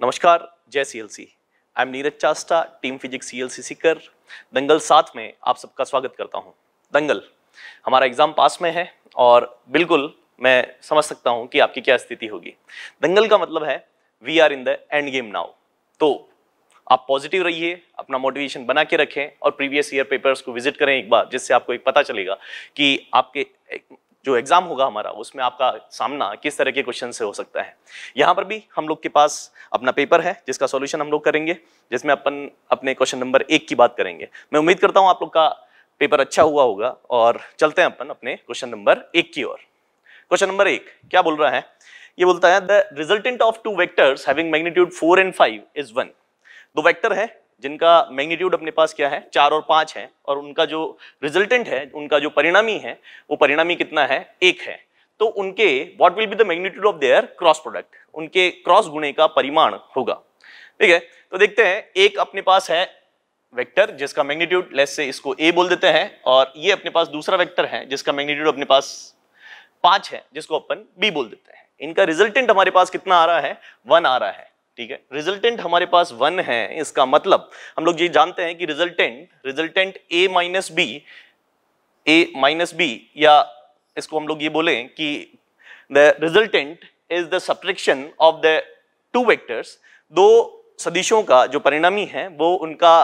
नमस्कार जय C L C I am Neeraj Chasta team physics C L C Sikar Dangal साथ में आप सबका स्वागत करता हूँ दंगल हमारा एग्ज़ाम पास में है और बिल्कुल मैं समझ सकता हूँ कि आपकी क्या स्थिति होगी दंगल का मतलब है we are in the end game now तो आप पॉजिटिव रहिए अपना मोटिवेशन बना के रखें और प्रीवियस ईयर पेपर्स को विजिट करें एक बार जिससे आपको एक पता चलेगा कि आपके जो एग्ज़ाम होगा हमारा उसमें आपका सामना किस तरह के क्वेश्चन से हो सकता है यहाँ पर भी हम लोग के पास अपना पेपर है जिसका सॉल्यूशन हम लोग करेंगे जिसमें अपन अपने क्वेश्चन नंबर एक की बात करेंगे मैं उम्मीद करता हूँ आप लोग का पेपर अच्छा हुआ होगा और चलते हैं अपन अपने क्वेश्चन नंबर एक की ओर क्वेश्चन नंबर एक क्या बोल रहा है ये बोलता है the resultant of two vectors having magnitude four and five is one दो है जिनका मैग्नीट्यूड अपने पास क्या है चार और पाँच है और उनका जो रिजल्टेंट है उनका जो परिणामी है वो परिणामी कितना है एक है तो उनके what will be the magnitude of their cross product उनके क्रॉस गुणे का परिमाण होगा ठीक है तो देखते हैं एक अपने पास है वेक्टर जिसका मैग्नीट्यूड लेस से इसको ए बोल देते हैं और ये अपने पास दूसरा वेक्टर है जिसका मैग्नीट्यूड अपने पास पांच है जिसको अपन बी बोल देते हैं इनका रिजल्टेंट हमारे पास कितना आ रहा है वन आ रहा है ठीक है रिजल्टेंट हमारे पास वन है इसका मतलब हम लोग ये जानते हैं कि resultant resultant A minus B A minus B या इसको हम लोग ये बोले कि the resultant is the subtraction of the two vectors दो सदिशों का जो परिणामी है वो उनका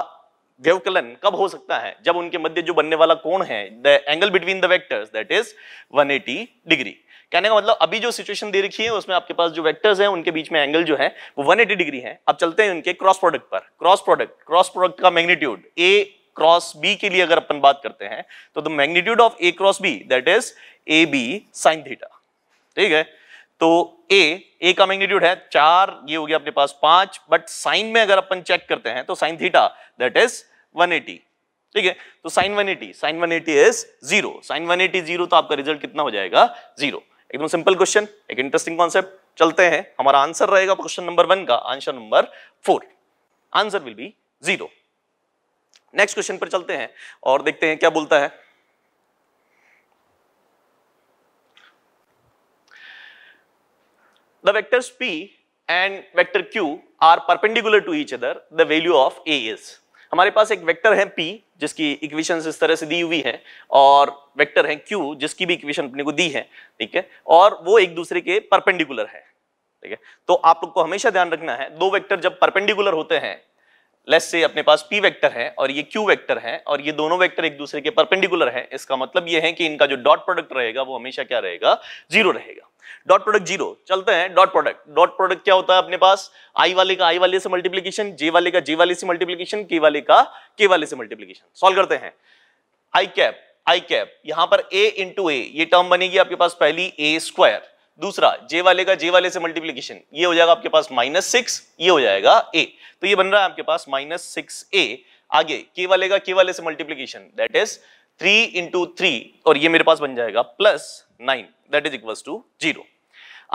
व्यवकलन कब हो सकता है जब उनके मध्य जो बनने वाला कोण है the angle between the vectors that is 180 degree कहने का मतलब अभी जो सिचुएशन दे रखी है उसमें आपके पास जो वेक्टर्स हैं उनके बीच में एंगल जो है वो 180 डिग्री है अब चलते हैं उनके क्रॉस प्रोडक्ट पर क्रॉस प्रोडक्ट क्रॉस प्रोडक्ट का मैग्नीट्यूड ए क्रॉस बी के लिए अगर अपन बात करते हैं तो the magnitude of A cross B that is A B sine theta ठीक है तो ए ए का मैग्नीट्यूड है चार ये हो गया अपने पास पांच बट साइन में अगर अपन चेक करते हैं तो साइन थीटा दैट इज 180 ठीक है तो sine 180 sine one eighty is zero sine 180 zero तो आपका रिजल्ट कितना हो जाएगा जीरो एकदम सिंपल क्वेश्चन एक इंटरेस्टिंग कॉन्सेप्ट चलते हैं हमारा आंसर रहेगा क्वेश्चन नंबर वन का answer number four answer will be zero next question पर चलते हैं और देखते हैं क्या बोलता है the vectors p and vector q are perpendicular to each other the value of a is हमारे पास एक वेक्टर है पी जिसकी इक्वेशन इस तरह से दी हुई है और वेक्टर है क्यू जिसकी भी इक्वेशन अपने को दी है ठीक है और वो एक दूसरे के परपेंडिकुलर है ठीक है तो आप लोग को हमेशा ध्यान रखना है दो वेक्टर जब परपेंडिकुलर होते हैं लेस से अपने पास पी वेक्टर है और ये क्यू वेक्टर है और ये दोनों वेक्टर एक दूसरे के परपेंडिकुलर है इसका मतलब ये है कि इनका जो डॉट प्रोडक्ट रहेगा वो हमेशा क्या रहेगा जीरो रहेगा डॉट प्रोडक्ट जीरो चलते हैं डॉट प्रोडक्ट डॉट प्रोडक्ट क्या होता है अपने पास आई वाले का आई वाले से मल्टीप्लीकेशन जे वाले का जे वाले से मल्टीप्लीकेशन के वाले का के वाले से मल्टीप्लीकेशन सॉल्व करते हैं आई कैप आई कैप यहां पर ए इंटू ए ये टर्म बनेगी आपके पास पहली ए स्क्वायर दूसरा जे वाले का जे वाले से मल्टीप्लीकेशन ये हो जाएगा आपके पास माइनस सिक्स ये हो जाएगा ए तो ये बन रहा है आपके पास माइनस सिक्स ए आगे के वाले का के वाले से multiplication that is three into three और ये मेरे पास बन जाएगा plus nine that is equal to zero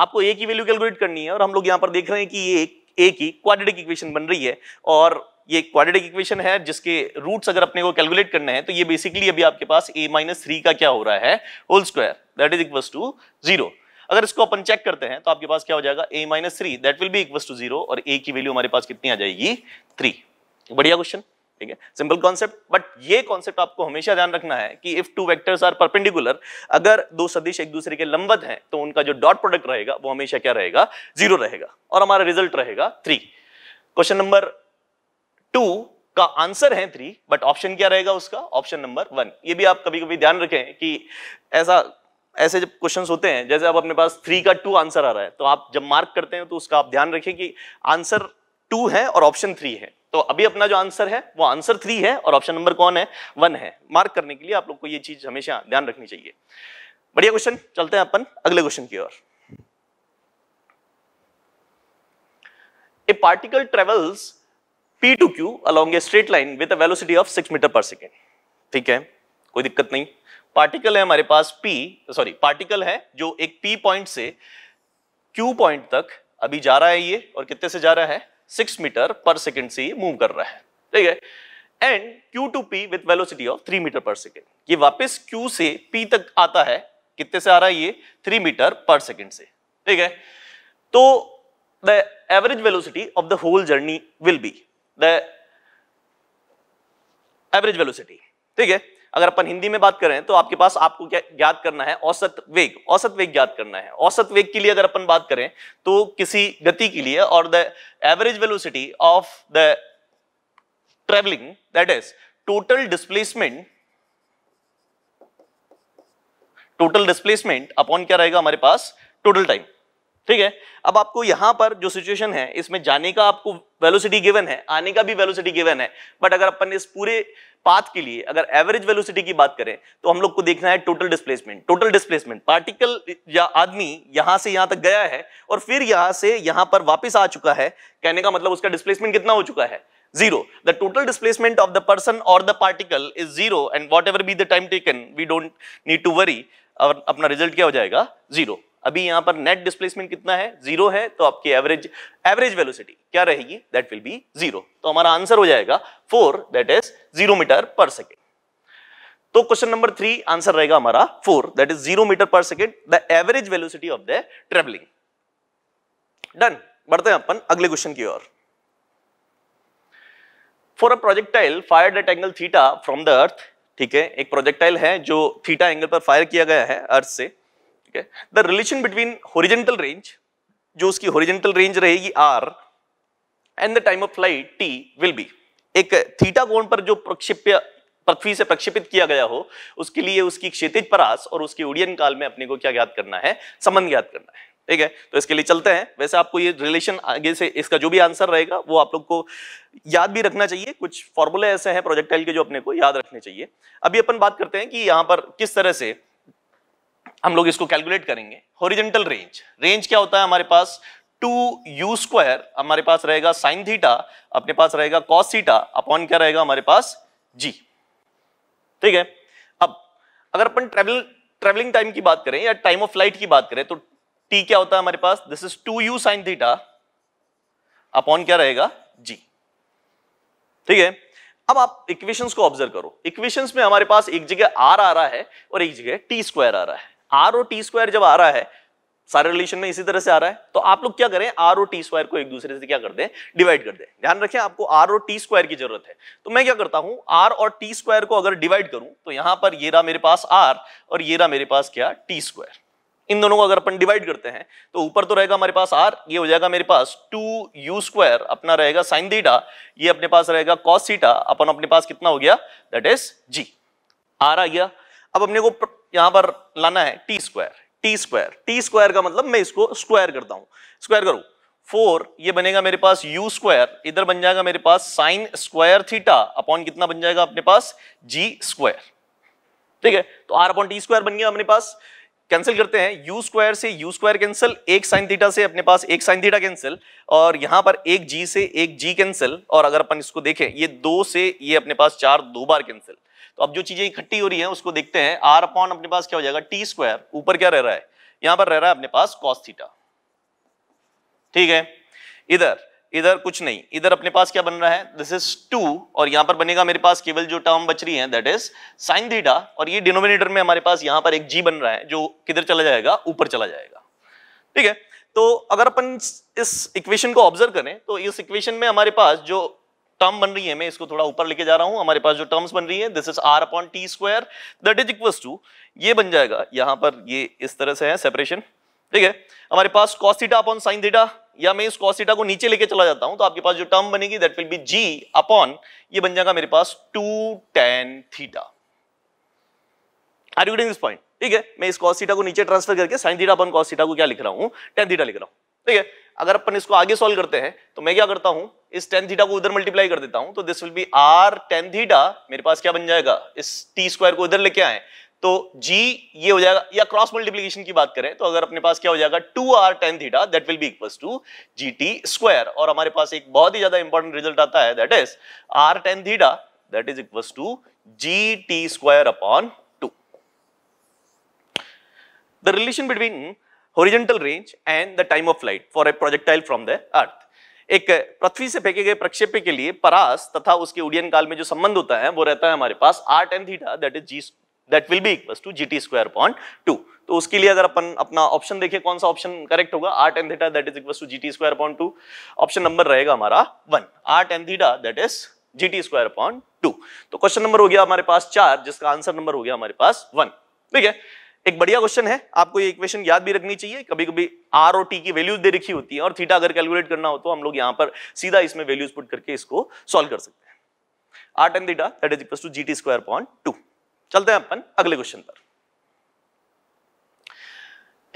आपको ए की वैल्यू कैलकुलेट करनी है और हम लोग यहाँ पर देख रहे हैं कि ये ए की क्वाड्रेटिक इक्वेशन बन रही है और ये क्वाड्रेटिक इक्वेशन है जिसके रूट्स अगर अपने को कैलकुलेट करने हैं तो ये बेसिकली अभी आपके पास ए माइनस थ्री का क्या हो रहा है whole square that is equal to zero अगर इसको अपन चेक करते हैं तो आपके पास क्या हो जाएगा A minus three that will be equal to zero और ए की वैल्यू हमारे पास कितनी आ जाएगी थ्री बढ़िया क्वेश्चन ठीक है सिंपल कॉन्सेप्ट बट ये कॉन्सेप्ट आपको हमेशा ध्यान रखना है कि if two vectors are perpendicular अगर दो सदिश एक दूसरे के लंबत हैं तो उनका जो डॉट प्रोडक्ट रहेगा वो हमेशा क्या रहेगा जीरो रहेगा और हमारा रिजल्ट रहेगा थ्री क्वेश्चन नंबर टू का आंसर है थ्री बट ऑप्शन क्या रहेगा उसका ऑप्शन नंबर वन ये भी आप कभी कभी ध्यान रखें कि ऐसा ऐसे जब क्वेश्चंस होते हैं जैसे अब अपने पास थ्री का टू आंसर आ रहा है तो आप जब मार्क करते हैं तो उसका आप ध्यान रखें कि आंसर टू है और ऑप्शन थ्री है तो अभी अपना जो आंसर है वो आंसर थ्री है और ऑप्शन नंबर कौन है वन है मार्क करने के लिए आप लोग को ये चीज हमेशा ध्यान रखनी चाहिए बढ़िया क्वेश्चन चलते हैं अपन अगले क्वेश्चन की ओर a particle travels P to Q along a straight line with a velocity of six meter per second ठीक है कोई दिक्कत नहीं पार्टिकल है हमारे पास पी सॉरी पार्टिकल है जो एक पी पॉइंट से क्यू पॉइंट तक अभी जा रहा है ये और कितने से जा रहा है सिक्स मीटर पर सेकेंड से मूव कर रहा है ठीक है and Q to P with velocity of three meter per second ये वापस क्यू से पी तक आता है कितने से आ रहा है ये थ्री मीटर पर सेकेंड से ठीक है तो the average velocity of the whole journey will be the average velocity ठीक है अगर अपन हिंदी में बात करें तो आपके पास आपको क्या ज्ञात करना है औसत वेग औसत वेग ज्ञात करना है औसत वेग के लिए अगर अपन बात करें तो किसी गति के लिए और the average velocity of the travelling that is total displacement total displacement upon क्या रहेगा हमारे पास टोटल टाइम ठीक है अब आपको यहां पर जो सिचुएशन है इसमें जाने का आपको वेलोसिटी गिवन है आने का भी वेलोसिटी गिवन है बट अगर अपन इस पूरे पाथ के लिए अगर एवरेज वेलोसिटी की बात करें तो हम लोग को देखना है total displacement total displacement particle या आदमी यहां से यहां तक गया है और फिर यहां से यहां पर वापिस आ चुका है कहने का मतलब उसका डिस्प्लेसमेंट कितना हो चुका है zero the total displacement of the person और the is zero zero and whatever be the time taken we don't need to worry अपना रिजल्ट क्या हो जाएगा जीरो अभी यहां पर नेट डिस्प्लेसमेंट कितना है जीरो है तो आपकी एवरेज एवरेज वेलोसिटी क्या रहेगी दैट विल बी जीरो तो हमारा आंसर हो जाएगा four that is zero metre per second तो क्वेश्चन नंबर थ्री आंसर रहेगा हमारा four that is zero metre per second the average velocity of the travelling done बढ़ते हैं अपन अगले क्वेश्चन की ओर for a projectile fire at angle theta from the earth ठीक है एक प्रोजेक्टाइल है जो थीटा एंगल पर फायर किया गया है अर्थ से ठीक है the relation between horizontal range जो उसकी होरिजेंटल रेंज रहेगी R and the time of flight T will be एक थीटा कोण पर जो प्रक्षिप्य पृथ्वी से प्रक्षेपित किया गया हो उसके लिए उसकी क्षेत्रिज परास और उसके उड़ियन काल में अपने को क्या ज्ञात करना है संबंध ज्ञात करना है ठीक है तो इसके लिए चलते हैं वैसे आपको ये रिलेशन आगे से इसका जो भी आंसर रहेगा वो आप लोग को याद भी रखना चाहिए कुछ फॉर्मूले ऐसे हैं प्रोजेक्टाइल के जो अपने को याद रखने चाहिए अभी अपन बात करते हैं कि यहाँ पर किस तरह से हम लोग इसको कैलकुलेट करेंगे हॉरिजेंटल रेंज रेंज क्या होता है हमारे पास टू यू स्क्वायर हमारे पास रहेगा साइन थीटा अपने पास रहेगा कॉस थीटा अपॉन क्या रहेगा हमारे पास जी ठीक है अब अगर अपन ट्रेवल ट्रेवलिंग टाइम की बात करें या टाइम ऑफ फ्लाइट की बात करें तो टी क्या होता है हमारे पास this is two U sine theta upon क्या रहेगा जी ठीक है अब आप इक्वेशंस को ऑब्जर्व करो इक्वेशंस में हमारे पास एक जगह आर आ रहा है और एक जगह टी स्क्वायर आ रहा है आर और टी स्क्वायर जब आ रहा है सारे रिलेशन में इसी तरह से आ रहा है तो आप लोग क्या करें आर और टी स्क्वायर को एक दूसरे से क्या कर दें डिवाइड कर दें ध्यान रखें आपको आर और टी स्क्वायर की जरूरत है तो मैं क्या करता हूं आर और टी स्क्वायर को अगर डिवाइड करूं तो यहां पर ये रहा मेरे पास आर और ये रहा मेरे पास क्या टी स्क्वायर इन दोनों को अगर अपन डिवाइड करते हैं तो ऊपर तो रहेगा हमारे पास आर ये हो जाएगा मेरे पास टू यू स्क्वायर अपना रहेगा साइन थीटा ये अपने पास रहेगा कॉस थीटा अपन अपने पास कितना हो गया दैट इज जी आर आ गया अब अपने को यहां पर लाना है T square T square T square का मतलब मैं इसको स्क्वायर करता हूं स्क्वायर करू फोर ये बनेगा मेरे पास यू स्क्वायर इधर बन जाएगा मेरे पास साइन स्क्वायर थीटा अपॉन कितना बन जाएगा अपने पास जी स्क्वायर ठीक है तो आर अपॉन टी स्क्वायर बन गया अपने पास कैंसिल करते हैं यू स्क्वायर से यू स्क्वायर कैंसिल एक साइन थीटा से अपने पास एक साइन थीटा कैंसिल और यहां पर एक जी से एक जी कैंसिल और अगर अपन इसको देखें ये दो से ये अपने पास चार दो बार कैंसिल तो अब जो चीजें इकट्ठी हो रही है उसको देखते हैं आर अपॉन अपने पास क्या हो जाएगा टी स्क्वायर ऊपर क्या रह रहा है यहां पर रह रहा है अपने पास कॉस थीटा ठीक है इधर इधर कुछ नहीं इधर अपने पास क्या बन रहा है दिस इज टू और यहां पर बनेगा मेरे पास केवल जो टर्म बच रही है दैट इज साइन थीटा और ये डिनोमिनेटर में हमारे पास यहां पर एक जी बन रहा है जो किधर चला जाएगा ऊपर चला जाएगा ठीक है तो अगर अपन इस इक्वेशन को ऑब्जर्व करें तो इस इक्वेशन में हमारे पास जो टर्म बन रही है मैं इसको थोड़ा ऊपर लेके जा रहा हूं हमारे पास जो टर्म्स बन रही है this is R upon T square that is equal to ये बन जाएगा यहां पर ये इस तरह से है सेपरेशन ठीक है हमारे पास कॉस्टिटा अपॉन साइन थीटा या मैं इस कॉस्टिटा को नीचे लेके चला जाता हूं तो आपके पास जो टर्म बनेगी that will be G upon ये बन जाएगा मेरे पास two tan theta are you this point ठीक है मैं इस कॉस्टिटा को नीचे ट्रांसफर करके साइन थीटा अपॉन कॉस्टिटा को क्या लिख रहा हूं टेन थीटा लिख रहा हूं ठीक है अगर अपन इसको आगे सॉल्व करते हैं तो मैं क्या करता हूं इस टेन थीटा को उधर मल्टीप्लाई कर देता हूं तो this will be R tan theta मेरे पास क्या बन जाएगा इस टी स्क्वायर को उधर लेके आए तो जी ये हो जाएगा या क्रॉस मल्टीप्लीकेशन की बात करें तो अगर अपने पास क्या हो जाएगा two R tan theta that will be equal to G T square और हमारे पास एक बहुत ही ज्यादा इंपॉर्टेंट रिजल्ट आता है that is R tan theta that is equal to G T square upon two the relation between horizontal range and the time of flight for a projectile from the earth. एक पृथ्वी से फेंके गए प्रक्षेप के लिए परास तथा उसके उड़ियन काल में जो संबंध होता है वो रहता है हमारे पास R tan theta that is G that will be equal to G T square point two तो उसके लिए अगर अपन अपना ऑप्शन देखें कौन सा ऑप्शन करेक्ट होगा R tan theta that is equal to G T square point two option number रहेगा हमारा one R tan theta that is G T square point two तो क्वेश्चन नंबर हो गया हमारे पास चार जिसका आंसर नंबर हो गया हमारे पास वन ठीक है एक बढ़िया क्वेश्चन है आपको ये इक्वेशन याद भी रखनी चाहिए कभी कभी आर और टी की वैल्यूज दे रखी होती है और थीटा अगर कैलकुलेट करना हो तो हम लोग यहां पर सीधा इसमें वैल्यूज पुट करके इसको सॉल्व कर सकते हैं R tan theta that is equal to G T square point two चलते हैं अपन अगले क्वेश्चन पर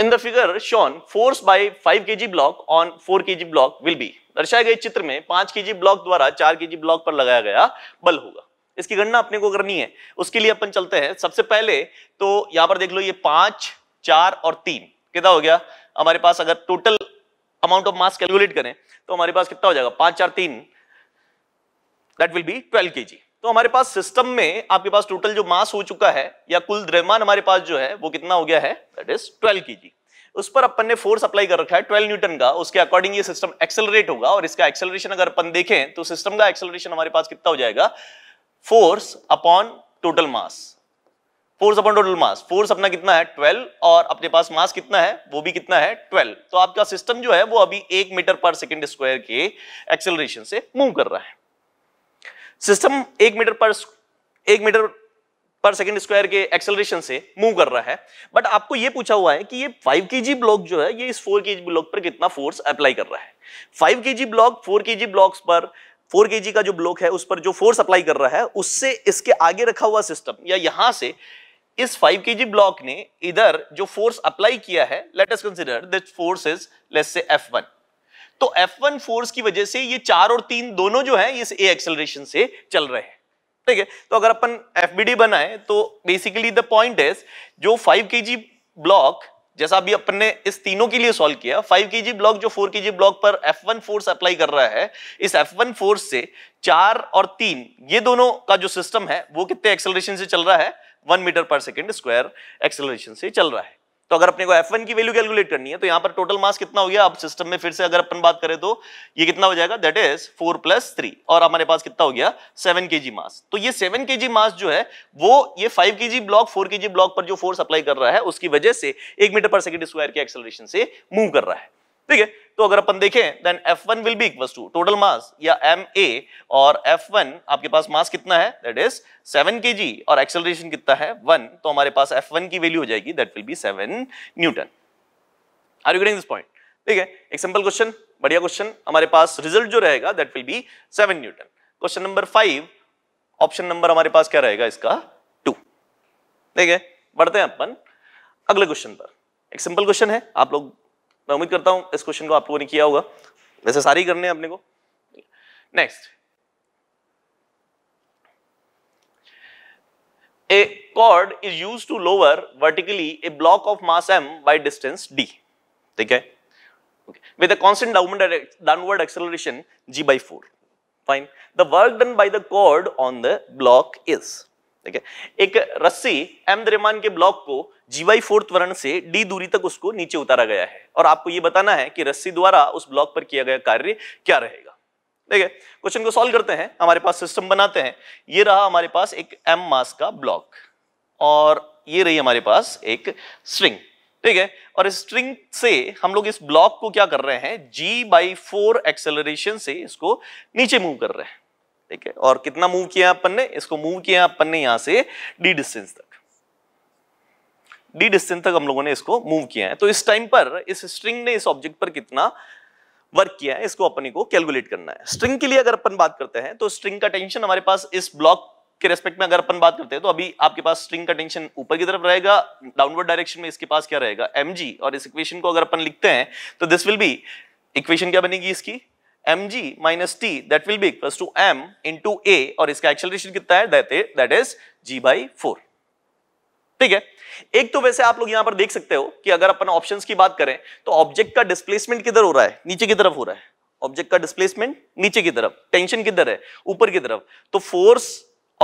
in the figure shown force by 5 KG block on 4 KG block will be दर्शाए गए चित्र में 5 केजी ब्लॉक द्वारा 4 केजी ब्लॉक पर लगाया गया बल होगा इसकी गणना अपने को करनी है उसके लिए अपन चलते हैं सबसे पहले तो यहां पर देख लो ये पांच चार और तीन कितना हो गया हमारे पास अगर total amount of mass calculate करें तो हमारे पास कितना हो जाएगा पांच चार तीन दैट विल बी ट्वेल्व के तो हमारे पास सिस्टम में आपके पास टोटल जो मास हो चुका है या कुल द्रव्यमान हमारे पास जो है वो कितना हो गया है दैट इज ट्वेल्व के उस पर अपन ने फोर्स अप्लाई कर रखा है 12 न्यूटन का उसके अकॉर्डिंग ये सिस्टम एक्सेलरेट होगा और इसका एक्सेलरेशन अगर अपन देखें तो सिस्टम का एक्सेलरेशन हमारे पास कितना हो जाएगा force upon total mass force upon total mass force अपना कितना है 12 और अपने पास मास कितना है वो भी कितना है 12 तो आपका सिस्टम जो है वो अभी एक मीटर पर सेकेंड स्क्वायर के एक्सेलरेशन से मूव कर रहा है सिस्टम एक मीटर पर एक मीटर पर सेकेंड स्क्वायर के एक्सेलरेशन से मूव कर रहा है बट आपको ये पूछा हुआ है कि ये 5 केजी ब्लॉक जो है ये इस 4 केजी ब्लॉक पर कितना फोर्स अप्लाई कर रहा है 5 केजी ब्लॉक 4 केजी ब्लॉक्स पर फोर के का जो ब्लॉक है उस पर जो फोर्स अप्लाई कर रहा है उससे इसके आगे रखा हुआ सिस्टम या यहां से इस 5 के ब्लॉक ने इधर जो फोर्स अप्लाई किया है let us consider this force is let's say F1 तो F1 फोर्स की वजह से ये चार और तीन दोनों जो है इस ए एक्सेलरेशन से चल रहे हैं ठीक है तो अगर अपन एफ बनाए तो बेसिकली द पॉइंट इज जो फाइव के ब्लॉक जैसा अभी अपने इस तीनों के लिए सॉल्व किया फाइव के जी ब्लॉक जो फोर के जी ब्लॉक पर एफ वन फोर्स अप्लाई कर रहा है इस एफ वन फोर्स से चार और तीन ये दोनों का जो सिस्टम है वो कितने एक्सेलरेशन से चल रहा है one metre per second square acceleration से चल रहा है तो अगर अपने को F1 की वैल्यू कैलकुलेट करनी है तो यहाँ पर टोटल मास कितना हो गया अब सिस्टम में फिर से अगर अपन बात करें तो ये कितना हो जाएगा that is four plus three और हमारे पास कितना हो गया सेवन के मास तो ये सेवन के मास जो है वो ये फाइव के ब्लॉक फोर के ब्लॉक पर जो फोर्स अप्लाई कर रहा है उसकी वजह से एक मीटर पर सेकेंड स्क्वायर के एक्सेलरेशन से मूव कर रहा है ठीक है तो अगर अपन देखें then F1 will be equal to total mass या ma और F1 आपके पास मास कितना है दैट इज 7 kg और एक्सेलरेशन कितना है 1 तो हमारे पास F1 की वैल्यू हो जाएगी that will be 7 newton are you getting this point ठीक है एक सिंपल क्वेश्चन बढ़िया क्वेश्चन हमारे पास रिजल्ट जो रहेगा that will be 7 newton question number 5 option number हमारे पास क्या रहेगा इसका 2 ठीक है बढ़ते हैं अपन अगले क्वेश्चन पर एक सिंपल क्वेश्चन है आप लोग मैं उम्मीद करता हूँ इस क्वेश्चन को आप लोगों ने किया होगा वैसे सारे ही करने हैं अपने को next a cord is used to lower vertically a block of mass m by distance d ठीक है okay. with a constant downward downward acceleration g by 4 fine the work done by the cord on the block is ठीक है एक रस्सी अहमद के block को जीवाई fourth वर्ण से डी दूरी तक उसको नीचे उतारा गया है और आपको यह बताना है कि रस्सी द्वारा उस ब्लॉक पर किया गया कार्य क्या रहेगा ठीक है क्वेश्चन को सॉल्व करते हैं हमारे पास सिस्टम बनाते हैं ये रहा हमारे पास एक एम मास का ब्लॉक और ये रही हमारे पास एक स्ट्रिंग ठीक है और इस स्ट्रिंग से हम लोग इस ब्लॉक को क्या कर रहे हैं जी बाई फोर एक्सेलरेशन से इसको नीचे मूव कर रहे हैं ठीक है और कितना मूव किया अपन ने इसको मूव किया अपन ने यहां से डी डिस्टेंस तक डी डिस्टेंस तक हम लोगों ने इसको मूव किया है तो इस टाइम पर इस स्ट्रिंग ने इस ऑब्जेक्ट पर कितना वर्क किया है इसको अपने को कैलकुलेट करना है स्ट्रिंग के लिए अगर अपन बात करते हैं तो स्ट्रिंग का टेंशन हमारे पास इस ब्लॉक के रेस्पेक्ट में अगर अपन बात करते हैं तो अभी आपके पास स्ट्रिंग का टेंशन ऊपर की तरफ रहेगा डाउनवर्ड डायरेक्शन में इसके पास क्या रहेगा एम और इस इक्वेशन को अगर अपन लिखते हैं तो दिस विल भी इक्वेशन क्या बनेगी इसकी M G minus T that will be equal to M into A और इसका एक्सेलरेशन कितना है that is G by four ठीक है एक तो वैसे आप लोग यहां पर देख सकते हो कि अगर अपन ऑप्शंस की बात करें तो ऑब्जेक्ट का डिस्प्लेसमेंट किधर हो रहा है नीचे की तरफ हो रहा है ऑब्जेक्ट का डिस्प्लेसमेंट नीचे की तरफ टेंशन किधर है ऊपर की तरफ तो फोर्स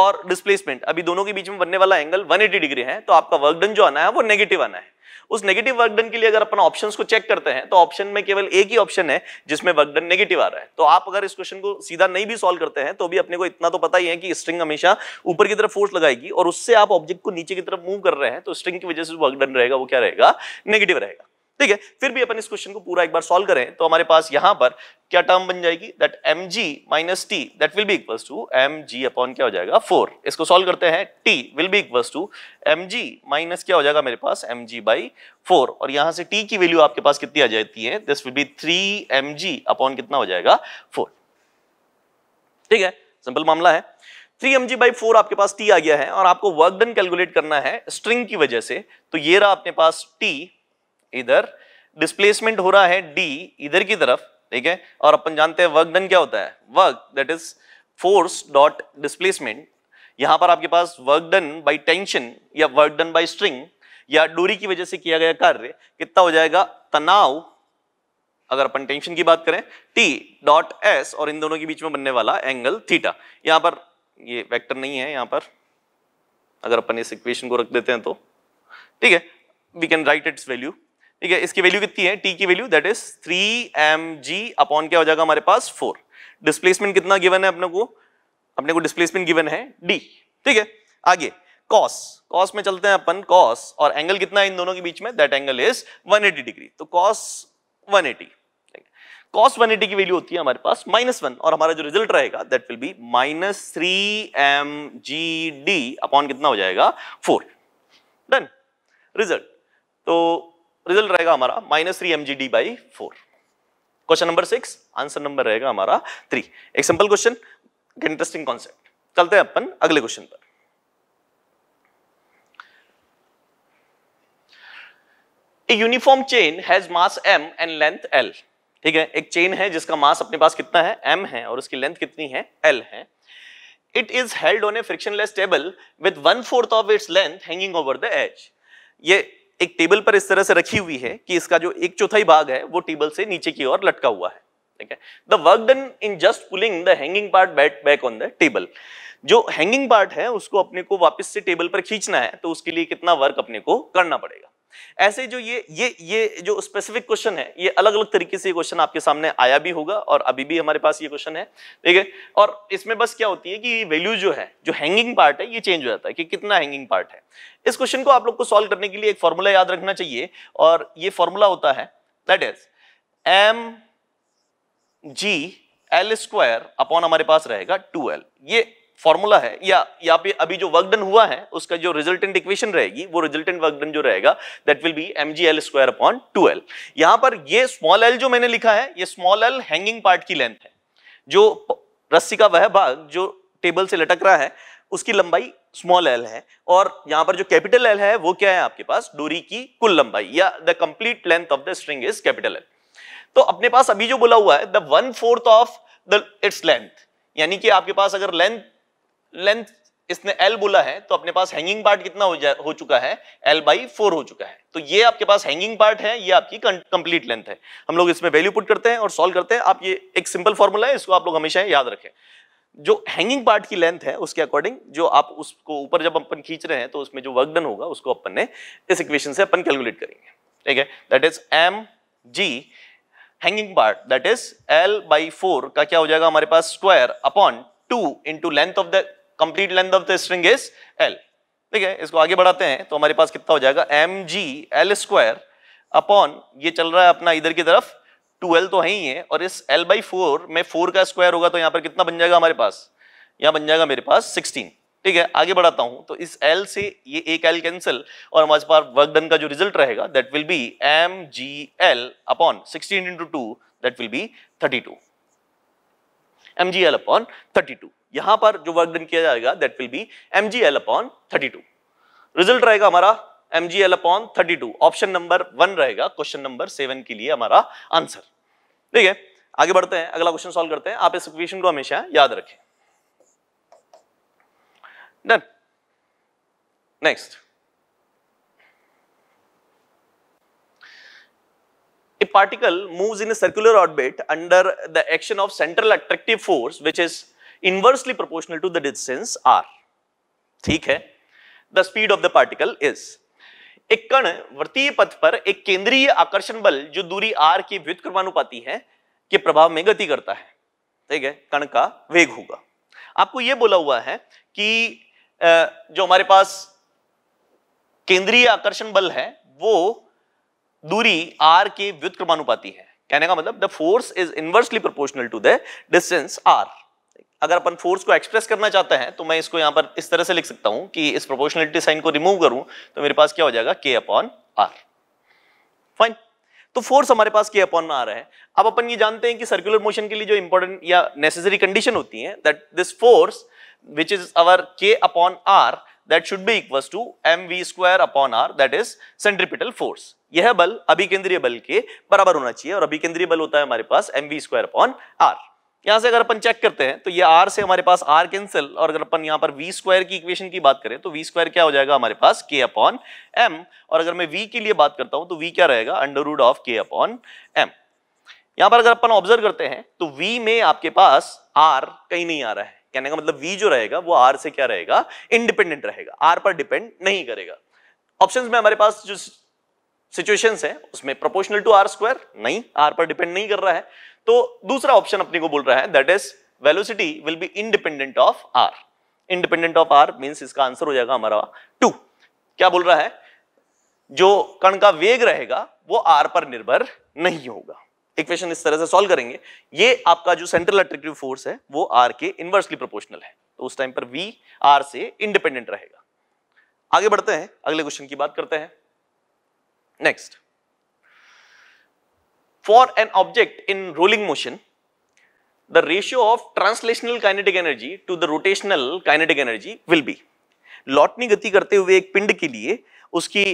और डिस्प्लेसमेंट अभी दोनों के बीच में बनने वाला एंगल 180 डिग्री है तो आपका वर्क डन जो आना है वो नेगेटिव आना है उस नेगेटिव वर्क डन के लिए अगर अपन ऑप्शन को चेक करते हैं तो ऑप्शन में केवल एक ही ऑप्शन है जिसमें वर्क डन नेगेटिव आ रहा है तो आप अगर इस क्वेश्चन को सीधा नहीं भी सॉल्व करते हैं तो भी अपने को इतना तो पता ही है कि स्ट्रिंग हमेशा ऊपर की तरफ फोर्स लगाएगी और उससे आप ऑब्जेक्ट को नीचे की तरफ मूव कर रहे हैं तो स्ट्रिंग की वजह से वर्क डन रहेगा वो क्या रहेगा नेगेटिव रहेगा ठीक है फिर भी अपन इस क्वेश्चन को पूरा एक बार सॉल्व करें तो हमारे पास यहां पर क्या टर्म बन जाएगी that M G minus T that will be equal to M G upon क्या हो जाएगा फोर इसको सॉल्व करते हैं T will be equal to M G minus क्या हो जाएगा मेरे पास एम जी बाई फोर और यहां से टी की वैल्यू आपके पास कितनी आ जाती है this will be three M G upon कितना हो जाएगा फोर ठीक है सिंपल मामला है three M G by four आपके पास टी आ गया है और आपको वर्क डन कैलकुलेट करना है स्ट्रिंग की वजह से तो ये रहा अपने पास टी इधर डिस्प्लेसमेंट हो रहा है डी इधर की तरफ ठीक है और अपन जानते हैं वर्क डन क्या होता है work that is force dot displacement यहां पर आपके पास वर्क डन बाई टेंशन या वर्क डन बाई स्ट्रिंग या डोरी की वजह से किया गया कार्य कितना हो जाएगा तनाव अगर अपन टेंशन की बात करें टी डॉट एस और इन दोनों के बीच में बनने वाला एंगल थीटा यहां पर ये वेक्टर नहीं है यहां पर अगर अपन इस इक्वेशन को रख देते हैं तो ठीक है we can write its value ठीक है इसकी वैल्यू कितनी है टी की value that is three M G upon क्या हो जाएगा हमारे पास फोर डिस्प्लेसमेंट कितना गिवन है अपने को अपने को डिस्प्लेसमेंट गिवन है डी ठीक है आगे कॉस कॉस में चलते हैं अपन कॉस और एंगल कितना है इन दोनों के बीच में दैट एंगल इज 180 डिग्री तो कॉस 180 कॉस 180 की वैल्यू होती है हमारे पास माइनस वन और हमारा जो रिजल्ट रहेगा that will be minus three M G D upon कितना हो जाएगा फोर डन रिजल्ट तो रिजल्ट रहेगा हमारा minus three M G D by four question number six answer number रहेगा हमारा थ्री एक सिंपल क्वेश्चन इंटरेस्टिंग कॉन्सेप्ट चलते हैं अपन अगले क्वेश्चन पर a uniform chain has mass M and length L ठीक है एक चेन है जिसका मास अपने पास कितना है एम है और उसकी लेंथ कितनी है एल है it is held on a frictionless table with one fourth of its length hanging over the edge ये एक टेबल पर इस तरह से रखी हुई है कि इसका जो एक चौथाई भाग है वो टेबल से नीचे की ओर लटका हुआ है ठीक है the work done in just pulling the hanging part bat back on the table जो हैंगिंग पार्ट है उसको अपने को वापस से टेबल पर खींचना है तो उसके लिए कितना वर्क अपने को करना पड़ेगा ऐसे जो ये ये ये जो स्पेसिफिक क्वेश्चन है ये अलग अलग तरीके से क्वेश्चन आपके सामने आया भी होगा और अभी भी हमारे पास ये क्वेश्चन है ठीक है और इसमें बस क्या होती है कि वैल्यू जो है जो हैंगिंग पार्ट है ये चेंज हो जाता है कि कितना हैंगिंग पार्ट है इस क्वेश्चन को आप लोग को सॉल्व करने के लिए एक फॉर्मूला याद रखना चाहिए और ये फॉर्मूला होता है that is M G L square upon हमारे पास रहेगा टू एल ये फॉर्मूला है या या पे अभी जो वर्क डन हुआ है उसका जो रिजल्टेंट इक्वेशन रहेगी वो रिजल्टेंट वर्क डन जो रहेगा that will be M G L square upon two L यहां पर ये स्मॉल एल जो मैंने लिखा है ये स्मॉल एल हैंगिंग पार्ट की लेंथ है जो रस्सी का वह भाग जो टेबल से लटक रहा है उसकी लंबाई स्मॉल एल है और यहां पर जो कैपिटल एल है वो क्या है आपके पास डोरी की कुल लंबाई या the complete length of the string is capital L तो अपने पास अभी जो बोला हुआ है the one fourth of the its length यानी कि आपके पास अगर लेंथ लेंथ इसने एल बोला है तो अपने पास हैंगिंग पार्ट कितना हो हो चुका है एल बाई फोर हो चुका है तो ये आपके पास हैंगिंग पार्ट है ये आपकी कंप्लीट लेंथ है हम लोग इसमें वैल्यू पुट करते हैं और सॉल्व करते हैं आप ये एक सिंपल फॉर्मूला है इसको आप लोग हमेशा याद रखें जो हैंगिंग पार्ट की लेंथ है उसके अकॉर्डिंग जो आप उसको ऊपर जब अपन खींच रहे हैं तो उसमें जो वर्क डन होगा उसको अपन ने इस इक्वेशन से अपन कैलकुलेट करेंगे ठीक है that is M G hanging part that is L by four का क्या हो जाएगा हमारे पास square upon two into length of the complete length of the string is L ठीक है इसको आगे बढ़ाते हैं तो हमारे पास कितना हो जाएगा M G L square upon ये चल रहा है अपना इधर की तरफ टू एल तो है ही है और इस एल बाई फोर में फोर का स्क्वायर होगा तो यहाँ पर कितना बन जाएगा हमारे पास यहाँ बन जाएगा मेरे पास सिक्सटीन ठीक है आगे बढ़ाता हूं तो इस एल से ये एक एल कैंसिल और हमारे पास वर्क डन का जो रिजल्ट रहेगा that will be M G L upon sixteen into two that will be thirty two M G L upon thirty two यहां पर जो वर्क डन किया जाएगा that will be M G L upon thirty two result रहेगा हमारा M G L upon thirty two option number one रहेगा question number seven के लिए हमारा आंसर ठीक है आगे बढ़ते हैं अगला क्वेश्चन सॉल्व करते हैं आप इस क्वेश्चन को हमेशा याद रखें done next A particle moves in a circular orbit under the action of central attractive force inversely proportional to the distance r. ठीक है the speed of the particle is एक कण वर्तीय पथ पर एक केंद्रीय आकर्षण बल जो दूरी r की विद्युत क्रमानुपाती है के प्रभाव में गति करता है ठीक है कण का वेग होगा आपको यह बोला हुआ है कि जो हमारे पास केंद्रीय आकर्षण बल है वो दूरी r के व्युत क्रमानुपाती है कहने का मतलब the force is inversely proportional to the distance r अगर अपन फोर्स को एक्सप्रेस करना चाहते हैं तो मैं इसको यहां पर इस तरह से लिख सकता हूं कि इस प्रोपोर्शनलिटी साइन को रिमूव करूं तो मेरे पास क्या हो जाएगा के अपॉन आर फाइन तो फोर्स हमारे पास के अपॉन आ रहा है अब अपन ये जानते हैं कि सर्कुलर मोशन के लिए जो इंपॉर्टेंट या नेसेसरी कंडीशन होती है that this force which is our K upon R that should be equal to M V square upon R that is centripetal force यह बल अभिकेंद्रीय बल के बराबर होना चाहिए और अभिकेंद्रीय बल होता है हमारे पास M V square upon R यहां से अगर अपन चेक करते हैं तो ये आर से हमारे पास आर कैंसिल और अगर अपन यहाँ पर वी स्क्वायर की इक्वेशन की बात करें तो वी स्क्वायर क्या हो जाएगा हमारे पास के अपॉन एम और अगर मैं वी के लिए बात करता हूं तो वी क्या रहेगा under root of K upon M यहां पर अगर अपन ऑब्जर्व करते हैं तो वी में आपके पास आर कहीं नहीं आ रहा है कहने का मतलब वी जो रहेगा वो आर से क्या रहेगा इंडिपेंडेंट रहेगा आर पर डिपेंड नहीं करेगा ऑप्शन में हमारे पास जो सिचुएशन है उसमें प्रोपोर्शनल टू आर स्क्वायर नहीं आर पर डिपेंड नहीं कर रहा है तो दूसरा ऑप्शन अपने को बोल रहा है that is velocity will be independent of R independent of R mean इसका आंसर हो जाएगा हमारा टू क्या बोल रहा है जो कण का वेग रहेगा वो आर पर निर्भर नहीं होगा इक्वेशन इस तरह से सॉल्व करेंगे ये आपका जो सेंट्रल अट्रेक्टिव फोर्स है वो आर के इनवर्सली प्रोपोर्शनल है तो उस टाइम पर वी आर से इंडिपेंडेंट रहेगा आगे बढ़ते हैं अगले क्वेश्चन की बात करते हैं Next, for an object in rolling motion, the ratio of translational kinetic energy to the rotational kinetic energy will be. लौटनी गति करते हुए एक पिंड के लिए उसकी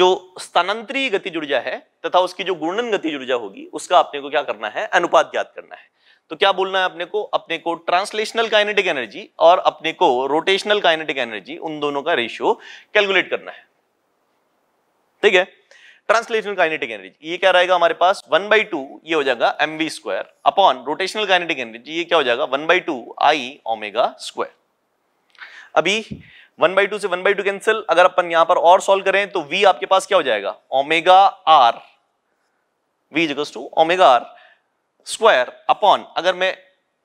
जो स्थानांतरी गति ऊर्जा है तथा उसकी जो गुणन गति ऊर्जा होगी उसका अपने को क्या करना है अनुपात ज्ञात करना है तो क्या बोलना है अपने को अपने को ट्रांसलेशनल काइनेटिक एनर्जी और अपने को रोटेशनल काइनेटिक एनर्जी उन दोनों का रेशियो कैलकुलेट करना है ठीक है ट्रांसलेशनल काइनेटिक एनर्जी ये क्या रहेगा हमारे पास वन बाई टू ये हो जाएगा M V square upon rotational kinetic energy ये क्या हो जाएगा one by two I omega square अभी वन बाई टू से वन बाई टू कैंसिल अगर अपन यहां पर और सॉल्व करें तो वी आपके पास क्या हो जाएगा omega R V equals to omega R square upon अगर मैं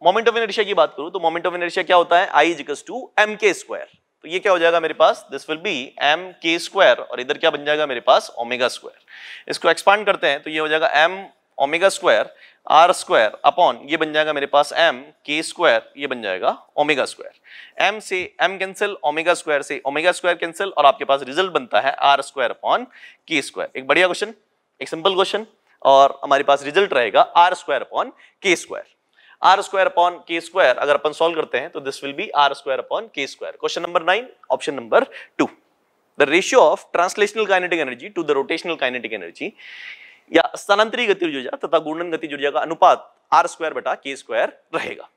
मोमेंट ऑफ इनर्शिया की बात करूं तो मोमेंट ऑफ इनर्शिया क्या होता है I equals to M K square तो ये क्या हो जाएगा मेरे पास this will be M K square और इधर क्या बन जाएगा मेरे पास ओमेगा स्क्वायर इसको एक्सपांड करते हैं तो ये हो जाएगा M omega square R square upon ये बन जाएगा मेरे पास एम के स्क्वायर ये बन जाएगा ओमेगा स्क्वायर एम से एम कैंसिल ओमेगा स्क्वायर से ओमेगा स्क्वायर कैंसिल और आपके पास रिजल्ट बनता है R square upon K square एक बढ़िया क्वेश्चन एक सिंपल क्वेश्चन और हमारे पास रिजल्ट रहेगा R square upon K square R square upon K square अगर अपन सॉल्व करते हैं तो this will be R square upon K square question number nine option number two the ratio of translational kinetic energy to the rotational kinetic energy या स्थानांतरी गति ऊर्जा तथा गुणन गति ऊर्जा का अनुपात आर स्क्वायर बटा के स्क्वायर रहेगा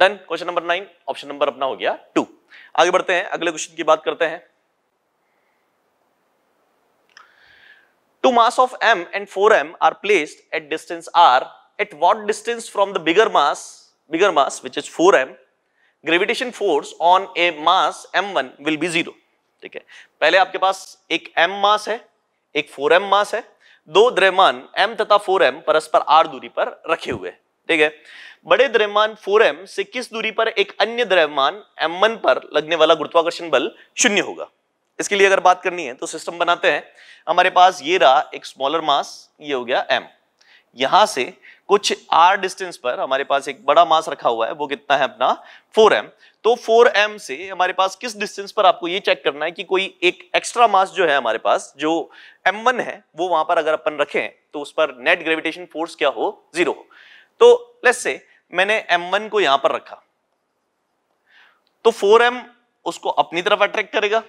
done question number nine option number अपना हो गया टू आगे बढ़ते हैं अगले क्वेश्चन की बात करते हैं two mass of M and four M are placed at distance R at what distance from the bigger mass, bigger mass which is 4m, gravitation force on a mass m1 will be zero ठीक है पहले आपके पास एक m मास है एक 4m मास है दो द्रव्यमान m तथा 4m परस्पर r दूरी पर रखे हुए हैं ठीक है बड़े द्रव्यमान 4m से किस दूरी पर एक अन्य द्रव्यमान m1 पर लगने वाला गुरुत्वाकर्षण बल शून्य होगा इसके लिए अगर बात करनी है तो सिस्टम बनाते हैं हमारे पास ये रहा एक स्मॉलर मास ये हो गया m यहां से कुछ आर डिस्टेंस पर हमारे पास एक बड़ा मास रखा हुआ है वो कितना है अपना 4m तो 4m से हमारे पास किस डिस्टेंस पर आपको ये चेक करना है कि कोई एक एक्स्ट्रा मास जो है हमारे पास जो m1 है वो वहां पर अगर अपन रखें तो उस पर नेट ग्रेविटेशन फोर्स क्या हो जीरो हो तो लेट्स से मैंने m1 को यहां पर रखा तो 4m उसको अपनी तरफ अट्रैक्ट करेगा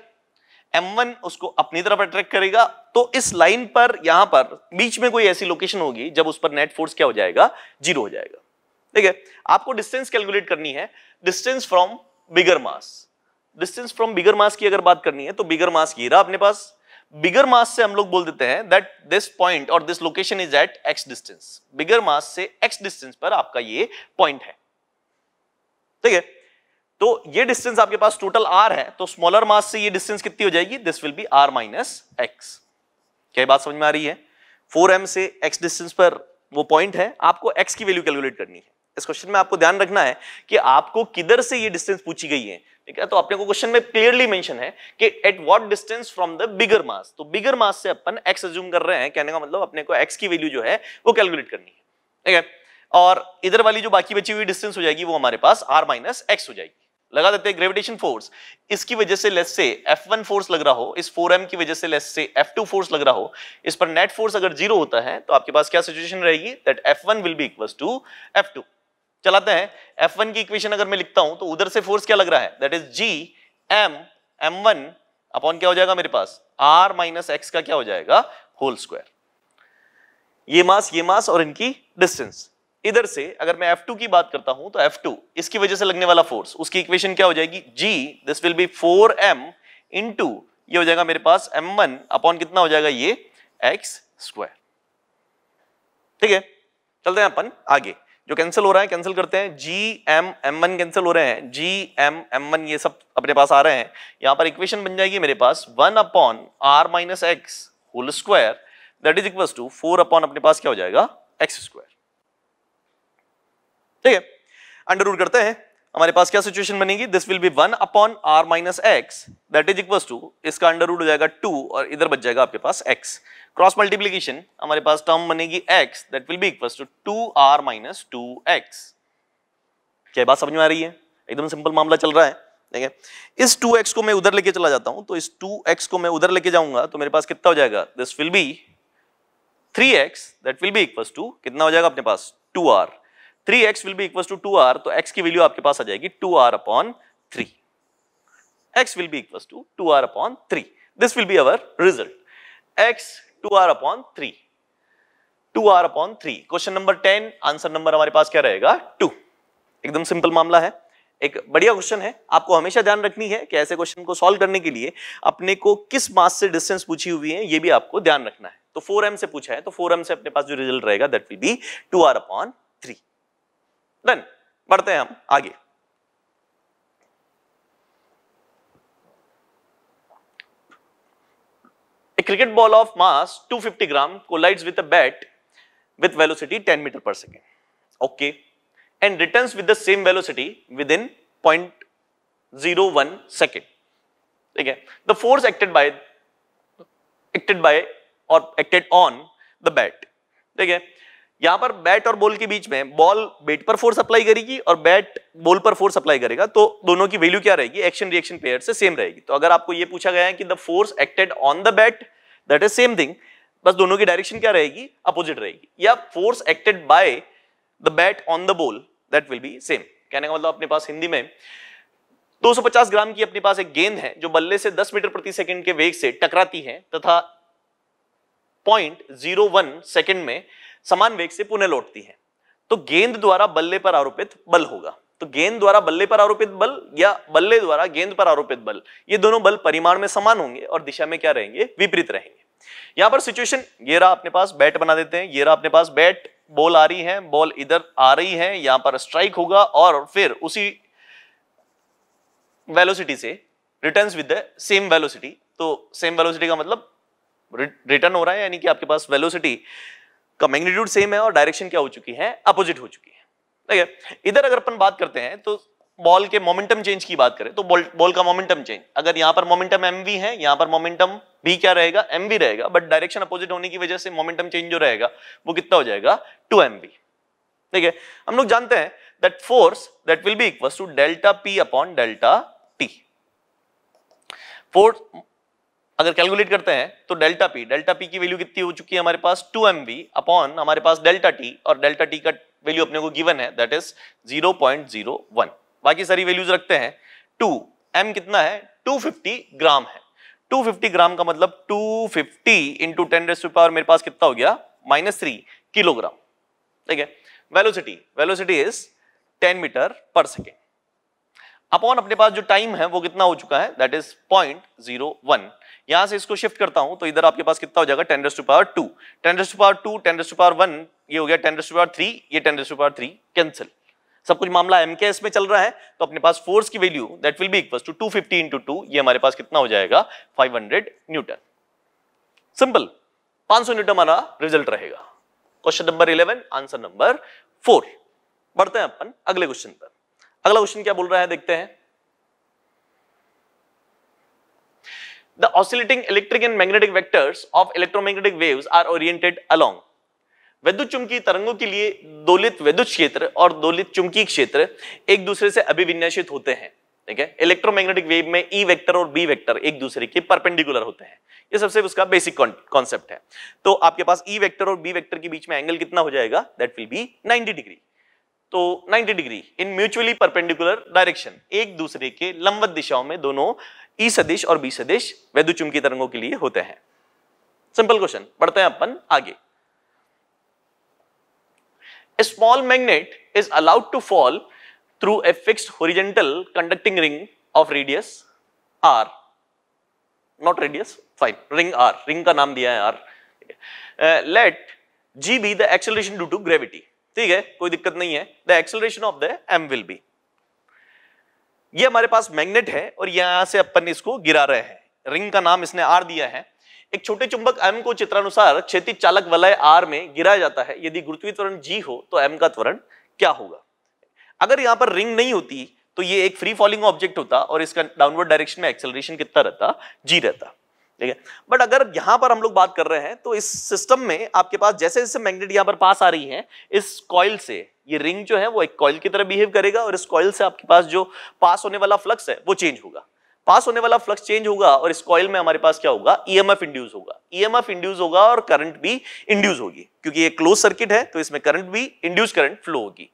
M1 उसको अपनी तरफ अट्रैक्ट करेगा तो इस लाइन पर यहां पर बीच में कोई ऐसी लोकेशन होगी जब उस पर नेट फोर्स क्या हो जाएगा जीरो हो जाएगा ठीक है आपको डिस्टेंस कैलकुलेट करनी है distance from bigger mass distance from bigger mass की अगर बात करनी है तो बिगर मास ये रहा अपने पास बिगर मास से हम लोग बोल देते हैं दैट दिस पॉइंट और this location is at X distance bigger mass से एक्स डिस्टेंस पर आपका ये पॉइंट है ठीक है तो ये डिस्टेंस आपके पास टोटल आर है तो स्मॉलर मास से ये डिस्टेंस कितनी हो जाएगी this will be R minus X क्या बात समझ में आ रही है फोर एम से एक्स डिस्टेंस पर वो पॉइंट है आपको एक्स की वैल्यू कैलकुलेट करनी है इस क्वेश्चन में आपको ध्यान रखना है कि आपको किधर से ये डिस्टेंस पूछी गई है ठीक है तो अपने को क्वेश्चन में क्लियरली मेंशन है कि at what distance from the bigger mass तो बिगर मास से अपन एक्स एज्यूम कर रहे हैं कहने का मतलब अपने को एक्स की वैल्यू जो है वो कैलकुलेट करनी है ठीक है और इधर वाली जो बाकी बची हुई डिस्टेंस हो जाएगी वो हमारे पास आर माइनस एक्स हो जाएगी लगा देते हैं ग्रेविटेशन फोर्स इसकी वजह से लेस से F1 फोर्स लग रहा हो इस 4m की वजह से लेस से F2 फोर्स लग रहा हो इस पर नेट फोर्स अगर जीरो होता है तो आपके पास क्या सिचुएशन रहेगी that F1 will be equals to F2 चलाते हैं F1 की इक्वेशन अगर मैं लिखता हूं तो उधर से फोर्स क्या लग रहा है that is G M M one upon क्या हो जाएगा मेरे पास आर माइनस एक्स का क्या हो जाएगा होल स्क्वायर ये मास ये मास और इनकी डिस्टेंस इधर से अगर मैं F2 की बात करता हूं तो F2 इसकी वजह से लगने वाला फोर्स उसकी इक्वेशन क्या हो जाएगी G this will be 4m M ये हो जाएगा मेरे पास m1 अपॉन कितना हो जाएगा ये x स्क्वायर ठीक है चलते हैं अपन आगे जो कैंसिल हो रहा है कैंसिल करते हैं G M M one cancel हो रहे हैं जी एम एम वन ये सब अपने पास आ रहे हैं यहां पर इक्वेशन बन जाएगी मेरे पास one upon R minus X whole square that is equal to four upon अपने पास क्या हो जाएगा एक्स स्क्वायर ठीक है अंडर रूट करते हैं हमारे पास क्या सिचुएशन बनेगी this will be one upon R minus X that is equal to इसका अंडर रूट हो जाएगा टू और इधर बच जाएगा आपके पास एक्स क्रॉस मल्टीप्लीकेशन हमारे पास टर्म बनेगी X that will be equal to two R minus two X क्या बात समझ में आ रही है एकदम सिंपल मामला चल रहा है ठीक है इस टू एक्स को मैं उधर लेके चला जाता हूं तो इस टू एक्स को मैं उधर लेके जाऊंगा तो मेरे पास कितना हो जाएगा this will be three X that will be equal to कितना हो जाएगा अपने पास two R three X will be equal to two R तो एक्स की वैल्यू आपके पास आ जाएगी two R upon three X will be equal to two R upon three this will be our result X two R upon three two R upon three question number ten answer number हमारे पास क्या रहेगा to एकदम simple मामला है एक बढ़िया question है आपको हमेशा ध्यान रखनी है कि ऐसे क्वेश्चन को सॉल्व करने के लिए अपने को किस मास से डिस्टेंस पूछी हुई है ये भी आपको ध्यान रखना है तो फोर एम से पूछा है तो फोर एम से अपने पास जो रिजल्ट रहेगा that will be 2r R upon three then बढ़ते हैं हम आगे a cricket ball of mass 250 gram को light with bat with velocity 10 meter per second okay and return with the same velocity within point zero one second ठीक है the force acted by acted by और acted on the bat ठीक है यहां पर bat और ball के बीच में बॉल बेट पर फोर्स अप्लाई करेगी और बैट बॉल पर फोर्स अप्लाई करेगा तो दोनों की वैल्यू क्या रहेगी एक्शन रिएक्शन पेयर से सेम रहेगी तो अगर आपको ये पूछा गया है कि the force acted on the bat that is same thing बस दोनों की डायरेक्शन क्या रहेगी अपोजिट रहेगी या force acted by the bat on the ball that will be same कहने का मतलब अपने पास हिंदी में 250 ग्राम की अपने पास एक गेंद है जो बल्ले से 10 मीटर प्रति सेकंड के वेग से टकराती है तथा पॉइंट जीरो वन सेकेंड में समान वेग से पुनः लौटती है तो गेंद द्वारा बल्ले पर आरोपित बल होगा तो गेंद द्वारा बल्ले पर आरोपित बल या बल्ले द्वारा गेंद पर आरोपित बल ये दोनों बल परिमाण में समान होंगे और दिशा में क्या रहेंगे विपरीत रहेंगे यहां पर सिचुएशन ये रहा अपने पास बैट बना देते हैं ये रहा अपने पास बैट बॉल आ रही है बॉल इधर आ रही है यहां पर स्ट्राइक होगा और फिर उसी वेलोसिटी से return with the same velocity तो सेम वेलोसिटी का मतलब रिटर्न हो रहा है यानी कि आपके पास वेलोसिटी का मैग्नीट्यूड सेम है और डायरेक्शन क्या हो चुकी है अपोजिट हो चुकी है ठीक है इधर अगर अपन बात करते हैं तो बॉल के मोमेंटम चेंज की बात करें तो बॉल बॉल का मोमेंटम चेंज अगर यहां पर मोमेंटम एम है यहां पर मोमेंटम भी क्या रहेगा एम रहेगा बट डायरेक्शन अपोजिट होने की वजह से मोमेंटम चेंज जो रहेगा वो कितना हो जाएगा टू एम ठीक है हम लोग जानते हैं that force that will be equal to delta P upon delta T force अगर कैलकुलेट करते हैं तो डेल्टा पी डेल्टा पी की वैल्यू कितनी हो चुकी है हमारे पास टू एम बी अपॉन हमारे पास डेल्टा टी और डेल्टा टी का वैल्यू अपने को गिवन है that is zero zero point one बाकी सारी वैल्यूज रखते हैं टू एम कितना है टू फिफ्टी ग्राम है टू फिफ्टी ग्राम का मतलब two fifty into ten raise to power मेरे पास कितना हो गया माइनस थ्री किलोग्राम ठीक है velocity velocity is ten meter per second upon अपने पास जो टाइम है वो कितना हो चुका है that is point zero one यहां से इसको शिफ्ट करता हूं तो इधर आपके पास कितना हो जाएगा ten raise to power two ten raise to power two ten raise to power one ये हो गया ten raise to power three ये ten raise to power three cancel सब कुछ मामला एम के एस में चल रहा है तो अपने पास फोर्स की value that will be equal to two fifty into two ये हमारे पास कितना हो जाएगा फाइव हंड्रेड न्यूटन सिंपल पांच सौ न्यूटन हमारा रिजल्ट रहेगा question number eleven answer number four बढ़ते हैं अपन अगले क्वेश्चन पर अगला क्वेश्चन क्या बोल रहा है देखते हैं the oscillating electric and magnetic vectors of electromagnetic waves are oriented along वैद्युत चुंबकीय तरंगों के लिए दोलित वैद्युत क्षेत्र और दोलित चुंबकीय क्षेत्र एक दूसरे से अभिविन्यासित होते हैं ठीक है इलेक्ट्रोमैग्नेटिक वेव में ई e वेक्टर और बी वेक्टर एक दूसरे के परपेंडिकुलर होते हैं ये सबसे उसका बेसिक कॉन्सेप्ट है तो आपके पास ई e वेक्टर और बी वेक्टर के बीच में एंगल कितना हो जाएगा दैट विल बी 90 डिग्री तो 90 degree in mutually perpendicular direction एक दूसरे के लंबत दिशाओं में दोनों ई e सदिश और बी सदिश वैद्युचुंबकीय तरंगों के लिए होते हैं सिंपल क्वेश्चन पढ़ते हैं अपन आगे small magnet is allowed to fall through a fix horizontal conducting ring of radius R not radius fine ring R ring का नाम दिया है R let G be the acceleration due to gravity ठीक है कोई दिक्कत नहीं है the acceleration of the M will be ये हमारे पास मैग्नेट है और यहां से अपन इसको गिरा रहे हैं रिंग का नाम इसने आर दिया है एक छोटे चुंबक एम को चित्रानुसार क्षेत्र चालक वलय आर में गिराया जाता है यदि गुरुत्वीय त्वरण जी हो तो एम का त्वरण क्या होगा अगर यहां पर रिंग नहीं होती तो ये एक फ्री फॉलिंग ऑब्जेक्ट होता और इसका डाउनवर्ड डायरेक्शन में एक्सेलरेशन कितना रहता जी रहता ठीक है बट अगर यहां पर हम लोग बात कर रहे हैं तो इस सिस्टम में आपके पास जैसे जैसे मैग्नेट यहाँ पर पास आ रही है इस कॉइल से ये रिंग जो है वो एक कॉइल की तरह बिहेव करेगा और इस कॉयल से आपके पास जो पास होने वाला फ्लक्स है वो चेंज होगा पास होने वाला फ्लक्स चेंज होगा और इस कॉयल में हमारे पास क्या होगा ईएमएफ इंड्यूस होगा ईएमएफ इंड्यूस होगा और करंट भी इंड्यूस होगी क्योंकि ये क्लोज सर्किट है तो इसमें करंट भी इंड्यूस करंट फ्लो होगी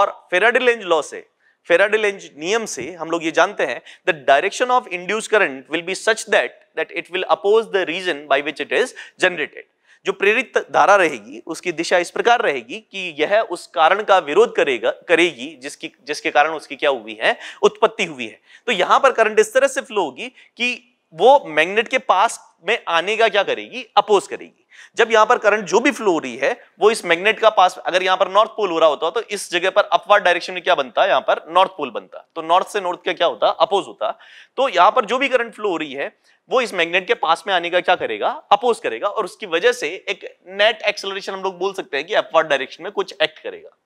और फेराडिलेंज लॉ से फेराडिलेंज नियम से हम लोग ये जानते हैं the direction of induce current will be such that that it will oppose the reason by which it is generated जो प्रेरित धारा रहेगी उसकी दिशा इस प्रकार रहेगी कि यह उस कारण का विरोध करेगा करेगी जिसकी जिसके कारण उसकी क्या हुई है उत्पत्ति हुई है तो यहां पर करंट इस तरह से फ्लो होगी कि वो मैग्नेट के पास में आने का क्या करेगी अपोज करेगी जब यहां पर करंट जो भी फ्लो हो रही है वो इस मैग्नेट का पास अगर यहां पर नॉर्थ पोल हो रहा होता तो इस जगह पर अपवर्ड डायरेक्शन में क्या बनता है यहां पर नॉर्थ पोल बनता तो नॉर्थ से नॉर्थ का क्या होता अपोज होता तो यहां पर जो भी करंट फ्लो हो रही है वो इस मैग्नेट के पास में आने का क्या करेगा अपोज करेगा और उसकी वजह से एक नेट एक्सेलरेशन हम लोग बोल सकते हैं कि अपवर्ड डायरेक्शन में कुछ एक्ट करेगा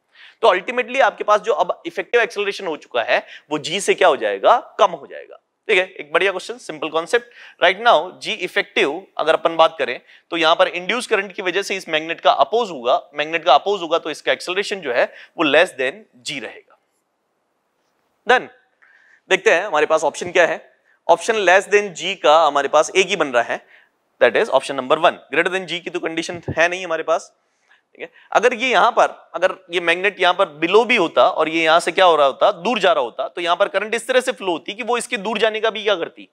तो अल्टीमेटली आपके पास जो अब इफेक्टिव एक्सेलरेशन हो चुका है वो जी से क्या हो जाएगा कम हो जाएगा ठीक है एक बढ़िया question simple concept right now G effective अगर अपन बात करें तो यहां पर इंड्यूस करंट की वजह से इस मैग्नेट का अपोज होगा मैग्नेट का अपोज होगा तो इसका एक्सेलरेशन जो है वो लेस देन जी रहेगा देन देखते हैं हमारे पास ऑप्शन क्या है ऑप्शन लेस देन जी का हमारे पास एक ही बन रहा है that is option number one greater than G की तो कंडीशन है नहीं हमारे पास ठीक है अगर ये यहां पर अगर ये मैग्नेट यहां पर बिलो भी होता और ये यहां से क्या हो रहा होता दूर जा रहा होता तो यहां पर करंट इस तरह से फ्लो होती कि वो इसके दूर जाने का भी क्या करती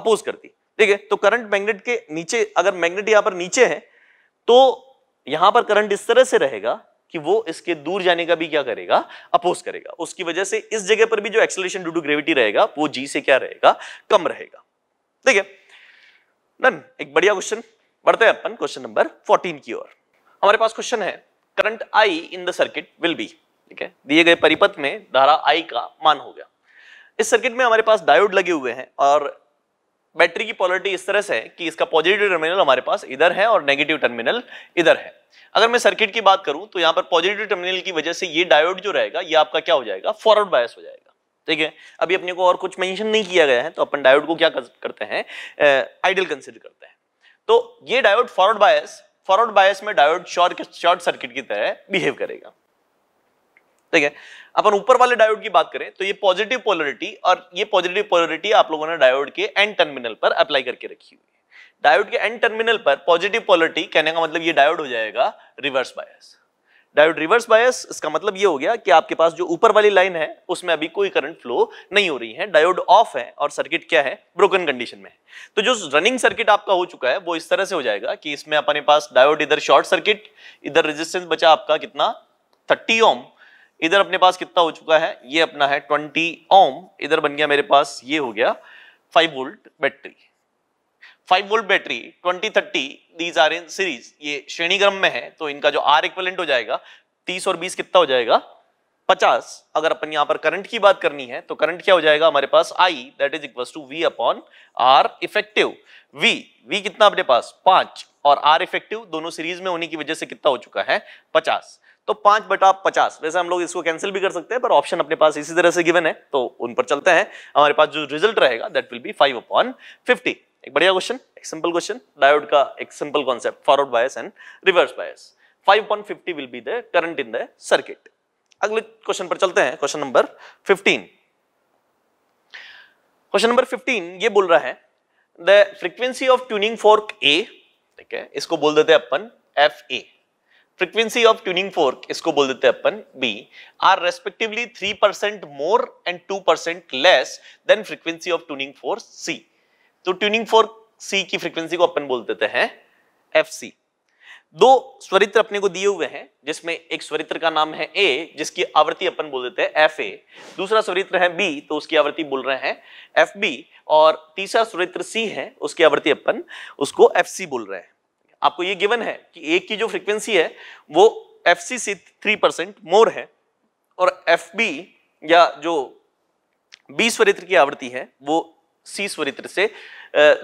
अपोज करती ठीक है तो करंट मैग्नेट के नीचे अगर मैग्नेट यहां पर नीचे है तो यहां पर करंट इस तरह से रहेगा कि वो इसके दूर जाने का भी क्या करेगा अपोज करेगा उसकी वजह से इस जगह पर भी जो एक्सलेशन ड्यू टू ग्रेविटी रहेगा वो जी से क्या रहेगा कम रहेगा ठीक है एक बढ़िया क्वेश्चन बढ़ते हैं अपन क्वेश्चन नंबर फोर्टीन की ओर हमारे पास क्वेश्चन है current I in the circuit will be ठीक है दिए गए परिपथ में धारा आई का मान हो गया इस सर्किट में हमारे पास डायोड लगे हुए हैं और बैटरी की पॉलिटी इस तरह से है कि इसका पॉजिटिव टर्मिनल हमारे पास इधर है और नेगेटिव टर्मिनल इधर है अगर मैं सर्किट की बात करूं तो यहां पर पॉजिटिव टर्मिनल की वजह से ये डायोड जो रहेगा ये आपका क्या हो जाएगा फॉरवर्ड बायस हो जाएगा ठीक है अभी अपने को और कुछ मेंशन नहीं किया गया है तो अपन डायोड को क्या करते हैं आइडियल कंसिडर करते हैं तो ये diode forward bias forward bias में डायोड शॉर्ट सर्किट की तरह बिहेव करेगा ठीक है अपन ऊपर वाले डायोड की बात करें तो ये पॉजिटिव पोलरिटी और ये पॉजिटिव पोलरिटी आप लोगों ने डायोड के एंड टर्मिनल पर अप्लाई करके रखी हुई है डायोड के एंड टर्मिनल पर पॉजिटिव पोलरिटी कहने का मतलब ये डायोड हो जाएगा reverse bias diode reverse bias इसका मतलब ये हो गया कि आपके पास जो ऊपर वाली लाइन है उसमें अभी कोई करंट फ्लो नहीं हो रही है डायोड ऑफ है और सर्किट क्या है ब्रोकन कंडीशन में तो जो रनिंग सर्किट आपका हो चुका है वो इस तरह से हो जाएगा कि इसमें अपने पास डायोड इधर शॉर्ट सर्किट इधर रेजिस्टेंस बचा आपका कितना थर्टी ओम इधर अपने पास कितना हो चुका है ये अपना है ट्वेंटी ओम इधर बन गया मेरे पास ये हो गया five volt battery five volt battery twenty thirty these are in series ये श्रेणी क्रम में है तो इनका जो आर इक्वलेंट हो जाएगा तीस और बीस कितना हो जाएगा पचास अगर अपन यहां पर करंट की बात करनी है तो करंट क्या हो जाएगा हमारे पास I that is equal to V upon R effective V V कितना अपने पास पांच और आर इफेक्टिव दोनों सीरीज में होने की वजह से कितना हो चुका है पचास तो पांच बटा पचास वैसे हम लोग इसको कैंसिल भी कर सकते हैं पर ऑप्शन अपने पास इसी तरह से गिवन है तो उन पर चलते हैं हमारे पास जो रिजल्ट रहेगा that will be five upon fifty एक बढ़िया क्वेश्चन एक सिंपल क्वेश्चन डायोड का एक simple concept forward bias and reverse bias 5.50 will be the current in the circuit अगले क्वेश्चन पर चलते हैं क्वेश्चन नंबर 15 क्वेश्चन नंबर 15 ये बोल रहा है the frequency of tuning fork A ठीक है इसको बोल देते हैं अपन F A frequency of tuning fork इसको बोल देते हैं अपन B are respectively three percent more and two percent less than frequency of tuning fork C तो ट्यूनिंग फॉर सी की फ्रीक्वेंसी को अपन बोलते थे हैं एफ सी दो स्वरित्र अपने को दिए हुए हैं जिसमें एक स्वरित्र का नाम है ए जिसकी आवृत्ति अपन बोल देते हैं एफ ए दूसरा स्वरित्र है बी तो उसकी आवृत्ति बोल रहे हैं एफ बी और तीसरा स्वरित्र सी है उसकी आवृत्ति अपन उसको एफ सी बोल रहे हैं आपको ये गिवन है कि ए की जो फ्रीक्वेंसी है वो एफ सी से थ्री परसेंट मोर है और एफ बी या जो बी स्वरित्र की आवृत्ति है वो सी स्वरित्र से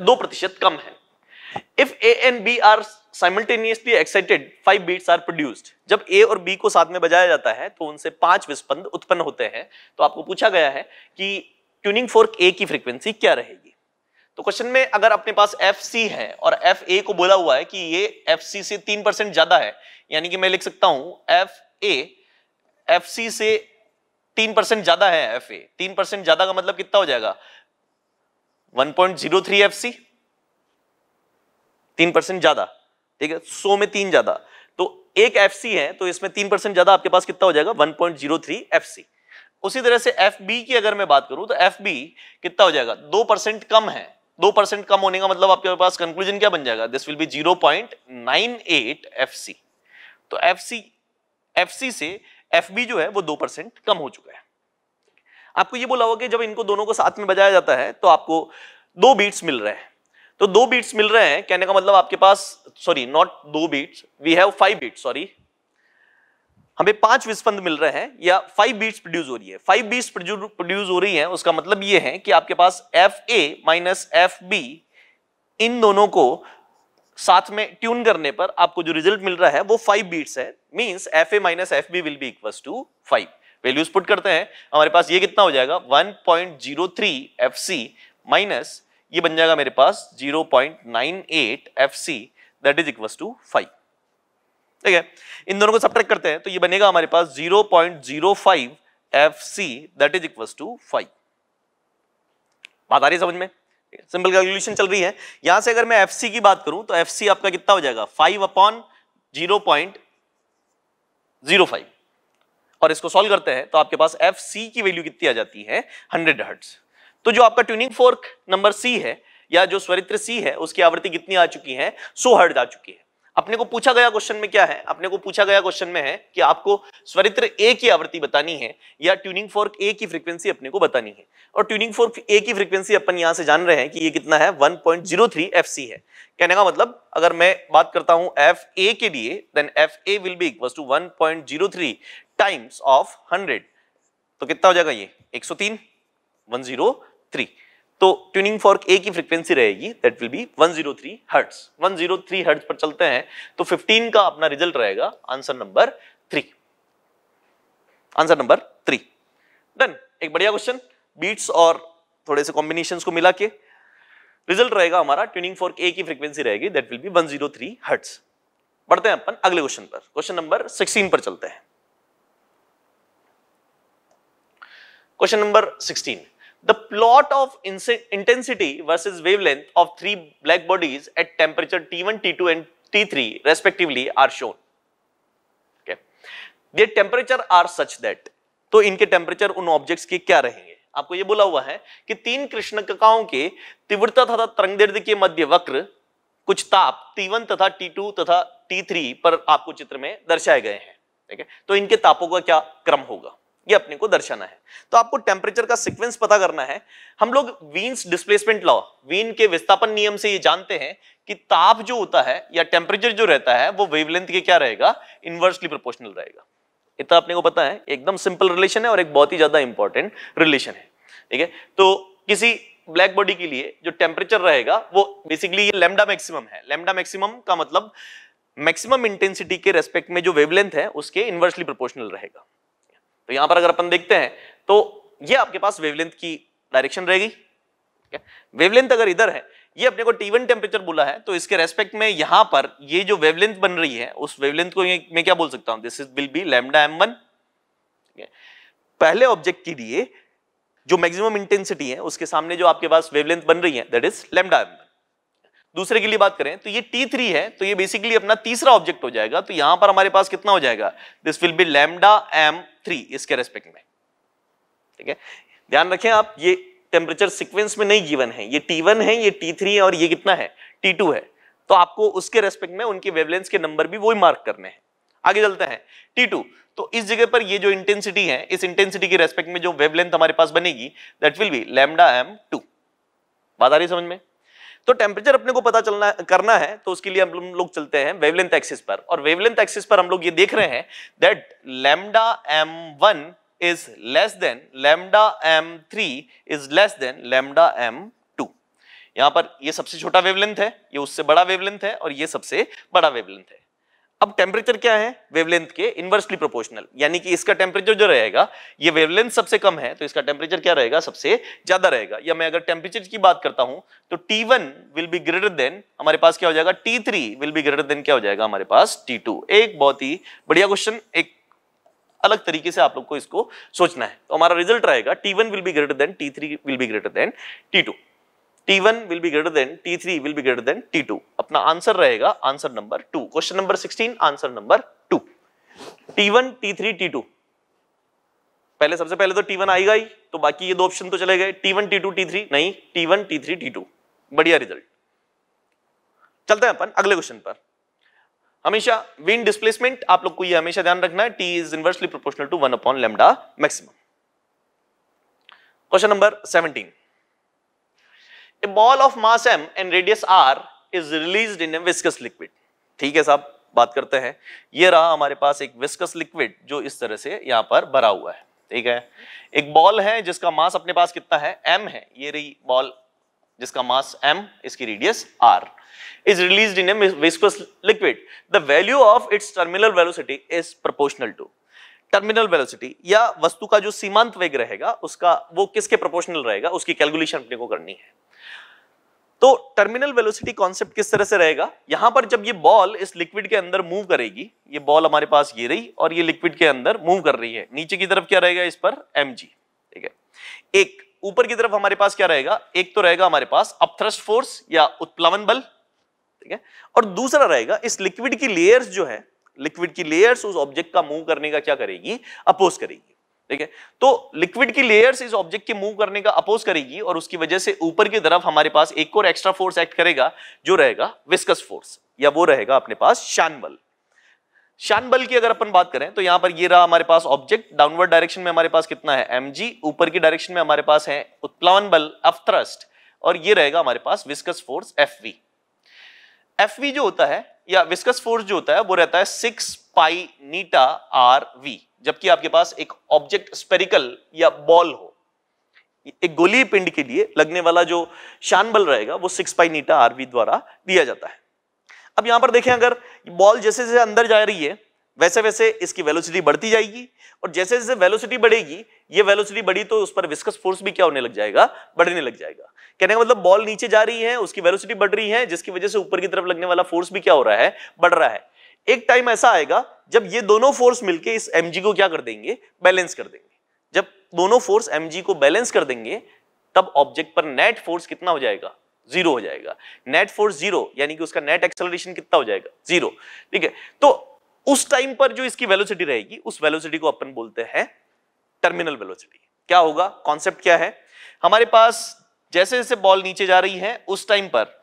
दो प्रतिशत कम है if A and B are simultaneously excited five beats are produced जब ए और बी को साथ में बजाया जाता है तो उनसे पांच विस्पंद उत्पन्न होते हैं तो आपको पूछा गया है कि ट्यूनिंग फोर्क ए की फ्रीक्वेंसी क्या रहेगी तो क्वेश्चन में अगर अपने पास एफ सी है और एफ ए को बोला हुआ है कि ये एफ सी से तीन परसेंट ज्यादा है यानी कि मैं लिख सकता हूं एफ ए एफ सी से तीन परसेंट ज्यादा है एफ ए तीन परसेंट ज्यादा का मतलब कितना हो जाएगा 1.03 एफसी तीन परसेंट ज्यादा ठीक है सो में तीन ज्यादा तो एक सी है तो इसमें तीन परसेंट ज्यादा आपके पास कितना हो जाएगा 1.03 एफसी उसी तरह से एफ की अगर मैं बात करूं तो एफ कितना हो जाएगा दो परसेंट कम है दो परसेंट कम होने का मतलब आपके पास कंक्लूजन क्या बन जाएगा this will be zero point nine eight F C तो एफ सी एफ सी से एफ बी जो है वो दो परसेंट कम हो चुका है आपको ये बोला होगा कि जब इनको दोनों को साथ में बजाया जाता है तो आपको दो बीट्स मिल रहे हैं तो दो बीट्स मिल रहे हैं कहने का मतलब आपके पास सॉरी नॉट दो beats we have five beats sorry हमें पांच विस्पंद मिल रहे हैं या फाइव बीट्स प्रोड्यूस हो रही है फाइव बीट्स प्रोड्यूस हो रही है उसका मतलब ये है कि आपके पास F A minus F B इन दोनों को साथ में ट्यून करने पर आपको जो रिजल्ट मिल रहा है वो फाइव बीट्स है means F A minus F B will be equal to five values put करते हैं हमारे पास ये कितना हो जाएगा 1.03 पॉइंट माइनस ये बन जाएगा मेरे पास 0.98 point that is equal to five ठीक है इन दोनों को सब करते हैं तो ये बनेगा हमारे पास 0.05 point that is equal to five बात आ रही समझ में सिंपल कैलकुलेशन चल रही है यहां से अगर मैं एफ की बात करूं तो एफ आपका कितना हो जाएगा five upon zero point zero five और इसको सॉल्व करते हैं तो आपके पास एफ सी की वैल्यू कितनी आ जाती है हंड्रेड हर्ट्स तो जो आपका ट्यूनिंग फोर्क नंबर सी है या जो स्वरित्र सी है उसकी आवृत्ति कितनी आ चुकी है सो हर्ट आ चुकी है अपने को पूछा गया क्वेश्चन में क्या है अपने को पूछा गया क्वेश्चन में है कि आपको स्वरित्र ए की आवृत्ति बतानी है या ट्यूनिंग फोर्क ए की फ्रीक्वेंसी अपने को बतानी है और ट्यूनिंग फोर्क ए की फ्रीक्वेंसी अपन यहां से जान रहे हैं कि ये कितना है 1.03 एफसी है कहने का मतलब अगर मैं बात करता हूं एफ ए के लिए then F A will be equal to 1.03 times of hundred तो कितना हो जाएगा ये 103 103 तो ट्यूनिंग फॉर्क ए की फ्रीक्वेंसी रहेगी that will be 103 hertz 103 hertz पर चलते हैं तो 15 का अपना रिजल्ट रहेगा answer number three answer number three done एक बढ़िया क्वेश्चन बीट्स और थोड़े से कॉम्बिनेशन को मिला के रिजल्ट रहेगा हमारा ट्यूनिंग फॉर्क ए की फ्रीक्वेंसी रहेगी दैट विल बी 103 हर्ट्स बढ़ते हैं अपन अगले क्वेश्चन पर क्वेश्चन नंबर 16 पर चलते हैं Question number 16. The plot of intensity versus wavelength of three black bodies at temperature T1, T2 and T3 respectively are shown. Okay. Their temperature are such that तो इनके टेम्परेचर उन objects के क्या रहेंगे आपको ये बोला हुआ है कि तीन कृष्णकाओं के तीव्रता तथा तरंगदैर्ध्य के मध्य वक्र कुछ ताप T1 तथा T2 तथा T3 पर आपको चित्र में दर्शाए गए हैं ठीक है तो इनके तापों का क्या क्रम होगा ये अपने को दर्शाना है तो आपको टेम्परेचर का सिक्वेंस पता करना है हम लोग वीन्स डिस्प्लेसमेंट लॉ वीन के विस्थापन नियम से ये जानते हैं कि ताप जो होता है या टेम्परेचर जो रहता है वो वेवलेंथ के क्या रहेगा इनवर्सली प्रोपोर्शनल रहेगा इतना आपने को पता है एकदम सिंपल रिलेशन है और एक बहुत ही ज्यादा इंपॉर्टेंट रिलेशन है ठीक है तो किसी ब्लैक बॉडी के लिए जो टेम्परेचर रहेगा वो बेसिकली ये लेमडा मैक्सिमम है लेमडा मैक्सिमम का मतलब मैक्सिमम इंटेंसिटी के रेस्पेक्ट में जो वेवलेंथ है उसके इन्वर्सली प्रोपोर्शनल रहेगा तो यहां पर अगर अपन देखते हैं तो ये आपके पास वेवलेंथ की डायरेक्शन रहेगी वेवलेंथ अगर इधर है ये अपने को T1 टेम्परेचर बोला है तो इसके रेस्पेक्ट में यहां पर ये जो वेवलेंथ बन रही है उस वेवलेंथ को मैं क्या बोल सकता हूं this is will be lambda M one पहले ऑब्जेक्ट के लिए जो मैक्सिमम इंटेंसिटी है उसके सामने जो आपके पास वेवलेंथ बन रही है that is lambda M one दूसरे के लिए बात करें तो ये टी थ्री है तो ये बेसिकली अपना तीसरा ऑब्जेक्ट हो जाएगा तो यहां पर हमारे पास कितना हो जाएगा this will be lambda M three इसके रेस्पेक्ट में ठीक है ध्यान रखें आप ये टेम्परेचर सिक्वेंस में नहीं गिवन है ये टी वन है ये टी थ्री है और ये कितना है टी टू है तो आपको उसके रेस्पेक्ट में उनके वेवलेंस के नंबर भी वही मार्क करने हैं आगे चलते हैं टी टू तो इस जगह पर ये जो इंटेंसिटी है इस इंटेंसिटी के रेस्पेक्ट में जो वेवलेंथ हमारे पास बनेगी that will be lambda M two बात आ रही समझ में तो टेम्परेचर अपने को पता चलना करना है तो उसके लिए हम लोग चलते हैं वेवलेंथ एक्सिस पर और वेवलेंथ एक्सिस पर हम लोग ये देख रहे हैं that lambda M one is less than lambda M three is less than lambda M two यहां पर ये सबसे छोटा वेवलेंथ है ये उससे बड़ा वेवलेंथ है और ये सबसे बड़ा वेवलेंथ है अब टेम्परेचर क्या है वेवलेंथ के इन्वर्सली प्रोपोर्शनल यानी कि इसका टेम्परेचर जो रहेगा ये वेवलेंथ सबसे कम है तो इसका टेम्परेचर क्या रहेगा सबसे ज्यादा रहेगा या मैं अगर टेम्परेचर की बात करता हूं तो T1 will be greater then हमारे पास क्या हो जाएगा T3 will be greater than क्या हो जाएगा हमारे पास T2 एक बहुत ही बढ़िया क्वेश्चन एक अलग तरीके से आप लोग को इसको सोचना है तो हमारा रिजल्ट रहेगा one will be greater than T will be greater than T T1 will be greater than T3 will be greater than T2. अपना आंसर रहेगा answer number two question number sixteen answer number two T1, T3, T2. पहले सबसे पहले तो T1 आएगा ही तो बाकी ये दो ऑप्शन तो चले गए T1, T2, T3 नहीं T1, T3, T2. बढ़िया रिजल्ट चलते हैं अपन अगले क्वेश्चन पर हमेशा विंड डिस्प्लेसमेंट आप लोग को ये हमेशा ध्यान रखना है T is inversely proportional to one upon lambda maximum question number seventeen a ball of mass m and radius r is released in a viscous liquid ठीक है साहब बात करते हैं ये रहा हमारे पास एक विस्कस लिक्विड जो इस तरह से यहाँ पर भरा हुआ है ठीक है एक बॉल है जिसका मास अपने पास कितना है एम है ये रही बॉल जिसका मास m इसकी radius r is released in a viscous liquid the value of its terminal velocity is proportional to terminal velocity या वस्तु का जो सीमांत वेग रहेगा उसका वो किसके प्रोपोर्शनल रहेगा उसकी कैलकुलेशन अपने को करनी है तो टर्मिनल वेलोसिटी कॉन्सेप्ट किस तरह से रहेगा यहां पर जब ये बॉल इस लिक्विड के अंदर मूव करेगी ये बॉल हमारे पास ये रही और ये लिक्विड के अंदर मूव कर रही है नीचे की तरफ क्या रहेगा इस पर एम ठीक है एक ऊपर की तरफ हमारे पास क्या रहेगा एक तो रहेगा हमारे पास अपथ्रस्ट फोर्स या उत्प्लवन बल ठीक है और दूसरा रहेगा इस लिक्विड की लेयर्स जो है लिक्विड की लेयर्स उस ऑब्जेक्ट का मूव करने का क्या करेगी अपोज करेगी ठीक है तो लिक्विड की लेयर्स इस ऑब्जेक्ट के मूव करने का अपोज करेगी और उसकी वजह से ऊपर की तरफ हमारे पास एक और एक्स्ट्रा फोर्स एक्ट करेगा जो रहेगा विस्कस फोर्स या वो रहेगा अपने पास शान बल शान बल की अगर अपन बात करें तो यहां पर ये रहा हमारे पास ऑब्जेक्ट डाउनवर्ड डायरेक्शन में हमारे पास कितना है एम ऊपर की डायरेक्शन में हमारे पास है उत्प्लावन बल अफ और ये रहेगा हमारे पास विस्कस फोर्स एफ वी जो होता है या विस्कस फोर्स जो होता है वो रहता है six pi eta R V जबकि आपके पास एक ऑब्जेक्ट स्पेरिकल या बॉल हो एक गोली पिंड के लिए लगने वाला जो शान बल रहेगा वो six pi eta R V द्वारा दिया जाता है अब यहां पर देखें अगर बॉल जैसे जैसे अंदर जा रही है वैसे वैसे इसकी वेलोसिटी बढ़ती जाएगी और जैसे जैसे वेलोसिटी बढ़ेगी ये वेलोसिटी बढ़ी तो उस पर विस्कस फोर्स भी क्या होने लग जाएगा बढ़ने लग जाएगा कहने का मतलब बॉल नीचे जा रही है उसकी वेलोसिटी बढ़ रही है जिसकी वजह से ऊपर की तरफ लगने वाला फोर्स भी क्या हो रहा है बढ़ रहा है एक टाइम ऐसा आएगा जब ये दोनों फोर्स मिलकर इस एम को क्या कर देंगे बैलेंस कर देंगे जब दोनों फोर्स एम को बैलेंस कर देंगे तब ऑब्जेक्ट पर नेट फोर्स कितना हो जाएगा जीरो हो जाएगा नेट फोर्स जीरो यानी कि उसका नेट एक्सेलरेशन कितना हो जाएगा जीरो ठीक है तो उस टाइम पर जो इसकी वेलोसिटी रहेगी उस वेलोसिटी को अपन बोलते हैं टर्मिनल वेलोसिटी क्या होगा कॉन्सेप्ट क्या है हमारे पास जैसे जैसे बॉल नीचे जा रही है उस टाइम पर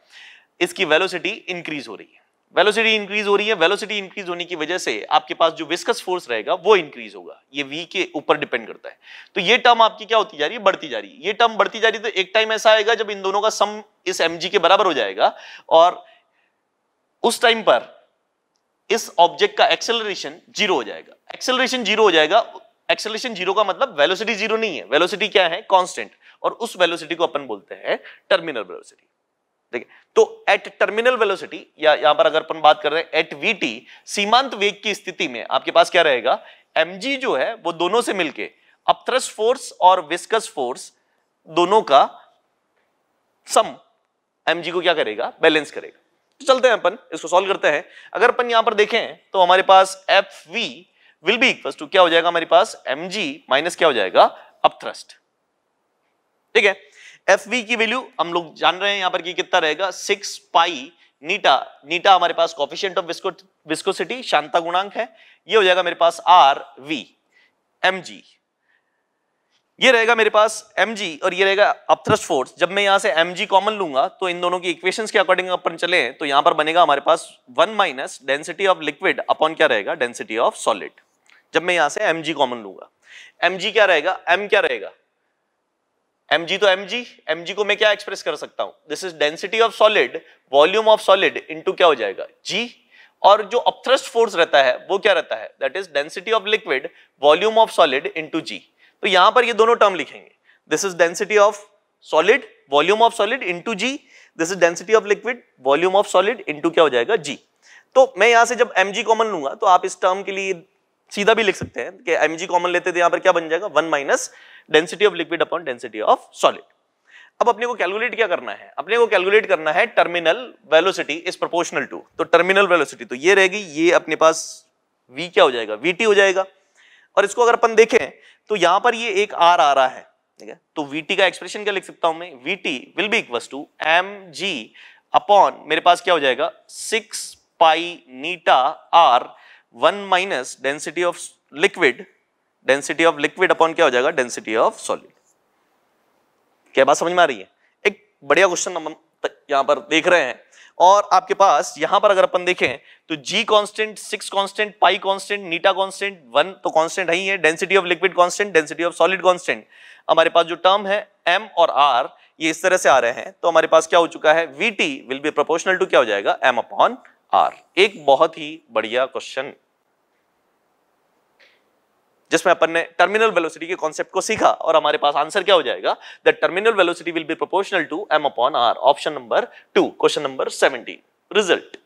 इसकी वेलोसिटी इंक्रीज हो रही है वेलोसिटी इंक्रीज हो रही है वेलोसिटी इंक्रीज होने की वजह से आपके पास जो विस्कस फोर्स रहेगा वो इंक्रीज होगा ये वी के ऊपर डिपेंड करता है तो ये टर्म आपकी क्या होती जा रही है बढ़ती जा रही है ये टर्म बढ़ती जा रही है तो एक टाइम ऐसा आएगा जब इन दोनों का सम इस एम के बराबर हो जाएगा और उस टाइम पर इस ऑब्जेक्ट का एक्सेलरेशन जीरो हो जाएगा एक्सेलरेशन जीरो हो जाएगा एक्सेलरेशन जीरो का मतलब वेलोसिटी जीरो नहीं है वेलोसिटी क्या है कांस्टेंट और उस वेलोसिटी को अपन बोलते हैं टर्मिनल वेलोसिटी देखिए तो एट टर्मिनल वेलोसिटी या यहां पर अगर अपन बात कर रहे हैं एट वीटी सीमांत वेग की स्थिति में आपके पास क्या रहेगा mg जो है वो दोनों से मिलके अपथ्रस्ट फोर्स और विस्कस फोर्स दोनों का सम mg को क्या करेगा बैलेंस करेगा तो चलते हैं अपन इसको सॉल्व करते हैं अगर अपन यहां पर देखें तो हमारे पास F V will be equal to क्या हो जाएगा हमारे पास एम जी माइनस क्या हो जाएगा अपथ्रस्ट ठीक है एफ वी की वैल्यू हम लोग जान रहे हैं यहां पर कि कितना रहेगा सिक्स पाई नीटा नीटा हमारे पास कॉफिशियंट ऑफ विस्कोसिटी शांता गुणांक है ये हो जाएगा मेरे पास आर वी एम जी ये रहेगा मेरे पास एम और ये रहेगा अपथ्रस्ट फोर्स जब मैं यहां से एम कॉमन लूंगा तो इन दोनों की इक्वेशंस के अकॉर्डिंग अपन चले तो यहां पर बनेगा हमारे पास one minus density of liquid upon क्या रहेगा डेंसिटी ऑफ सॉलिड जब मैं यहाँ से एम कॉमन लूंगा एम क्या रहेगा एम क्या रहेगा एम तो एम जी को मैं क्या एक्सप्रेस कर सकता हूं this is density of solid volume of solid into क्या हो जाएगा जी और जो अपथ्रस्ट फोर्स रहता है वो क्या रहता है that is density of liquid volume of solid into G तो यहां पर ये दोनों टर्म लिखेंगे this is density of solid volume of solid into G this is density of liquid volume of solid into क्या हो जाएगा जी तो मैं यहां से जब एम जी कॉमन लूंगा तो आप इस टर्म के लिए सीधा भी लिख सकते हैं कि एम जी कॉमन लेते थे यहां पर क्या बन जाएगा one minus density of liquid upon density of solid अब अपने को कैलकुलेट क्या करना है अपने को कैलकुलेट करना है terminal velocity is proportional to तो टर्मिनल वेलोसिटी तो ये रहेगी ये अपने पास v क्या हो जाएगा vt हो जाएगा और इसको अगर अपन देखें तो यहां पर ये एक आर आ रहा है ठीक है तो वी का एक्सप्रेशन क्या लिख सकता हूं मैं V T will be equals to M G upon मेरे पास क्या हो जाएगा six pi eta R one minus density of liquid density of liquid upon क्या हो जाएगा डेंसिटी ऑफ सॉलिड क्या बात समझ में आ रही है एक बढ़िया क्वेश्चन हम यहां पर देख रहे हैं और आपके पास यहां पर अगर अपन देखें तो G constant six constant pi constant eta constant one तो कांस्टेंट ही है density of liquid constant density of solid constant हमारे पास जो टर्म है एम और आर ये इस तरह से आ रहे हैं तो हमारे पास क्या हो चुका है V T will be proportional to क्या हो जाएगा एम अपॉन आर एक बहुत ही बढ़िया क्वेश्चन जिसमें अपन ने टर्मिनल वेलोसिटी के कॉन्सेप्ट को सीखा और हमारे पास आंसर क्या हो जाएगा the terminal velocity will be proportional to M upon R option number two question number seventeen रिजल्ट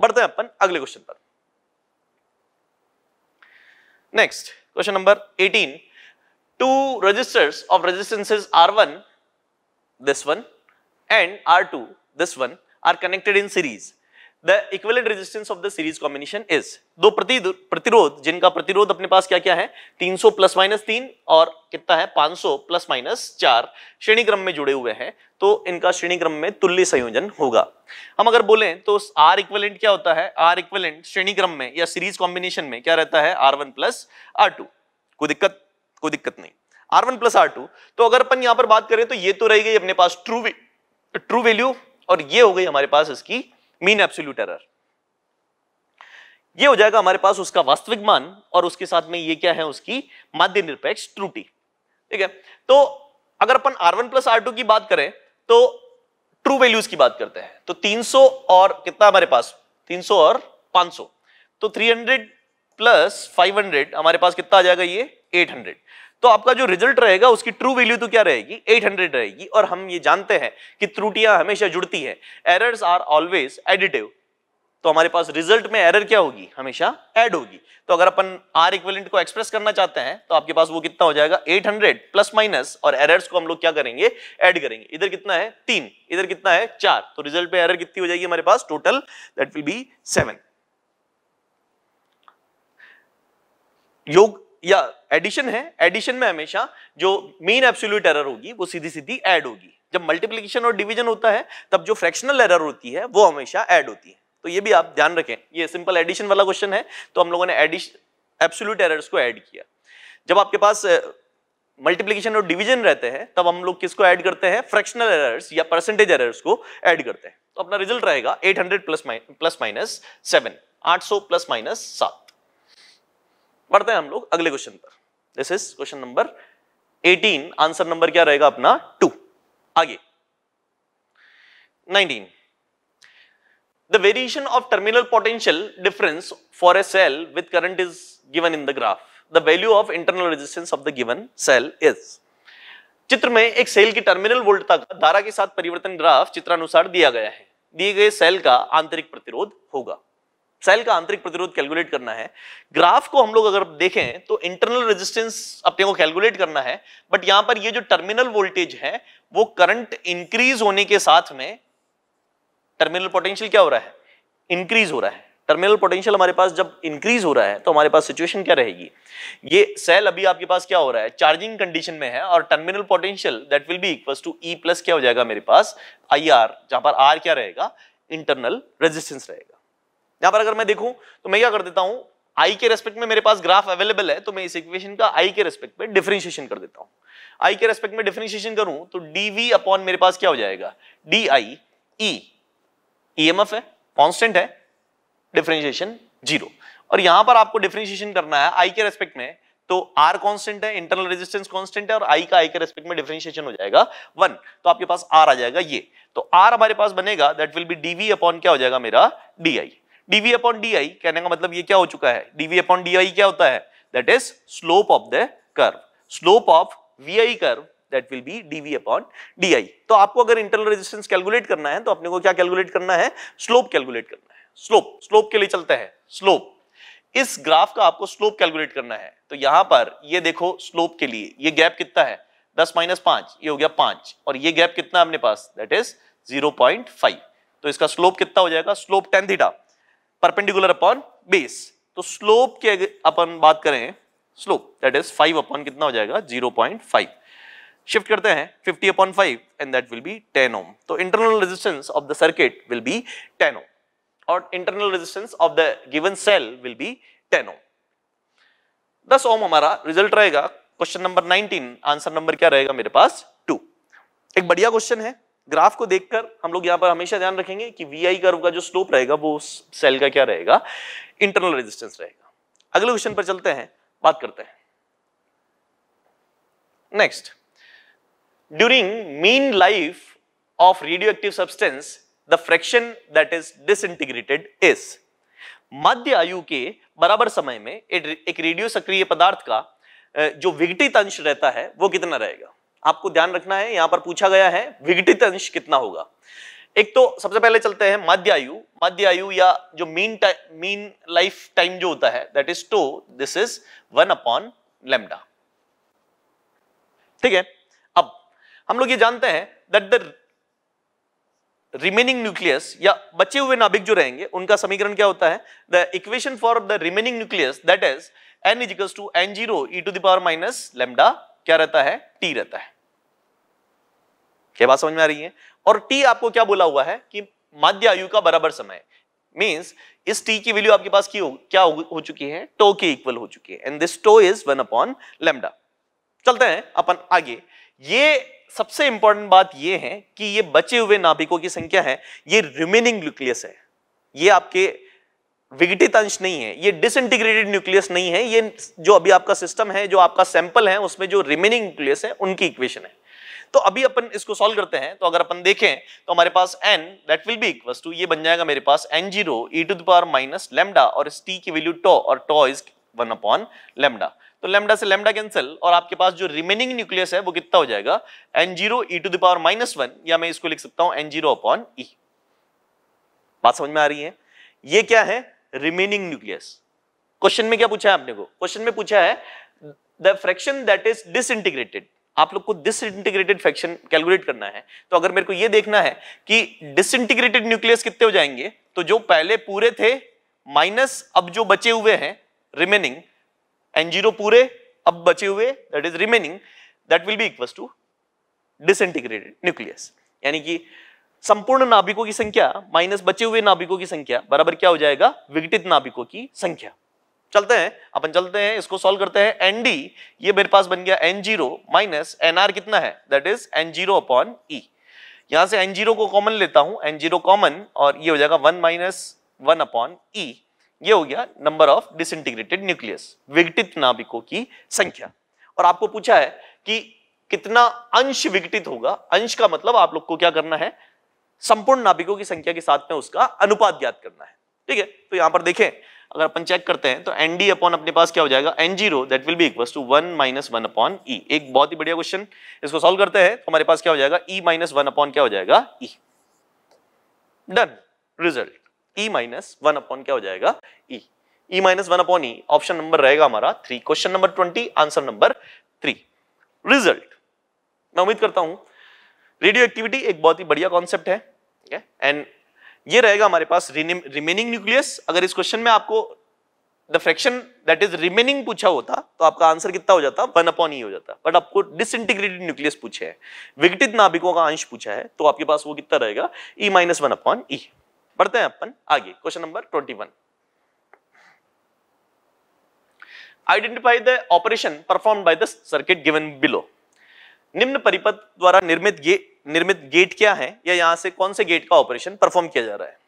बढ़ते हैं अपन अगले क्वेश्चन पर next question number registers of registers R one this one and R two this one are connected in series the equivalent resistance of the series combination is दो प्रति प्रतिरोध जिनका प्रतिरोध अपने पास क्या क्या है 300 प्लस माइनस तीन और कितना है 500 प्लस माइनस चार श्रेणी क्रम में जुड़े हुए हैं तो इनका श्रेणी क्रम में तुल्य संयोजन होगा हम अगर बोलें तो आर इक्वलेंट क्या होता है आर इक्वलेंट श्रेणी क्रम में या सीरीज कॉम्बिनेशन में क्या रहता है R one plus R two कोई दिक्कत कोई दिक्कत नहीं R one plus R two तो अगर अपन यहां पर बात करें तो ये तो रह गई अपने पास ट्रू ट्रू वैल्यू और ये हो गई हमारे पास इसकी मीन एब्सोल्यूट एरर ये हो जाएगा हमारे पास उसका वास्तविक मान और उसके साथ में ये क्या है उसकी माध्य निरपेक्ष त्रुटि ठीक है तो अगर अपन R one plus R two की बात करें तो ट्रू वैल्यूज की बात करते हैं तो 300 और कितना हमारे पास 300 और 500 तो 300 प्लस 500 हमारे पास कितना आ जाएगा ये 800 तो आपका जो रिजल्ट रहेगा उसकी ट्रू वैल्यू तो क्या रहेगी 800 रहेगी और हम ये जानते हैं कि त्रुटियां हमेशा जुड़ती है एरर्स आर ऑलवेज एडिटिव तो हमारे पास रिजल्ट में एरर क्या होगी हमेशा ऐड होगी तो अगर अपन आर इक्वलेंट को एक्सप्रेस करना चाहते हैं तो आपके पास वो कितना हो जाएगा 800 प्लस माइनस और एरर्स को हम लोग क्या करेंगे ऐड करेंगे इधर कितना है तीन इधर कितना है चार तो रिजल्ट पे एरर कितनी हो जाएगी हमारे पास total that will be seven योग या एडिशन है एडिशन में हमेशा जो मेन एब्सोल्यूट एरर होगी वो सीधी सीधी ऐड होगी जब मल्टीप्लीकेशन और डिवीजन होता है तब जो फ्रैक्शनल एरर होती है वो हमेशा ऐड होती है तो ये भी आप ध्यान रखें ये सिंपल एडिशन वाला क्वेश्चन है तो हम लोगों ने एडिशन एब्सोल्यूट एरर्स को ऐड किया जब आपके पास मल्टीप्लीकेशन और डिवीजन रहते हैं तब हम लोग किसको ऐड करते हैं फ्रैक्शनल एरर्स या परसेंटेज एरर्स को ऐड करते हैं तो अपना रिजल्ट रहेगा 800 प्लस माइनस सेवन आठ प्लस माइनस सात बढ़ते हैं हम लोग अगले क्वेश्चन पर this is question number 18 answer number क्या रहेगा अपना टू आगे 19 the variation of terminal potential difference for a cell with current is given in the graph the value of internal resistance of the given cell is चित्र में एक cell की terminal वोल्टता का धारा के साथ परिवर्तन ग्राफ चित्रानुसार दिया गया है दिए गए सेल का आंतरिक प्रतिरोध होगा सेल का आंतरिक प्रतिरोध कैलकुलेट करना है ग्राफ को हम लोग अगर देखें तो इंटरनल रेजिस्टेंस अपने को कैलकुलेट करना है बट यहां पर ये जो टर्मिनल वोल्टेज है वो करंट इंक्रीज होने के साथ में टर्मिनल पोटेंशियल क्या हो रहा है इंक्रीज हो रहा है टर्मिनल पोटेंशियल हमारे पास जब इंक्रीज हो रहा है तो हमारे पास सिचुएशन क्या रहेगी ये सेल अभी आपके पास क्या हो रहा है चार्जिंग कंडीशन में है और terminal potential that will be equal to E plus क्या हो जाएगा मेरे पास आई आर जहां पर आर क्या रहेगा इंटरनल रेजिस्टेंस रहेगा यहां पर अगर मैं देखूं तो मैं क्या कर देता हूं आई के रेस्पेक्ट में मेरे पास ग्राफ अवेलेबल है तो मैं इस इक्वेशन का आई के रेस्पेक्ट में डिफ्रेंशिएशन कर देता हूं आई के रेस्पेक्ट में डिफरेंशिएशन करूं तो डीवी अपॉन मेरे पास क्या हो जाएगा डी आई ई है कांस्टेंट है डिफरेंशिएशन जीरो और यहां पर आपको डिफ्रेंशिएशन करना है आई के रेस्पेक्ट में तो आर कांस्टेंट है इंटरनल रेजिस्टेंस कांस्टेंट है और आई का आई के रेस्पेक्ट में डिफरेंशिएशन हो जाएगा वन तो आपके पास आर आ जाएगा ये तो आर हमारे पास बनेगा that will be dV upon क्या हो जाएगा मेरा D I dV upon D I कहने का मतलब ये क्या हो चुका है डीवी अपॉन डी आई क्या होता है that is slope of the curve slope of V I curve that will be dV upon dI तो आपको अगर इंटरनल रेजिस्टेंस कैलकुलेट करना है तो अपने को क्या कैलकुलेट करना है स्लोप कैलकुलेट करना है स्लोप स्लोप के लिए चलते हैं स्लोप इस ग्राफ का आपको स्लोप कैलकुलेट करना है तो यहां पर ये देखो स्लोप के लिए ये गैप कितना है दस माइनस पांच ये हो गया पांच और ये गैप कितना अपने पास that is zero point five तो इसका स्लोप कितना हो जाएगा slope tan theta perpendicular upon base तो स्लोप के अपन बात करें slope that is five upon कितना हो जाएगा जीरो पॉइंट फाइव शिफ्ट करते हैं fifty upon five and that will be ten ohm तो internal resistance of the circuit will be ten ohm और internal resistance of the given cell will be ten ohm दस ohm हमारा result रहेगा question number nineteen answer number क्या रहेगा मेरे पास to एक बढ़िया क्वेश्चन है ग्राफ को देखकर हम लोग यहां पर हमेशा ध्यान रखेंगे कि वी आई का जो स्लोप रहेगा वो सेल का क्या रहेगा इंटरनल रेजिस्टेंस रहेगा अगले क्वेश्चन पर चलते हैं बात करते हैं next during mean life active substance the fraction that is disintegrated is मध्य आयु के बराबर समय में एक रेडियो सक्रिय पदार्थ का जो विघटित अंश रहता है वो कितना रहेगा आपको ध्यान रखना है यहां पर पूछा गया है विघटित अंश कितना होगा एक तो सबसे पहले चलते हैं मध्य आयु मध्य आयु या जो mean time mean life time जो होता है that is tau this is one upon lambda ठीक है अब हम लोग ये जानते हैं दैट द रिमेनिंग न्यूक्लियस या बचे हुए नाभिक जो रहेंगे उनका समीकरण क्या होता है the equation for the remaining nucleus that is N equals to N zero to the power minus lambda क्या रहता है टी रहता है क्या बात समझ में आ रही है और टी आपको क्या बोला हुआ है कि मध्य आयु का बराबर समय मीन्स इस टी की वैल्यू आपके पास की हो, क्या हो, हो चुकी है टो की इक्वल हो चुकी है and this tau is one upon lambda चलते हैं अपन आगे ये सबसे इंपॉर्टेंट बात ये है कि ये बचे हुए नाभिकों की संख्या है ये रिमेनिंग न्यूक्लियस है ये आपके विघटित अंश नहीं है ये डिसइंटीग्रेटेड न्यूक्लियस नहीं है ये जो अभी आपका सिस्टम है जो आपका सैंपल है उसमें जो रिमेनिंग न्यूक्लियस है उनकी इक्वेशन है तो अभी अपन इसको सॉल्व करते हैं तो अगर अपन देखें तो हमारे पास N that will be equal to ये बन जाएगा मेरे पास N zero E to the power minus lambda और इस टी की वैल्यू टो और tau is one upon lambda तो लेमडा से लेमडा कैंसिल और आपके पास जो रिमेनिंग न्यूक्लियस है वो कितना हो जाएगा N zero E to the power minus one या मैं इसको लिख सकता हूं N zero upon E e. बात समझ में आ रही है ये क्या है रिमेनिंग न्यूक्लियस क्वेश्चन में क्या पूछा है आपने को क्वेश्चन में पूछा है the fraction that is disintegrated आप लोग को डिस इंटीग्रेटेड फ्रैक्शन कैलकुलेट करना है तो अगर मेरे को ये देखना है कि डिस इंटीग्रेटेड न्यूक्लियस कितने हो जाएंगे तो जो पहले पूरे थे माइनस अब जो बचे हुए हैं रिमेनिंग एन जीरो पूरे अब बचे हुए that is remaining that will be equal to disintegrated nucleus यानी कि संपूर्ण नाभिकों की संख्या माइनस बचे हुए नाभिकों की संख्या बराबर क्या हो जाएगा विघटित नाभिकों की संख्या चलते हैं अपन चलते हैं इसको सॉल्व करते हैं एन डी ये मेरे पास बन गया N zero minus N R कितना है that is N zero upon e यहां से एन जीरो को कॉमन लेता हूं एन जीरो कॉमन और ये हो जाएगा one minus one upon e ये हो गया नंबर ऑफ डिसइंटीग्रेटेड न्यूक्लियस विघटित नाभिकों की संख्या और आपको पूछा है कि कितना अंश विघटित होगा अंश का मतलब आप लोग को क्या करना है संपूर्ण नाभिकों की संख्या के साथ में उसका अनुपात ज्ञात करना है ठीक है तो यहां पर देखें अगर अपन चेक करते हैं तो एन डी अपॉन अपने पास क्या हो जाएगा N zero that will be equal to one minus one upon ई एक बहुत ही बढ़िया क्वेश्चन इसको सॉल्व करते हैं तो हमारे पास क्या हो जाएगा ई माइनस वन अपॉन क्या हो जाएगा e done result e minus one upon क्या हो जाएगा ई ई minus one upon e option number रहेगा हमारा three question number twenty answer number three result मैं उम्मीद करता हूं रेडियो एक्टिविटी एक बहुत ही बढ़िया कॉन्सेप्ट है एंड ये रहेगा हमारे पास रिमेनिंग न्यूक्लियस अगर इस क्वेश्चन में आपको the fraction that is remaining पूछा होता तो आपका आंसर कितना हो जाता वन अपॉन ही हो जाता बट आपको डिसइंटीग्रेटेड न्यूक्लियस पूछे हैं विघटित नाभिकों का अंश पूछा है तो आपके पास वो कितना रहेगा ई माइनस वन अपॉन ई बढ़ते हैं अपन आगे question number twenty one identify the operation perform by the circuit given below निम्न परिपथ द्वारा निर्मित ये निर्मित गेट क्या है या यहाँ से कौन से गेट का ऑपरेशन परफॉर्म किया जा रहा है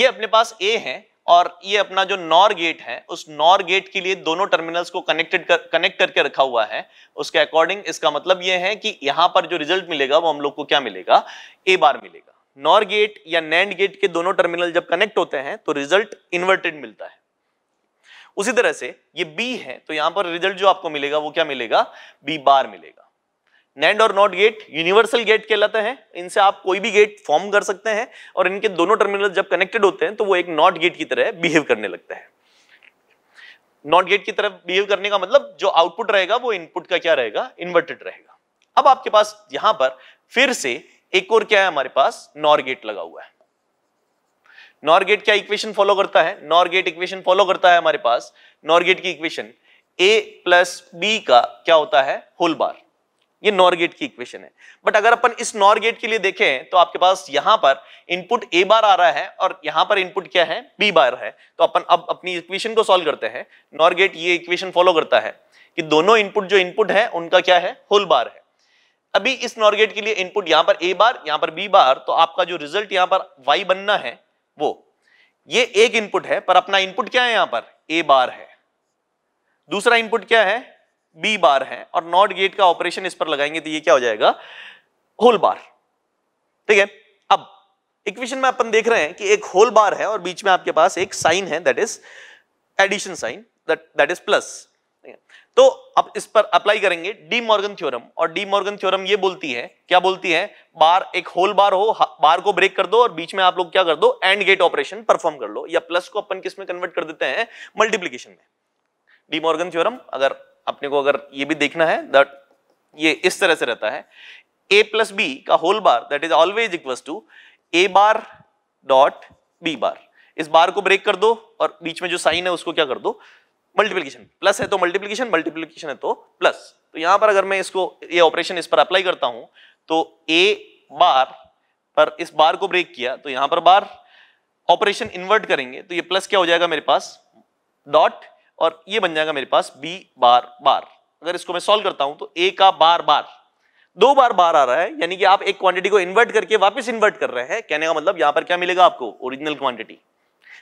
ये अपने पास ए है और ये अपना जो नॉर गेट है उस नॉर गेट के लिए दोनों टर्मिनल्स को कनेक्टेड कर कनेक्ट करके रखा हुआ है उसके अकॉर्डिंग इसका मतलब ये है कि यहाँ पर जो रिजल्ट मिलेगा वो हम लोग को क्या मिलेगा ए बार मिलेगा नॉर गेट या नैंड गेट के दोनों टर्मिनल जब कनेक्ट होते हैं तो रिजल्ट इन्वर्टेड मिलता है उसी तरह से ये बी है तो यहाँ पर रिजल्ट जो आपको मिलेगा वो क्या मिलेगा बी बार मिलेगा नैंड और नॉट गेट यूनिवर्सल गेट कहलाते हैं इनसे आप कोई भी गेट फॉर्म कर सकते हैं और इनके दोनों टर्मिनल जब कनेक्टेड होते हैं तो वो एक नॉट गेट की तरह बिहेव करने लगता है नॉट गेट की तरह बिहेव करने का मतलब जो आउटपुट रहेगा वो इनपुट का क्या रहेगा इन्वर्टेड रहेगा अब आपके पास यहां पर फिर से एक और क्या है हमारे पास नॉर गेट लगा हुआ है नॉर गेट क्या इक्वेशन फॉलो करता है नॉर गेट इक्वेशन फॉलो करता है हमारे पास नॉर गेट की इक्वेशन ए प्लस बी का क्या होता है होल बार ये नॉर गेट की इक्वेशन है बट अगर अपन इस नॉर गेट के लिए देखें तो आपके पास यहां पर इनपुट ए बार आ रहा है और यहां पर इनपुट क्या है बी बार है तो अपन अब अपनी इक्वेशन को सॉल्व करते हैं नॉर गेट ये इक्वेशन फॉलो करता है कि दोनों इनपुट जो इनपुट है उनका क्या है होल बार है अभी इस नॉर गेट के लिए इनपुट यहां पर ए बार यहां पर बी बार तो आपका जो रिजल्ट यहां पर वाई बनना है वो ये एक इनपुट है पर अपना इनपुट क्या है यहां पर ए बार है दूसरा इनपुट क्या है बी बार है और नॉट गेट का ऑपरेशन इस पर लगाएंगे तो ये क्या हो जाएगा होल बार ठीक है अब इक्वेशन में अपन देख रहे हैं कि एक होल बार है और बीच में आपके पास एक साइन है that is addition sign that is plus तो अब इस पर अप्लाई करेंगे डी मॉर्गन थ्योरम और डी मॉर्गन थ्योरम ये बोलती है क्या बोलती है बार एक होल बार हो बार को ब्रेक कर दो और बीच में आप लोग क्या कर दो एंड गेट ऑपरेशन परफॉर्म कर लो या प्लस को अपन किस में कन्वर्ट कर देते हैं मल्टीप्लीकेशन में डी मॉर्गन थ्योरम अगर अपने को अगर ये भी देखना है दैट ये इस तरह से रहता है ए प्लस बी का whole bar that is always equal to A bar dot B bar इस बार को ब्रेक कर दो और बीच में जो साइन है उसको क्या कर दो मल्टीप्लीकेशन प्लस है तो मल्टीप्लीकेशन मल्टीप्लीकेशन है तो प्लस तो यहां पर अगर मैं इसको ये ऑपरेशन इस पर अप्लाई करता हूं तो ए बार पर इस बार को ब्रेक किया तो यहां पर बार ऑपरेशन इन्वर्ट करेंगे तो ये प्लस क्या हो जाएगा मेरे पास डॉट और ये बन जाएगा मेरे पास बी बार बार अगर इसको मैं सॉल्व करता हूं तो ए का बार बार दो बार बार आ रहा है यानी कि आप एक क्वांटिटी को इन्वर्ट करके वापस इन्वर्ट कर रहे हैं कहने का मतलब यहां पर क्या मिलेगा आपको ओरिजिनल क्वांटिटी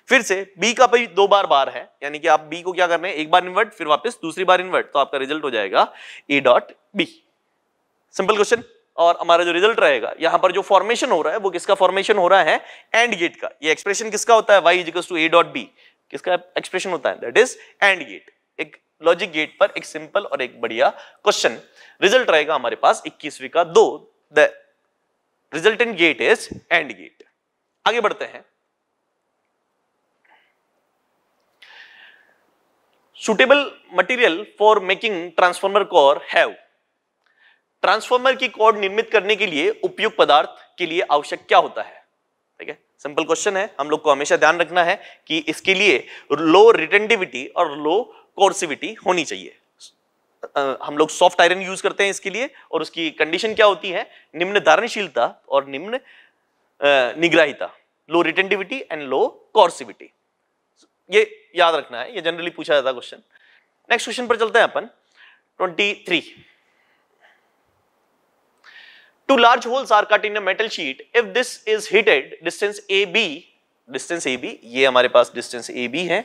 फिर से बी का भी दो बार बार है यानी कि आप बी को क्या कर रहे हैं एक बार इन्वर्ट फिर वापस दूसरी बार इन्वर्ट तो आपका रिजल्ट हो जाएगा A dot B simple question और हमारा जो रिजल्ट रहेगा यहां पर जो फॉर्मेशन हो रहा है वो किसका फॉर्मेशन हो रहा है एंड गेट का ये एक्सप्रेशन किसका होता है Y equals to A dot B किसका एक्सप्रेशन होता है दैट इज एंड गेट एक लॉजिक गेट पर एक सिंपल और एक बढ़िया क्वेश्चन रिजल्ट रहेगा हमारे पास इक्कीसवीं का दो the resultant gate is AND gate आगे बढ़ते हैं suitable material for making transformer core have transformer की कोर निर्मित करने के लिए उपयुक्त पदार्थ के लिए आवश्यक क्या होता है ठीक है सिंपल क्वेश्चन है हम लोग को हमेशा ध्यान रखना है कि इसके लिए लो रिटेंटिविटी और लो कोर्सिविटी होनी चाहिए हम लोग सॉफ्ट आयरन यूज करते हैं इसके लिए और उसकी कंडीशन क्या होती है निम्न धारणशीलता और निम्न निग्राहिता लो रिटेंटिविटी एंड लो कॉर्सिविटी ये याद रखना है ये जनरली पूछा जाता क्वेश्चन नेक्स्ट क्वेश्चन पर चलते हैं अपन 23 Two large holes are cut in a metal sheet. If this is heated, distance AB, distance AB, ये हमारे पास distance AB है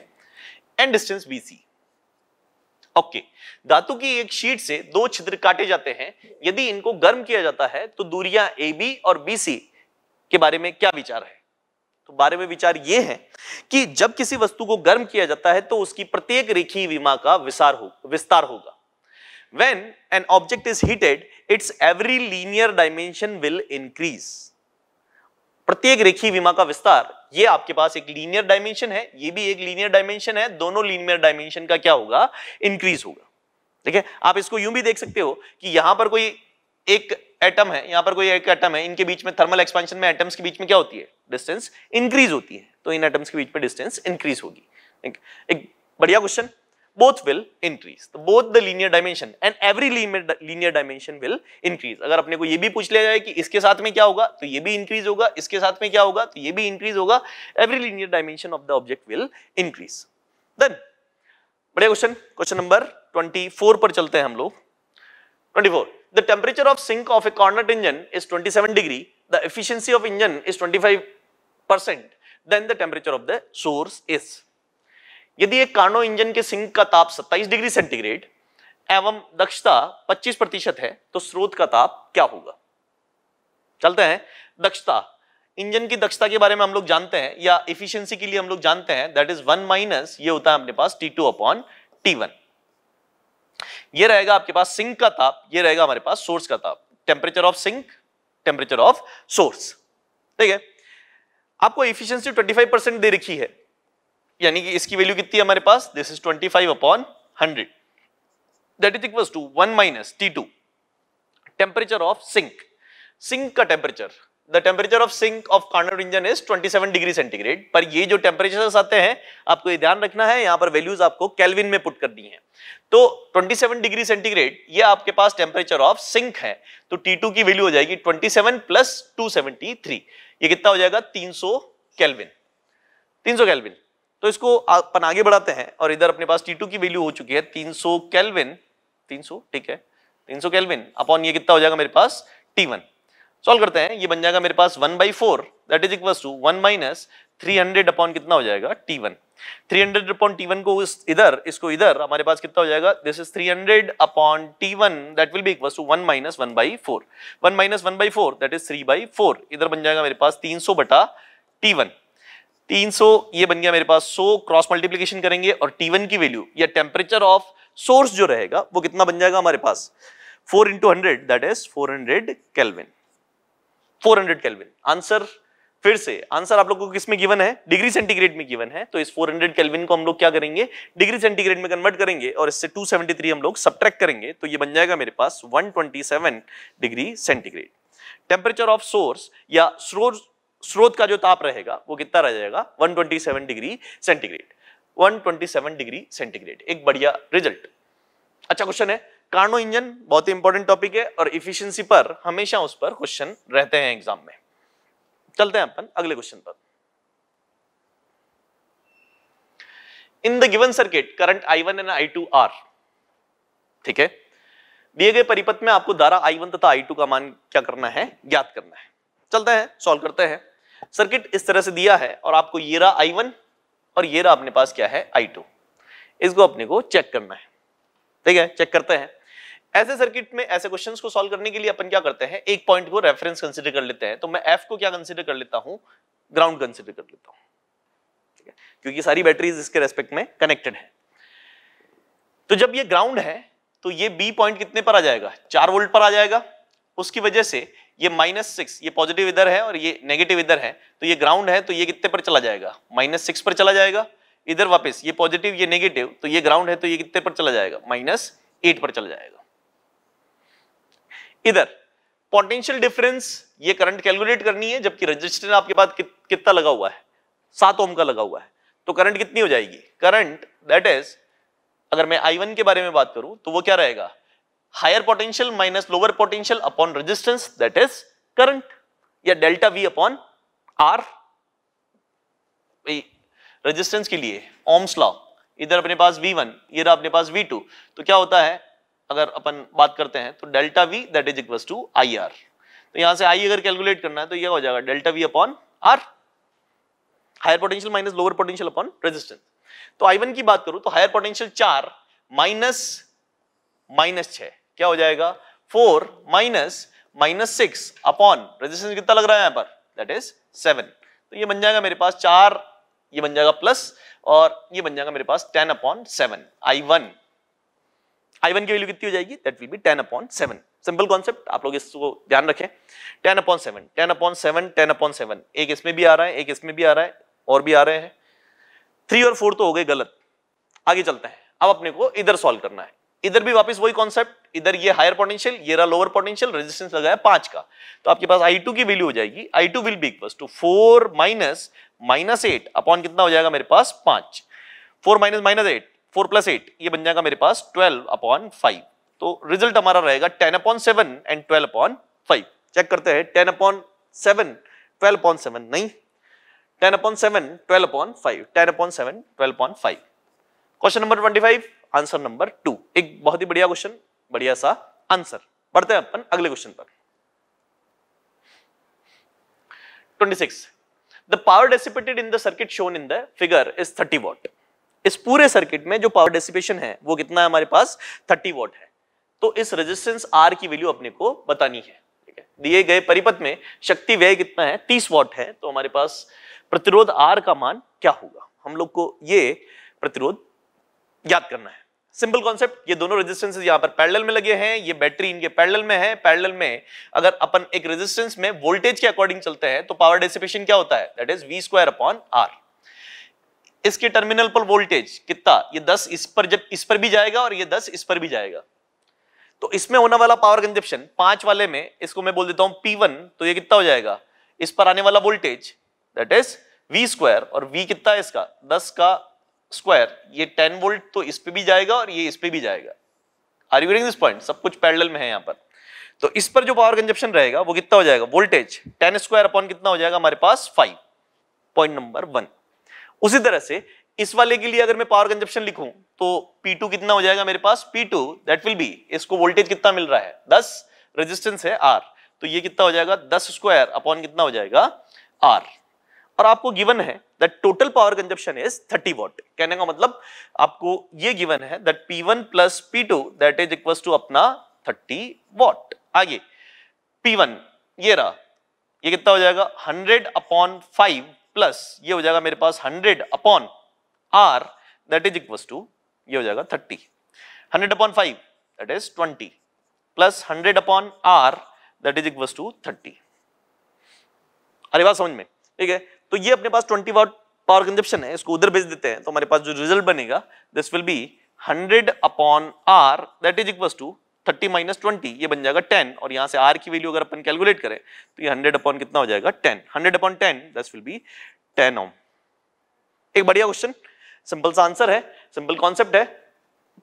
and distance BC. Okay okay. धातु की एक शीट से दो छिद्र काटे जाते हैं यदि इनको गर्म किया जाता है तो दूरियां ए बी और बी सी के बारे में क्या विचार है तो बारे में विचार ये है कि जब किसी वस्तु को गर्म किया जाता है तो उसकी प्रत्येक रेखीय विमा का विसार हो विस्तार होगा When an object is heated, its every linear dimension will increase. प्रत्येक रेखी विमा का विस्तार ये आपके पास एक लीनियर डायमेंशन है ये भी एक लीनियर डायमेंशन है दोनों लीनियर डायमेंशन का क्या होगा इंक्रीज होगा ठीक है आप इसको यूं भी देख सकते हो कि यहां पर कोई एक एटम है यहां पर कोई एक एटम है इनके बीच में थर्मल एक्सपेंशन में एटम्स के बीच में क्या होती है डिस्टेंस इंक्रीज होती है तो इन एटम्स के बीच में डिस्टेंस इंक्रीज होगी एक बढ़िया question both will increase. So both the linear dimension and every linear linear dimension will increase. अगर अपने को ये भी पूछ लिया जाए कि इसके साथ में क्या होगा तो ये भी increase होगा इसके साथ में क्या होगा तो ये भी increase होगा every linear dimension of the object will increase. Then बढ़िया क्वेश्चन क्वेश्चन नंबर 24 पर चलते हैं हम लोग 24 the temperature of sink of a Carnot engine is 27 degree, the efficiency of engine is 25 percent, then the temperature of the source is. यदि एक Karnaugh engine के sink का ताप 27 डिग्री सेंटीग्रेड एवं दक्षता 25 प्रतिशत है तो स्रोत का ताप क्या होगा चलते हैं दक्षता इंजन की दक्षता के बारे में हम लोग जानते हैं या इफिशियंसी के लिए हम लोग जानते हैं दैट इज वन माइनस ये होता है अपने पास T two upon T one ये रहेगा आपके पास सिंक का ताप ये रहेगा हमारे पास सोर्स का ताप temperature of sink temperature of source ठीक है आपको इफिशियंसी 25 परसेंट दे रखी है यानी कि इसकी वैल्यू कितनी है हमारे पास this is 25 five upon hundred that is equal to one minus T two temperature of sink sink का temperature the temperature of sink of Carnot engine is 27 degree centigrade पर ये जो टेम्परेचर आते हैं आपको ये ध्यान रखना है यहाँ पर वैल्यूज आपको कैलविन में पुट करनी है तो 27 डिग्री सेंटीग्रेड ये आपके पास टेम्परेचर ऑफ सिंक है तो T2 की वैल्यू हो जाएगी 27 प्लस 273 ये कितना हो जाएगा 300 कैलविन 300 कैलविन तो इसको अपन आगे बढ़ाते हैं और इधर अपने पास T2 की वैल्यू हो चुकी है 300 सौ कैलविन तीन ठीक है 300 सौ कैलविन अपॉन ये कितना हो जाएगा मेरे पास T1 सॉल्व करते हैं ये बन जाएगा मेरे पास one by four that is equal to one minus three hundred upon कितना हो जाएगा T one three hundred upon T one को इस इधर इसको इधर हमारे पास कितना हो जाएगा this is three hundred upon T one that will be equal to one minus one by four one minus one by four that is three by four इधर बन जाएगा मेरे पास तीन सौ बटा टी वन 300 ये बन गया मेरे पास 100 क्रॉस मल्टीप्लीकेशन करेंगे और T1 की वैल्यू या टेम्परेचर ऑफ सोर्स जो रहेगा वो कितना बन जाएगा हमारे पास 4 into hundred that is 400 hundred kelvin four hundred kelvin answer फिर से आंसर आप लोगों को किसमें गिवन है डिग्री सेंटीग्रेड में गिवन है तो इस 400 हंड्रेड कैलविन को हम लोग क्या करेंगे डिग्री सेंटीग्रेड में कन्वर्ट करेंगे और इससे 273 हम लोग सब्ट्रैक्ट करेंगे तो ये बन जाएगा मेरे पास 127 degree centigrade temperature of source या सोर्स स्रोत का जो ताप रहेगा वो कितना रह जाएगा 127 डिग्री सेंटीग्रेड 127 डिग्री सेंटीग्रेड एक बढ़िया रिजल्ट अच्छा क्वेश्चन है कार्नो इंजन बहुत ही इंपॉर्टेंट टॉपिक है और इफिशियंसी पर हमेशा उस पर क्वेश्चन रहते हैं एग्जाम में चलते हैं अपन अगले क्वेश्चन पर in the given circuit current I one and I two are ठीक है दिए गए परिपथ में आपको धारा आई वन तथा आई टू का मान क्या करना है ज्ञात करना है चलते हैं सॉल्व करते हैं सर्किट इस तरह से दिया है और आपको ये रहा आई वन और ये रहा अपने पास क्या है आई टू इसको अपने को चेक करना है ठीक है चेक करते हैं ऐसे सर्किट में ऐसे क्वेश्चंस को सॉल्व करने के लिए अपन क्या करते हैं एक पॉइंट को रेफरेंस कंसिडर कर लेते हैं तो मैं एफ को क्या कंसिडर कर लेता हूं ग्राउंड कंसिडर कर लेता हूं ठीक है क्योंकि सारी बैटरीज इसके रेस्पेक्ट में कनेक्टेड है तो जब ये ग्राउंड है तो ये बी पॉइंट कितने पर आ जाएगा चार वोल्ट पर आ जाएगा उसकी वजह से ये माइनस सिक्स ये पॉजिटिव इधर है और ये नेगेटिव इधर है तो ये ग्राउंड है तो ये कितने पर चला जाएगा माइनस सिक्स पर चला जाएगा इधर वापस ये पॉजिटिव ये नेगेटिव तो ये ग्राउंड है तो ये कितने पर चला जाएगा माइनस एट पर चला जाएगा इधर पोटेंशियल डिफरेंस ये करंट कैलकुलेट करनी है जबकि रजिस्टर आपके पास कितना लगा हुआ है सात ओम का लगा हुआ है तो करंट कितनी हो जाएगी करंट दैट इज अगर मैं आई वन के बारे में बात करूं तो वो क्या रहेगा higher potential minus lower potential upon resistance that is current या delta V upon R resistance के लिए ओम्स लॉ इधर अपने पास V1 इधर अपने पास V2 तो क्या होता है अगर अपन बात करते हैं तो delta V that is equal to I R तो यहां से आई अगर कैलकुलेट करना है तो यह हो जाएगा delta V upon R higher potential minus lower potential upon resistance तो आई वन की बात करूं तो हायर पोटेंशियल चार माइनस माइनस छह क्या हो जाएगा four minus minus six upon resistance कितना लग रहा है यहां पर दैट इज सेवन तो ये बन जाएगा मेरे पास चार ये बन जाएगा प्लस और ये बन जाएगा मेरे पास ten upon seven I one I one की वैल्यू कितनी हो जाएगी that will be ten upon seven simple concept आप लोग इसको ध्यान रखें ten upon seven ten upon seven ten upon seven एक इसमें भी आ रहा है एक इसमें भी आ रहा है और भी आ रहे हैं थ्री और फोर तो हो गए गलत आगे चलते हैं अब अपने को इधर सॉल्व करना है इधर भी वापस वही कॉन्सेप्ट इधर ये हायर पोटेंशियल ये रहा लोअर पोटेंशियल रेजिस्टेंस लगाया पांच का तो आपके पास आई टू की वैल्यू हो जाएगी I two will be equal to four minus minus eight upon कितना हो जाएगा मेरे पास पांच four minus minus eight four plus eight ये बन जाएगा मेरे पास ट्वेल्व अपॉन फाइव तो रिजल्ट हमारा रहेगा ten upon seven and twelve upon five check करते हैं ten upon seven twelve upon seven नहीं ten upon seven twelve upon five ten upon seven twelve upon five question number twenty five answer number two एक बहुत ही बढ़िया question बढ़िया सा answer बढ़ते हैं अपन अगले क्वेश्चन पर 26 the power dissipated in the circuit shown in the figure is 30 watt इस पूरे सर्किट में जो पावर डेसिपेशन है वो कितना है हमारे पास 30 वॉट है तो इस रेजिस्टेंस आर की वैल्यू अपने को बतानी है दिए गए परिपथ में शक्ति व्यय कितना है 30 वॉट है तो हमारे पास प्रतिरोध आर का मान क्या होगा हम लोग को ये प्रतिरोध याद करना है सिंपल कॉन्सेप्ट ये दोनों रेजिस्टेंस यहां पर पैरेलल में लगे हैं ये बैटरी इनके पैरेलल में है पैरेलल में अगर अपन एक रेजिस्टेंस में वोल्टेज के अकॉर्डिंग चलते हैं तो पावर डिसिपेशन क्या होता है that is V square upon R इसके टर्मिनल पर वोल्टेज कितना ये दस इस पर जब इस पर भी जाएगा और ये दस इस पर भी जाएगा तो इसमें होने वाला पावर कंजप्शन पांच वाले में इसको मैं बोल देता हूं P1 तो ये कितना हो जाएगा इस पर आने वाला voltage that is V square और वी कितना है इसका दस का स्क्वायर ये 10 वोल्ट तो इस पे भी जाएगा और ये इस पे भी जाएगा आर यू दिस पॉइंट सब कुछ पैरेलल में है यहाँ पर तो इस पर जो पावर कंजप्शन रहेगा वो कितना हो जाएगा वोल्टेज टेन स्क्वायर अपॉन कितना हो जाएगा हमारे पास फाइव पॉइंट नंबर वन उसी तरह से इस वाले के लिए अगर मैं पावर कंजप्शन लिखूं तो P2 कितना हो जाएगा मेरे पास P2 दैट विल बी इसको वोल्टेज कितना मिल रहा है 10 रेजिस्टेंस है R तो ये कितना हो जाएगा 10 स्क्वायर अपॉन कितना हो जाएगा R और आपको गिवन है that total power consumption is 30 watt कहने का मतलब आपको ये गिवन है that P1 one plus P two that is equal to अपना 30 वॉट आगे P1 ये रहा ये कितना हो जाएगा 100 अपॉन 5 प्लस ये हो जाएगा मेरे पास 100 upon R that is equal to ये हो जाएगा 30 100 upon 5 that is 20 plus 100 upon R that is equal to 30 अरे बात समझ में ठीक है तो ये अपने पास ट्वेंटी वाट पावर कंजप्शन है इसको उधर भेज देते हैं तो हमारे पास जो रिजल्ट बनेगा this will be hundred upon R that is equal to thirty minus twenty ये बन जाएगा टेन और यहाँ से आर की वैल्यू अगर अपन कैलकुलेट करें तो ये हंड्रेड अपॉन कितना हो जाएगा ten hundred upon ten this will be ten ohm एक बढ़िया क्वेश्चन सिंपल सा आंसर है सिंपल कॉन्सेप्ट है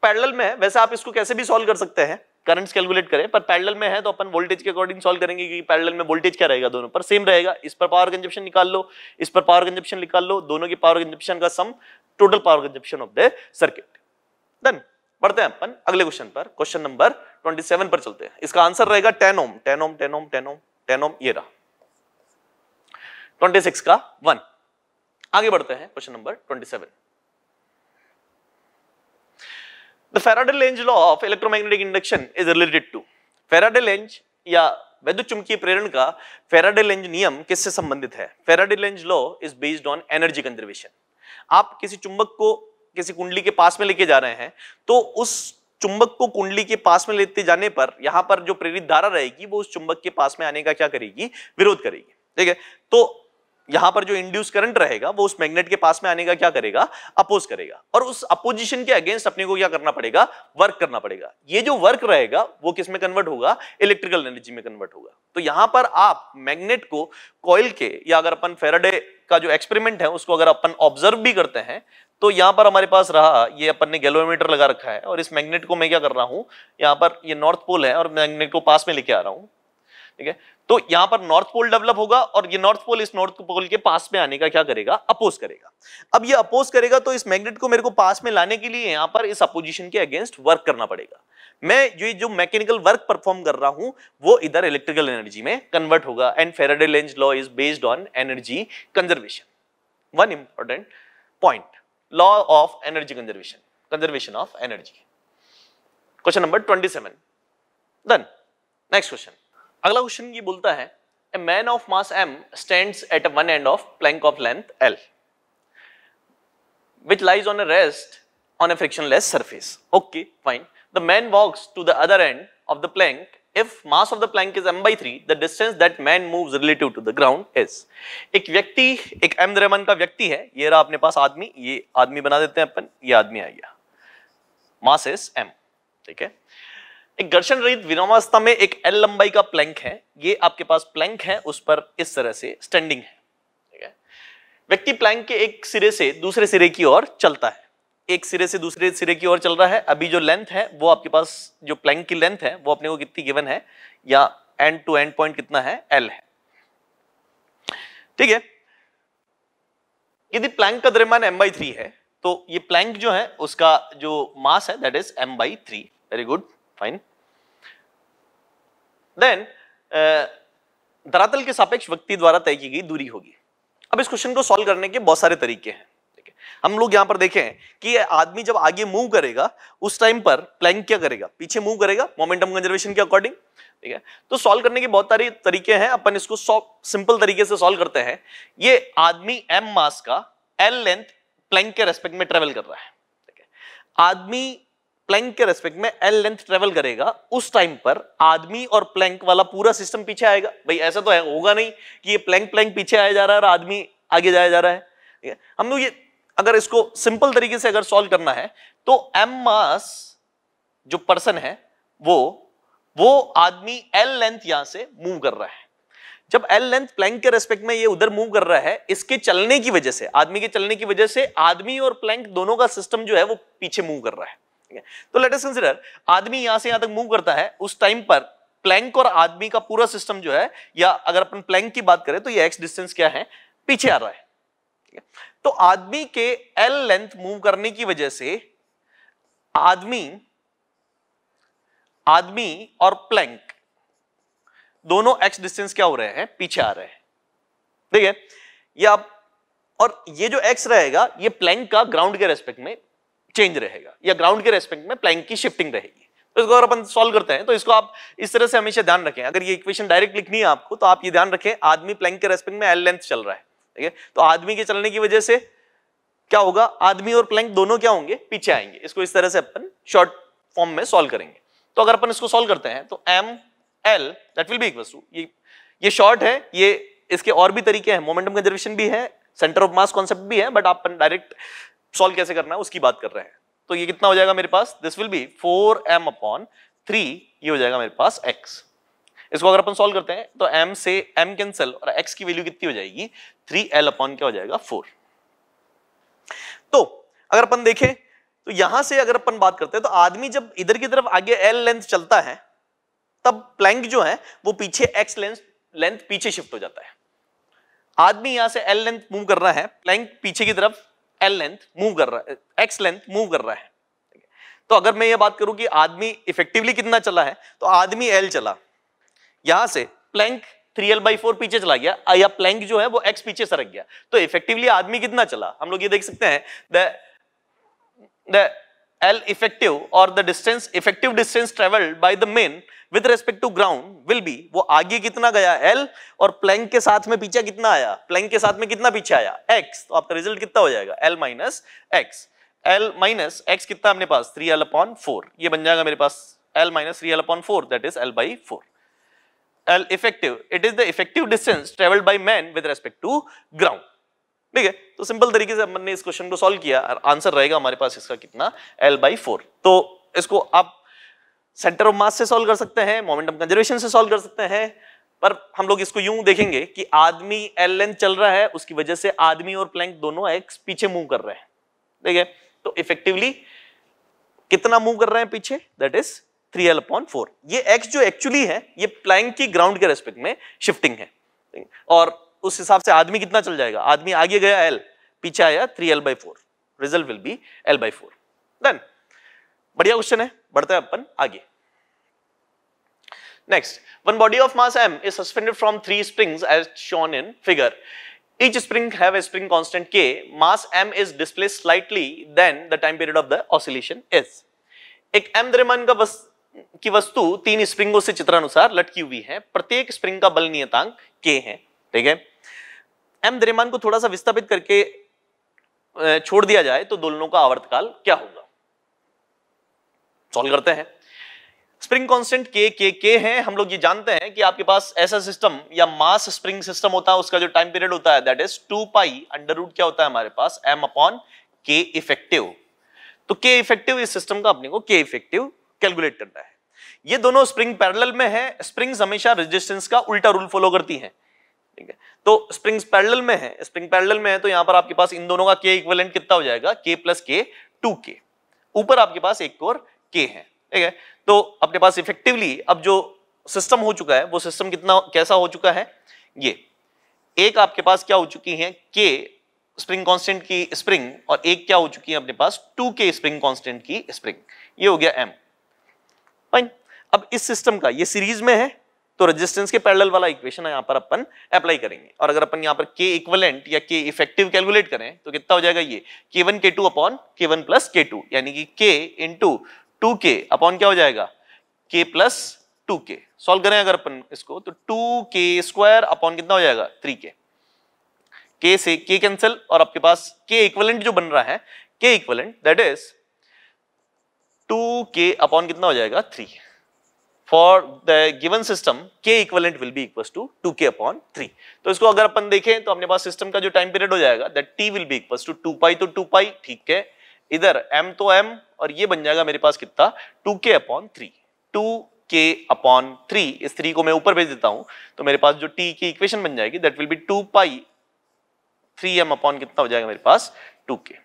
पैरेलल में है वैसे आप इसको कैसे भी सॉल्व कर सकते हैं करंट्स कैलकुलेट करें पर पैडल में है तो अपन वोल्टेज के अकॉर्डिंग सॉल्व करेंगे कि पैडल में वोल्टेज क्या रहेगा दोनों पर सेम रहेगा इस पर पावर कंजप्शन निकाल लो इस पर पावर कंजप्शन निकाल लो दोनों की पावर कंजप्शन का sum total power consumption of the circuit then बढ़ते हैं अपन अगले क्वेश्चन पर क्वेश्चन नंबर सेवन पर चलते हैं इसका आंसर रहेगा ten ohm ten ohm ten ohm ten ohm ten ohm ये रहा 26 का वन आगे बढ़ते हैं question number seven the faraday lenz law of electromagnetic induction is related to faraday lenz ya विद्युत चुंबकीय प्रेरण का फेराडे लेंज नियम किससे संबंधित है Faraday Lenz law is based on energy conservation आप किसी चुंबक को किसी कुंडली के पास में लेके जा रहे हैं तो उस चुंबक को कुंडली के पास में लेते जाने पर यहां पर जो प्रेरित धारा रहेगी वो उस चुंबक के पास में आने का क्या करेगी विरोध करेगी ठीक है तो यहां पर जो इंड्यूस करंट रहेगा वो उस मैग्नेट के पास में आने का क्या करेगा अपोज करेगा और उस अपोजिशन के अगेंस्ट अपने को क्या करना पड़ेगा वर्क करना पड़ेगा ये जो वर्क रहेगा वो किस में कन्वर्ट होगा इलेक्ट्रिकल एनर्जी में कन्वर्ट होगा तो यहां पर आप मैग्नेट को कॉइल के या अगर अपन फेराडे का जो एक्सपेरिमेंट है उसको अगर अपन ऑब्जर्व भी करते हैं तो यहां पर हमारे पास रहा ये अपन ने गैलोमीटर लगा रखा है और इस मैग्नेट को मैं क्या कर रहा हूं यहां पर ये नॉर्थ पोल है और मैग्नेट को पास में लेके आ रहा हूं ठीक है तो यहां पर नॉर्थ पोल डेवलप होगा और ये नॉर्थ पोल इस नॉर्थ पोल के पास में आने का क्या करेगा अपोज करेगा अब ये अपोज करेगा तो इस मैग्नेट को मेरे को पास में लाने के लिए यहां पर इस अपोजिशन के अगेंस्ट वर्क करना पड़ेगा मैं जो जो मैकेनिकल वर्क परफॉर्म कर रहा हूं वो इधर इलेक्ट्रिकल एनर्जी में कन्वर्ट होगा and Faraday Lenz law is based on energy conservation one important point law of energy conservation conservation of energy question number twenty seven done next question अगला question ये बोलता है a man of mass M stands at one end of plank of length L which lies on a rest on a frictionless surface. Okay, fine. The man walks to the other end of the plank. If mass of the plank is m by 3, the distance that man moves relative to the ground is. एक व्यक्ति एक M द्रमन का व्यक्ति है ये रहा अपने पास आदमी ये आदमी बना देते हैं अपन ये आदमी आ गया मास इज एम ठीक है एक घर्षण रहित विरामावस्था में एक एल लंबाई का प्लैंक है ये आपके पास प्लैंक है उस पर इस तरह से स्टैंडिंग है ठीक है व्यक्ति प्लैंक के एक सिरे से दूसरे सिरे की ओर चलता है एक सिरे से दूसरे सिरे की ओर चल रहा है अभी जो लेंथ है वो आपके पास जो प्लैंक की लेंथ है वो अपने को कितनी गिवन है या एंड टू एंड पॉइंट कितना है एल है ठीक है यदि प्लैंक का द्रव्यमान एम बाई थ्री है तो ये प्लैंक जो है उसका जो मास है that is M by three very good fine. Then धरातल के सापेक्ष व्यक्ति द्वारा तय की गई दूरी होगी अब इस क्वेश्चन को सॉल्व करने के बहुत सारे तरीके हैं हम लोग यहां पर देखें कि आदमी जब आगे मूव करेगा उस टाइम पर प्लैंक क्या करेगा पीछे मूव करेगा मोमेंटम कंजर्वेशन के अकॉर्डिंग ठीक है तो सॉल्व करने के बहुत सारे तरीके हैं अपन इसको सिंपल तरीके से सॉल्व करते हैं ये आदमी एम मास का एल लेंथ प्लैंक के रेस्पेक्ट में ट्रेवल कर रहा है आदमी प्लैंक के रेस्पेक्ट में एल लेंथ ट्रेवल करेगा उस टाइम पर आदमी और प्लैंक वाला पूरा सिस्टम पीछे आएगा भाई ऐसा तो है होगा नहीं कि ये प्लैंक प्लैंक पीछे आया जा रहा है और आदमी आगे जाया जा रहा है हम लोग ये अगर इसको सिंपल तरीके से अगर सॉल्व करना है तो एम मास जो पर्सन है वो वो आदमी एल लेंथ यहां से मूव कर रहा है जब एल लेंथ प्लैंक के रेस्पेक्ट में ये उधर मूव कर रहा है इसके चलने की वजह से आदमी के चलने की वजह से आदमी और प्लैंक दोनों का सिस्टम जो है वो पीछे मूव कर रहा है ठीक है तो लेट अस कंसिडर आदमी यहां से यहां तक मूव करता है उस टाइम पर प्लैंक और आदमी का पूरा सिस्टम जो है या अगर अपन प्लैंक की बात करें तो ये एक्स डिस्टेंस क्या है पीछे आ रहा है तो आदमी के एल लेंथ मूव करने की वजह से आदमी आदमी और प्लैंक दोनों एक्स डिस्टेंस क्या हो रहे हैं पीछे आ रहे हैं ठीक है ये आप और ये जो एक्स रहेगा ये प्लैंक का ग्राउंड के रेस्पेक्ट में चेंज रहेगा या ग्राउंड के रेस्पेक्ट में प्लैंक की शिफ्टिंग रहेगी तो इसको अगर अपन सॉल्व करते हैं तो इसको आप इस तरह से हमेशा ध्यान रखें अगर ये इक्वेशन डायरेक्ट लिखनी है आपको तो आप ये ध्यान रखें आदमी प्लैंक के रेस्पेक्ट में एल लेंथ चल रहा है ठीक है तो आदमी के चलने की वजह से क्या होगा आदमी और प्लैंक दोनों क्या होंगे पीछे आएंगे इसको इस तरह से अपन शॉर्ट फॉर्म में सॉल्व करेंगे तो अगर अपन इसको सॉल्व करते हैं तो M L that will be equal to ये ये शॉर्ट है ये इसके और भी तरीके हैं मोमेंटम कंजर्वेशन भी है सेंटर ऑफ मास कॉन्सेप्ट भी है बट आप डायरेक्ट सॉल्व कैसे करना है उसकी बात कर रहे हैं तो ये कितना हो जाएगा मेरे पास this will be four M upon three ये हो जाएगा मेरे पास x इसको अगर अपन सॉल्व करते हैं तो m से m कैंसिल और x की वैल्यू कितनी हो जाएगी थ्री एल अपॉन क्या हो जाएगा फोर तो अगर अपन देखें तो यहां से अगर अपन बात करते हैं तो आदमी जब इधर की तरफ आगे एल लेंथ चलता है तब प्लैंक जो है वो पीछे एक्स लेंथ लेंथ पीछे शिफ्ट हो जाता है आदमी यहां से एल लेंथ मूव कर रहा है प्लैंक पीछे की तरफ एल लेंथ मूव कर रहा है एक्स लेंथ मूव कर रहा है तो अगर मैं ये बात करूं कि आदमी इफेक्टिवली कितना चला है तो आदमी एल चला यहां से plank three L by four पीछे चला गया या प्लैंक जो है वो एक्स पीछे सरक गया तो इफेक्टिवली आदमी कितना चला हम लोग ये देख सकते हैं the L effective or the distance effective distance traveled by the main with respect to ground will be वो आगे कितना गया एल और प्लैंक के साथ में पीछे कितना आया प्लैंक के साथ में कितना पीछे आया एक्स तो आपका रिजल्ट कितना हो जाएगा L minus X L minus X कितना अपने पास थ्री एल अपॉन फोर ये बन जाएगा मेरे पास L minus three L upon four that is L by four L effective it is the effective distance travelled by man with respect to ground ठीक है तो सिंपल तरीके से हमने इस क्वेश्चन को सॉल्व किया और आंसर रहेगा हमारे पास इसका कितना एल बाई फोर तो इसको आप सेंटर ऑफ मास से सॉल्व कर सकते हैं मोमेंटम कंजर्वेशन से सॉल्व कर सकते हैं पर हम लोग इसको यूं देखेंगे कि आदमी एल लेंथ चल रहा है उसकी वजह से आदमी और प्लैंक दोनों एक्स पीछे मूव कर रहे हैं ठीक है तो इफेक्टिवली कितना मूव कर रहे हैं पीछे that is three L upon four ये एक्स जो एक्चुअली है ये प्लैंक की ग्राउंड के रेस्पेक्ट में शिफ्टिंग है और उस हिसाब से आदमी कितना चल जाएगा आदमी आगे गया एल पीछे आया three L by four result will be L by four done बढ़िया क्वेश्चन है बढ़ते हैं अपन आगे next one body of mass M is suspended from three springs as shown in figure Each spring have a spring constant k. Mass m is displaced slightly than the time period of the oscillation is. एक m द्रव्यमान का वस, की वस्तु तीन स्प्रिंगों से चित्रानुसार लटकी हुई है प्रत्येक स्प्रिंग का बल नियतांक k है ठीक है एम द्रिमान को थोड़ा सा विस्थापित करके छोड़ दिया जाए तो दोलनों का आवर्तकाल क्या होगा सॉल्व करते हैं स्प्रिंग कांस्टेंट के के के हैं हम लोग ये जानते हैं कि आपके पास ऐसा सिस्टम या मास स्प्रिंग सिस्टम होता है उसका जो टाइम पीरियड होता है that is two pi under root क्या होता है हमारे पास एम अपॉन के इफेक्टिव तो के इफेक्टिव इस सिस्टम का अपने को के इफेक्टिव कैलकुलेट करना है ये दोनों स्प्रिंग पैरेलल में है स्प्रिंग्स हमेशा रेजिस्टेंस का उल्टा रूल फॉलो करती हैं ठीक है तो स्प्रिंग पैरल में है स्प्रिंग पैरल में है तो यहां पर आपके पास इन दोनों का के इक्वलेंट कितना हो जाएगा के प्लस के टू के ऊपर आपके पास एक और के है ठीक है तो अपने पास इफेक्टिवली अब जो सिस्टम हो चुका है वो सिस्टम कितना कैसा हो चुका है ये एक आपके पास क्या हो चुकी है के स्प्रिंग कांस्टेंट की स्प्रिंग और एक क्या हो चुकी है अपने पास टू के स्प्रिंग कांस्टेंट की स्प्रिंग ये हो गया एम फाइन अब इस सिस्टम का ये सीरीज में है तो रेजिस्टेंस के पैरेलल वाला इक्वेशन यहां पर अपन अप्लाई करेंगे और अगर अपन यहां पर के इक्वलेंट या के इफेक्टिव कैलकुलेट करें तो कितना हो जाएगा ये K one K two upon K one plus K two यानी कि के इंटू टू के अपॉन क्या हो जाएगा के प्लस टू के सॉल्व करें अगर अपन इसको तो टू के स्क्वायर अपॉन कितना हो जाएगा थ्री के के से के कैंसिल और आपके पास के इक्वलेंट जो बन रहा है K equivalent that is two K upon कितना हो जाएगा three for the given system k equivalent will be equals to 2k upon 3 तो इसको अगर अपन देखें तो अपने पास सिस्टम का जो टाइम पीरियड हो जाएगा that t will be equals to 2 pi तो 2 pi ठीक है इधर m तो m और ये बन जाएगा मेरे पास कितना 2k upon 3 2k upon 3 इस 3 को मैं ऊपर भेज देता हूं तो मेरे पास जो t की इक्वेशन बन जाएगी that will be 2 pi 3m upon कितना हो जाएगा मेरे पास 2k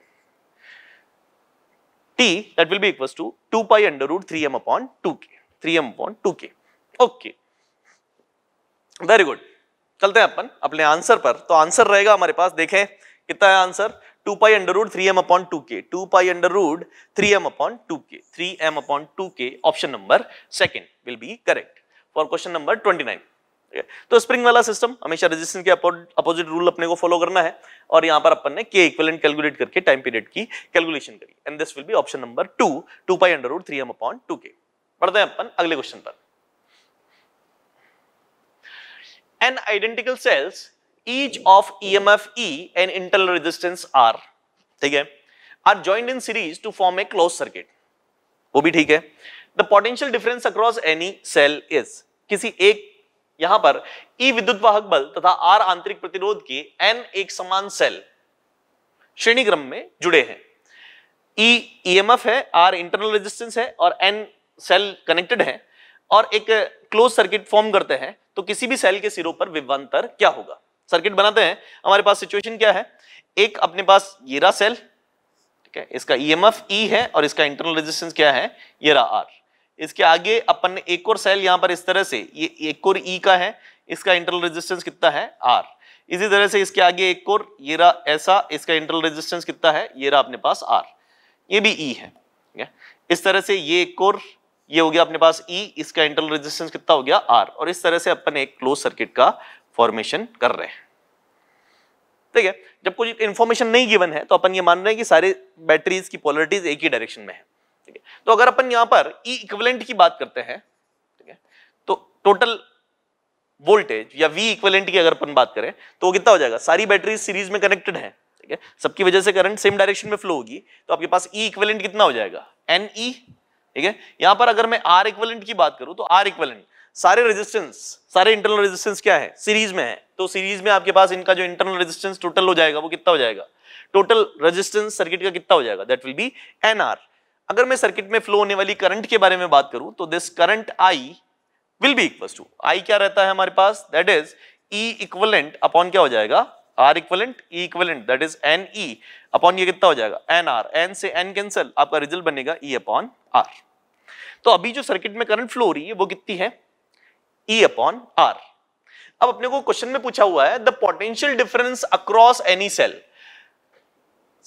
t that will be equals to 2 pi under root 3m upon 2k 3m बॉन्ड 2k ओके वेरी गुड चलते हैं अपन अपने आंसर पर तो आंसर रहेगा हमारे पास देखें कितना है answer two pi under root three M upon two K two pi under root three M upon two K three M upon two K option number second will be correct for question number twenty nine तो spring वाला system हमेशा resistance के opposite rule अपने को follow करना है और यहां पर अपन ने के इक्विवेलेंट कैलकुलेट करके टाइम पीरियड की कैलकुलेशन करी and this will be option number two two pi under root three M upon two K बढ़ते हैं अपन अगले क्वेश्चन पर N identical cells each of E M F E and internal resistance R ठीक है are joined in series to form a close circuit वो भी ठीक है the potential difference across any cell is किसी एक यहां पर ई e विद्युत वाहक बल तथा आर आंतरिक प्रतिरोध के एन एक समान सेल श्रेणी क्रम में जुड़े हैं ई ई एम एफ है आर इंटरनल रेजिस्टेंस है और एन सेल कनेक्टेड है और एक क्लोज सर्किट फॉर्म करते हैं तो किसी भी सेल के सिरों पर विभवांतर क्या होगा सर्किट बनाते हैं हमारे पास सिचुएशन क्या है एक अपने पास येरा सेल ठीक है इसका ई ईएमएफ ई है और इसका इंटरनल रेजिस्टेंस क्या है येरा आर इसके आगे अपन ने एक और सेल यहां पर इस तरह से ये एक और ई e का है इसका इंटरनल रेजिस्टेंस कितना है आर इसी तरह से इसके आगे एक और ये रहा ऐसा इसका इंटरनल रेजिस्टेंस कितना है ये रहा अपने पास आर ये भी ई e है ठीक है इस तरह से ये एक और ये हो गया अपने पास E इसका इंटरनल रेजिस्टेंस कितना हो गया R और इस तरह से अपन एक क्लोज सर्किट का फॉर्मेशन कर रहे हैं ठीक है जब कुछ इन्फॉर्मेशन नहीं गिवन है तो अपन ये मान रहे हैं कि सारे बैटरीज की पॉलिटीज एक ही डायरेक्शन में है ठीक है तो अगर अपन यहाँ पर ई e इक्वलेंट की बात करते हैं ठीक है तो टोटल वोल्टेज या वी इक्वलेंट की अगर अपन बात करें तो वो कितना हो जाएगा सारी बैटरीज सीरीज में कनेक्टेड है ठीक है सबकी वजह से करंट सेम डायरेक्शन में फ्लो होगी तो आपके पास ई e इक्वलेंट कितना हो जाएगा एन ई e ठीक है यहां पर अगर मैं आर इक्वलेंट की बात करूं तो आर इक्वलेंट सारे रेजिस्टेंस सारे इंटरनल रेजिस्टेंस क्या है सीरीज में है तो सीरीज में आपके पास इनका जो इंटरनल रेजिस्टेंस टोटल हो जाएगा वो कितना हो जाएगा टोटल रेजिस्टेंस सर्किट का कितना हो जाएगा दैट विल बी एन अगर मैं सर्किट में फ्लो होने वाली करंट के बारे में बात करूं तो this current I will be equal to I क्या रहता है हमारे पास that is E equivalent upon क्या हो जाएगा R equivalent E equivalent that is N E upon ये कितना हो जाएगा एन आर एन से एन कैंसल आपका रिजल्ट बनेगा ई अपॉन आर तो अभी जो सर्किट में करंट फ्लो हो रही है वो कितनी है ई अपॉन आर अब अपने को क्वेश्चन में पूछा हुआ है the potential difference across any cell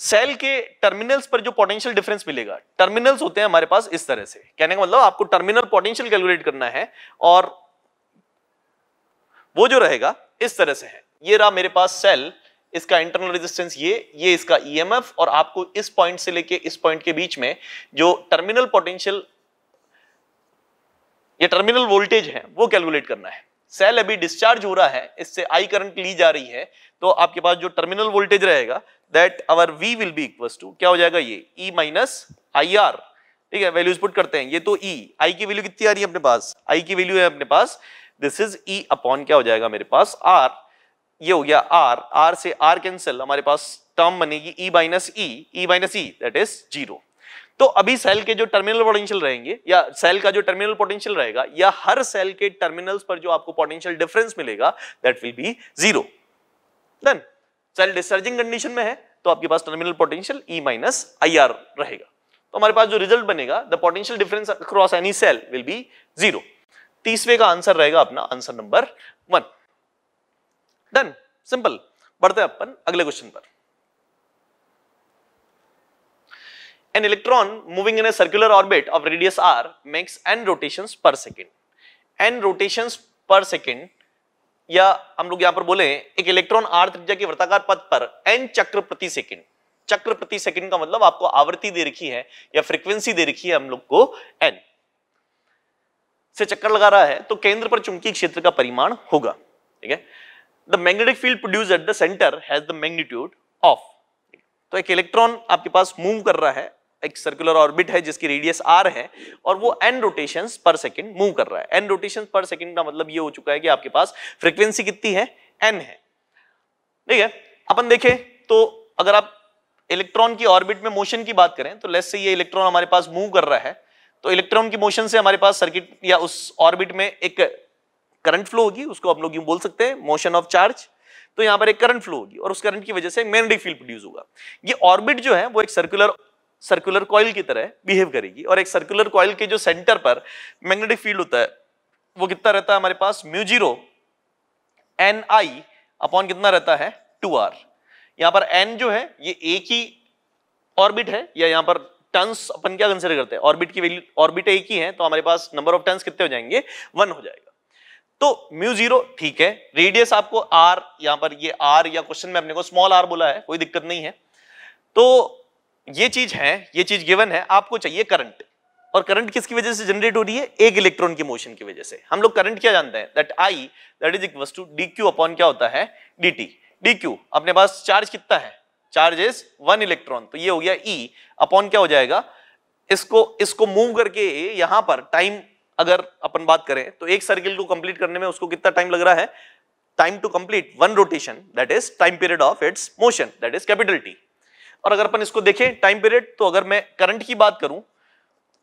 cell के टर्मिनल्स पर जो पोटेंशियल डिफरेंस मिलेगा टर्मिनल्स होते हैं हमारे पास इस तरह से कहने का मतलब आपको टर्मिनल पोटेंशियल कैलकुलेट करना है और वो जो रहेगा इस तरह से है ये रहा मेरे पास सेल इसका इंटरनल रेजिस्टेंस ये ये इसका ईएमएफ e और आपको इस पॉइंट से लेके इस पॉइंट के बीच में जो टर्मिनल पोटेंशियल ये टर्मिनल वोल्टेज है वो कैलकुलेट करना है सेल अभी डिस्चार्ज हो रहा है इससे आई करंट ली जा रही है तो आपके पास जो टर्मिनल वोल्टेज रहेगा that our V will be equal to क्या हो जाएगा ये ई माइनस आई आर ठीक है वैल्यूज पुट करते हैं ये तो ई e, आई की वैल्यू कितनी आ रही है अपने पास आई की वैल्यू है अपने पास दिस इज ई अपॉन क्या हो जाएगा मेरे पास आर ये हो गया आर आर से आर कैंसिल हमारे पास टर्म बनेगी E minus E E minus E that is zero तो अभी सेल के जो टर्मिनल पोटेंशियल रहेंगे या सेल का जो टर्मिनल पोटेंशियल रहेगा या हर सेल के टर्मिनल्स पर जो आपको पोटेंशियल डिफरेंस मिलेगा that will be zero then cell discharging condition में है तो आपके पास terminal potential E minus I R रहेगा तो हमारे पास जो रिजल्ट बनेगा the potential difference across any cell will be zero तीसवे का आंसर रहेगा अपना answer number one done simple बढ़ते हैं अपन अगले क्वेश्चन पर An electron moving in a circular orbit of radius r makes n rotations per second. n rotations per second या हम लोग यहां पर बोले एक इलेक्ट्रॉन आर त्रिज्या के वृत्ताकार पथ पर n चक्र प्रति सेकंड चक्र प्रति सेकंड का मतलब आपको आवृत्ति दे रखी है या फ्रीक्वेंसी दे रखी है हम लोग को n से चक्कर लगा रहा है तो केंद्र पर चुंबकीय क्षेत्र का परिमाण होगा ठीक है the magnetic field produce at the centre has the magnitude of तो एक इलेक्ट्रॉन आपके पास मूव कर रहा है एक सर्कुलर ऑर्बिट है जिसकी रेडियस आर है और वो N rotation per second move कर रहा है एन रोटेशन पर सेकेंड का मतलब ये हो चुका है कि आपके पास फ्रिक्वेंसी कितनी है एन है ठीक है अपन देखें तो अगर आप इलेक्ट्रॉन की ऑर्बिट में मोशन की बात करें तो लेस से ये इलेक्ट्रॉन हमारे पास मूव कर रहा है तो इलेक्ट्रॉन की मोशन से हमारे पास सर्किट या उस ऑर्बिट में एक करंट फ्लो होगी उसको हम लोग यूं बोल सकते हैं मोशन ऑफ चार्ज तो यहां पर एक करंट फ्लो होगी और उस करंट की वजह से मैग्नेटिक फील्ड प्रोड्यूस होगा ये ऑर्बिट जो है वो एक सर्कुलर सर्कुलर कॉयल की तरह बिहेव करेगी और एक सर्कुलर कॉयल के जो सेंटर पर मैग्नेटिक फील्ड होता है वो कितना रहता है हमारे पास mu zero N I upon कितना रहता है टू आर यहां पर एन जो है ये एक ही ऑर्बिट है या यहां पर टर्न्स अपन क्या कंसिडर करते हैं ऑर्बिट की वैल्यू ऑर्बिट एक ही है तो हमारे पास नंबर ऑफ टर्न्स कितने हो जाएंगे वन हो जाएगा तो म्यू जीरो ठीक है रेडियस आपको आर यहां पर ये आर या क्वेश्चन में अपने को स्मॉल आर बोला है कोई दिक्कत नहीं है तो ये चीज है ये चीज गिवन है आपको चाहिए करंट और करंट किसकी वजह से जनरेट हो रही है एक इलेक्ट्रॉन की मोशन की वजह से हम लोग करंट क्या जानते हैं that I that is equal to D Q upon क्या होता है डी टी डी क्यू अपने पास चार्ज कितना है चार्ज इज वन इलेक्ट्रॉन तो ये हो गया ई e, अपॉन क्या हो जाएगा इसको इसको मूव करके यहां पर टाइम अगर अपन बात करें तो एक सर्किल को कंप्लीट करने में उसको कितना टाइम लग रहा है time to complete one rotation that is time period of its motion that is capital T और अगर अपन इसको देखें टाइम पीरियड तो अगर मैं करंट की बात करूं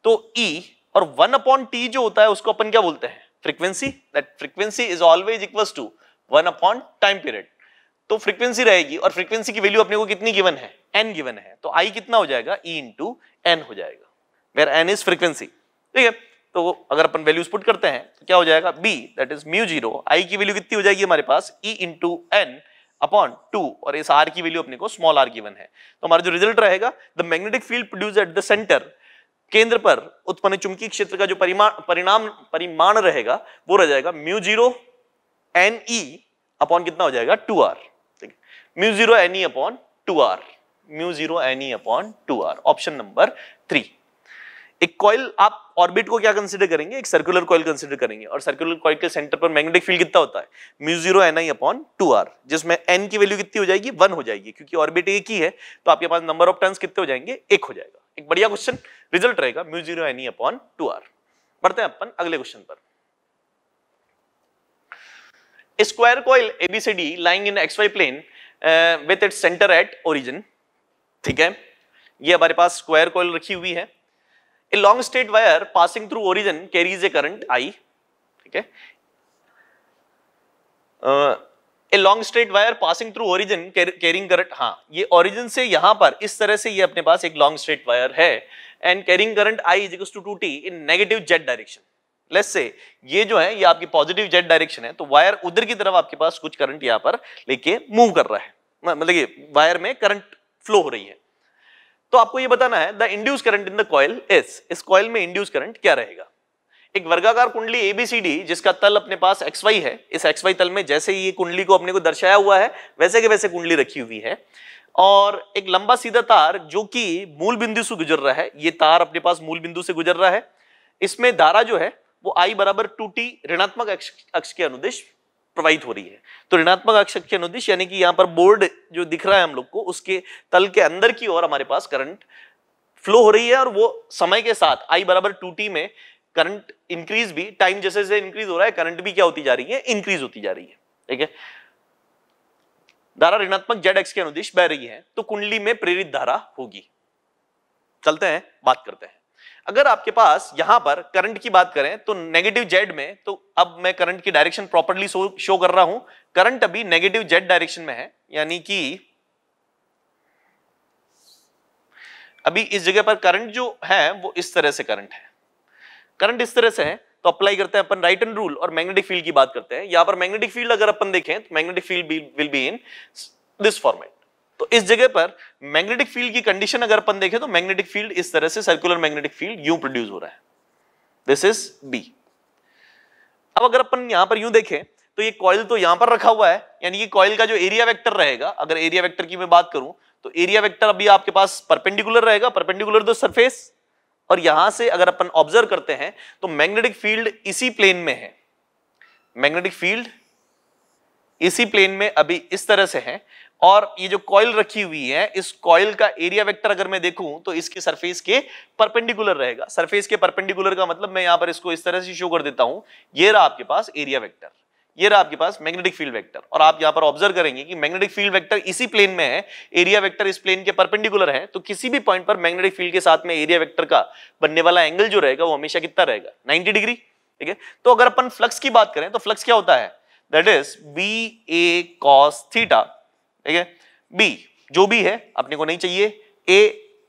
तो ई e और वन अपॉन टी जो होता है उसको अपन क्या बोलते हैं frequency that frequency is always equal to one upon time period तो फ्रीक्वेंसी रहेगी और फ्रीक्वेंसी की वैल्यू अपने को कितनी गिवन है एन गिवन है तो आई कितना हो जाएगा ई इंटू एन हो जाएगा वेर एन इज फ्रीक्वेंसी ठीक है तो अगर अपन वैल्यूज पुट करते हैं तो क्या हो जाएगा B that is mu zero I की वैल्यू कितनी हो जाएगी हमारे पास E into N upon two और इस आर की वैल्यू अपने को स्मॉल आर गिवन है तो हमारा जो रिजल्ट रहेगा the magnetic field produce at the centre केंद्र पर उत्पन्न चुंबकीय क्षेत्र का जो परिमाण परिणाम परिमाण रहेगा वो रह जाएगा mu zero N E upon कितना हो जाएगा टू आर ठीक है mu zero N E upon two R mu zero N E upon two R option number three एक कॉइल आप ऑर्बिट को क्या कंसिडर करेंगे एक सर्कुलर कॉइल कंसिडर करेंगे और सर्कुलर कॉइल के सेंटर पर मैग्नेटिक फील्ड कितना होता है mu zero N I upon two R जिसमें एन की वैल्यू कितनी हो जाएगी वन हो जाएगी क्योंकि ऑर्बिट एक ही है तो आपके पास नंबर ऑफ टर्न्स कितने हो जाएंगे एक हो जाएगा एक बढ़िया क्वेश्चन रिजल्ट रहेगा mu zero N E upon two R बढ़ते हैं अपन अगले क्वेश्चन पर square coil ABCD lying in XY plane plane its centre at origin ठीक है ये हमारे पास स्क्वायर कॉइल रखी हुई है A long straight wire passing through origin carries a current I. Okay. Uh, a long straight wire passing through origin carrying current हाँ ये ओरिजिन से यहाँ पर इस तरह से ये अपने पास एक लॉन्ग स्ट्रेट वायर है and carrying current I equals to two T in negative Z direction let's say ये जो है ये आपकी पॉजिटिव जेड डायरेक्शन है तो वायर उधर की तरफ आपके पास कुछ करंट यहाँ पर लेके मूव कर रहा है मतलब ये वायर में करंट फ्लो हो रही है तो आपको ये बताना है the induce current in the coil इस कॉयल में इंड्यूस करंट क्या रहेगा एक वर्गाकार कुंडली एबीसीडी जिसका तल अपने पास वाई है इस वाई तल में जैसे ये कुंडली को अपने को दर्शाया हुआ है वैसे के वैसे कुंडली रखी हुई है और एक लंबा सीधा तार जो कि मूल बिंदु से गुजर रहा है ये तार अपने पास मूल बिंदु से गुजर रहा है इसमें धारा जो है वो आई बराबर टू टी ऋणात्मक अक्ष के अनुदेश प्रवाहित हो रही है तो ऋणात्मक के अनुदिश यानी कि यहाँ पर बोर्ड जो दिख रहा है हम लोग को उसके तल के अंदर की ओर हमारे पास करंट फ्लो हो रही है और वो समय के साथ आई बराबर टू टी में करंट इंक्रीज भी टाइम जैसे जैसे इंक्रीज हो रहा है करंट भी क्या होती जा रही है इंक्रीज होती जा रही है ठीक है धारा ऋणात्मक जेड एक्स के अनुदिश बह रही है तो कुंडली में प्रेरित धारा होगी चलते हैं बात करते हैं अगर आपके पास यहां पर करंट की बात करें तो नेगेटिव जेड में तो अब मैं करंट की डायरेक्शन प्रॉपरली शो कर रहा हूं करंट अभी नेगेटिव जेड डायरेक्शन में है यानी कि अभी इस जगह पर करंट जो है वो इस तरह से करंट है करंट इस तरह से है तो अप्लाई करते हैं अपन राइट एंड रूल और मैग्नेटिक फील्ड की बात करते हैं यहां पर मैग्नेटिक फील्ड अगर अपन देखें तो magnetic field will be in this format तो इस जगह पर मैग्नेटिक फील्ड की कंडीशन अगर अपन देखें तो मैग्नेटिक फील्ड इस तरह से circular magnetic field you produce हो रहा है दिस इज बी अब अगर अपन यहां पर यू देखें तो ये कॉइल तो यहां पर रखा हुआ है यानी कि कॉइल का जो एरिया वेक्टर रहेगा अगर एरिया वेक्टर की मैं बात करूं तो एरिया वेक्टर अभी आपके पास परपेंडिकुलर रहेगा परपेंडिकुलर द सरफेस और यहां से अगर अपन ऑब्जर्व करते हैं तो मैग्नेटिक फील्ड इसी प्लेन में है मैग्नेटिक फील्ड इसी प्लेन में अभी इस तरह से है और ये जो कॉइल रखी हुई है इस कॉइल का एरिया वेक्टर अगर मैं देखूं तो इसकी सरफेस के परपेंडिकुलर रहेगा सरफेस के परपेंडिकुलर का मतलब मैं यहां पर इसको इस तरह से शो कर देता हूं ये रहा आपके पास एरिया वेक्टर ये रहा आपके पास मैग्नेटिक फील्ड वेक्टर और आप यहां पर ऑब्जर्व करेंगे कि मैग्नेटिक फील्ड वेक्टर इसी प्लेन में है एरिया वेक्टर इस प्लेन के परपेंडिकुलर है तो किसी भी पॉइंट पर मैग्नेटिक फील्ड के साथ में एरिया वेक्टर का बनने वाला एंगल जो रहेगा वो हमेशा कितना रहेगा 90 डिग्री ठीक है तो अगर अपन फ्लक्स की बात करें तो फ्लक्स क्या होता है that is B A cos theta ठीक है बी जो भी है अपने को नहीं चाहिए ए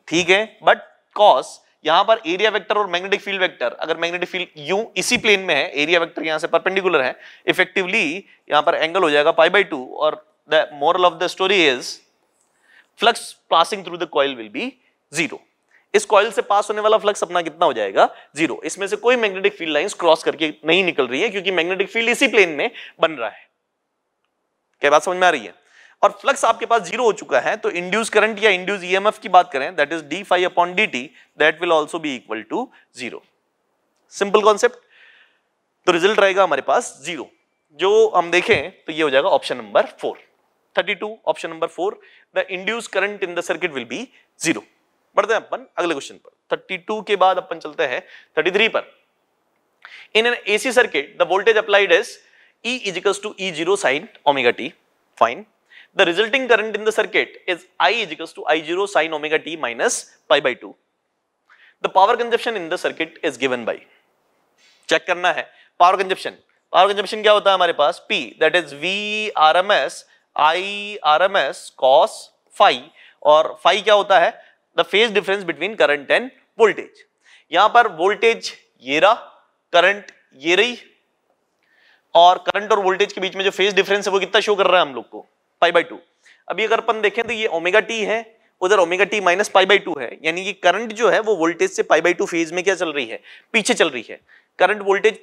ठीक है बट कॉस यहां पर एरिया वेक्टर और मैग्नेटिक फील्ड वेक्टर अगर मैग्नेटिक फील्ड यू इसी प्लेन में है एरिया वेक्टर यहां से परपेंडिकुलर है इफेक्टिवली यहां पर एंगल हो जाएगा पाई बाई टू और the moral of the story is flux passing through the coil will be zero इस कॉइल से पास होने वाला फ्लक्स अपना कितना हो जाएगा जीरो इसमें से कोई मैग्नेटिक फील्ड लाइंस क्रॉस करके नहीं निकल रही है क्योंकि मैग्नेटिक फील्ड इसी प्लेन में बन रहा है क्या बात समझ में आ रही है और फ्लक्स आपके पास जीरो हो चुका है तो इंड्यूस करंट या इंड्यूस ईएमएफ e की बात करें that is D phi upon D T that will also be equal to zero simple concept तो रिजल्ट रहेगा हमारे पास जीरो जो हम देखें तो ये हो जाएगा option number four thirty two option number four the induce current in the circuit will be zero बढ़ते हैं अपन अगले क्वेश्चन पर थर्टी टू के बाद अपन चलते हैं थर्टी थ्री पर in an AC circuit the voltage applied is E equals to E zero sine omega T fine The resulting current in the circuit is I is equals to I0 sine omega t minus pi by 2. The power consumption in the circuit is given by. Check करना है power consumption power consumption क्या होता है हमारे पास P that is V R M S I R M S cos phi और phi क्या होता है the phase difference between current and voltage यहां पर वोल्टेज ये रहा करंट ये रही और करंट और वोल्टेज के बीच में जो फेज डिफरेंस है वो कितना शो कर रहा है हम लोग को पाई बाई टू अभी अगर अपन देखें तो ये ओमेगा टी है उधर omega T minus pi by two है यानी कि करंट जो है वो वोल्टेज से पाई बाई टू फेज में क्या चल रही है पीछे चल रही है करंट वोल्टेज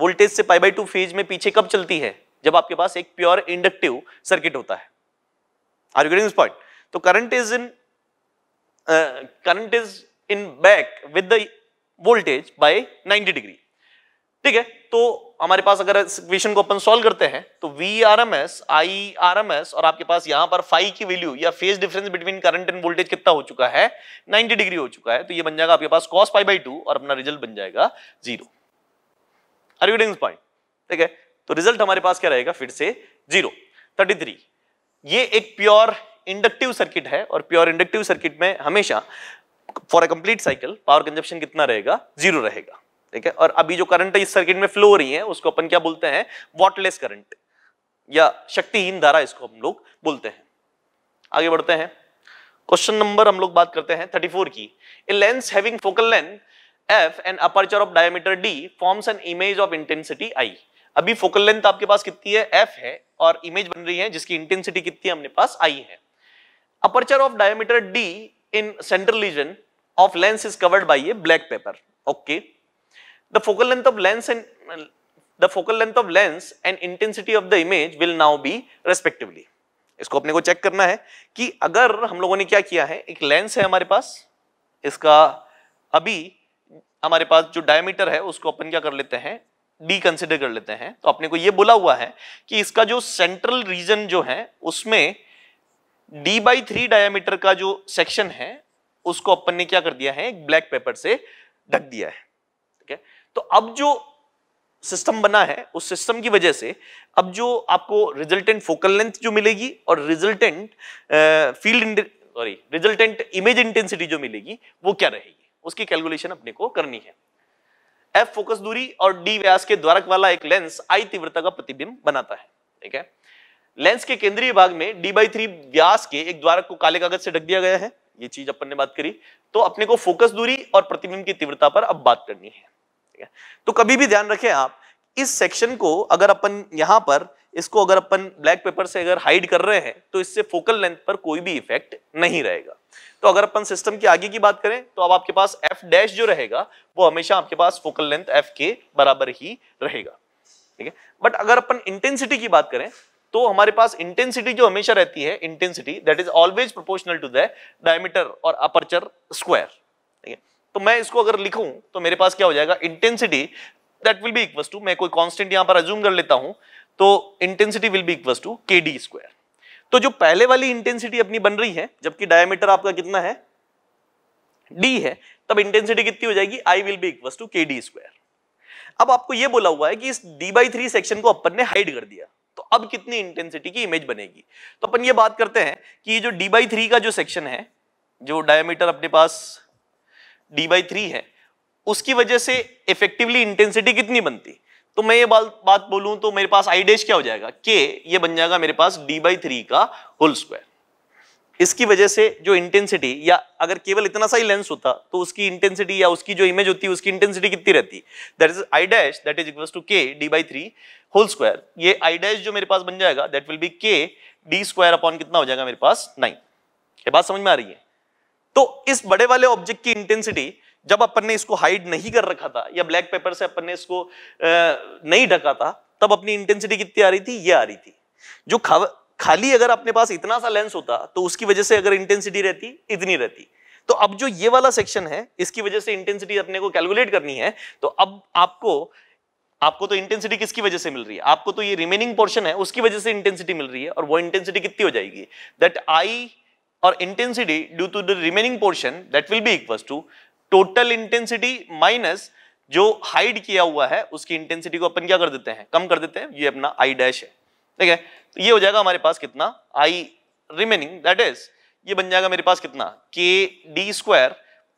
वोल्टेज से पाई बाई टू फेज में पीछे कब चलती है जब आपके पास एक प्योर इंडक्टिव सर्किट होता है आर यू गेटिंग पॉइंट तो current is in current is in back with the voltage by 90 degree ठीक है तो हमारे पास अगर इस इक्वेशन को अपन सॉल्व करते हैं तो V R M S I R M S और आपके पास यहां पर फाइव की वैल्यू या phase difference between current and voltage कितना हो चुका है 90 डिग्री हो चुका है तो ये बन जाएगा आपके पास कॉस फाइव बाई टू और अपना रिजल्ट बन जाएगा जीरो पॉइंट ठीक है तो रिजल्ट हमारे पास क्या रहेगा फिर से जीरो थर्टी थ्री ये एक प्योर इंडक्टिव सर्किट है और प्योर इंडक्टिव सर्किट में हमेशा for a complete cycle power consumption कितना रहेगा जीरो रहेगा ठीक है और अभी जो करंट इस सर्किट में फ्लो हो रही है उसको अपन क्या बोलते हैं वॉटलेस करंट या शक्तिहीन धारा इसको हम लोग बोलते हैं आगे बढ़ते हैं क्वेश्चन नंबर हम लोग बात करते हैं 34 की a lens having focal length F and aperture of diameter D forms an image of intensity I अभी फोकल लेंथ आपके पास कितनी है एफ है और इमेज बन रही है जिसकी इंटेंसिटी कितनी है हमने पास आई है aperture of diameter D in central region of lens is covered by a black paper okay okay. the focal length of lens and the focal length of lens and intensity of the image will now be respectively इसको अपने को check करना है कि अगर हम लोगों ने क्या किया है एक लेंस है हमारे पास इसका अभी हमारे पास जो डायमीटर है उसको अपन क्या कर लेते हैं डी कंसिडर कर लेते हैं तो अपने को ये बोला हुआ है कि इसका जो सेंट्रल रीजन जो है उसमें डी बाई थ्री डायमीटर का जो सेक्शन है उसको अपन ने क्या कर दिया है एक ब्लैक पेपर से ढक दिया है ठीक है तो अब जो सिस्टम बना है उस सिस्टम की वजह से अब जो आपको रिजल्टेंट फोकल लेंथ जो मिलेगी और resultant field sorry resultant image intensity जो मिलेगी वो क्या रहेगी उसकी कैलकुलेशन अपने को करनी है एफ फोकस दूरी और डी व्यास के द्वारक वाला एक लेंस आई तीव्रता का प्रतिबिंब बनाता है ठीक है लेंस के केंद्रीय भाग में डी बाई थ्री व्यास के एक द्वारक को काले कागज से ढक दिया गया है ये चीज अपन ने बात करी तो अपने को फोकस दूरी और प्रतिबिंब की तीव्रता पर अब बात करनी है है तो कभी भी ध्यान रखें आप इस सेक्शन को अगर अपन यहां पर इसको अगर अपन ब्लैक पेपर से अगर हाइड कर रहे हैं तो इससे फोकल लेंथ पर कोई भी इफेक्ट नहीं रहेगा तो अगर अपन सिस्टम की आगे की बात करें तो अब आपके पास एफ डैश जो रहेगा वो हमेशा आपके पास फोकल लेंथ एफ के बराबर ही रहेगा ठीक है बट अगर अपन इंटेंसिटी की बात करें तो हमारे पास इंटेंसिटी जो हमेशा रहती है intensity that is always proportional to the diameter और अपर्चर स्क्वायर ठीक है तो मैं इसको अगर लिखूं तो मेरे पास क्या हो जाएगा intensity that will be equal to मैं कोई कांस्टेंट यहां पर अज्यूम कर लेता हूं तो intensity will be equal to K D square तो जो पहले वाली इंटेंसिटी अपनी बन रही है जबकि डायमीटर आपका कितना है डी है तब इंटेंसिटी कितनी हो जाएगी I will be equal to K D square अब आपको यह बोला हुआ है कि इस डी बाई थ्री सेक्शन को अपन ने हाइड कर दिया तो अब कितनी इंटेंसिटी की इमेज बनेगी तो अपन ये बात करते हैं कि जो डी बाई थ्री का जो सेक्शन है जो डायमीटर अपने पास डी बाई थ्री है उसकी वजह से इफेक्टिवली इंटेंसिटी कितनी बनती तो मैं ये बात बात बोलूं तो मेरे पास आई डैश क्या हो जाएगा के ये बन जाएगा मेरे पास डी बाई थ्री का होल स्क्वायर इसकी वजह से जो इंटेंसिटी या अगर केवल इतना सा ही लेंस होता तो उसकी इंटेंसिटी या उसकी जो इमेज होती है उसकी इंटेंसिटी कितनी रहती that is I dash that is equal to K D by three whole square ये आई डैश जो मेरे पास बन जाएगा that will be K D square upon कितना हो जाएगा मेरे पास नाइन ये बात समझ में आ रही है तो इस बड़े वाले ऑब्जेक्ट की इंटेंसिटी जब अपन ने इसको हाइड नहीं कर रखा था या ब्लैक पेपर से अपन ने इसको नहीं ढका था तब अपनी इंटेंसिटी कितनी आ रही थी ये आ रही थी जो खाली अगर अपने पास इतना सा लेंस होता तो उसकी वजह से अगर इंटेंसिटी रहती इतनी रहती तो अब जो ये वाला सेक्शन है इसकी वजह से इंटेंसिटी अपने को कैलकुलेट करनी है तो अब आपको आपको तो इंटेंसिटी किसकी वजह से मिल रही है आपको तो ये रिमेनिंग पोर्शन है उसकी वजह से इंटेंसिटी मिल रही है और वो इंटेंसिटी कितनी हो जाएगी that I or intensity due to the remaining portion that will be equals to total intensity minus जो हाइड किया हुआ है उसकी इंटेंसिटी को अपन क्या कर देते हैं कम कर देते हैं ये अपना आई डैश है ठीक है तो ये हो जाएगा हमारे पास कितना आई रिमेनिंग दैट इज ये बन जाएगा मेरे पास कितना के डी स्क्वायर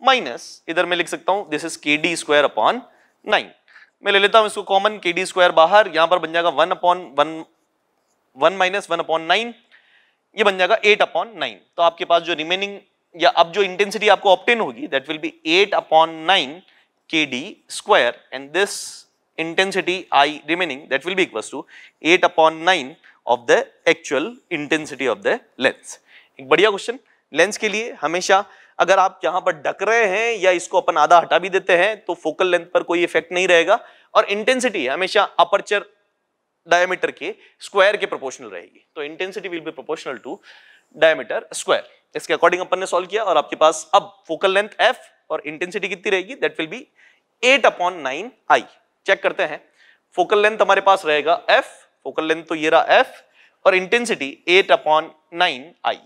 माइनस इधर मैं लिख सकता हूं this is K D square upon nine मैं ले लेता हूं इसको कॉमन के डी स्क्वायर बाहर यहां पर बन जाएगा one upon one one minus one upon nine ये बन जाएगा एट अपॉन नाइन तो आपके पास जो रिमेनिंग या अब जो इंटेंसिटी आपको ऑप्टेन होगी that will be eight upon nine K D square and this intensity I remaining that will be equal to eight upon nine of the actual intensity of the lens एक बढ़िया question lens के लिए हमेशा अगर आप यहां पर ढक रहे हैं या इसको अपन आधा हटा भी देते हैं तो फोकल लेंथ पर कोई इफेक्ट नहीं रहेगा और इंटेंसिटी हमेशा अपर्चर डायमीटर के स्क्वायर के प्रोपोर्शनल रहेगी तो intensity will be proportional to diameter square इसके अकॉर्डिंग अपन ने सॉल्व किया और आपके पास अब फोकल लेंथ एफ और इंटेंसिटी कितनी रहेगी that will be eight upon nine I check करते हैं फोकल लेंथ हमारे पास रहेगा एफ फोकल लेंथ तो ये रहा एफ और intensity eight upon nine I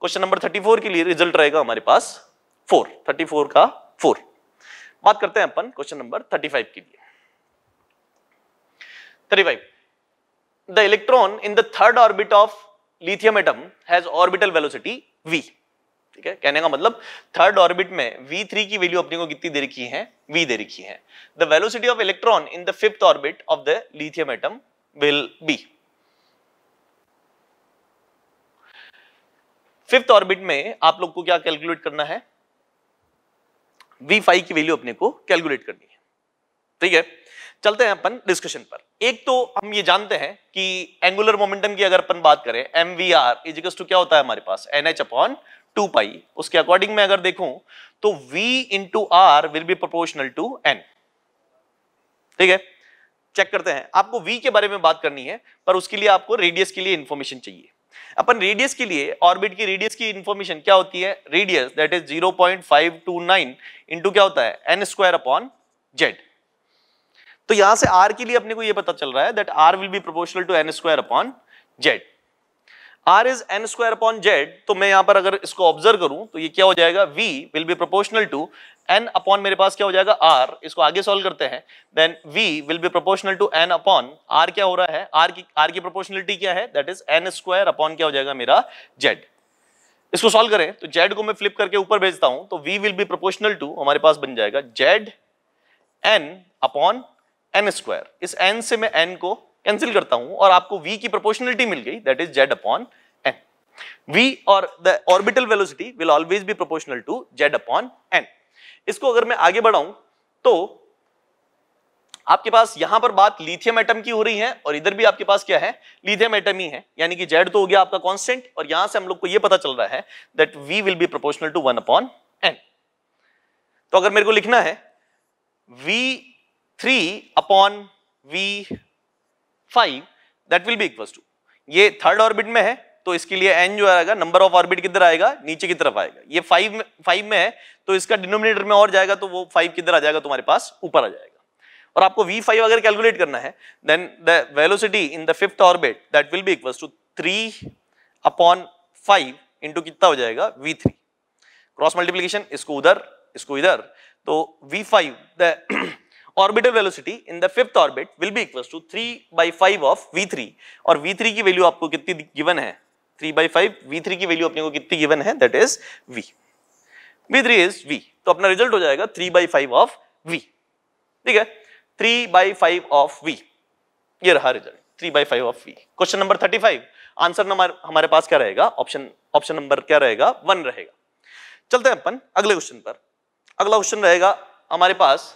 question number thirty four के लिए रिजल्ट रहेगा हमारे पास फोर थर्टी फोर का फोर बात करते हैं अपन क्वेश्चन नंबर थर्टी फाइव के लिए thirty five the electron in the third orbit of lithium atom has orbital velocity v ठीक है कहने का मतलब थर्ड ऑर्बिट में v3 की वैल्यू अपने को कितनी दे रखी है v दे रखी है the velocity of electron in the fifth orbit of the lithium atom will be fifth orbit में आप लोग को क्या कैलकुलेट करना है v5 की वैल्यू अपने को कैलकुलेट करनी है ठीक है चलते हैं अपन डिस्कशन पर एक तो हम ये जानते हैं कि एंगुलर मोमेंटम की अगर अपन बात करें M V R equals to क्या होता है हमारे पास N H upon two pi उसके अकॉर्डिंग में अगर देखूं तो v into R will be proportional to n ठीक है चेक करते हैं आपको v के बारे में बात करनी है पर उसके लिए आपको रेडियस के लिए इंफॉर्मेशन चाहिए अपन रेडियस के लिए ऑर्बिट की रेडियस की इंफॉर्मेशन क्या होती है radius that is 0.529 point into क्या होता है एन स्क्वायर अपॉन जेड तो यहां से आर के लिए अपने को ये पता चल रहा है that R will be proportional to N square upon Z R is N square upon Z तो मैं यहां पर अगर इसको ऑब्जर्व करूं तो ये क्या हो जाएगा V will be proportional to N upon मेरे पास क्या हो जाएगा आर इसको आगे सॉल्व करते हैं then V will be proportional to N upon R क्या हो रहा है आर की आर की प्रोपोर्शनलिटी क्या है that is N square upon क्या हो जाएगा मेरा जेड इसको सॉल्व करें तो जेड को मैं फ्लिप करके ऊपर भेजता हूं तो V will be proportional to हमारे पास बन जाएगा Z N upon N square इस एन से मैं एन को कैंसिल करता हूं और आपको वी की प्रोपोर्शनलिटी मिल गई that is Z upon N V और the orbital velocity will always be proportional to Z upon N इसको अगर मैं आगे बढ़ाऊं तो आपके पास यहां पर बात लिथियम एटम की हो रही है और इधर भी आपके पास क्या है लिथियम एटम ही है यानी कि जेड तो हो गया आपका कांस्टेंट और यहां से हम लोग को यह पता चल रहा है that V will be proportional to one upon N तो अगर मेरे को लिखना है V three upon V five that will be equal to ये थर्ड ऑर्बिट में है तो इसके लिए एन जो आएगा नंबर ऑफ ऑर्बिट किधर आएगा नीचे की तरफ आएगा ये फाइव में फाइव में है तो इसका डिनोमिनेटर में और जाएगा तो वो फाइव किधर आ जाएगा तुम्हारे पास ऊपर आ जाएगा और आपको वी फाइव अगर कैलकुलेट करना है then the velocity in the fifth orbit that will be equal to three upon five into कितना हो जाएगा वी थ्री क्रॉस मल्टीप्लीकेशन इसको उधर इसको इधर तो V five the orbital velocity in the fifth orbit will be equals to 3 by 5 of v3 और v3 की वैल्यू आपको कितनी गिवन है 3 by 5 v3 की वैल्यू अपने को कितनी गिवन है that is v v3 is v तो अपना रिजल्ट हो जाएगा 3 by 5 of v ठीक है 3 by 5 of v ये रहा result 3 by 5 of v question number 35 answer number हमारे पास क्या रहेगा ऑप्शन ऑप्शन नंबर क्या रहेगा वन रहेगा चलते हैं अपन अगले क्वेश्चन पर अगला क्वेश्चन रहेगा हमारे पास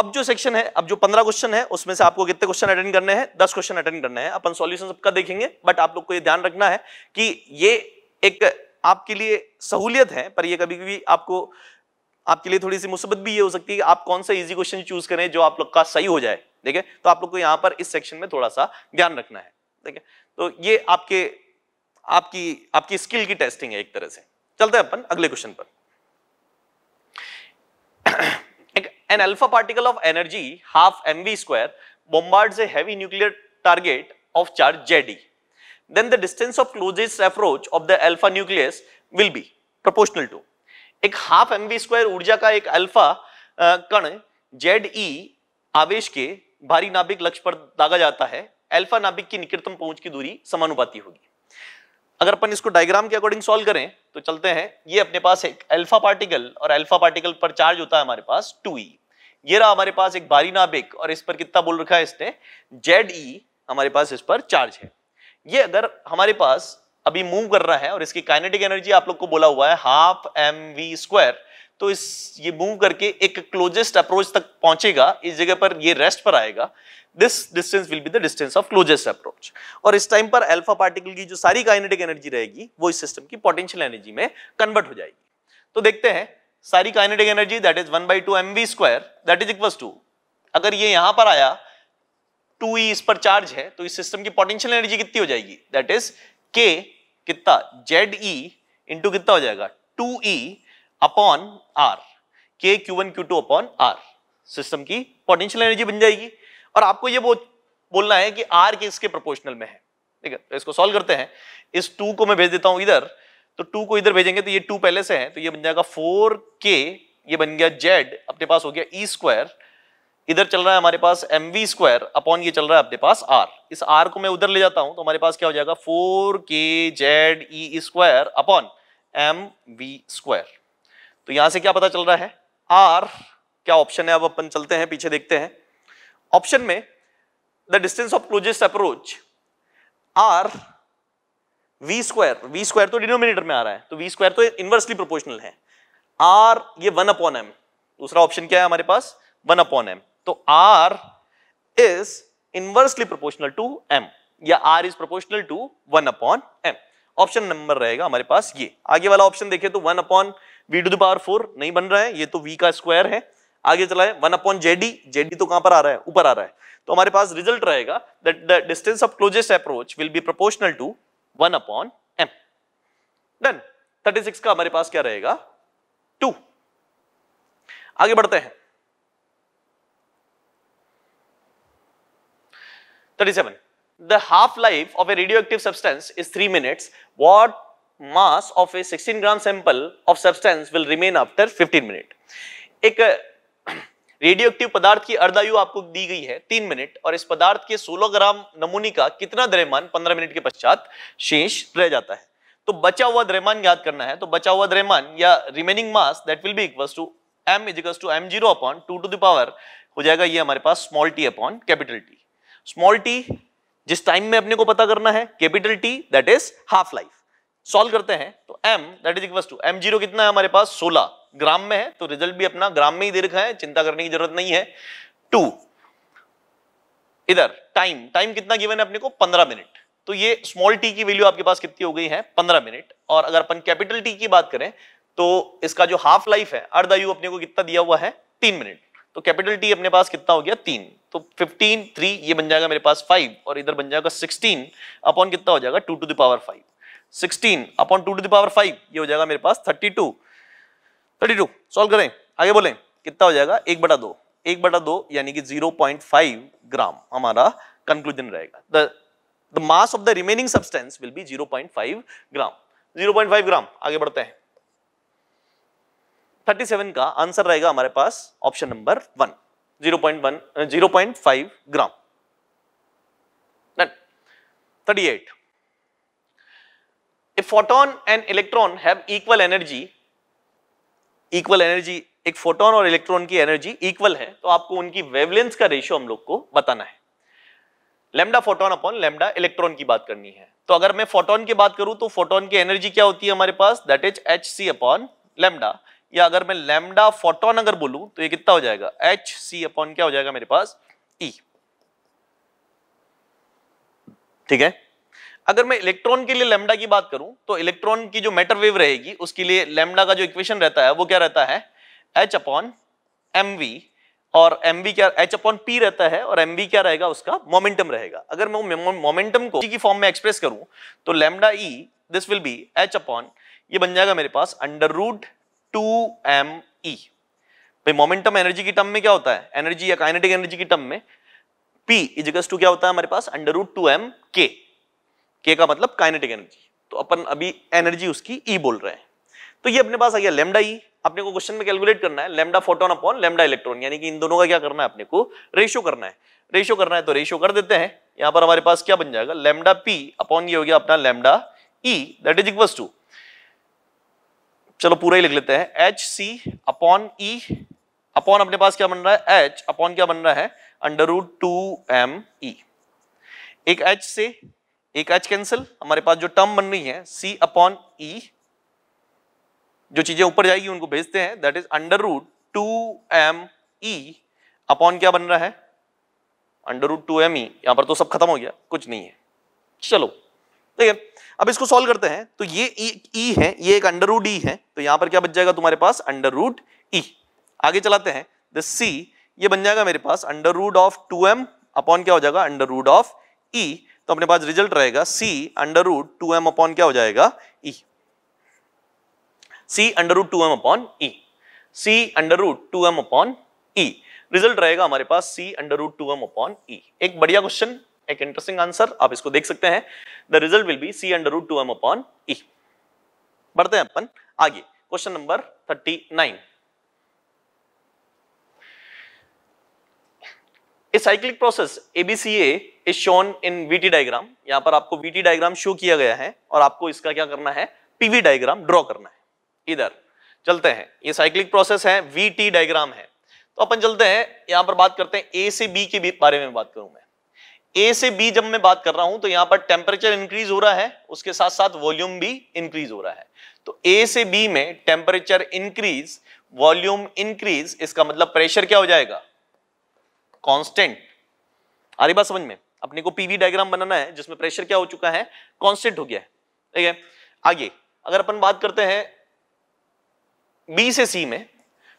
अब जो सेक्शन है अब जो पंद्रह क्वेश्चन है उसमें से आपको कितने क्वेश्चन अटेंड करने हैं दस क्वेश्चन अटेंड करने हैं अपन सॉल्यूशन सबका देखेंगे बट आप लोग को ये ध्यान रखना है कि ये एक आपके लिए सहूलियत है पर ये कभी कभी आपको आपके लिए थोड़ी सी मुसीबत भी ये हो सकती है कि आप कौन सा इजी क्वेश्चन चूज करें जो आप लोग का सही हो जाए ठीक है तो आप लोग को यहाँ पर इस सेक्शन में थोड़ा सा ध्यान रखना है ठीक है तो ये आपके आपकी आपकी स्किल की टेस्टिंग है एक तरह से चलते हैं अपन अगले क्वेश्चन पर an alpha particle of energy half mv square bombards a heavy nuclear target of charge Jd. Then the distance of closest approach of the alpha nucleus will be proportional to एक half M V square ऊर्जा का एक alpha कण Z ई आवेश के भारी नाभिक लक्ष्य पर दागा जाता है अल्फा नाभिक की निकटतम पहुंच की दूरी समानुपाती होगी अगर अपन इसको डायग्राम के अकॉर्डिंग सॉल्व करें तो चलते हैं ये अपने पास एक अल्फा पार्टिकल और अल्फा पार्टिकल पर चार्ज होता है हमारे पास टू ई e। ये रहा हमारे पास एक भारी नाभिक और इस पर कितना बोल रखा है इसने जेड ई e हमारे पास इस पर चार्ज है ये अगर हमारे पास अभी मूव कर रहा है और इसकी काइनेटिक एनर्जी आप लोग को बोला हुआ है हाफ एम वी स्क्वायर तो इस ये मूव करके एक क्लोजेस्ट अप्रोच तक पहुंचेगा इस जगह पर ये रेस्ट पर आएगा this distance will be the distance of closest approach और इस टाइम पर अल्फा पार्टिकल की जो सारी काइनेटिक एनर्जी रहेगी वो इस सिस्टम की पोटेंशियल एनर्जी में कन्वर्ट हो जाएगी तो देखते हैं सारी kinetic energy that is one by two M V square that is equal to अगर ये यहां पर आया टू ई e इस पर चार्ज है तो इस सिस्टम की पोटेंशियल एनर्जी कितनी हो जाएगी दैट इज के कितना जेड ई इंटू कितना हो जाएगा two E e, upon R K Q one Q two upon R system की पोटेंशियल एनर्जी बन जाएगी और आपको यह बो, बोलना है कि आर के इसके प्रोपोर्शनल में है ठीक है तो इसको सॉल्व करते हैं इस टू को मैं भेज देता हूं इधर तो टू को इधर भेजेंगे तो ये टू पहले से है तो ये बन जाएगा फोर के ये बन गया जेड अपने पास हो गया ई e स्क्वायर इधर चल रहा है हमारे पास एम वी स्क्वायर अपॉन ये चल रहा है अपने पास आर इस आर को मैं उधर ले जाता हूं तो हमारे पास क्या हो जाएगा four K Z E square upon M V square तो यहां से क्या पता चल रहा है आर क्या ऑप्शन है अब अपन चलते हैं पीछे देखते हैं ऑप्शन में the distance of closest approach R V square V square तो डिनोमिनेटर में आ रहा है तो वी स्क्वायर तो इनवर्सली प्रोपोर्शनल है आर ये वन अपॉन एम दूसरा ऑप्शन क्या है हमारे पास वन अपॉन एम तो R is inversely proportional to M या R is proportional to one upon M option number रहेगा हमारे पास ये आगे वाला ऑप्शन देखें तो one upon we to the power four नहीं बन रहा है ये तो वी का स्क्वायर है आगे चला है वन अपॉन जेडी जेडी तो कहां पर आ रहा है ऊपर आ रहा है तो हमारे पास रिजल्ट रहेगा that the distance of closest approach will be proportional to one upon M done 36 का हमारे पास क्या रहेगा टू आगे बढ़ते हैं 37 the half life of a radioactive substance is 3 minutes what mass of a 16 gram sample of substance will remain after 15 minute. एक radioactive पदार्थ की अर्धायु आपको दी गई है तीन मिनट और इस पदार्थ के 16 ग्राम नमूने का कितना द्रव्यमान 15 मिनट के पश्चात शेष रह जाता है तो बचा हुआ द्रव्यमान याद करना है तो बचा हुआ द्रव्यमान या remaining mass that will be equals to m equals to M zero upon two to the power हो जाएगा ये हमारे पास small T upon capital T small T जिस टाइम में अपने को पता करना है capital T that is half life solve करते हैं तो m that is equal to M zero कितना है हमारे पास 16 ग्राम में है तो रिजल्ट भी अपना ग्राम में ही दे रखा है चिंता करने की जरूरत नहीं है टू इधर टाइम टाइम कितना गिवन है अपने को 15 मिनट तो ये स्मॉल टी की वैल्यू आपके पास कितनी हो गई है 15 मिनट और अगर अपन कैपिटल टी की बात करें तो इसका जो हाफ लाइफ है अर्धायु अपने को कितना दिया हुआ है तीन मिनट तो कैपिटल टी अपने पास कितना हो गया तीन तो फिफ्टीन थ्री ये बन जाएगा मेरे पास फाइव और इधर बन जाएगा सिक्सटीन अपॉन कितना हो जाएगा two to power five sixteen upon two to the power five ये हो जाएगा मेरे पास thirty two thirty two solve करें आगे बोलें कितना हो जाएगा एक बटा दो एक बटा दो यानी कि जीरो पॉइंट फाइव ग्राम हमारा कंक्लूजन रहेगा the the mass of the remaining substance will be zero point five gram zero point five gram आगे बढ़ते हैं थर्टी सेवन का आंसर रहेगा हमारे पास option number one zero point one zero point five gram thirty eight a photon and electron have equal energy equal energy एक photon और electron की एनर्जी इक्वल है तो आपको उनकी वेवलेंस का रेशियो हम लोग को बताना है lambda photon upon lambda electron की बात करनी है तो अगर मैं फोटोन की बात करूं तो फोटोन की एनर्जी क्या होती है हमारे पास that is H C upon lambda या अगर मैं लेमडा फोटोन अगर बोलूं तो ये कितना हो जाएगा एच सी अपॉन क्या हो जाएगा मेरे पास ई e. ठीक है अगर मैं इलेक्ट्रॉन के लिए लेमडा की बात करूं तो इलेक्ट्रॉन की जो मैटर वेव रहेगी उसके लिए लेमडा का जो इक्वेशन रहता है वो क्या रहता है एच अपॉन एम और एम क्या एच अपॉन पी रहता है और एम क्या रहेगा उसका मोमेंटम रहेगा अगर मैं मोमेंटम को की फॉर्म में एक्सप्रेस करूं तो lambda E this will be H upon ये बन जाएगा मेरे पास under root two M E भाई मोमेंटम एनर्जी की टर्म में क्या होता है एनर्जी या काइनेटिक एनर्जी की टर्म में पी इजिकल्स टू क्या होता है हमारे पास under root two M K के का मतलब काइनेटिक एनर्जी तो अपन अभी एनर्जी उसकी ई e बोल रहे हैं तो ये अपने पास आ गया लेमडा ई e। अपने को क्वेश्चन में कैलकुलेट करना है lambda photon upon lambda electron यानी कि इन दोनों का क्या करना है अपने को रेशियो करना है रेशियो करना है तो रेशियो कर देते हैं यहां पर हमारे पास क्या बन जाएगा लेमडा पी अपॉन ये हो गया अपना lambda E that is equal to चलो पूरा ही लिख लेते हैं H C upon E upon अपने पास क्या बन रहा है एच अपॉन क्या बन रहा है under root two M E एक एच से एक एच कैंसिल हमारे पास जो टर्म बन रही है सी अपॉन ई जो चीजें ऊपर जाएगी उनको भेजते हैं that is under root two M E upon क्या बन रहा है under root two M E यहां पर तो सब खत्म हो गया कुछ नहीं है चलो ठीक है अब इसको सॉल्व करते हैं तो ये ई, e, e है ये एक अंडर रूट ई है तो यहां पर क्या बच जाएगा तुम्हारे पास अंडर रूट ई आगे चलाते हैं द सी ये बन जाएगा मेरे पास under root of two M upon क्या हो जाएगा अंडर रूट ऑफ ई तो अपने पास रिजल्ट रहेगा C under root two M upon क्या हो जाएगा E C under root two M upon E C under root two M upon E result रहेगा हमारे पास C under root two M upon ई एक बढ़िया क्वेश्चन एक इंटरेस्टिंग आंसर आप इसको देख सकते हैं the result will be C under root two M upon ई बढ़ते हैं अपन आगे question number thirty nine a cyclic process ABCA is shown in VT diagram यहाँ पर आपको वीटी डायग्राम शो किया गया है और आपको इसका क्या करना है पीवी डायग्राम ड्रॉ करना है इधर चलते हैं ये साइक्लिक प्रोसेस है वीटी डायग्राम है तो अपन चलते हैं यहाँ पर बात करते हैं ए से बी के बारे में बात करूं मैं ए से बी जब मैं बात कर रहा हूं तो यहां पर टेम्परेचर इंक्रीज हो रहा है उसके साथ साथ वॉल्यूम भी इंक्रीज हो रहा है तो ए से बी में टेम्परेचर इंक्रीज वॉल्यूम इंक्रीज इसका मतलब प्रेशर क्या हो जाएगा कांस्टेंट आ रही बात समझ में अपने को पीवी डायग्राम बनाना है जिसमें प्रेशर क्या हो चुका है कांस्टेंट हो गया है ठीक है आगे अगर अपन बात करते हैं बी से सी में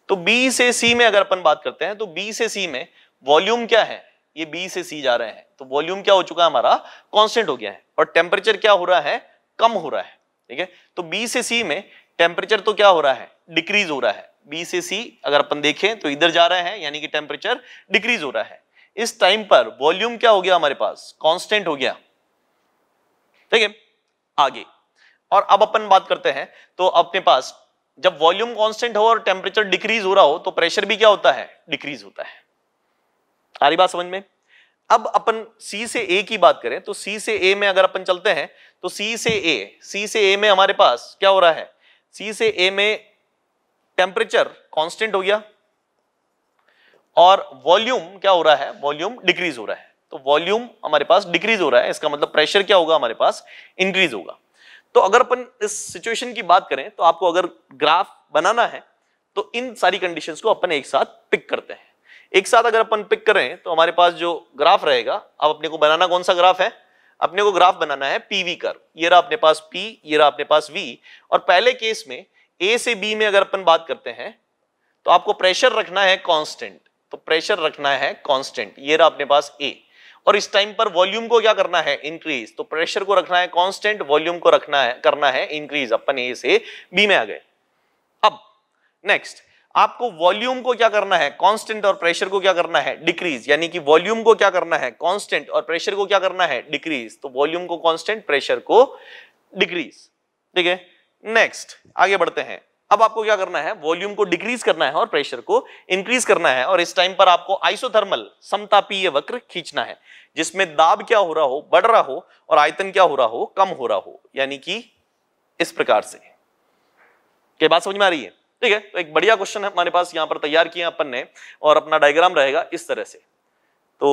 तो बी से सी में अगर अपन बात करते हैं तो बी से सी में वॉल्यूम क्या है ये बी से सी जा रहे हैं तो वॉल्यूम क्या हो चुका है हमारा कॉन्स्टेंट हो गया है और टेम्परेचर क्या हो रहा है कम हो रहा है ठीक है तो बी से सी में टेम्परेचर तो क्या हो रहा है डिक्रीज हो रहा है बी से सी अगर अपन देखें तो इधर जा रहा है यानी कि टेम्परेचर डिक्रीज हो रहा है इस टाइम पर वॉल्यूम क्या हो गया हमारे पास कॉन्स्टेंट हो गया ठीक है आगे और अब अपन बात करते हैं तो अपने पास जब वॉल्यूम कांस्टेंट हो और टेम्परेचर डिक्रीज हो रहा हो तो प्रेशर भी क्या होता है डिक्रीज होता है आ रही बात समझ में अब अपन सी से ए की बात करें तो सी से ए में अगर अपन चलते हैं तो सी से ए सी से ए में हमारे पास क्या हो रहा है सी से ए में टेम्परेचर कांस्टेंट हो गया और वॉल्यूम क्या हो रहा है वॉल्यूम डिक्रीज हो रहा है तो वॉल्यूम हमारे पास डिक्रीज हो रहा है इसका मतलब प्रेशर क्या होगा हमारे पास इंक्रीज होगा तो अगर अपन इस सिचुएशन की बात करें तो आपको अगर ग्राफ बनाना है तो इन सारी कंडीशंस को अपन एक साथ पिक करते हैं एक साथ अगर अपन पिक करें तो हमारे पास जो ग्राफ रहेगा अब अपने को बनाना कौन सा ग्राफ है अपने को ग्राफ बनाना है पीवी कर ये रहा अपने पास पी ये रहा अपने पास वी और पहले केस में ए से बी में अगर अपन बात करते हैं तो आपको प्रेशर रखना है कॉन्स्टेंट तो प्रेशर रखना है कॉन्स्टेंट ये रहा अपने पास ए और इस टाइम पर वॉल्यूम को क्या करना है इंक्रीज तो प्रेशर को रखना है कांस्टेंट वॉल्यूम को रखना है करना है इंक्रीज अपन ए से बी में आ गए अब नेक्स्ट आपको वॉल्यूम को क्या करना है कांस्टेंट और प्रेशर को क्या करना है डिक्रीज यानी कि वॉल्यूम को क्या करना है कांस्टेंट और प्रेशर को क्या करना है डिक्रीज तो वॉल्यूम को कांस्टेंट प्रेशर को डिक्रीज ठीक है नेक्स्ट आगे बढ़ते हैं अब आपको क्या करना है वॉल्यूम को डिक्रीज करना है और प्रेशर को इंक्रीज करना है और इस टाइम पर आपको आइसोथर्मल समतापीय वक्र खींचना है जिसमें दाब क्या हो रहा हो बढ़ रहा हो और आयतन क्या हो रहा हो कम हो रहा हो यानी कि इस प्रकार से क्या बात समझ में आ रही है ठीक है तो एक बढ़िया क्वेश्चन है हमारे पास यहाँ पर तैयार किया अपन ने और अपना डायग्राम रहेगा इस तरह से तो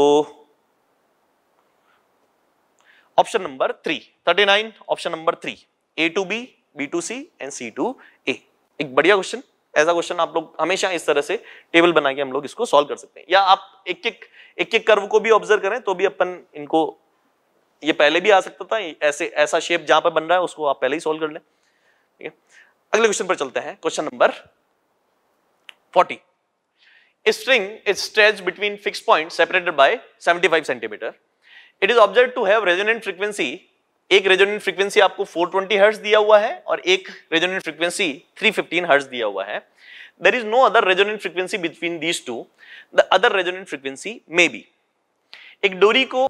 option number three thirty nine option number three A to B B to C and C to A एक बढ़िया क्वेश्चन ऐसा क्वेश्चन आप लोग हमेशा इस तरह से टेबल बना के हम लोग इसको सॉल्व कर सकते हैं या आप एक एक एक एक कर्व को भी ऑब्जर्व करें तो भी अपन इनको ये पहले भी आ सकता था ऐसे ऐसा शेप जहां पर बन रहा है उसको आप पहले ही सॉल्व कर लें ठीक है अगले क्वेश्चन पर चलते हैं question number 40 string is stretch between fix point separated by 75 centimetre it is observe to have resonant frequency एक रेजोनेंट फ्रीक्वेंसी आपको 420 ट्वेंटी हर्ट्ज दिया हुआ है और एक रेजोनेंट फ्रीक्वेंसी 315 फिफ्टीन हर्ट्ज दिया हुआ है there is no other resonant frequency between these two the other resonant frequency may be एक डोरी को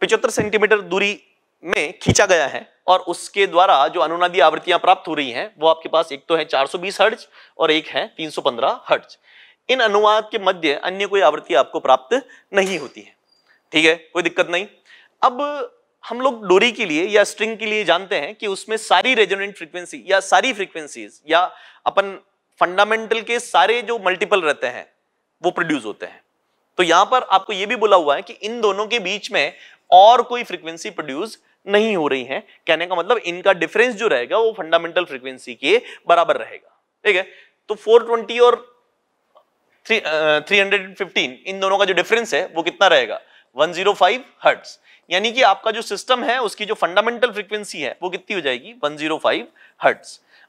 पिचहत्तर सेंटीमीटर दूरी में खींचा गया है और उसके द्वारा जो अनुनादी आवृत्तियां प्राप्त हो रही हैं वो आपके पास एक तो है 420 हर्ट्ज और एक है 315 हर्ट्ज इन अनुवाद के मध्य अन्य कोई आवृत्ति आपको प्राप्त नहीं होती है ठीक है कोई दिक्कत नहीं अब हम लोग डोरी के लिए या स्ट्रिंग के लिए जानते हैं कि उसमें सारी रेजोनेंट फ्रिक्वेंसी या सारी फ्रिक्वेंसी या अपन फंडामेंटल के सारे जो मल्टीपल रहते हैं वो प्रोड्यूस होते हैं तो यहां पर आपको यह भी बोला हुआ है कि इन दोनों के बीच में और कोई फ्रीक्वेंसी प्रोड्यूस नहीं हो रही है कहने का मतलब इनका डिफरेंस जो रहेगा वो फंडामेंटल फ्रीक्वेंसी के बराबर रहेगा ठीक है तो 420 और 315 इन दोनों का जो डिफरेंस है वो कितना रहेगा 105 हर्ट्ज यानी कि आपका जो सिस्टम है उसकी जो फंडामेंटल फ्रीक्वेंसी है वो कितनी हो जाएगी 105 जीरो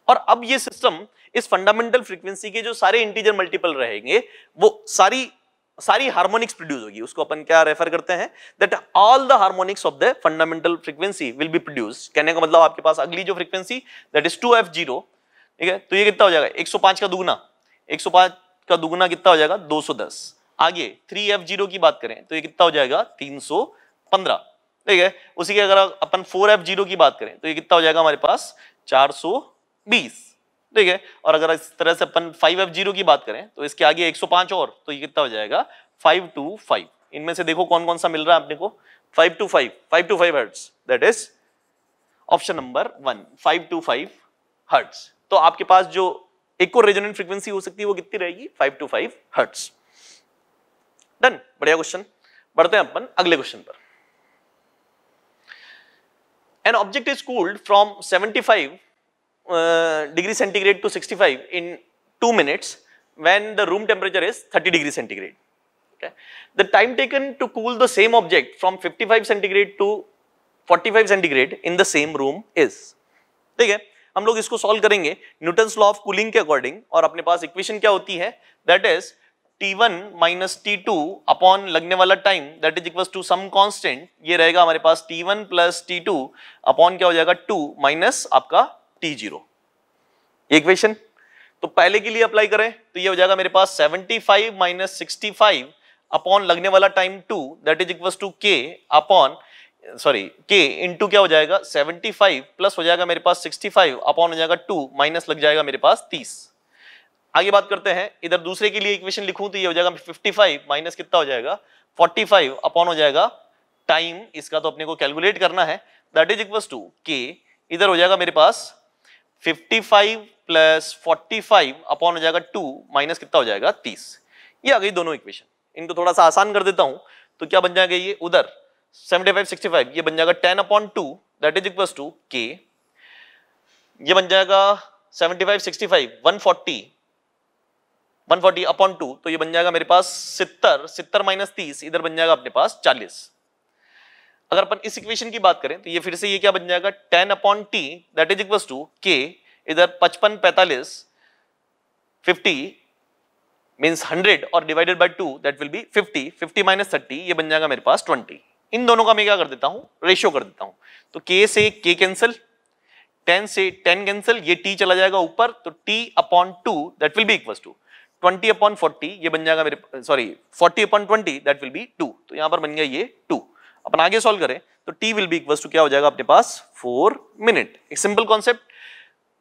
और अब ये सिस्टम इस फंडामेंटल फ्रीक्वेंसी के जो सारे इंटीजर मल्टीपल रहेंगे वो सारी सारी हार्मोनिक्स प्रोड्यूस होगी उसको अपन क्या रेफर करते हैं that all the harmonics of the fundamental frequency will be produce कहने का मतलब आपके पास अगली जो frequency that is two F zero ठीक है तो ये कितना हो जाएगा 105 का दुगना 105 का दुगना कितना हो जाएगा 210 आगे 3f0 की बात करें तो ये कितना हो जाएगा 315 ठीक है उसी के अगर अपन 4f0 की बात करें तो ये कितना हो जाएगा हमारे पास 420 ठीक है और अगर इस तरह से अपन फाइव एफ जीरो की बात करें तो इसके आगे 105 और तो ये कितना हो जाएगा फाइव टू फाइव इनमें से देखो कौन कौन सा मिल रहा है आपने को five two five five two five hertz that is option number one five two five hertz तो आपके पास जो और रेजोनेंट फ्रीक्वेंसी हो सकती है वो कितनी रहेगी five two five hertz done बढ़िया क्वेश्चन बढ़ते हैं अपन अगले क्वेश्चन पर an object is cooled from 75 degree centigrade to 65 in 2 minutes when the room temperature is 30 degree centigrade. Okay. The time taken to cool the same object from 55 centigrade to 45 centigrade in the same room is. ठीक है हम लोग इसको solve करेंगे Newton law of cooling के according और अपने पास इक्वेशन क्या होती है that is T1 one minus T upon लगने वाला time that is equal to some constant ये रहेगा हमारे पास T1 one plus T upon क्या हो जाएगा 2 माइनस आपका टी जीरो इक्वेशन तो पहले के लिए अप्लाई करें तो ये हो जाएगा मेरे पास 75 फाइव माइनस सिक्सटी अपॉन लगने वाला time two that is equal to K upon sorry K into क्या हो जाएगा 75 प्लस हो जाएगा मेरे पास 65 अपॉन हो जाएगा 2 माइनस लग जाएगा मेरे पास 30 आगे बात करते हैं इधर दूसरे के लिए इक्वेशन लिखूं तो ये हो जाएगा 55 माइनस कितना हो जाएगा 45 अपॉन हो जाएगा टाइम इसका तो अपने को कैलकुलेट करना है that is equal to K इधर हो जाएगा मेरे पास 55 प्लस अपॉन हो जाएगा 2 माइनस कितना हो जाएगा 30 ये आ गई दोनों इक्वेशन इनको थोड़ा सा आसान कर देता हूं तो क्या बन जाएगा ये उधर 75 65 ये बन जाएगा 10 upon 2 that is equal to K ये बन जाएगा 75 65 140 140 अपॉन 2 तो ये बन जाएगा मेरे पास सितर सितर माइनस तीस इधर बन जाएगा अपने पास चालीस अगर अपन इस इक्वेशन की बात करें तो ये फिर से ये क्या बन जाएगा ten upon T that is equal to K इधर पचपन पैंतालीस फिफ्टी मीन्स हंड्रेड और divided by two that will be fifty fifty minus thirty ये बन जाएगा मेरे पास ट्वेंटी इन दोनों का मैं क्या कर देता हूँ रेशियो कर देता हूँ तो के से के कैंसिल टेन से टेन कैंसिल ये टी चला जाएगा ऊपर तो T upon two that will be equal to twenty upon forty ये बन जाएगा मेरे sorry forty upon twenty that will be two तो यहाँ पर बन गया ये टू अपन आगे सॉल्व करें तो T will be equal to क्या हो जाएगा अपने पास फोर मिनट एक simple concept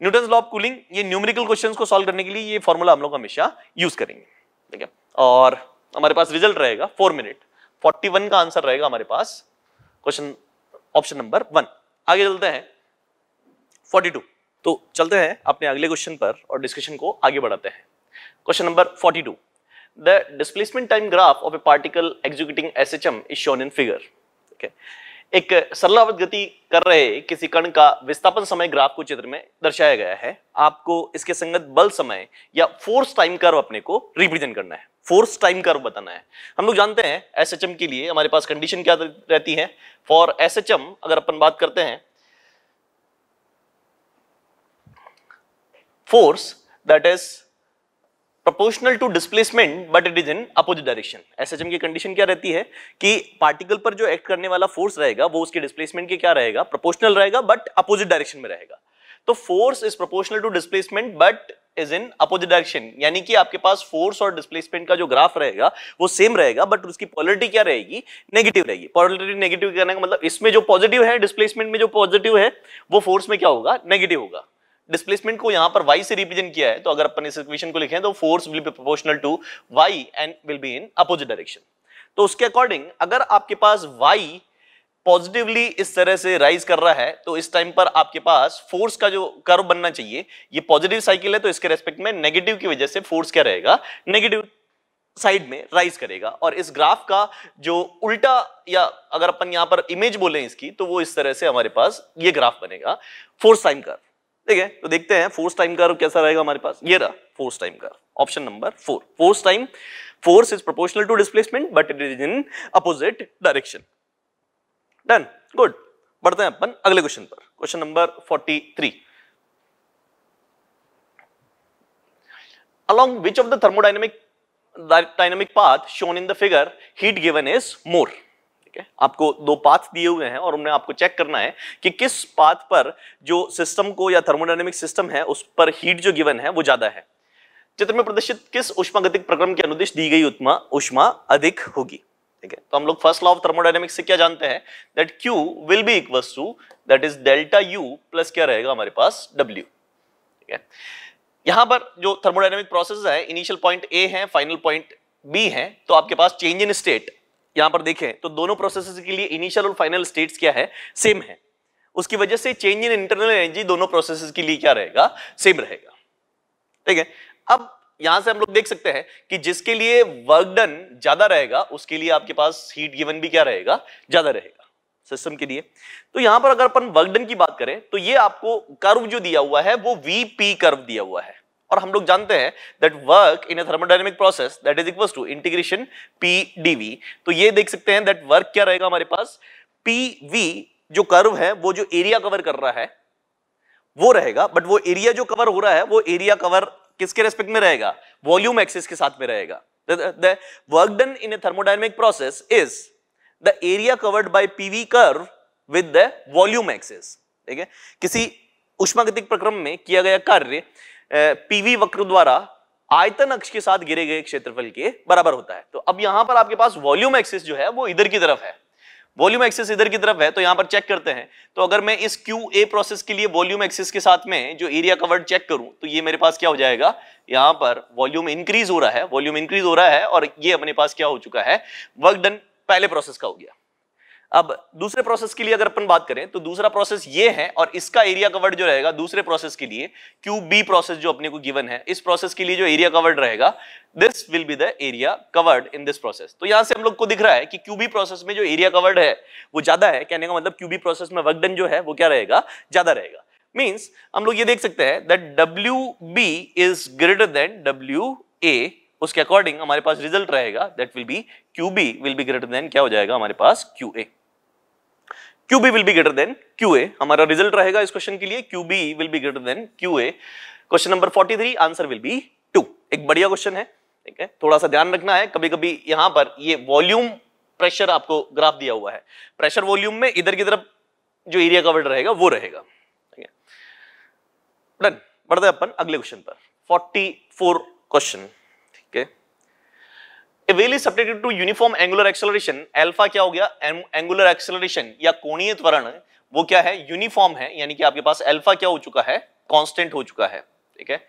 Newton law of cooling ये न्यूमेरिकल क्वेश्चन को सोल्व करने के लिए ये फॉर्मूला हम लोग हमेशा यूज करेंगे ठीक है और हमारे पास रिजल्ट रहेगा फोर मिनट फोर्टी वन का आंसर रहेगा हमारे पास क्वेश्चन ऑप्शन नंबर वन आगे चलते हैं फोर्टी टू तो चलते हैं अपने अगले क्वेश्चन पर और डिस्कशन को आगे बढ़ाते हैं question number forty two the displacement time graph of a particle executing S H M is shown in figure okay. एक सरलावत गति कर रहे किसी कण का विस्थापन समय ग्राफ को चित्र में दर्शाया गया है आपको इसके संगत बल समय या फोर्स टाइम कर्व अपने को रिप्रेजेंट करना है फोर्स टाइम कर्व बताना है हम लोग जानते हैं एस के लिए हमारे पास कंडीशन क्या रहती है फॉर एस अगर अपन बात करते हैं force that is to displacement but it is in opposite direction S H M की कंडीशन क्या रहती है कि पार्टिकल पर जो एक्ट करने वाला फोर्स रहेगा वो उसके डिस्प्लेसमेंट के क्या रहेगा प्रोपोर्शनल रहेगा बट अपोजिट डायरेक्शन में रहेगा तो force is proportional to displacement but is in opposite direction यानी कि आपके पास फोर्स और डिस्प्लेसमेंट का जो ग्राफ रहेगा वो सेम रहेगा बट उसकी पॉलिटी क्या रहेगी नेगेटिव रहेगी पॉलिटी नेगेटिव करने का मतलब इसमें जो पॉजिटिव है डिस्प्लेसमेंट में जो पॉजिटिव है वो फोर्स में क्या होगा नेगेटिव होगा डिस्प्लेसमेंट को यहां पर वाई से रिप्रेजेंट किया है तो अगर अपन इस इक्वेशन को लिखें तो force will be proportional to Y and will be in opposite direction तो उसके अकॉर्डिंग अगर आपके पास वाई पॉजिटिवली इस तरह से राइज कर रहा है तो इस टाइम पर आपके पास फोर्स का जो कर्व बनना चाहिए ये पॉजिटिव साइकिल है तो इसके रेस्पेक्ट में नेगेटिव की वजह से फोर्स क्या रहेगा नेगेटिव साइड में राइज करेगा और इस ग्राफ का जो उल्टा या अगर अपन यहां पर इमेज बोले इसकी तो वो इस तरह से हमारे पास ये ग्राफ बनेगा फोर्स साइन कर्व ठीक है तो देखते हैं फोर्स टाइम कर्व कैसा रहेगा हमारे पास ये रहा force time curve option number four force time force is proportional to displacement but it is in opposite direction done good बढ़ते हैं अपन अगले क्वेश्चन पर question number forty three along which of the thermodynamic dynamic path shown in the figure heat given is more ठीक है आपको दो path दिए हुए हैं और उन्हें आपको चेक करना है कि किस पाथ पर जो सिस्टम को या थर्मोडाइनमिक सिस्टम है उस पर हीट जो गिवन है वो ज्यादा है चित्र में प्रदर्शित किस उष्मागतिक प्रक्रम के अनुदेश दी गई उत्मा उष्मा अधिक होगी ठीक है तो हम लोग फर्स्ट लॉ ऑफ थर्मोडाइनमिक्स से क्या जानते हैं that Q will be equal to that is delta U plus क्या रहेगा हमारे पास डब्ल्यू ठीक है यहां पर जो थर्मोडाइनमिक प्रोसेस है इनिशियल पॉइंट ए है फाइनल पॉइंट बी है तो आपके पास चेंज इन स्टेट यहां पर देखें तो दोनों प्रोसेस के लिए इनिशियल और फाइनल स्टेट्स क्या है सेम है उसकी वजह से चेंज इन इंटरनल एनर्जी दोनों प्रोसेस के लिए क्या रहेगा सेम रहेगा ठीक है अब यहां से हम लोग देख सकते हैं कि जिसके लिए वर्क डन ज्यादा रहेगा उसके लिए आपके पास हीट गिवन भी क्या रहेगा ज्यादा रहेगा सिस्टम के लिए तो यहां पर अगर अपन वर्क डन की बात करें तो ये आपको कर्व जो दिया हुआ है वो वीपी कर्व दिया हुआ है और हम लोग जानते हैं that work in thermodynamic process that is equal to integration P DV तो ये देख सकते हैं दैट वर्क क्या रहेगा हमारे पास पी वी जो कर्व है वो जो एरिया कवर कर रहा है वो रहेगा बट वो एरिया जो कवर हो रहा है वो एरिया कवर किसके रेस्पेक्ट में रहेगा वॉल्यूम एक्सिस के साथ में रहेगा the work done in a thermodynamic process is the area covered by pv curve with the volume axis ठीक है किसी उष्मागतिक प्रक्रम में किया गया कार्य पीवी वक्र द्वारा आयतन अक्ष के साथ गिरे गए क्षेत्रफल के बराबर होता है तो अब यहां पर आपके पास वॉल्यूम एक्सिस जो है वो इधर की तरफ है वॉल्यूम एक्सिस इधर की तरफ है तो यहां पर चेक करते हैं तो अगर मैं इस क्यू ए प्रोसेस के लिए वॉल्यूम एक्सिस के साथ में जो एरिया कवर्ड चेक करूं तो ये मेरे पास क्या हो जाएगा यहां पर वॉल्यूम इंक्रीज हो रहा है वॉल्यूम इंक्रीज हो रहा है और ये अपने पास क्या हो चुका है वर्क डन पहले प्रोसेस का हो गया अब दूसरे प्रोसेस के लिए अगर अपन बात करें तो दूसरा प्रोसेस ये है और इसका एरिया कवर्ड जो रहेगा दूसरे प्रोसेस के लिए क्यू बी प्रोसेस जो अपने को गिवन है इस प्रोसेस के लिए जो एरिया कवर्ड रहेगा this will be the area covered in this process तो यहां से हम लोग को दिख रहा है कि क्यू बी प्रोसेस में जो एरिया कवर्ड है वो ज्यादा है कहने का मतलब क्यू बी प्रोसेस में वर्कडन जो है वो क्या रहेगा ज्यादा रहेगा मीन्स हम लोग ये देख सकते हैं that W B is greater than W A उसके अकॉर्डिंग हमारे पास रिजल्ट रहेगा that will be Q B will be greater than क्या हो जाएगा हमारे पास Q A Q B will be greater than Q A हमारा रिजल्ट रहेगा इस क्वेश्चन के लिए Q B will be greater than Q A question number forty three answer will be two एक बढ़िया क्वेश्चन है ठीक है थोड़ा सा ध्यान रखना है कभी कभी यहां पर ये वॉल्यूम प्रेशर आपको ग्राफ दिया हुआ है प्रेशर वॉल्यूम में इधर की तरफ जो एरिया कवर्ड रहेगा वो रहेगा ठीक है डन बढ़ते अपन अगले क्वेश्चन पर 44 question a wheel is subjected to uniform angular acceleration alpha क्या हो गया एंगुलर एक्सेलरेशन या कोणीय त्वरण वो क्या है यूनिफॉर्म है यानी कि आपके पास अल्फा क्या हो चुका है कांस्टेंट हो चुका है ठीक है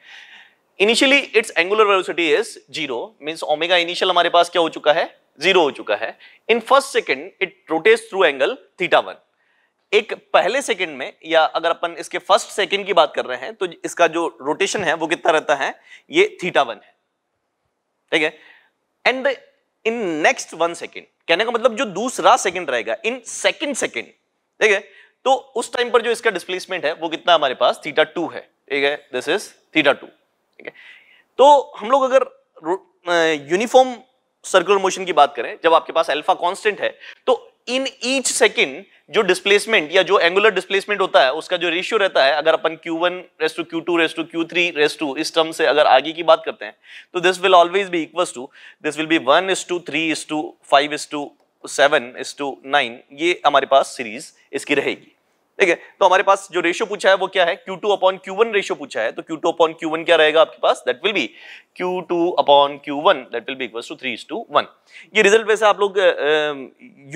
initially its angular velocity is zero means omega initial हमारे पास क्या हो चुका है जीरो हो चुका है in first second it rotates through angle theta 1 एक पहले सेकंड में या अगर अपन इसके फर्स्ट सेकंड की बात कर रहे हैं तो इसका जो रोटेशन है वो कितना रहता है ये थीटा वन है ठीक है and in next one second कहने का मतलब जो दूसरा सेकेंड रहेगा इन सेकेंड सेकेंड ठीक है तो उस टाइम पर जो इसका डिस्प्लेसमेंट है वो कितना हमारे पास थीटा टू है ठीक है दिस इज थीटा टू ठीक है तो हम लोग अगर यूनिफॉर्म सर्कुलर मोशन की बात करें जब आपके पास अल्फा कांस्टेंट है तो इन ईच सेकेंड जो डिस्प्लेसमेंट या जो एंगुलर डिस्प्लेसमेंट होता है उसका जो रेशियो रहता है अगर upon Q one raise to Q to raise to Q three raise to इस टर्म से अगर आगे की बात करते हैं तो this will always B equal to this will be one is to three is to five is to seven is to nine ये हमारे पास सीरीज इसकी रहेगी ठीक है तो हमारे पास जो रेशियो पूछा है वो क्या है Q two upon Q one ratio पूछा है तो Q two upon Q one क्या रहेगा आपके पास that will be Q two upon Q one that will be equal to three to one ये रिजल्ट वैसे आप लोग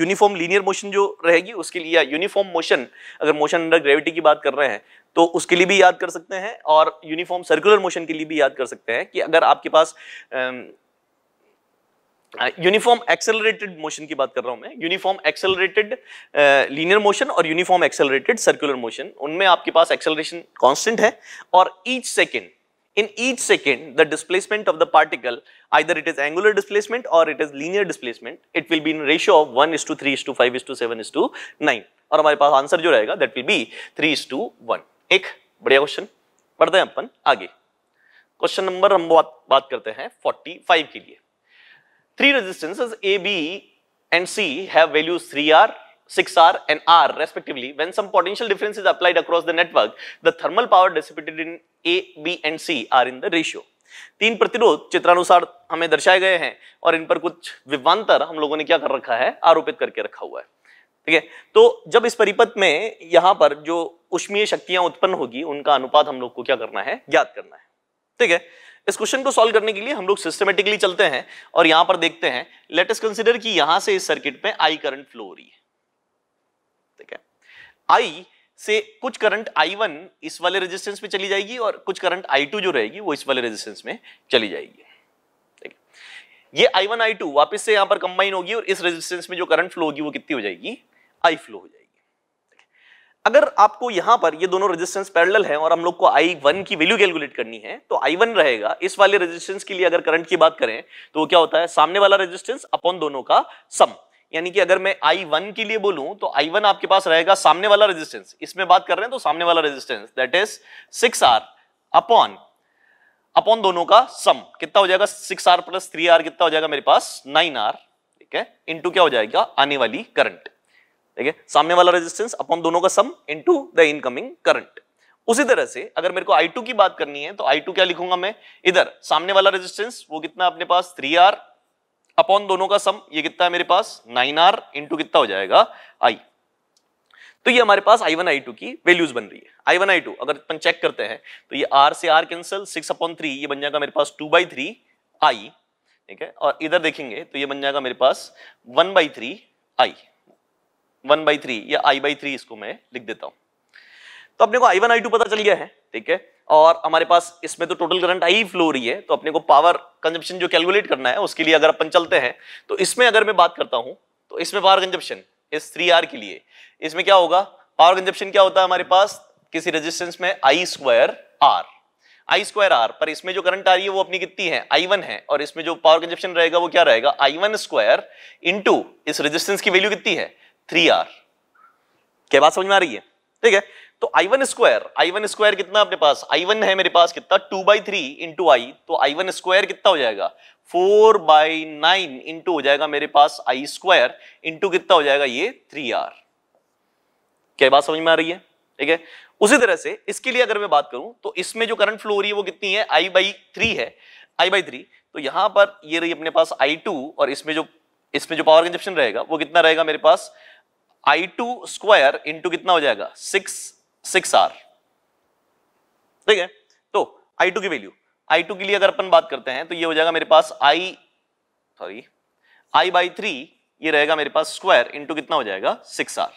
यूनिफॉर्म लीनियर मोशन जो रहेगी उसके लिए यूनिफॉर्म मोशन अगर मोशन अंडर ग्रेविटी की बात कर रहे हैं तो उसके लिए भी याद कर सकते हैं और यूनिफॉर्म सर्कुलर मोशन के लिए भी याद कर सकते हैं कि अगर आपके पास uh, यूनिफॉर्म एक्सेलरेटेड मोशन की बात कर रहा हूं मैं यूनिफॉर्म एक्सेलरेटेड लीनियर मोशन और यूनिफॉर्म एक्सेलरेटेड सर्कुलर मोशन उनमें आपके पास एक्सेलरेशन कांस्टेंट है और each second in each second the displacement of the particle either it is angular displacement और it is linear displacement it will be in ratio of one is to three is to five is to seven is to nine और हमारे पास answer जो रहेगा that will be three is to one एक बढ़िया question पढ़ते हैं अपन आगे क्वेश्चन नंबर हम बात, करते हैं फोर्टी फाइव के लिए Three resistances A, B and C have values 3R, 6R and R respectively. When some potential difference is applied across the network, the thermal power dissipated in A, B and C are in the ratio. तीन प्रतिरोध चित्रानुसार हमें दर्शाए गए हैं और इन पर कुछ विवांतर हम लोगों ने क्या कर रखा है आरोपित करके रखा हुआ है ठीक है तो जब इस परिपथ में यहां पर जो उष्मीय शक्तियां उत्पन्न होगी उनका अनुपात हम लोग को क्या करना है ज्ञात करना है ठीक है इस क्वेश्चन को सॉल्व करने के लिए हम लोग सिस्टमेटिकली चलते हैं और यहां पर देखते हैं लेट अस कंसीडर कि यहां से इस सर्किट में आई करंट फ्लो हो रही है ठीक है आई से कुछ करंट आई वन इस वाले रेजिस्टेंस में चली जाएगी और कुछ करंट आई टू जो रहेगी वो इस वाले रेजिस्टेंस में चली जाएगी ठीक है ये आई टू वापिस से यहां पर कंबाइन होगी और इस रेजिस्टेंस में जो करंट फ्लो होगी वो कितनी हो जाएगी आई फ्लो हो जाएगी अगर आपको यहां पर ये दोनों रेजिस्टेंस पैरेलल हैं और हम लोग को आई वन की वैल्यू कैलकुलेट करनी है तो आई वन रहेगा इस वाले रेजिस्टेंस के लिए अगर करंट की बात करें तो वो क्या होता है सामने वाला रेजिस्टेंस अपॉन दोनों का सम यानी कि अगर मैं आई वन के लिए बोलूं तो आई वन आपके पास रहेगा सामने वाला रेजिस्टेंस इसमें बात कर रहे हैं तो सामने वाला resistance that is six R upon upon दोनों का सम कितना हो जाएगा six R plus three R कितना हो जाएगा मेरे पास नाइन आर ठीक है इंटू क्या हो जाएगा आने वाली करंट ठीक है सामने वाला रेजिस्टेंस अपॉन दोनों का sum into the incoming current उसी तरह से अगर मेरे को I2 की बात करनी है तो I2 क्या लिखूंगा मैं इधर सामने वाला रेजिस्टेंस वो कितना अपने पास 3R आर अपॉन दोनों का सम ये कितना है मेरे पास 9R इनटू कितना हो जाएगा I तो ये हमारे पास I1 I2 की वैल्यूज बन रही है I1 I2 अगर अपन चेक करते हैं तो ये R से R कैंसिल 6 अपॉन थ्री ये बन जाएगा मेरे पास 2 बाई थ्री ठीक है और इधर देखेंगे तो ये बन जाएगा मेरे पास one by three one by three या आई बाई थ्री इसको मैं लिख देता हूं तो अपने को आई वन आई टू पता चल गया है ठीक है और हमारे पास इसमें तो टोटल करंट आई फ्लो रही है तो अपने को पावर कंजप्शन जो कैलकुलेट करना है उसके लिए अगर अपन चलते हैं तो इसमें अगर मैं बात करता हूं तो इसमें पावर कंजप्शन इस थ्री आर के लिए इसमें क्या होगा पावर कंजप्शन क्या होता है हमारे पास किसी रेजिस्टेंस में I square R I square R पर इसमें जो करंट आ रही है वो अपनी कितनी है आई वन है और इसमें जो पावर कंजप्शन रहेगा वो क्या रहेगा आई वन स्क्वायर इंटू इस रेजिस्टेंस की वैल्यू कितनी है थ्री आर क्या बात समझ में आ रही है ठीक है तो I one square I one square कितना अपने पास आई वन है मेरे पास कितना two by three into I तो आई वन स्क्वायर कितना हो जाएगा फोर बाई नाइन इंटू हो जाएगा मेरे पास आई स्क्वायर इंटू कितना हो जाएगा ये थ्री आर क्या बात समझ में आ रही है ठीक है उसी तरह से इसके लिए अगर मैं बात करूं तो इसमें जो करंट फ्लो हो रही है वो कितनी है आई बाई थ्री है आई बाई थ्री तो यहां पर ये रही अपने पास आई टू और इसमें जो इसमें जो पावर कंजप्शन रहेगा वो कितना रहेगा मेरे पास आई टू स्क्वायर इंटू कितना हो जाएगा सिक्स सिक्स आर ठीक है तो आई टू की वैल्यू आई टू के लिए अगर अपन बात करते हैं तो ये हो जाएगा मेरे पास I sorry I by three ये रहेगा मेरे पास स्क्वायर इंटू कितना हो जाएगा सिक्स आर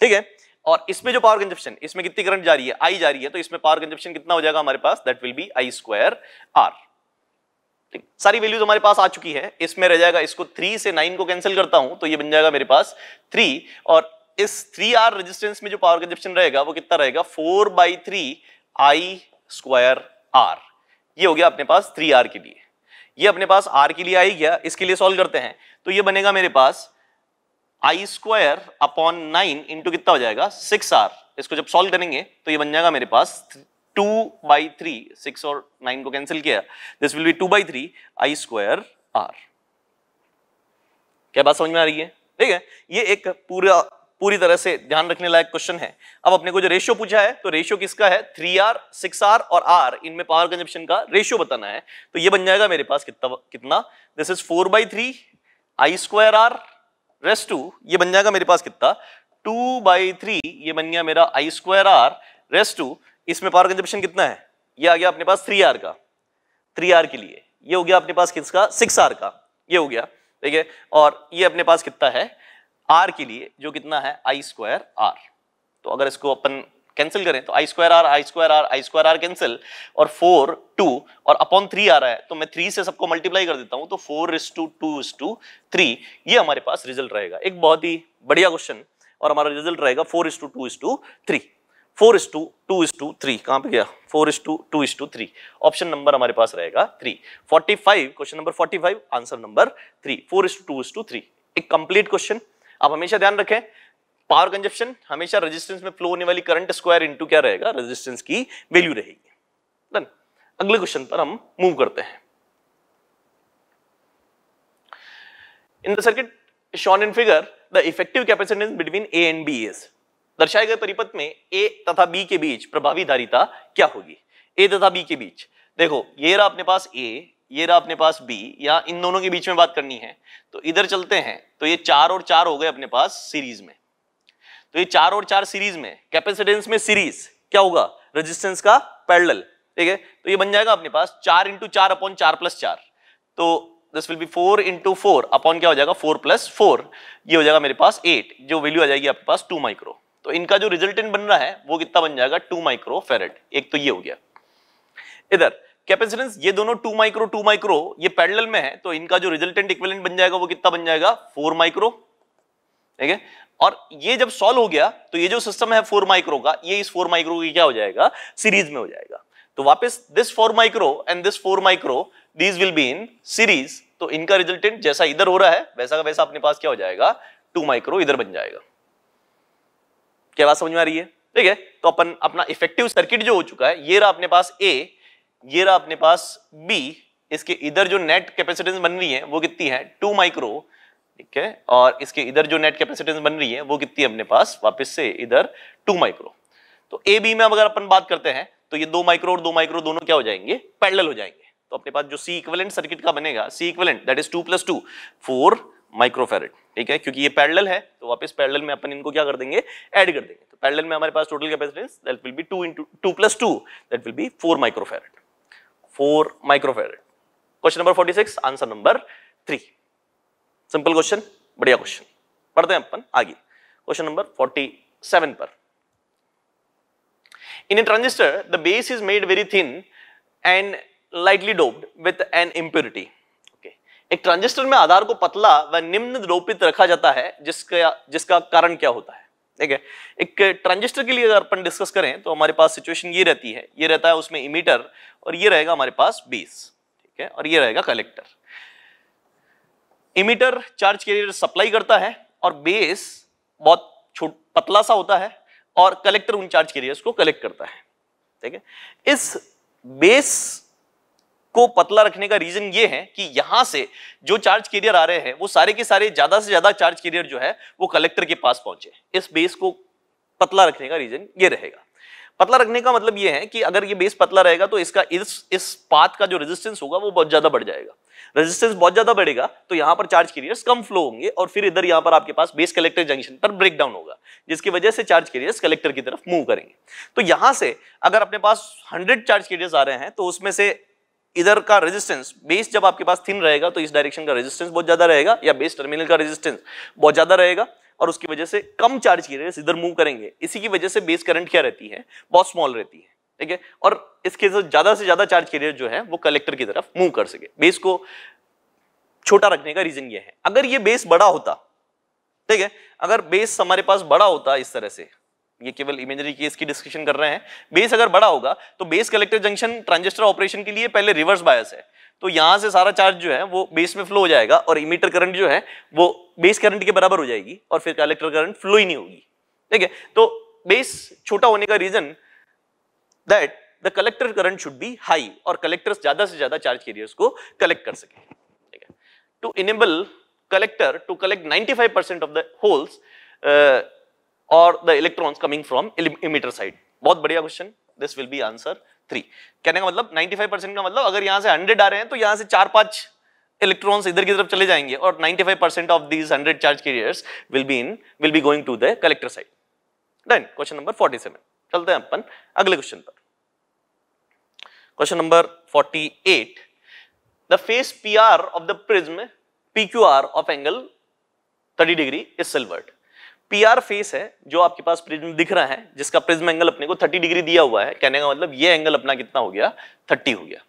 ठीक है और इसमें जो पावर कंजप्शन इसमें कितनी करंट जा रही है आई जा रही है तो इसमें पावर कंजप्शन कितना हो जाएगा हमारे पास that will be I square R ठीक सारी वैल्यूज हमारे पास आ चुकी है इसमें रह जाएगा इसको थ्री से नाइन को कैंसिल करता हूं तो ये बन जाएगा मेरे पास थ्री और इस थ्री आर रेजिस्टेंस में जो पावर कंजप्शन रहेगा वो कितना रहेगा four by three I square R ये हो गया अपने पास थ्री आर के लिए ये अपने पास आर के लिए आई गया इसके लिए सॉल्व करते हैं तो ये बनेगा मेरे पास I square upon nine into कितना हो जाएगा सिक्स आर इसको जब सॉल्व करेंगे तो ये बन जाएगा मेरे पास टू बाई थ्री सिक्स और नाइन को कैंसिल किया this will be two by three I square R क्या बात समझ में आ रही है ठीक है ये एक पूरा पूरी तरह से ध्यान रखने लायक क्वेश्चन है अब अपने को जो रेशियो पूछा है तो रेशियो किसका है थ्री आर सिक्स आर और आर इनमें पावर कंजप्शन का रेशियो बताना है तो ये बन जाएगा मेरे पास कितना कितना this is four by three I square R raise to ये बन जाएगा मेरे पास कितना टू बाई थ्री ये बन गया मेरा I square R raise to इसमें पावर कंजप्शन कितना है ये आ गया अपने पास थ्री आर का थ्री आर के लिए ये हो गया अपने पास किसका सिक्स आर का ये हो गया ठीक है और ये अपने पास कितना है आर के लिए जो कितना है आई स्क्वायर आर तो अगर इसको अपन कैंसिल करें तो I square R I square R I square R cancel और फोर टू और अपॉन थ्री आ रहा है तो मैं थ्री से सबको मल्टीप्लाई कर देता हूं तो four is two two is to three ये हमारे पास रिजल्ट रहेगा एक बहुत ही बढ़िया क्वेश्चन और हमारा रिजल्ट रहेगा four is two two is to three four is two two is to three कहाँ पे गया four is two two is to three option number हमारे पास रहेगा three forty five question number forty five answer number three four is two two is to three एक complete question आप हमेशा ध्यान रखें पावर कंजप्शन हमेशा रेजिस्टेंस में फ्लो होने वाली करंट स्क्वायर इंटू क्या रहेगा रेजिस्टेंस की वैल्यू रहेगी डन अगले क्वेश्चन पर हम मूव करते हैं in the circuit shown in figure the effective capacitance between A and B is दर्शाए गए परिपथ में ए तथा बी के बीच प्रभावी धारिता क्या होगी ए तथा बी के बीच देखो ये रहा अपने पास ए ये रहा अपने पास बी या इन दोनों के बीच में बात करनी है तो इधर चलते हैं तो ये चार और चार हो गए अपने पास सीरीज में तो ये चार और चार सीरीज में कैपेसिटेंस में सीरीज क्या होगा रेजिस्टेंस का पैरेलल ठीक है तो ये बन जाएगा अपने पास चार इंटू चार अपॉन चार प्लस चार तो this will be four into four upon क्या हो जाएगा फोर प्लस फोर ये हो जाएगा मेरे पास एट जो वैल्यू आ जाएगी आपके पास टू माइक्रो तो इनका जो रिजल्टेंट बन रहा है वो कितना बन जाएगा टू माइक्रो फेरेट एक तो ये हो गया इधर कैपेसिटेंस ये दोनों टू माइक्रो टू माइक्रो ये पैडल में है तो इनका जो रिजल्टेंट इक्विवेलेंट बन जाएगा वो कितना बन जाएगा फोर माइक्रो ठीक है और ये जब सॉल्व हो गया तो ये जो सिस्टम है फोर माइक्रो का ये इस फोर माइक्रो की क्या हो जाएगा सीरीज में हो जाएगा तो वापस this four micro and this four micro these will be in series तो इनका रिजल्टेंट जैसा इधर हो रहा है वैसा का वैसा अपने पास क्या हो जाएगा टू माइक्रो इधर बन जाएगा क्या बात समझ में आ रही है ठीक है तो अपन अपना इफेक्टिव सर्किट जो हो चुका है ये रहा अपने पास ए ये रहा अपने पास बी इसके इधर जो नेट कैपेसिटेंस बन रही है वो कितनी है टू माइक्रो ठीक है और इसके इधर जो नेट कैपेसिटेंस बन रही है वो कितनी है अपने पास वापस से इधर टू माइक्रो तो ए बी में अगर अपन बात करते हैं तो ये दो माइक्रो और दो माइक्रो दोनों क्या हो जाएंगे पैडल हो जाएंगे तो अपने पास जो सी इक्वलेंट सर्किट का बनेगा C equivalent that is two plus two four microfarad ठीक है क्योंकि ये पैरेलल है तो वापस पैरेलल में अपन इनको क्या कर देंगे ऐड कर देंगे तो पैरेलल में हमारे पास total capacitance that will be 2 into two plus 2 that will be 4 microfarad 4 microfarad question number 46 answer number 3 simple question बढ़िया क्वेश्चन पढ़ते हैं अपन आगे क्वेश्चन नंबर 47 पर in a transistor the base is made very thin and lightly doped with an impurity एक transistor में आधार को पतला व निम्न रोपित रखा जाता है जिसका जिसका कारण क्या होता है ठीक है एक ट्रांजिस्टर के लिए अगर अपन डिस्कस करें तो हमारे पास सिचुएशन ये रहती है ये रहता है उसमें इमीटर और ये रहेगा हमारे पास बीस ठीक है और ये रहेगा collector emitter charge carrier supply करता है और बेस बहुत छोट पतला सा होता है और कलेक्टर उन चार्ज कैरियर्स को कलेक्ट करता है ठीक है इस बेस को पतला रखने का रीजन ये है कि यहां से जो चार्ज कैरियर आ रहे हैं वो सारे के सारे ज्यादा से ज्यादा चार्ज कैरियर जो है वो कलेक्टर के पास पहुंचे इस बेस को पतला रखने का रीजन ये रहेगा पतला रखने का मतलब ये है कि अगर ये बेस पतला रहेगा तो इसका इस इस पाथ का जो रेजिस्टेंस होगा वो बहुत ज्यादा बढ़ जाएगा रेजिस्टेंस बहुत ज्यादा बढ़ेगा तो यहाँ पर चार्ज कैरियर्स कम फ्लो होंगे और फिर इधर यहाँ पर आपके पास बेस कलेक्टर जंक्शन पर ब्रेक डाउन होगा जिसकी वजह से चार्ज कैरियर्स कलेक्टर की तरफ मूव करेंगे तो यहाँ से अगर अपने पास हंड्रेड चार्ज कैरियर्स आ रहे हैं तो उसमें से इधर का रेजिस्टेंस बेस जब आपके पास थिन रहेगा तो इस डायरेक्शन का रेजिस्टेंस बहुत ज्यादा रहेगा या बेस टर्मिनल का रेजिस्टेंस बहुत ज्यादा रहेगा और उसकी वजह से कम चार्ज की रेस इधर मूव करेंगे इसी की वजह से बेस करंट क्या रहती है बहुत स्मॉल रहती है ठीक है और इसके ज्यादा से ज्यादा चार्ज कैरियर जो है वो कलेक्टर की तरफ मूव कर सके बेस को छोटा रखने का रीजन ये है अगर ये बेस बड़ा होता ठीक है अगर बेस हमारे पास बड़ा होता इस तरह से ये केवल इमेजरी केस की डिस्कशन कर रहे हैं बेस अगर बड़ा होगा तो base collector junction transistor operation के लिए पहले रिवर्स बायस है तो यहां से सारा चार्ज जो है वो बेस में फ्लो हो जाएगा और इमीटर करंट जो है वो बेस करंट के बराबर हो जाएगी और फिर कलेक्टर करंट फ्लो ही नहीं होगी ठीक है तो बेस छोटा होने का reason that the collector current should be high और कलेक्टर ज्यादा से ज्यादा चार्ज कैरियर्स को कलेक्ट कर सके ठीक है to enable collector to collect percent of the holes or the electrons coming from emitter side बहुत बढ़िया question this will be answer three कहने का मतलब 95 परसेंट का मतलब अगर यहाँ से 100 आ रहे हैं तो यहाँ से चार पांच इलेक्ट्रॉन्स इधर की तरफ चले जाएंगे और 95 percent of these 100 charge carriers will be in will be going to the collector side done question number 47 चलते हैं अपन अगले क्वेश्चन पर question number 48 the phase PR of the prism PQR of angle 30 degree is silvered. PR face है जो आपके पास prism दिख रहा है जिसका प्रिज्म एंगल अपने को 30 डिग्री दिया हुआ है कहने का मतलब ये एंगल अपना कितना हो गया 30 हो गया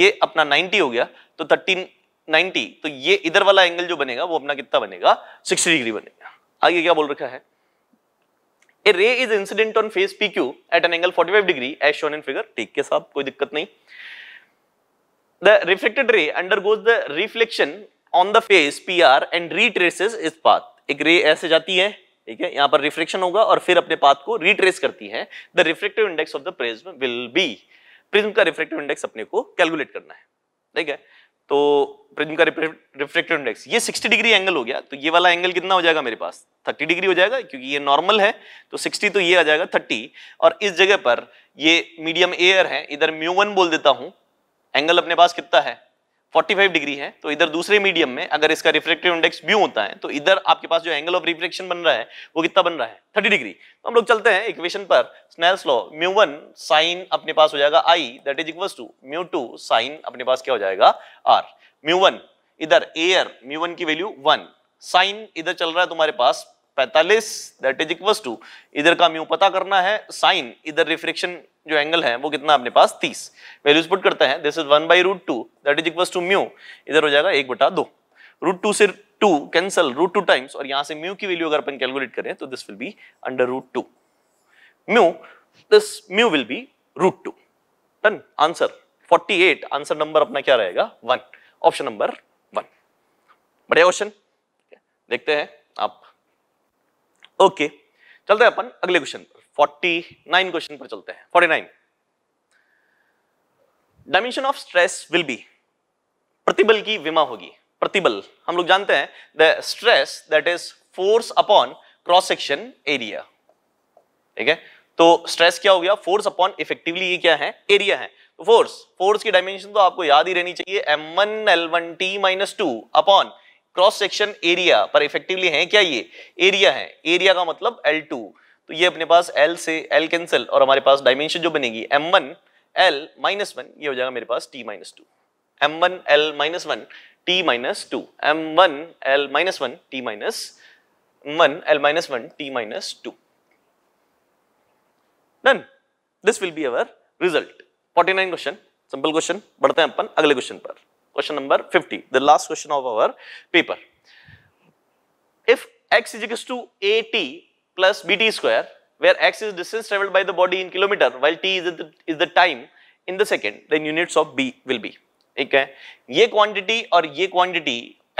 ये अपना 90 हो गया तो 30 90 तो ये इधर वाला एंगल जो बनेगा वो अपना कितना बनेगा 60 डिग्री बनेगा आगे क्या बोल रखा है a ray is incident on face P Q at an angle 45 degree as shown in figure ठीक के साथ कोई दिक्कत नहीं the reflected ray undergoes the reflection on the face PR and retraces its path एक रे ऐसे जाती है ठीक है यहाँ पर रिफ्लेक्शन होगा और फिर अपने पाथ को रिट्रेस करती है the reflective index of the prism will be prism का रिफ्लेक्टिव इंडेक्स अपने को कैलकुलेट करना है ठीक है तो प्रिज्म का रिफ्लेक्टिव इंडेक्स ये 60 डिग्री एंगल हो गया तो ये वाला एंगल कितना हो जाएगा मेरे पास 30 डिग्री हो जाएगा क्योंकि ये नॉर्मल है तो 60 तो ये आ जाएगा 30 और इस जगह पर ये मीडियम एयर है इधर म्यू वन बोल देता हूं एंगल अपने पास कितना है 45 डिग्री है तो इधर दूसरे मीडियम में अगर इसका रिफ्लेक्टिव इंडेक्स व्यू होता है तो इधर आपके पास जो एंगल ऑफ रिफ्लेक्शन बन रहा है वो कितना बन रहा है 30 डिग्री तो हम लोग चलते हैं इक्वेशन पर Snell's law mu one sine अपने पास हो जाएगा I that is equal to mu two sine अपने पास क्या हो जाएगा आर म्यू वन इधर एयर म्यू वन की वैल्यू वन साइन इधर चल रहा है तुम्हारे पास पैतालीस दैट इज इक्वल टू इधर का म्यू पता करना है साइन इधर रिफ्लेक्शन जो एंगल है वो कितना अपने पास तीस वैल्यूज पुट करते हैं this is one by root two that is equal to mu इधर हो जाएगा एक बटा दो रूट टू से two cancel root two times और यहाँ से म्यू की वैल्यू अगर अपन कैलकुलेट करें तो this will be under root two mu this mu will be root two done answer 48 answer number अपना क्या रहेगा वन ऑप्शन नंबर वन बढ़िया क्वेश्चन देखते हैं आप ओके okay. चलते हैं अपन अगले क्वेश्चन पर 49 क्वेश्चन पर चलते हैं 49 dimension of stress will be प्रतिबल की विमा होगी प्रतिबल हम लोग जानते हैं the stress that is force upon cross section area ठीक है तो स्ट्रेस क्या हो गया फोर्स अपॉन इफेक्टिवली ये क्या है एरिया है तो फोर्स फोर्स की डायमेंशन तो आपको याद ही रहनी चाहिए M one L one T minus two upon cross section area पर इफेक्टिवली है क्या ये एरिया है एरिया का मतलब एल टू तो ये अपने पास एल से एल कैंसिल और हमारे पास डायमेंशन जो बनेगी M one L minus one ये हो जाएगा मेरे पास T minus two M one L minus one T minus two M one L minus one T minus one L minus one T minus two done this will be our result 49 question simple question बढ़ते हैं अपन अगले question पर question number 50 the last question of our paper if x is equals to at plus bt square where x is distance traveled by the body in kilometer while t is the, is the time in the second then units of b will be ठीक है ये quantity और ये quantity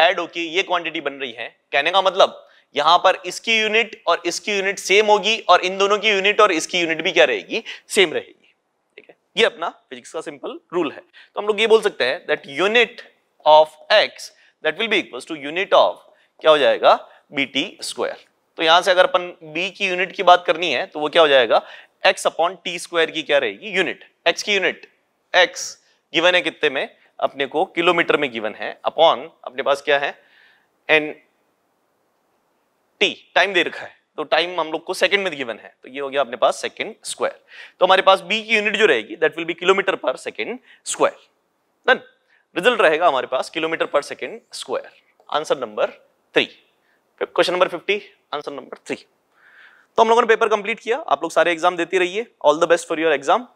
add होके ये quantity बन रही है कहने का मतलब यहां पर इसकी यूनिट और इसकी यूनिट सेम होगी और इन दोनों की यूनिट और इसकी यूनिट भी क्या रहेगी सेम रहेगी ठीक है ये अपना फिजिक्स का सिंपल रूल है तो हम लोग ये बोल सकते हैं that unit of X that will be equal to unit of क्या हो जाएगा बी स्क्वायर तो यहां से अगर अपन बी की यूनिट की बात करनी है तो वो क्या हो जाएगा एक्स अपॉन टी स्क्वायर की क्या रहेगी यूनिट एक्स की यूनिट x गिवन है कितने में अपने को किलोमीटर में गिवन है अपॉन अपने पास क्या है n t टाइम दे रखा है तो टाइम हम लोग को सेकंड में गिवन है तो ये हो गया अपने पास सेकंड स्क्वायर तो हमारे पास बी की यूनिट जो रहेगी that will be kilometre per second square done result रहेगा हमारे पास kilometre per second square answer number three question number fifty answer number three तो हम लोगों ने पेपर कंप्लीट किया आप लोग सारे एग्जाम देती रहिए all the best for your exam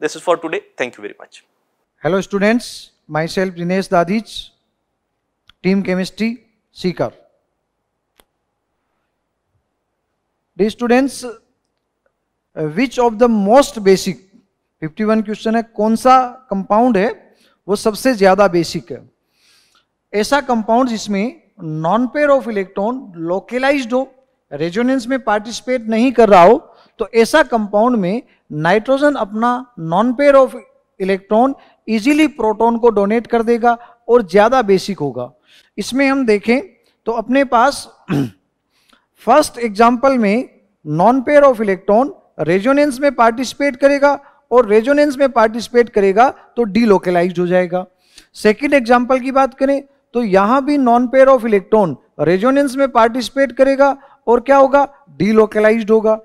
this is for today thank you very much hello students myself Dinesh Dadhich team chemistry seeker the students which of the most basic 51 question है कौन सा compound है वो सबसे ज्यादा basic है ऐसा compound जिसमें lone pair of electron localized हो रेजोनेंस में पार्टिसिपेट नहीं कर रहा हो तो ऐसा कंपाउंड में नाइट्रोजन अपना non pair of electron easily proton को डोनेट कर देगा और ज़्यादा बेसिक होगा इसमें हम देखें तो अपने पास फर्स्ट एग्जाम्पल में lone pair of electron resonance में पार्टिसिपेट करेगा और रेजोनेंस में पार्टिसिपेट करेगा तो डीलोकलाइज हो जाएगा सेकेंड एग्जाम्पल की बात करें तो यहां भी lone pair of electron resonance में पार्टिसिपेट करेगा और क्या होगा डीलोकलाइज्ड होगा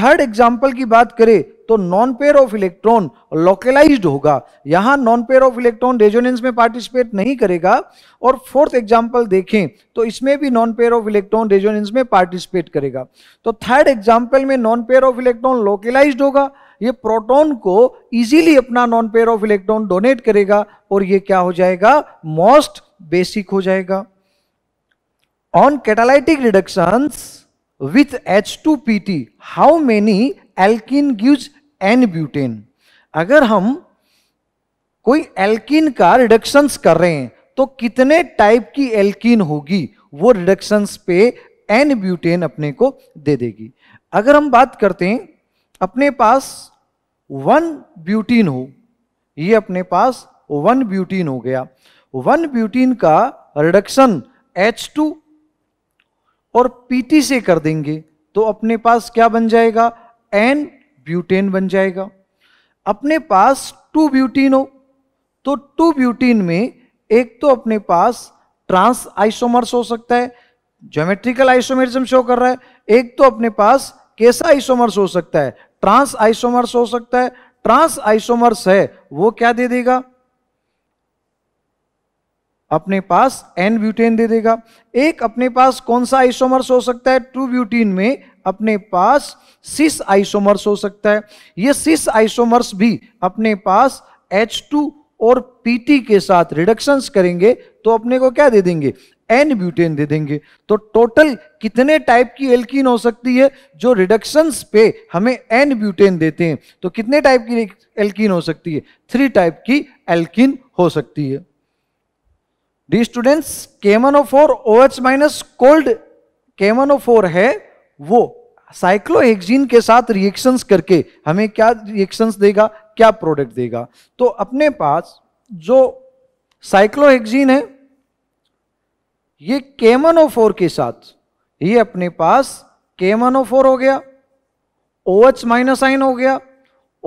थर्ड एग्जाम्पल की बात करें तो lone pair of electron localized होगा यहां lone pair of electron resonance में पार्टिसिपेट नहीं करेगा और फोर्थ एग्जाम्पल देखें तो इसमें भी lone pair of electron resonance में पार्टिसिपेट करेगा तो थर्ड एग्जाम्पल में lone pair of electron localized होगा ये प्रोटॉन को इजीली अपना non pair of electron donate करेगा और ये क्या हो जाएगा मोस्ट बेसिक हो जाएगा on catalytic with H two P T how many alkene gives N butane अगर हम कोई एल्किन का रिडक्शंस कर रहे हैं तो कितने टाइप की एल्किन होगी वो रिडक्शंस पे एन ब्यूटेन अपने को दे देगी अगर हम बात करते हैं अपने पास वन ब्यूटीन हो ये अपने पास वन ब्यूटीन हो गया वन ब्यूटीन का रिडक्शन H2 और PT से कर देंगे तो अपने पास क्या बन जाएगा N ब्यूटेन बन जाएगा अपने पास टू ब्यूटीन हो तो टू ब्यूटीन में एक तो अपने पास ट्रांस आइसोमर्स हो सकता है ज्योमेट्रिकल आइसोमेरिज्म शो कर रहा है एक तो अपने पास कैसा आइसोमर्स हो सकता है ट्रांस आइसोमर्स हो सकता है ट्रांस आइसोमर्स है वो क्या दे देगा अपने पास एन ब्यूटेन दे देगा एक अपने पास कौन सा आइसोमर्स हो सकता है टू ब्यूटीन में अपने पास सिस आइसोमर्स हो सकता है ये सिस आइसोमर्स भी अपने पास एच टू और पीटी के साथ रिडक्शन करेंगे तो अपने को क्या दे देंगे एन ब्यूटेन दे देंगे तो टोटल कितने टाइप की एल्किन हो सकती है जो रिडक्शन पे हमें एन ब्यूटेन देते हैं तो कितने टाइप की एल्किन हो सकती है थ्री टाइप की एल्किन हो सकती है डी स्टूडेंट्स केमनो four O H minus cold केमनो फोर है वो साइक्लोहेक्जीन के साथ रिएक्शंस करके हमें क्या रिएक्शंस देगा क्या प्रोडक्ट देगा तो अपने पास जो साइक्लोहेक्जीन है ये केमनोफोर के साथ ये अपने पास केमनोफोर हो गया ओ एच माइनस आइन हो गया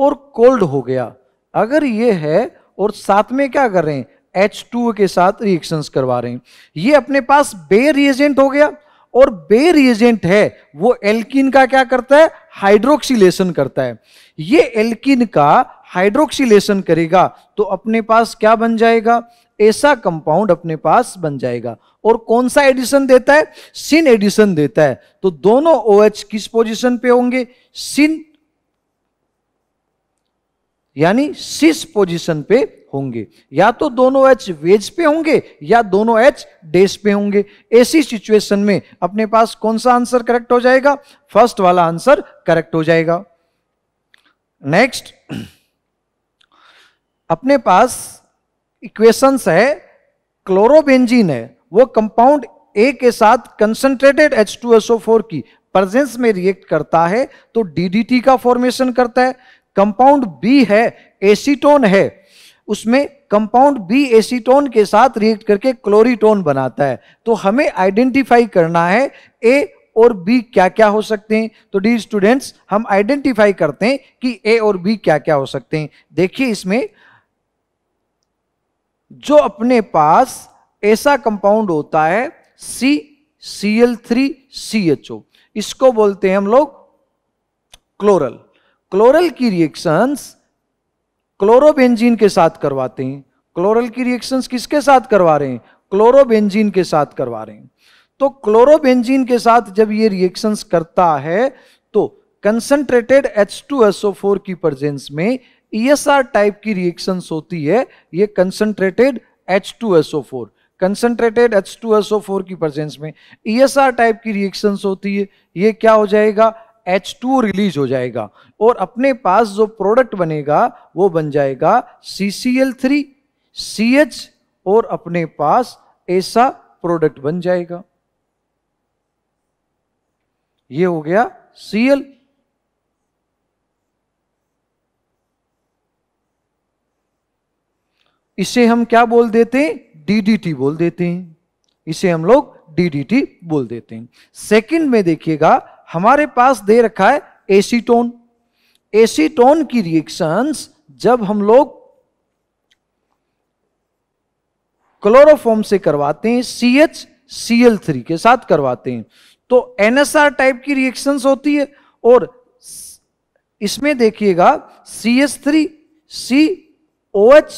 और कोल्ड हो गया अगर ये है और साथ में क्या कर रहे हैं H2 के साथ रिएक्शंस करवा रहे हैं ये अपने पास बे रिएजेंट हो गया और बे रिएजेंट है वो एल्किन का क्या करता है हाइड्रोक्सीलेशन करता है ये एल्किन का हाइड्रोक्सीलेशन करेगा तो अपने पास क्या बन जाएगा ऐसा कंपाउंड अपने पास बन जाएगा और कौन सा एडिशन देता है सिन एडिशन देता है तो दोनों ओ OH किस पोजीशन पे होंगे सिन यानी सिस पोजीशन पे होंगे या तो दोनों एच वेज पे होंगे या दोनों एच डेस पे होंगे ऐसी सिचुएशन में अपने पास कौन सा आंसर करेक्ट हो जाएगा फर्स्ट वाला आंसर करेक्ट हो जाएगा नेक्स्ट अपने पास इक्वेशंस है क्लोरोबेंजीन है वो कंपाउंड ए के साथ कंसंट्रेटेड फोर की प्रेजेंस में रिएक्ट करता है तो डीडीटी का फॉर्मेशन करता है कंपाउंड बी है एसीटोन है उसमें कंपाउंड बी एसीटोन के साथ रिएक्ट करके क्लोरीटोन बनाता है तो हमें आइडेंटिफाई करना है ए और बी क्या क्या हो सकते हैं तो डी स्टूडेंट्स हम आइडेंटिफाई करते हैं कि ए और बी क्या क्या हो सकते हैं देखिए इसमें जो अपने पास ऐसा कंपाउंड होता है C C L three C H O इसको बोलते हैं हम लोग क्लोरल क्लोरल की रिएक्शंस क्लोरोबेंजीन के साथ करवाते हैं क्लोरल की रिएक्शंस किसके साथ करवा रहे हैं क्लोरोबेंजीन के साथ करवा रहे हैं तो क्लोरोबेंजीन के साथ जब ये रिएक्शंस करता है तो कंसंट्रेटेड H2SO4 की प्रजेंस में ESR टाइप की रिएक्शंस होती है ये कंसंट्रेटेड H2SO4 कंसंट्रेटेड H2SO4 की प्रजेंस में ESR टाइप की रिएक्शंस होती है ये क्या हो जाएगा एच टू रिलीज हो जाएगा और अपने पास जो प्रोडक्ट बनेगा वो बन जाएगा थ्री सी एच और अपने पास ऐसा प्रोडक्ट बन जाएगा ये हो गया एल इसे हम क्या बोल देते हैं डीडीटी बोल देते हैं इसे हम लोग डीडीटी बोल देते हैं सेकंड में देखिएगा हमारे पास दे रखा है एसीटोन एसीटोन की रिएक्शंस जब हम लोग क्लोरोफॉर्म से करवाते हैं C H C L three के साथ करवाते हैं तो एनएसआर टाइप की रिएक्शंस होती है और इसमें देखिएगा C H three C O H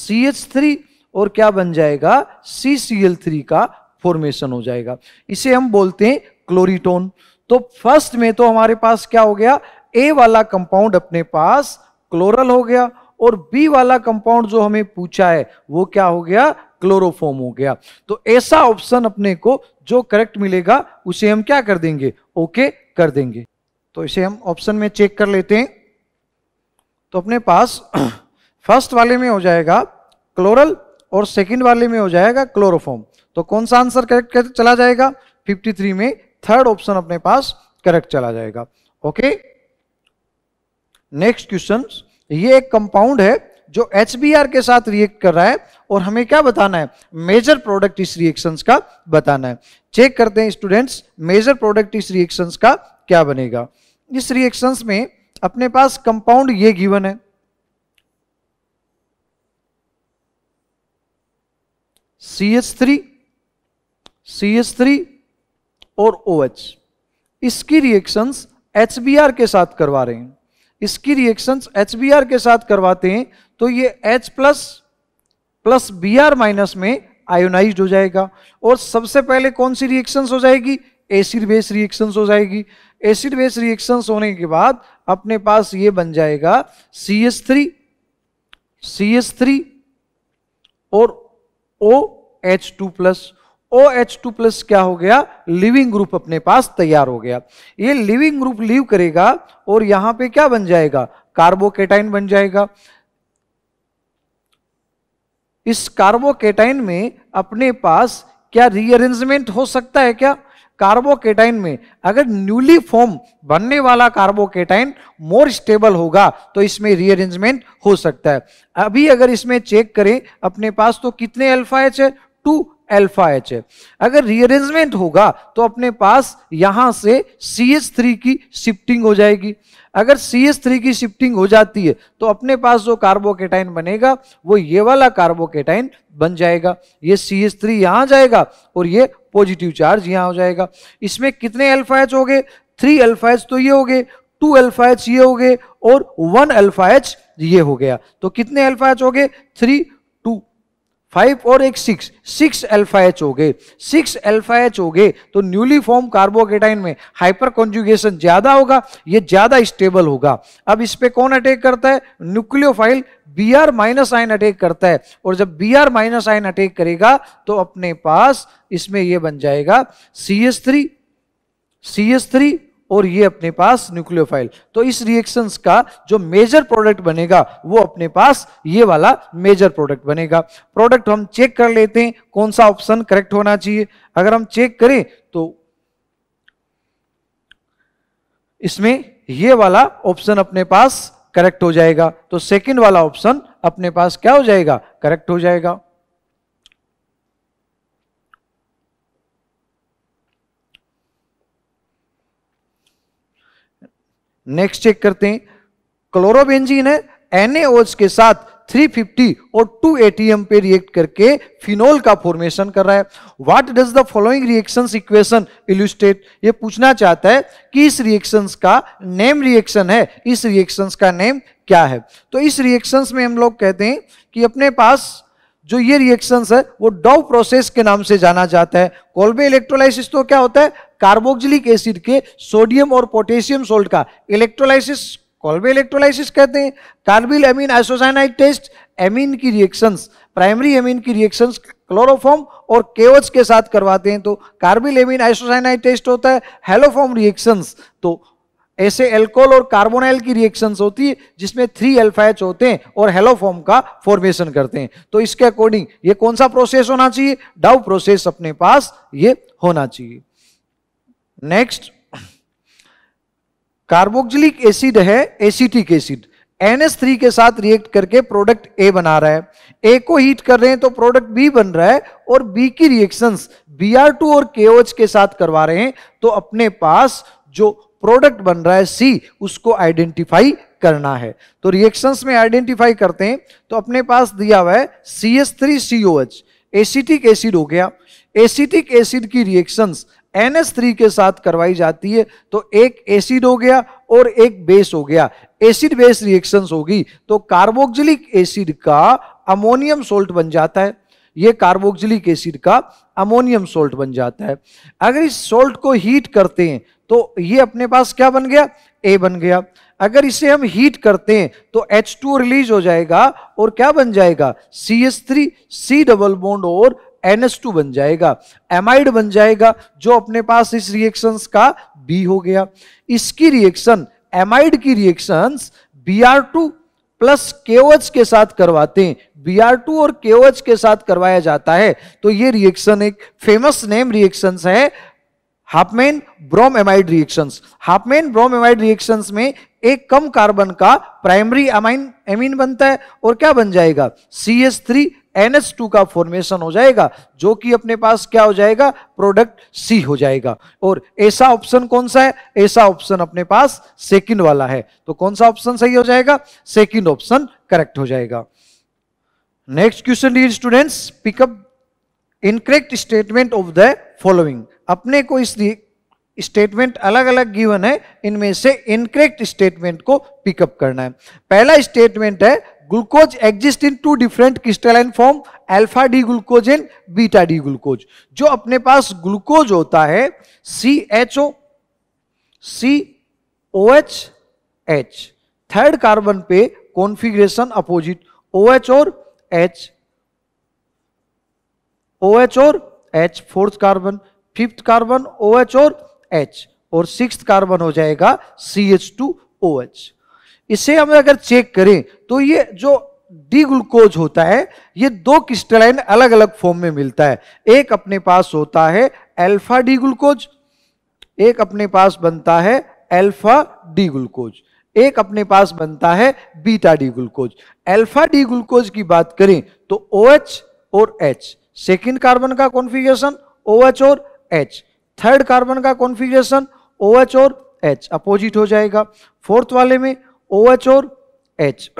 C H three और क्या बन जाएगा सी सी एल थ्री का फॉर्मेशन हो जाएगा इसे हम बोलते हैं क्लोरीटोन तो फर्स्ट में तो हमारे पास क्या हो गया ए वाला कंपाउंड अपने पास क्लोरल हो गया और बी वाला कंपाउंड जो हमें पूछा है वो क्या हो गया क्लोरोफॉर्म हो गया तो ऐसा ऑप्शन अपने को जो करेक्ट मिलेगा उसे हम क्या कर देंगे ओके कर देंगे तो इसे हम ऑप्शन में चेक कर लेते हैं तो अपने पास फर्स्ट वाले में हो जाएगा क्लोरल और सेकंड वाले में हो जाएगा क्लोरोफॉर्म तो कौन सा आंसर करेक्ट चला जाएगा 53 में थर्ड ऑप्शन अपने पास करेक्ट चला जाएगा ओके नेक्स्ट क्वेश्चन ये एक कंपाउंड है जो एच के साथ रिएक्ट कर रहा है और हमें क्या बताना है मेजर प्रोडक्ट इस रिएक्शन का बताना है चेक करते हैं स्टूडेंट्स मेजर प्रोडक्ट इस रिएक्शन का क्या बनेगा इस रिएक्शन में अपने पास कंपाउंड ये गिवन है C H three C H three और ओ OH. इसकी रिएक्शंस एच के साथ करवा रहे हैं इसकी रिएक्शंस एच के साथ करवाते हैं तो ये H plus plus B minus में आयोनाइज हो जाएगा और सबसे पहले कौन सी रिएक्शंस हो जाएगी एसिड बेस रिएक्शंस हो जाएगी एसिड बेस रिएक्शंस होने के बाद अपने पास ये बन जाएगा C S three C S three और O H two plus O H two plus क्या हो गया लिविंग ग्रुप अपने पास तैयार हो गया ये लिविंग ग्रुप लीव करेगा और यहां पे क्या बन जाएगा कार्बोकेटाइन बन जाएगा इस कार्बोकेटाइन में अपने पास क्या रीअरेंजमेंट हो सकता है क्या कार्बोकेटाइन में अगर न्यूली फॉर्म बनने वाला कार्बोकेटाइन मोर स्टेबल होगा तो इसमें रीअरेंजमेंट हो सकता है अभी अगर इसमें चेक करें अपने पास तो कितने अल्फा एच है टू एल्फा एच है अगर रीअरेंजमेंट होगा तो अपने पास यहां से सी एच थ्री की शिफ्टिंग हो जाएगी अगर सी एच थ्री की शिफ्टिंग हो जाती है तो अपने पास जो कार्बोकेटाइन बनेगा वो ये वाला कार्बोकेटाइन बन जाएगा ये सी एच थ्री यहाँ जाएगा और ये पॉजिटिव चार्ज यहाँ हो जाएगा इसमें कितने अल्फा एच हो गए थ्री अल्फा एच तो ये हो गए टू अल्फा एच ये हो गए और वन अल्फा एच ये हो गया तो कितने अल्फा एच हो गए थ्री फाइव और एक सिक्स सिक्स एल्फा एच हो गए सिक्स एल्फा एच हो गए तो न्यूली फॉर्म कार्बोकेटाइन में हाइपर कॉन्जुगेशन ज्यादा होगा ये ज्यादा स्टेबल होगा अब इस पे कौन अटैक करता है nucleophile B R minus ion attack करता है और जब B R minus ion attack करेगा तो अपने पास इसमें यह बन जाएगा C S three C S three और ये अपने पास न्यूक्लियोफाइल तो इस रिएक्शंस का जो मेजर प्रोडक्ट बनेगा वो अपने पास ये वाला मेजर प्रोडक्ट बनेगा प्रोडक्ट हम चेक कर लेते हैं कौन सा ऑप्शन करेक्ट होना चाहिए अगर हम चेक करें तो इसमें ये वाला ऑप्शन अपने पास करेक्ट हो जाएगा तो सेकंड वाला ऑप्शन अपने पास क्या हो जाएगा करेक्ट हो जाएगा नेक्स्ट चेक करते हैं क्लोरोबेंजीन है एनएओच के साथ 350 और 2 एटीएम पे रिएक्ट करके फिनोल का फॉर्मेशन कर रहा है what does the following reaction equation illustrate ये पूछना चाहता है कि इस रिएक्शन का नेम रिएक्शन है इस रिएक्शन का नेम क्या है तो इस रिएक्शन में हम लोग कहते हैं कि अपने पास जो ये रिएक्शंस है वो डॉव प्रोसेस के नाम से जाना जाता है कोल्बे इलेक्ट्रोलाइसिस तो क्या होता है कार्बोक्जिलिक एसिड के सोडियम और पोटेशियम सोल्ट का इलेक्ट्रोलाइसिस कोल्बे इलेक्ट्रोलाइसिस कहते हैं carbylamine isocyanide test amine की रिएक्शंस प्राइमरी एमीन की रिएक्शंस क्लोरोफॉर्म और केवच के साथ करवाते हैं तो कार्बिल एमीन आइसोसाइनाइड टेस्ट होता है हेलोफॉर्म रिएक्शंस तो ऐसे एल्कोहल और कार्बोनाइल की रिएक्शन होती है जिसमें थ्री एल्फाइच होते हैं और हेलोफॉर्म का फॉर्मेशन करते हैं तो इसके अकॉर्डिंग ये कौन सा प्रोसेस होना चाहिए डाउ प्रोसेस अपने पास ये होना चाहिए नेक्स्ट कार्बोक्जिलिक एसिड है एसिटिक एसिड थ्री के साथ रिएक्ट करके प्रोडक्ट ए बना रहा है ए को हीट कर रहे हैं तो प्रोडक्ट बी बन रहा है और बी की रिएक्शंस टू और KOH के साथ करवा रहे हैं तो अपने पास जो प्रोडक्ट बन रहा है सी उसको आइडेंटिफाई करना है तो रिएक्शंस में आइडेंटिफाई करते हैं तो अपने पास दिया हुआ है C S three C O H acetic acid हो गया एसिटिक एसिड की रिएक्शंस NH3 के साथ करवाई जाती है तो एक एसिड हो गया और एक बेस हो गया एसिड बेस रिएक्शंस होगी तो कार्बोक्जिलिक एसिड का अमोनियम सोल्ट बन जाता है ये कार्बोक्जिलिक एसिड का अमोनियम सोल्ट बन जाता है अगर इस सोल्ट को हीट करते हैं तो ये अपने पास क्या बन गया ए बन गया अगर इसे हम हीट करते हैं तो H2 रिलीज हो जाएगा और क्या बन जाएगा C S three C double bond और NH2 बन जाएगा एमाइड बन जाएगा जो अपने पास इस रिएक्शंस का बी हो गया इसकी रिएक्शन एमाइड की रिएक्शंस Br2 प्लस केओएच के साथ करवाते हैं बी और केओएच के साथ करवाया जाता है तो ये रिएक्शन एक फेमस नेम रिएक्शन है Hofmann bromamide reaction Hofmann bromamide reaction में एक कम कार्बन का प्राइमरी अमाइन एमिन बनता है और क्या बन जाएगा सी एस थ्री टू का फॉर्मेशन हो जाएगा जो कि अपने पास क्या हो जाएगा प्रोडक्ट सी हो जाएगा और ऐसा ऑप्शन कौन सा है ऐसा ऑप्शन अपने पास सेकंड वाला है तो कौन सा ऑप्शन सही हो जाएगा सेकंड ऑप्शन करेक्ट हो जाएगा next question lead students pick up incorrect statement of the following अपने को इस स्टेटमेंट अलग अलग गिवन है इनमें से इनकरेक्ट स्टेटमेंट को पिकअप करना है पहला स्टेटमेंट है glucose exist in two different crystalline form alpha D glucose and beta D glucose जो अपने पास ग्लूकोज होता है C H O C O H H third carbon पे कॉन्फिग्रेशन अपोजिट ओ एच और एच ओ एच और H fourth carbon fifth carbon O H और H और सिक्स कार्बन हो जाएगा C H two O H इसे हम अगर चेक करें तो ये जो डी ग्लूकोज होता है ये दो क्रिस्टलाइन अलग अलग फॉर्म में मिलता है एक अपने पास होता है अल्फा डी ग्लूकोज एक अपने पास बनता है अल्फा डी ग्लूकोज एक अपने पास बनता है beta D glucose alpha D glucose की बात करें तो ओ OH और एच सेकेंड कार्बन का कॉन्फ़िगरेशन OH और एच थर्ड कार्बन का कॉन्फ़िगरेशन OH और एच अपोजिट हो जाएगा फोर्थ वाले में ओ OH एच और एच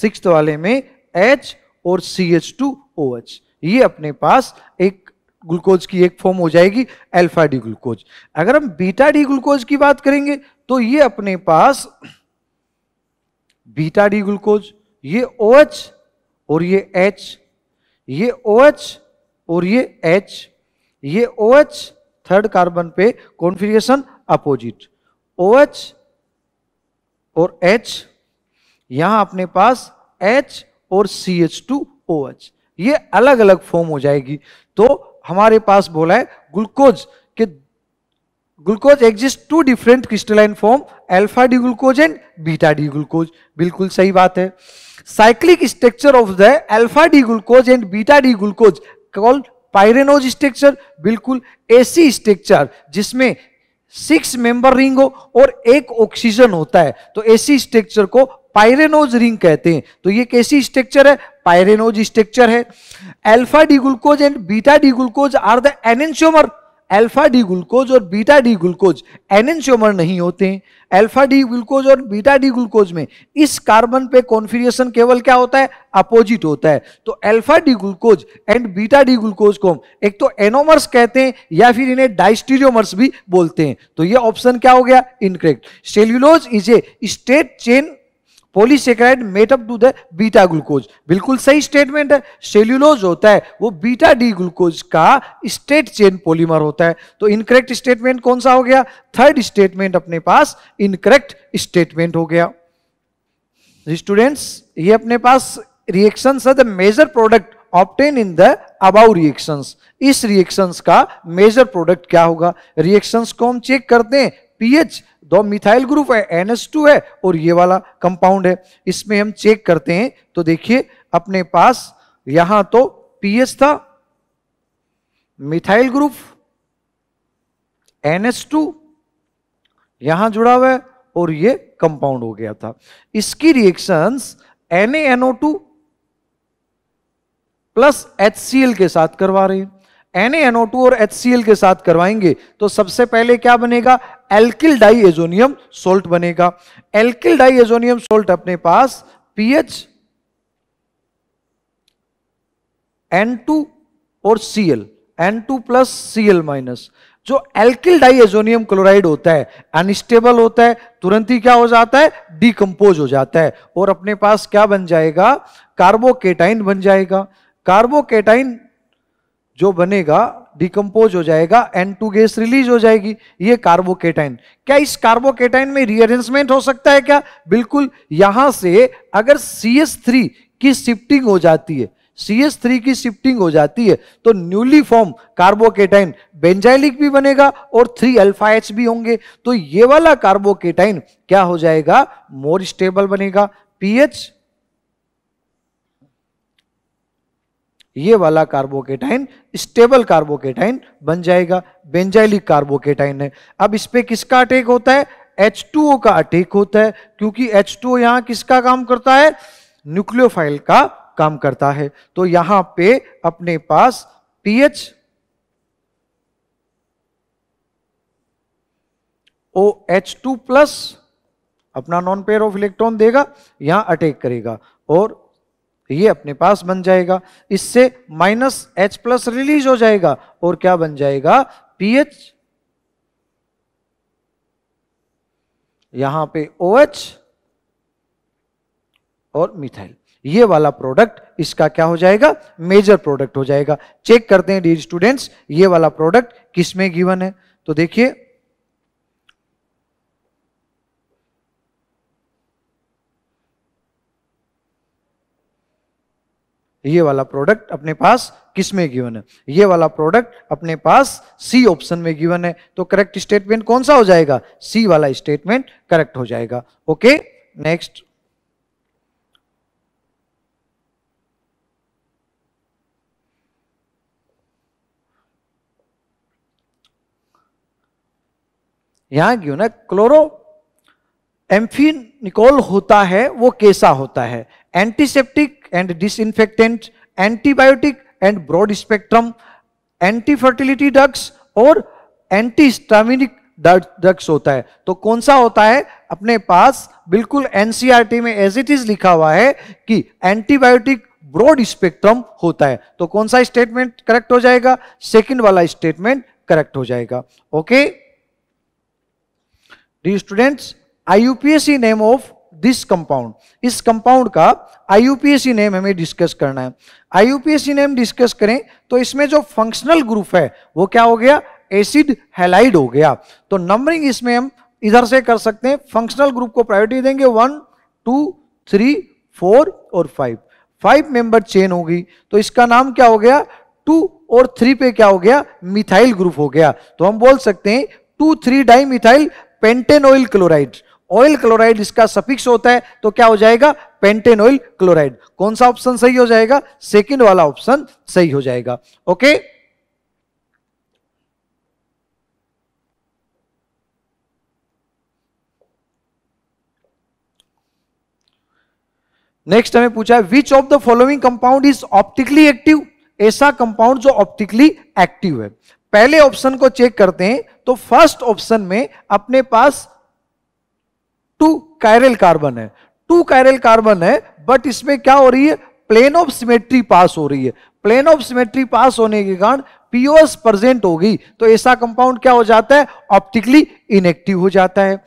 सिक्स वाले में एच और C H two O H ये अपने पास एक ग्लूकोज की एक फॉर्म हो जाएगी अल्फा डी ग्लूकोज अगर हम बीटा डी ग्लूकोज की बात करेंगे तो ये अपने पास बीटा डी ग्लूकोज ये ओ OH एच और ये एच ये ओ OH एच और ये एच ये ओ OH, थर्ड कार्बन पे कॉन्फिगरेशन अपोजिट ओ OH, और H यहां अपने पास H और C H two O H ये अलग अलग फॉर्म हो जाएगी तो हमारे पास बोला है ग्लूकोज के glucose exist two different crystalline form alpha D glucose and beta D glucose बिल्कुल सही बात है cyclic structure of the alpha D glucose and beta D glucose called pyranose structure बिल्कुल एसी स्ट्रक्चर जिसमें सिक्स मेंबर रिंग हो और एक ऑक्सीजन होता है तो ऐसी स्ट्रक्चर को पायरेनोज रिंग कहते हैं तो ये कैसी स्ट्रक्चर है पायरेनोज स्ट्रक्चर है alpha D glucose and beta D glucose are the enantiomer alpha D glucose और बीटा डी ग्लूकोज एनेंशियोमर नहीं होते हैं अल्फा डी ग्लूकोज और बीटा डी ग्लूकोज में इस कार्बन पे कॉन्फिगरेशन केवल क्या होता है अपोजिट होता है तो alpha D glucose and beta D glucose को हम एक तो एनोमर्स कहते हैं या फिर इन्हें डाइस्टीरियोमर्स भी बोलते हैं तो ये ऑप्शन क्या हो गया incorrect cellulose is a straight chain polysaccharide made up to the beta glucose बिल्कुल सही स्टेटमेंट है सेल्यूलोज होता है वो बीटा डी ग्लूकोज का स्टेट चेन पोलीमर होता है तो इनकरेक्ट स्टेटमेंट कौन सा हो गया थर्ड स्टेटमेंट अपने पास इनकरेक्ट स्टेटमेंट हो गया स्टूडेंट्स ये अपने पास रिएक्शन है the major product obtained in the above reactions इस रिएक्शंस का मेजर प्रोडक्ट क्या होगा रिएक्शंस को हम चेक करते हैं पीएच दो मिथाइल ग्रुप है टू है और ये वाला कंपाउंड है इसमें हम चेक करते हैं तो देखिए अपने पास यहां तो पीएच था मिथाइल ग्रुप टू यहां जुड़ा हुआ है और ये कंपाउंड हो गया था इसकी रिएक्शंस NaNO2 प्लस HCl के साथ करवा रहे हैं NaNO2 और HCl के साथ करवाएंगे तो सबसे पहले क्या बनेगा एल्किल डाई एजोनियम सोल्ट बनेगा एल्किल डाई एजोनियम सोल्ट अपने पास पीएच टू और N two plus CL minus जो एल्किल एजोनियम क्लोराइड होता है अनस्टेबल होता है तुरंत ही क्या हो जाता है डिकम्पोज हो जाता है और अपने पास क्या बन जाएगा कार्बोकेटाइन बन जाएगा कार्बोकेटाइन जो बनेगा डिकम्पोज हो जाएगा एन टू गैस रिलीज हो जाएगी ये कार्बोकेटाइन क्या इस कार्बोकेटाइन में रीअरेंजमेंट हो सकता है क्या बिल्कुल यहां से अगर सी एस थ्री की शिफ्टिंग हो जाती है सी एस थ्री की शिफ्टिंग हो जाती है तो न्यूली फॉर्म कार्बोकेटाइन बेंजाइलिक भी बनेगा और थ्री अल्फा एच भी होंगे तो ये वाला कार्बोकेटाइन क्या हो जाएगा मोर स्टेबल बनेगा पीएच ये वाला कार्बोकेटाइन स्टेबल कार्बोकेटाइन बन जाएगा बेंजाइलिक कार्बोकेटाइन है अब इस पर किसका अटैक होता है H2O का अटैक होता है क्योंकि H2O यहां किसका काम करता है न्यूक्लियोफाइल का काम करता है तो यहां पे अपने पास PH O H two plus अपना नॉन पेयर ऑफ इलेक्ट्रॉन देगा यहां अटैक करेगा और ये अपने पास बन जाएगा इससे माइनस एच प्लस रिलीज हो जाएगा और क्या बन जाएगा पीएच यहां पे ओ OH और मिथाइल ये वाला प्रोडक्ट इसका क्या हो जाएगा मेजर प्रोडक्ट हो जाएगा चेक करते हैं डी स्टूडेंट्स ये वाला प्रोडक्ट किसमें गिवन है तो देखिए ये वाला प्रोडक्ट अपने पास किस में गिवन है ये वाला प्रोडक्ट अपने पास सी ऑप्शन में गिवन है तो करेक्ट स्टेटमेंट कौन सा हो जाएगा सी वाला स्टेटमेंट करेक्ट हो जाएगा ओके नेक्स्ट यहां क्यों है क्लोरो निकोल होता है वो कैसा होता है antiseptic and disinfectant, antibiotic and broad spectrum anti fertility drugs और antihistaminic ड्रग्स होता है तो कौन सा होता है अपने पास बिल्कुल एनसीआरटी e में एज इट इज लिखा हुआ है कि एंटीबायोटिक ब्रॉड स्पेक्ट्रम होता है तो कौन सा स्टेटमेंट करेक्ट हो जाएगा सेकंड वाला स्टेटमेंट करेक्ट हो जाएगा okay D students IUPAC name of this compound इस कंपाउंड का आईयूपीएसी नेम हमें डिस्कस करना है आईयूपीएसी नेम डिस्कस करें तो इसमें जो फंक्शनल ग्रुप है वो क्या हो गया एसिड हेलाइड हो गया तो नंबरिंग इसमें हम इधर से कर सकते हैं फंक्शनल ग्रुप को प्रायोरिटी देंगे वन टू थ्री फोर और फाइव फाइव मेंबर चेन होगी तो इसका नाम क्या हो गया टू और थ्री पे क्या हो गया मिथाइल ग्रुप हो गया तो हम बोल सकते हैं two three dimethyl pentanoyl chloride oyl chloride इसका सफिक्स होता है तो क्या हो जाएगा पेंटेन ऑयल क्लोराइड कौन सा ऑप्शन सही हो जाएगा सेकंड वाला ऑप्शन सही हो जाएगा ओके नेक्स्ट हमें पूछा है which of the following compound is optically active ऐसा कंपाउंड जो ऑप्टिकली एक्टिव है पहले ऑप्शन को चेक करते हैं तो फर्स्ट ऑप्शन में अपने पास टू कायरल कार्बन है टू कायरल कार्बन है बट इसमें क्या हो रही है प्लेन ऑफ सिमेट्री पास हो रही है प्लेन ऑफ सिमेट्री पास होने के कारण पीओएस प्रेजेंट होगी तो ऐसा कंपाउंड क्या हो जाता है ऑप्टिकली इनएक्टिव हो जाता है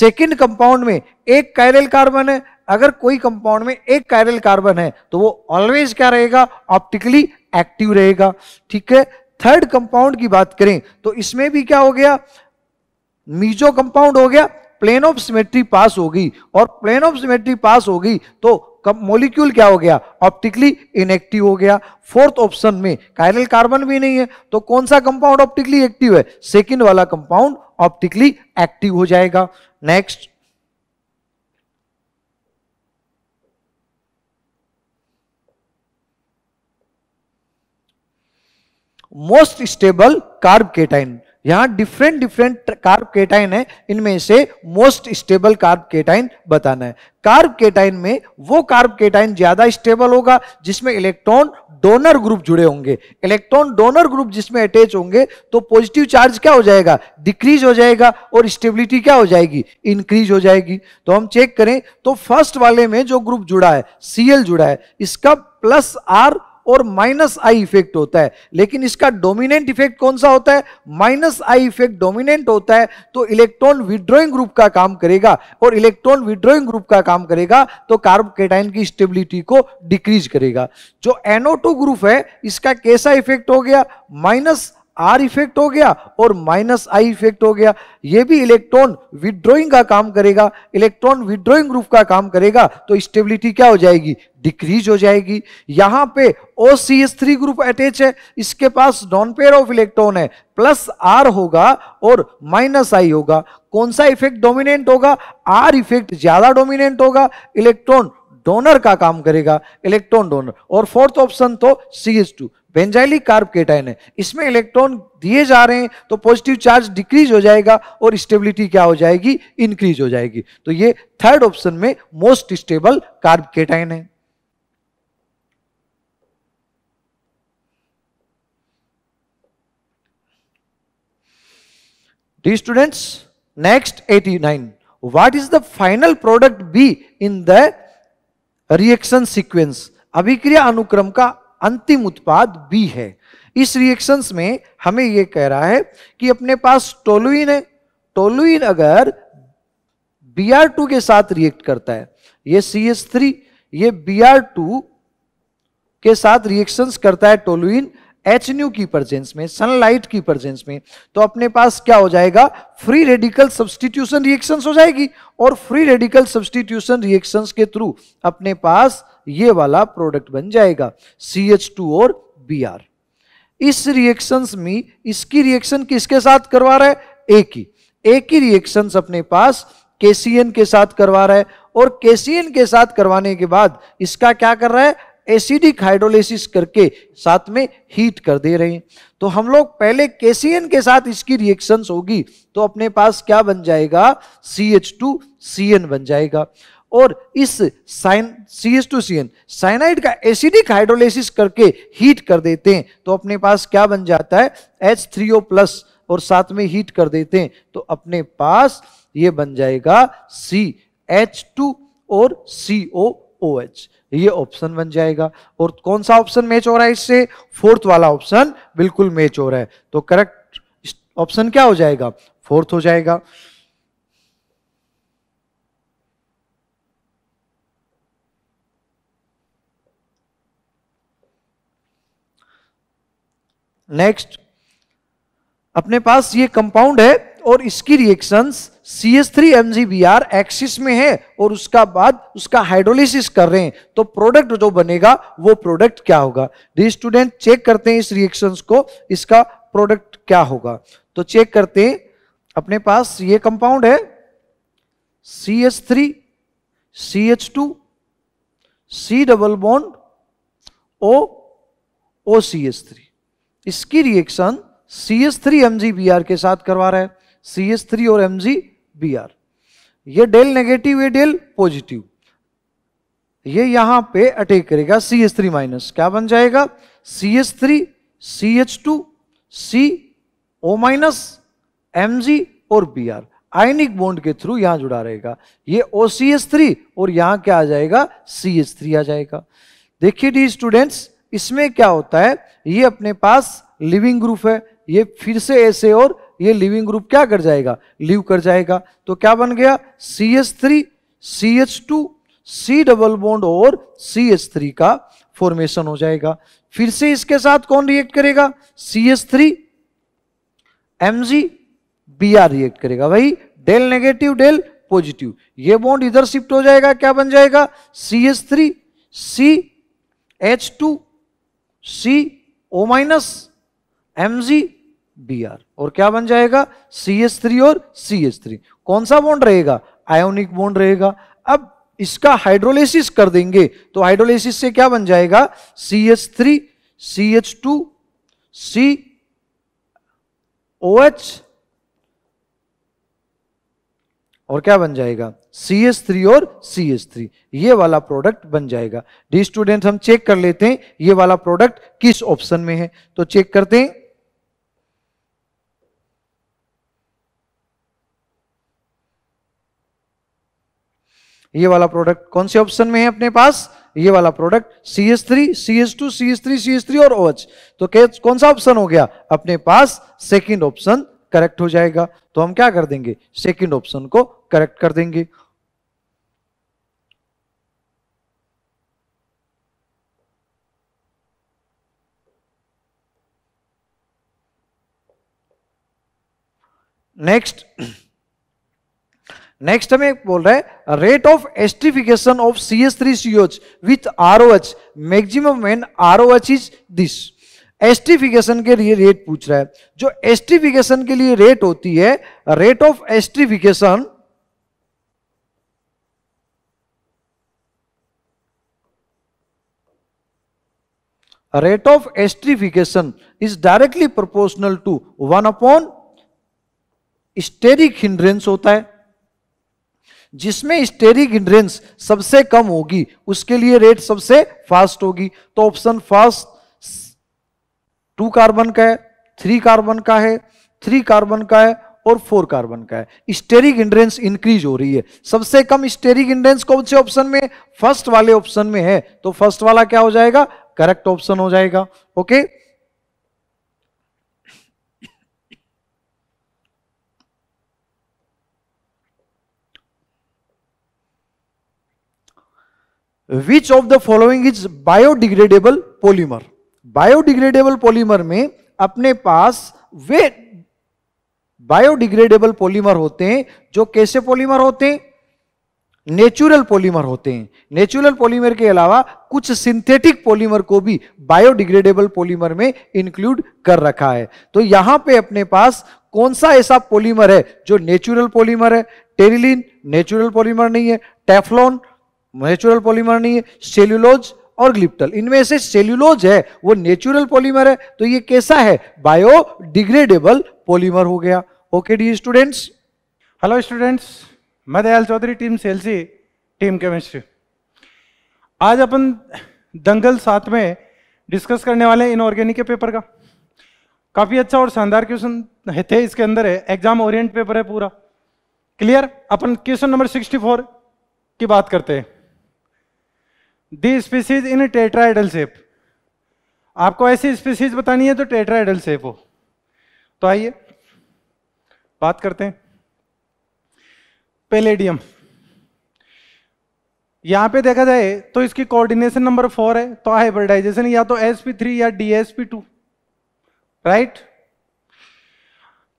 सेकंड कंपाउंड में एक कायरल कार्बन है अगर कोई कंपाउंड में एक कायरल कार्बन है तो वो ऑलवेज क्या रहेगा ऑप्टिकली एक्टिव रहेगा ठीक है थर्ड कंपाउंड की बात करें तो इसमें भी क्या हो गया मीजो कंपाउंड हो गया प्लेन ऑफ सिमेट्री पास होगी और प्लेन ऑफ सिमेट्री पास होगी तो मोलिक्यूल क्या हो गया ऑप्टिकली इनएक्टिव हो गया फोर्थ ऑप्शन में कायरल कार्बन भी नहीं है तो कौन सा कंपाउंड ऑप्टिकली एक्टिव है सेकंड वाला कंपाउंड ऑप्टिकली एक्टिव हो जाएगा next most stable carbocation यहां डिफरेंट डिफरेंट कार्ब केटाइन है इनमें से मोस्ट स्टेबल कार्ब केटाइन बताना है कार्ब केटाइन में वो कार्ब केटाइन ज्यादा स्टेबल होगा जिसमें इलेक्ट्रॉन डोनर ग्रुप जुड़े होंगे इलेक्ट्रॉन डोनर ग्रुप जिसमें अटैच होंगे तो पॉजिटिव चार्ज क्या हो जाएगा डिक्रीज हो जाएगा और स्टेबिलिटी क्या हो जाएगी इंक्रीज हो जाएगी तो हम चेक करें तो फर्स्ट वाले में जो ग्रुप जुड़ा है सीएल जुड़ा है इसका प्लस आर और माइनस आई इफेक्ट होता है लेकिन इसका डोमिनेंट इफेक्ट कौन सा होता है माइनस आई इफेक्ट डोमिनेंट होता है तो इलेक्ट्रॉन विड्रॉइंग ग्रुप का काम करेगा और इलेक्ट्रॉन विड्रॉइंग ग्रुप का काम करेगा तो कार्बोकेटाइन की स्टेबिलिटी को डिक्रीज करेगा जो एनोटो ग्रुप है इसका कैसा इफेक्ट हो गया माइनस आर इफेक्ट हो गया और माइनस आई इफेक्ट हो गया ये भी इलेक्ट्रॉन विड्रॉइंग का काम करेगा इलेक्ट्रॉन विड्रॉइंग ग्रुप का काम करेगा तो स्टेबिलिटी क्या हो जाएगी डिक्रीज हो जाएगी यहां पे O C S three group attach है इसके पास नॉन पेयर ऑफ इलेक्ट्रॉन है प्लस आर होगा और माइनस आई होगा कौन सा इफेक्ट डोमिनेंट होगा आर इफेक्ट ज्यादा डोमिनेंट होगा इलेक्ट्रॉन डोनर का काम करेगा इलेक्ट्रॉन डोनर और फोर्थ ऑप्शन तो C S two benzylic carbocation है इसमें इलेक्ट्रॉन दिए जा रहे हैं तो पॉजिटिव चार्ज डिक्रीज हो जाएगा और स्टेबिलिटी क्या हो जाएगी इंक्रीज हो जाएगी तो ये थर्ड ऑप्शन में मोस्ट स्टेबल कार्ब केटाइन है D students next 89 what is the final product B in the reaction sequence अभिक्रिया अनुक्रम का अंतिम उत्पाद बी है इस रिएक्शंस में हमें यह कह रहा है कि अपने पास टोलुइन है टोलुइन अगर टू के साथ रिएक्ट करता है ये CH3 ये Br2 के साथ रिएक्शंस करता है टोलुइन एच न्यू की प्रजेंस में सनलाइट की प्रजेंस में तो अपने पास क्या हो जाएगा फ्री रेडिकल सब्सटीट्यूशन रिएक्शंस हो जाएगी और फ्री रेडिकल सब्सटीट्यूशन रिएक्शंस के थ्रू अपने पास ये वाला प्रोडक्ट बन जाएगा सी एच टू और बी आर इस रिएक्शन में इसकी रिएक्शन किसके साथ करवा रहा है ए की ए की रिएक्शन अपने पास केसीएन के साथ करवा रहा है और केसीएन के साथ करवाने के बाद इसका क्या कर रहा है एसिडिक हाइड्रोलिसिस करके साथ में हीट कर दे रहे हैं तो हम लोग पहले केसीएन के साथ इसकी रिएक्शंस होगी तो अपने पास क्या बन जाएगा C H two C N बन जाएगा और इस साइन C S two C N cyanide का एसिडिक हाइड्रोलिस करके हीट कर देते हैं तो अपने पास क्या बन जाता है एच थ्री ओ प्लस और साथ में हीट कर देते हैं तो अपने पास ये बन जाएगा सी एच टू और सी ओ ओ एच ये ऑप्शन बन जाएगा और कौन सा ऑप्शन मैच हो रहा है इससे फोर्थ वाला ऑप्शन बिल्कुल मैच हो रहा है तो करेक्ट ऑप्शन क्या हो जाएगा फोर्थ हो जाएगा नेक्स्ट अपने पास ये कंपाउंड है और इसकी reactions C S three M G B R excess में है और उसका बाद उसका हाइड्रोलिसिस कर रहे हैं तो प्रोडक्ट जो बनेगा वो प्रोडक्ट क्या होगा डी स्टूडेंट चेक करते हैं इस रिएक्शंस को इसका प्रोडक्ट क्या होगा तो चेक करते हैं अपने पास ये कंपाउंड है C S three C H two C double bond O O C S three इसकी reaction C S three M G B R के साथ करवा रहा है सी एस थ्री और एम जी बी आर यह डेल नेगेटिव ये del positive ये यहां पे अटैक करेगा सी एस थ्री माइनस क्या बन जाएगा C S three C H two C O minus M G और बी आर आयनिक बॉन्ड के थ्रू यहां जुड़ा रहेगा ये ओ सी एस थ्री और यहां क्या आ जाएगा सी एस थ्री आ जाएगा देखिए डी स्टूडेंट्स इसमें क्या होता है ये अपने पास लिविंग ग्रुप है ये फिर से ऐसे और ये लिविंग ग्रुप क्या कर जाएगा लिव कर जाएगा तो क्या बन गया C H three C H two C double bond और सी एच थ्री का फॉर्मेशन हो जाएगा फिर से इसके साथ कौन रिएक्ट करेगा C H three M G B R react करेगा वही डेल नेगेटिव डेल पॉजिटिव ये बॉन्ड इधर शिफ्ट हो जाएगा क्या बन जाएगा C H three C H two C O minus M G B R और क्या बन जाएगा सी एस थ्री और सी एस थ्री कौन सा बॉन्ड रहेगा आयोनिक बॉन्ड रहेगा अब इसका हाइड्रोलिसिस कर देंगे तो हाइड्रोलिसिस से क्या बन जाएगा C H three C H two C O H और क्या बन जाएगा सी एस थ्री और सी एस थ्री ये वाला प्रोडक्ट बन जाएगा डी स्टूडेंट हम चेक कर लेते हैं ये वाला प्रोडक्ट किस ऑप्शन में है तो चेक करते हैं ये वाला प्रोडक्ट कौन से ऑप्शन में है अपने पास ये वाला product C S three C S two C S three C S three और OH तो कौन सा ऑप्शन हो गया अपने पास सेकंड ऑप्शन करेक्ट हो जाएगा तो हम क्या कर देंगे सेकंड ऑप्शन को करेक्ट कर देंगे नेक्स्ट नेक्स्ट हमें बोल रहा है rate of esterification of C S three C H with R O H maximum N R O H is this esterification के लिए रेट पूछ रहा है जो एस्टिफिकेशन के लिए रेट होती है rate of esterification rate of esterification is directly proportional to one upon steric hindrance होता है जिसमें स्टेरिक हिंड्रेंस सबसे कम होगी उसके लिए रेट सबसे फास्ट होगी तो ऑप्शन फास्ट टू कार्बन का है थ्री कार्बन का है थ्री कार्बन का है और फोर कार्बन का है स्टेरिक हिंड्रेंस इंक्रीज हो रही है सबसे कम स्टेरिक हिंड्रेंस कौन से ऑप्शन में फर्स्ट वाले ऑप्शन में है तो फर्स्ट वाला क्या हो जाएगा करेक्ट ऑप्शन हो जाएगा okay okay? Which of the following is biodegradable polymer biodegradable polymer में अपने पास वे बायोडिग्रेडेबल पॉलीमर होते हैं जो कैसे पॉलीमर होते हैं नेचुरल पॉलीमर होते हैं नेचुरल पॉलीमर के अलावा कुछ सिंथेटिक पॉलीमर को भी बायोडिग्रेडेबल पॉलीमर में इंक्लूड कर रखा है तो यहां पे अपने पास कौन सा ऐसा पॉलीमर है जो नेचुरल पॉलीमर है टेरिलिन नेचुरल पॉलीमर नहीं है टेफलॉन नेचुरल पॉलीमर नहीं है सेल्यूलोज और ग्लिप्टल इनमें से सेल्यूलोज है वो नेचुरल पॉलीमर है तो ये कैसा है बायोडिग्रेडेबल पॉलीमर हो गया okay D students hello students मैं दयाल चौधरी टीम सेल्सी टीम केमिस्ट्री आज अपन दंगल साथ में डिस्कस करने वाले हैं इनऑर्गेनिक के पेपर का काफ़ी अच्छा और शानदार क्वेश्चन थे इसके अंदर है एग्जाम ओरिएंट पेपर है पूरा क्लियर अपन क्वेश्चन नंबर 64 की बात करते हैं दी स्पीसीज इन टेट्राइडल सेप आपको ऐसी स्पीसीज बतानी है तो टेट्राइडल सेप हो तो आइए बात करते हैं पेलेडियम यहां पे देखा जाए तो इसकी कोऑर्डिनेशन नंबर फोर है तो हाइब्रिडाइजेशन या तो sp3 या dsp2 राइट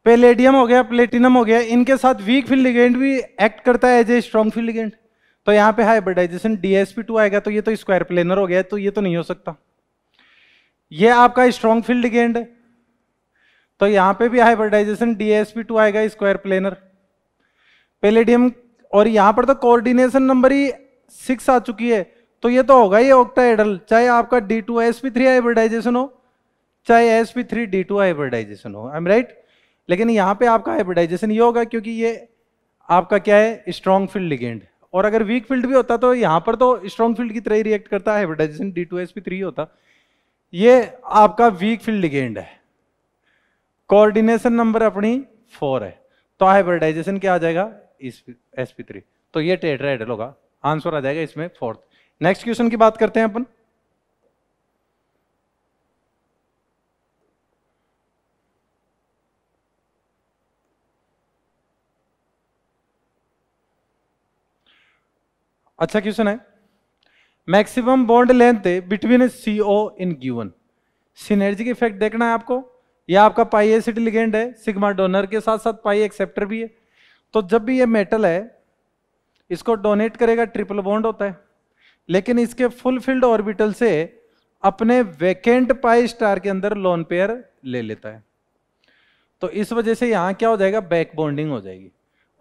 पेलेडियम हो गया प्लेटिनम हो गया इनके साथ वीक फील्ड लिगेंड भी एक्ट करता है as a strong field ligand तो यहाँ पे हाइब्रिडाइजेशन डीएसपी टू आएगा तो ये तो स्क्वायर प्लेनर हो गया तो ये तो नहीं हो सकता ये आपका स्ट्रॉन्ग फील्ड गेंड तो यहाँ पे भी हाइब्रिडाइजेशन डीएसपी टू आएगा स्क्वायर प्लेनर पेलेडियम और यहाँ पर तो कोऑर्डिनेशन नंबर ही सिक्स आ चुकी है तो ये तो होगा ही ऑक्टाएडल चाहे आपका D two S P three hybridization हो चाहे S P three D two hybridization हो आई एम राइट लेकिन यहाँ पे आपका हाइब्रिडाइजेशन ये होगा क्योंकि ये आपका क्या है स्ट्रॉन्ग फील्ड लिगेंड और अगर वीक फील्ड भी होता तो यहाँ पर तो स्ट्रॉन्ग फील्ड की तरह ही रिएक्ट करता है hybridization D two S P three होता ये आपका वीक फील्ड लिगेंड है कोऑर्डिनेशन नंबर अपनी फोर है तो हाइब्रिडाइजेशन क्या आ जाएगा एस पी थ्री तो ये टेट्राहेड्रल होगा आंसर आ जाएगा इसमें फोर्थ नेक्स्ट क्वेश्चन की बात करते हैं अपन अच्छा क्वेश्चन है maximum bond length between C O in given synergy की इफेक्ट देखना है आपको यह आपका पाई एसिड लिगेंड है सिग्मा डोनर के साथ साथ पाई एक्सेप्टर भी है तो जब भी ये मेटल है इसको डोनेट करेगा ट्रिपल बॉन्ड होता है लेकिन इसके फुलफिल्ड ऑर्बिटल से अपने वेकेंट पाई स्टार के अंदर लोन पेयर ले लेता है तो इस वजह से यहाँ क्या हो जाएगा बैक बॉन्डिंग हो जाएगी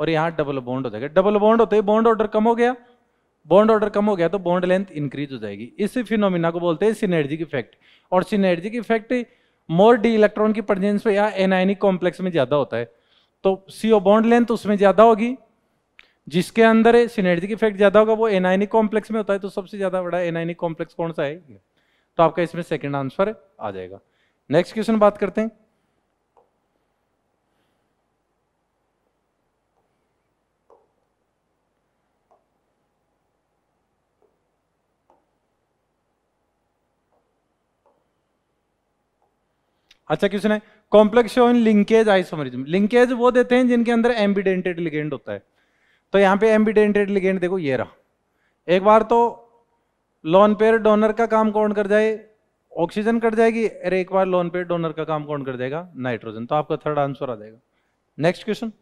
और यहाँ डबल बॉन्ड हो जाएगा डबल बॉन्ड होते ही बॉन्ड ऑर्डर कम हो गया बॉन्ड ऑर्डर कम हो गया तो बॉन्ड लेंथ इंक्रीज हो जाएगी इस फिनोमिना को बोलते हैं सिनेर्जिक इफेक्ट और synergic effect more D electron की प्रजेंस में या एनायनिक कॉम्प्लेक्स में ज़्यादा होता है तो सीओ बॉन्ड लेंथ उसमें ज़्यादा होगी जिसके अंदर सिनेर्जिक इफेक्ट ज़्यादा होगा वो एनआईनिक कॉम्प्लेक्स में होता है तो सबसे ज़्यादा बड़ा एनआईनिक कॉम्प्लेक्स कौन सा है तो आपका इसमें सेकेंड आंसर आ जाएगा नेक्स्ट क्वेश्चन बात करते हैं अच्छा क्वेश्चन है complex in linkage isomerism linkage वो देते हैं जिनके अंदर एम्बिडेंटेड लिगेंड होता है तो यहाँ पे एम्बिडेंटेड लिगेंड देखो ये रहा एक बार तो लॉन पेयर डोनर का काम कौन कर जाए ऑक्सीजन कट जाएगी अरे एक बार लॉन पेयर डोनर का काम कौन कर जाएगा नाइट्रोजन तो आपका थर्ड आंसर आ जाएगा next question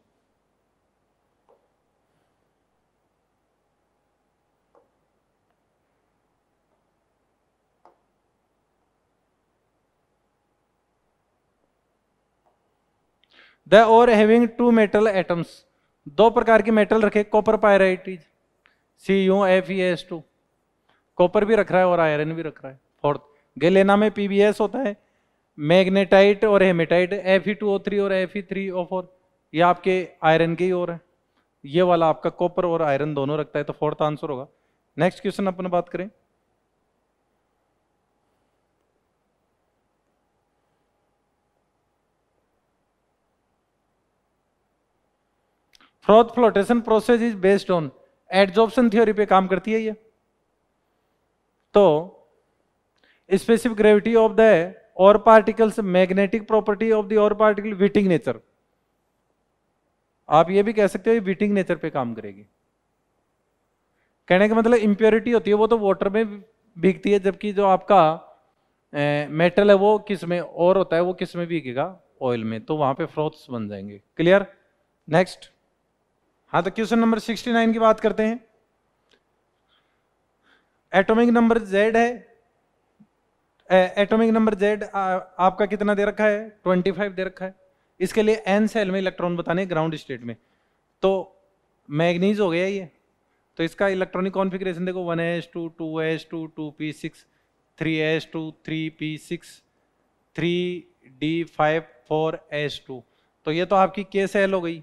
the ore having two metal atoms दो प्रकार की मेटल रखे copper pyrites C U F E S two copper भी रख रहा है और आयरन भी रख रहा है फोर्थ गेलेना में एस होता है मैग्नेटाइट और hematite F E two O three और F E three O four ये आपके आयरन के ही और है ये वाला आपका कॉपर और आयरन दोनों रखता है तो फोर्थ आंसर होगा नेक्स्ट क्वेश्चन अपन बात करें froth flotation process is based on adsorption theory पे काम करती है ये तो specific gravity of the ore particles magnetic property of the ore particle wetting nature आप ये भी कह सकते हो विटिंग नेचर पे काम करेगी कहने का मतलब इंप्योरिटी होती है वो तो वाटर में भीगती है जबकि जो आपका ए, मेटल है वो किस में और होता है वो किस में भीगेगा ऑयल में तो वहां पे फ्रॉथ्स बन जाएंगे क्लियर नेक्स्ट हाँ तो क्वेश्चन नंबर 69 की बात करते हैं एटॉमिक नंबर जेड है एटॉमिक नंबर जेड आपका कितना दे रखा है 25 दे रखा है इसके लिए एन सेल में इलेक्ट्रॉन बताने ग्राउंड स्टेट में तो मैग्नीज हो गया ये तो इसका इलेक्ट्रॉनिक कॉन्फिग्रेशन देखो one S two two S two two P six three S two three P six three D five four S two तो ये तो आपकी के सेल हो गई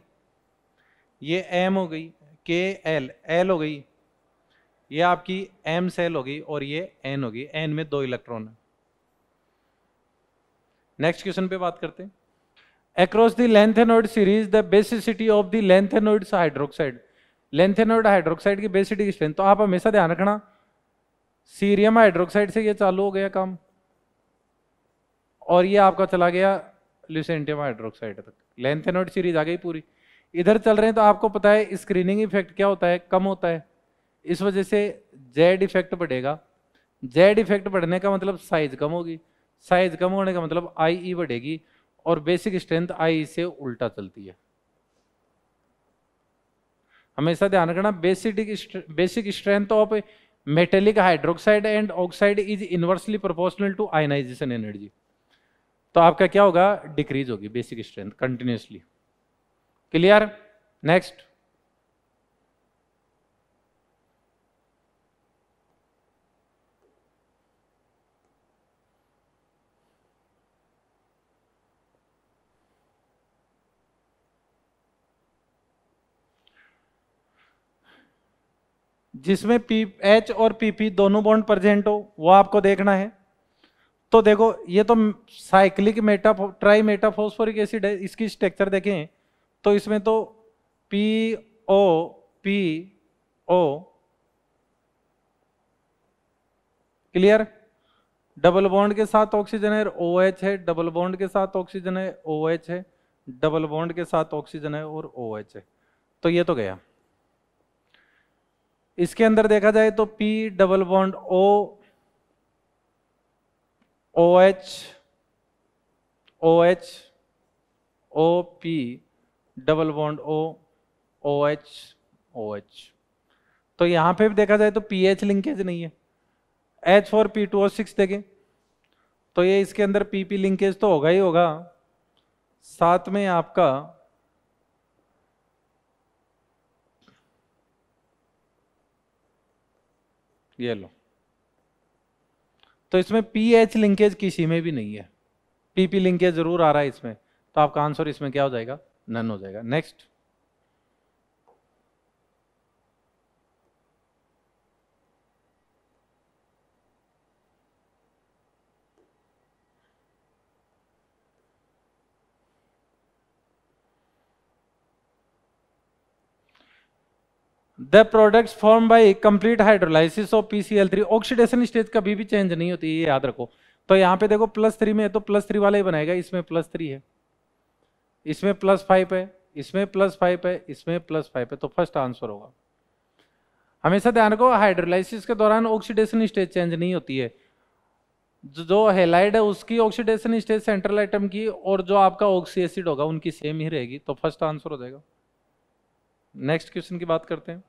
ये एम हो गई के एल एल हो गई ये आपकी एम सेल हो गई और ये एन होगी एन में दो इलेक्ट्रॉन है नेक्स्ट क्वेश्चन पे बात करते हैं across the lanthanoid series the basicity of the lanthanoids hydroxide lanthanoid की बेसिटी की स्ट्रेंथ तो आप हमेशा ध्यान रखना सीरियम हाइड्रोक्साइड से ये चालू हो गया काम और ये आपका चला गया ल्यूसेंटियम हाइड्रोक्साइड तक लेंथेनोइड सीरीज आ गई पूरी इधर चल रहे हैं तो आपको पता है स्क्रीनिंग इफेक्ट क्या होता है कम होता है इस वजह से जेड इफेक्ट बढ़ेगा जेड इफेक्ट बढ़ने का मतलब साइज कम होगी साइज कम होने का मतलब आई ई e बढ़ेगी और बेसिक स्ट्रेंथ आई से उल्टा चलती है हमेशा ध्यान रखना basic basic strength of metallic hydroxide and oxide is inversely proportional to ionization energy तो आपका क्या होगा डिक्रीज होगी basic strength continuously clear next जिसमें पी एच और पी पी दोनों बॉन्ड प्रेजेंट हो वो आपको देखना है तो देखो ये तो cyclic meta tri metaphosphoric acid है इसकी स्ट्रक्चर देखें तो इसमें तो P O P O clear double bond के साथ ऑक्सीजन है ओ एच है डबल बॉन्ड के साथ ऑक्सीजन है ओ एच है डबल बॉन्ड के साथ ऑक्सीजन है और ओ एच है तो ये तो गया इसके अंदर देखा जाए तो P double bond O H OH P double bond O O H O H तो यहाँ पे भी देखा जाए तो पी एच लिंकेज नहीं है एच फोर पी टू और सिक्स देखें तो ये इसके अंदर पी पी लिंकेज तो होगा ही होगा साथ में आपका ये लो तो इसमें पी एच लिंकेज किसी में भी नहीं है पीपी लिंकेज जरूर आ रहा है इसमें तो आपका आंसर इसमें क्या हो जाएगा नन हो जाएगा next the products form by complete hydrolysis of P C L three oxidation stage कभी भी चेंज नहीं होती ये याद रखो तो यहां पे देखो प्लस थ्री में है तो प्लस थ्री वाला ही बनाएगा इसमें प्लस थ्री है इसमें प्लस फाइव है इसमें प्लस फाइव है इसमें प्लस फाइव है तो फर्स्ट आंसर होगा हमेशा ध्यान रखो हाइड्रोलाइसिस के दौरान ऑक्सीडेशन स्टेज चेंज नहीं होती है जो हेलाइड है उसकी ऑक्सीडेशन स्टेज सेंट्रल आइटम की और जो आपका ऑक्सी एसिड होगा उनकी सेम ही रहेगी तो फर्स्ट आंसर हो जाएगा नेक्स्ट क्वेश्चन की बात करते हैं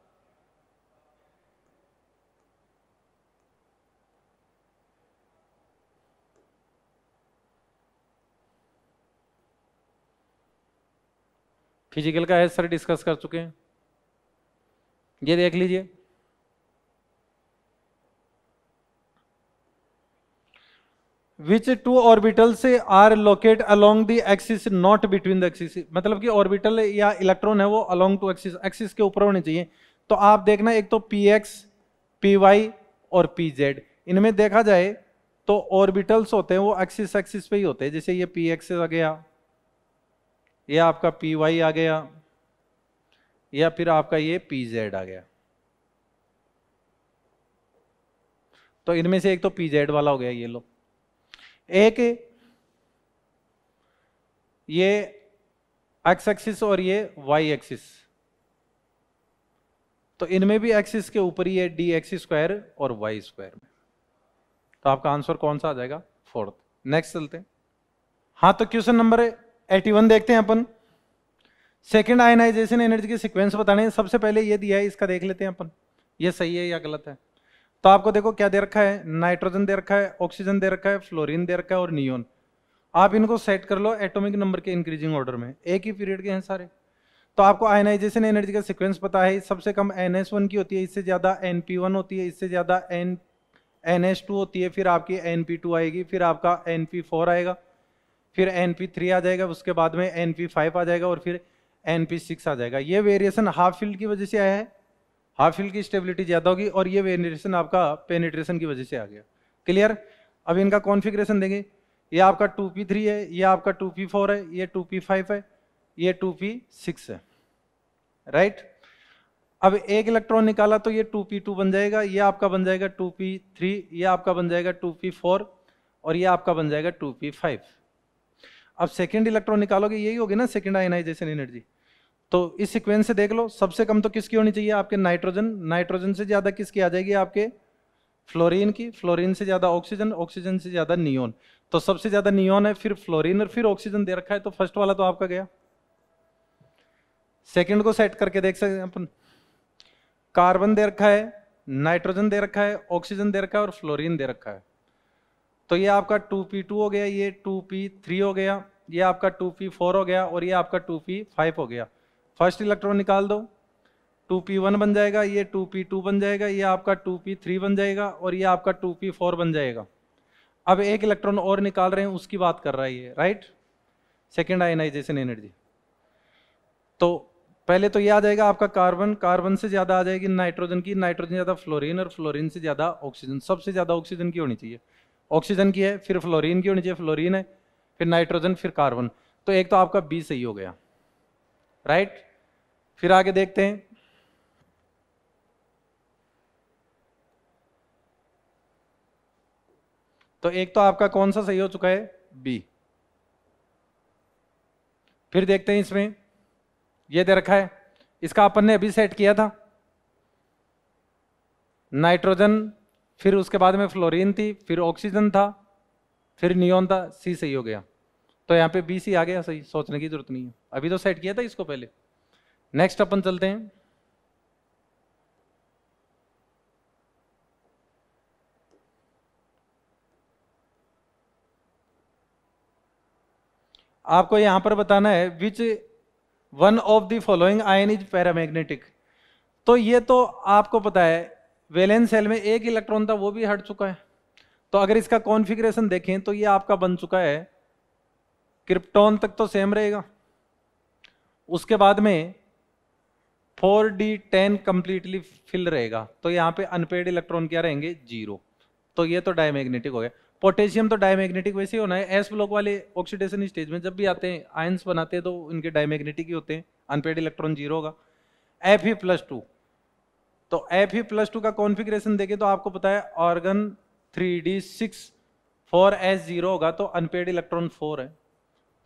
फिजिकल का है सर डिस्कस कर चुके हैं ये देख लीजिए विच टू ऑर्बिटल से are locate along the axis not between the axis मतलब कि ऑर्बिटल या इलेक्ट्रॉन है वो अलोंग टू एक्सिस एक्सिस के ऊपर होने चाहिए तो आप देखना एक तो पी एक्स पी वाई और पी जेड इनमें देखा जाए तो ऑर्बिटल्स होते हैं वो एक्सिस एक्सिस पे ही होते हैं जैसे ये पी एक्स आ गया ये आपका पी वाई आ गया या फिर आपका ये पी जेड आ गया तो इनमें से एक तो पी जेड वाला हो गया ये लो एक ये एक्स एक्सिस और ये वाई एक्सिस तो इनमें भी एक्सिस के ऊपर ही है डी एक्स स्क्वायर और वाई स्क्वायर में तो आपका आंसर कौन सा आ जाएगा फोर्थ नेक्स्ट चलते हैं हाँ तो क्वेश्चन नंबर 81 देखते हैं अपन सेकेंड आयनाइजेशन एनर्जी के सिक्वेंस बताने सबसे पहले ये दिया है इसका देख लेते हैं अपन ये सही है या गलत है तो आपको देखो क्या दे रखा है नाइट्रोजन दे रखा है ऑक्सीजन दे रखा है फ्लोरिन दे रखा है और नियोन आप इनको सेट कर लो एटॉमिक नंबर के इंक्रीजिंग ऑर्डर में एक ही पीरियड के हैं सारे तो आपको आयनाइजेशन एनर्जी का सिक्वेंस पता है सबसे कम एन एस वन की होती है इससे ज़्यादा एन पी वन होती है इससे ज़्यादा एन एन एस टू होती है फिर आपकी एन पी टू आएगी फिर आपका एन पी फोर आएगा फिर एन थ्री आ जाएगा उसके बाद में एन फाइव आ जाएगा और फिर एन सिक्स आ जाएगा ये वेरिएशन हाफ फील्ड की वजह से आया है हाफ फील्ड की स्टेबिलिटी ज़्यादा होगी और ये वेरिएशन आपका पेनिट्रेशन की वजह से आ गया क्लियर अब इनका कॉन्फिग्रेशन देंगे ये आपका टू पी थ्री है ये आपका टू पी फोर है ये टू पी फाइव है ये टू पी सिक्स है राइट अब एक इलेक्ट्रॉन निकाला तो ये टू पी टू बन जाएगा ये आपका बन जाएगा टू पी थ्री ये आपका बन जाएगा टू पी फोर और ये आपका बन जाएगा टू पी फाइव अब सेकेंड इलेक्ट्रॉन निकालोगे यही होगी ना सेकेंड आयनाइजेशन एनर्जी तो इस सिक्वेंस से देख लो सबसे कम तो किसकी होनी चाहिए आपके नाइट्रोजन नाइट्रोजन से ज़्यादा किसकी आ जाएगी आपके फ्लोरीन की फ्लोरीन से ज़्यादा ऑक्सीजन ऑक्सीजन से ज़्यादा नियोन तो सबसे ज़्यादा नियोन है फिर फ्लोरीन और फिर ऑक्सीजन दे रखा है तो फर्स्ट वाला तो आपका गया सेकेंड को सेट करके देख सकते हैं अपन कार्बन दे रखा है नाइट्रोजन दे रखा है ऑक्सीजन दे रखा है और फ्लोरीन दे रखा है तो ये आपका टू पी टू हो गया ये टू पी थ्री हो गया ये आपका टू पी फोर हो गया और ये आपका टू पी फाइव हो गया फर्स्ट इलेक्ट्रॉन निकाल दो टू पी वन बन जाएगा ये टू पी टू बन जाएगा ये आपका टू पी थ्री बन जाएगा और ये आपका टू पी फोर बन जाएगा अब एक इलेक्ट्रॉन और निकाल रहे हैं उसकी बात कर रहा है ये राइट सेकेंड आयनाइजेशन एनर्जी तो पहले तो ये आ जाएगा आपका कार्बन कार्बन से ज़्यादा आ जाएगी नाइट्रोजन की नाइट्रोजन ज़्यादा फ्लोरीन और फ्लोरीन से ज़्यादा ऑक्सीजन सबसे ज़्यादा ऑक्सीजन की होनी चाहिए ऑक्सीजन की है फिर फ्लोरीन की होनी चाहिए फ्लोरीन है फिर नाइट्रोजन फिर कार्बन तो एक तो आपका बी सही हो गया राइट फिर आगे देखते हैं तो एक तो आपका कौन सा सही हो चुका है बी फिर देखते हैं इसमें ये दे रखा है इसका अपन ने अभी सेट किया था नाइट्रोजन फिर उसके बाद में फ्लोरीन थी फिर ऑक्सीजन था फिर नियोन था सी सही हो गया तो यहाँ पे बी सी आ गया सही सोचने की जरूरत नहीं है अभी तो सेट किया था इसको पहले नेक्स्ट अपन चलते हैं आपको यहां पर बताना है which one of the following ion is paramagnetic तो ये तो आपको पता है वेलेंस सेल में एक इलेक्ट्रॉन था वो भी हट चुका है तो अगर इसका कॉन्फिग्रेशन देखें तो ये आपका बन चुका है क्रिप्टॉन तक तो सेम रहेगा उसके बाद में four D ten completely fill रहेगा तो यहाँ पे अनपेड इलेक्ट्रॉन क्या रहेंगे जीरो तो ये तो डायमैग्नेटिक हो गया पोटेशियम तो डायमैग्नेटिक वैसे ही होना है एस ब्लॉक वाले ऑक्सीडेशन स्टेज में जब भी आते हैं आयंस बनाते हैं तो उनके डायमैग्नेटिक ही होते हैं अनपेड इलेक्ट्रॉन जीरो होगा एफ ई प्लस टू तो एफ ई प्लस टू का कॉन्फिग्रेशन देखें तो आपको पता है argon three D six four S zero होगा तो अनपेड इलेक्ट्रॉन फोर है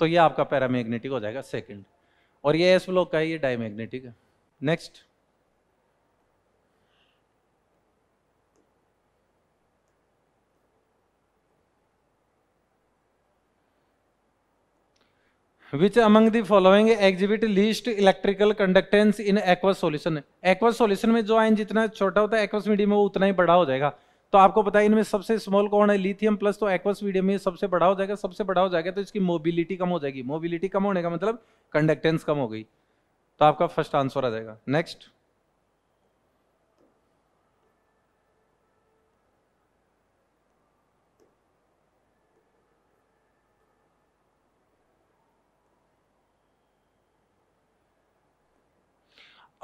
तो ये आपका पैरामैग्नेटिक हो जाएगा सेकंड और ये एस ब्लॉक का है ये डायमैग्नेटिक है next which among the following exhibit least electrical conductance in aqueous solution aqueous में जो आयन जितना छोटा होता है एक्वस मीडियम में वो उतना ही बड़ा हो जाएगा तो आपको पता है इनमें सबसे स्मॉल कौन है लिथियम प्लस तो एक्वस मीडियम में सबसे बड़ा हो जाएगा सबसे बड़ा हो जाएगा तो इसकी मोबिलिटी कम हो जाएगी मोबिलिटी कम होने का मतलब कंडक्टेंस कम हो गई तो आपका फर्स्ट आंसर आ जाएगा next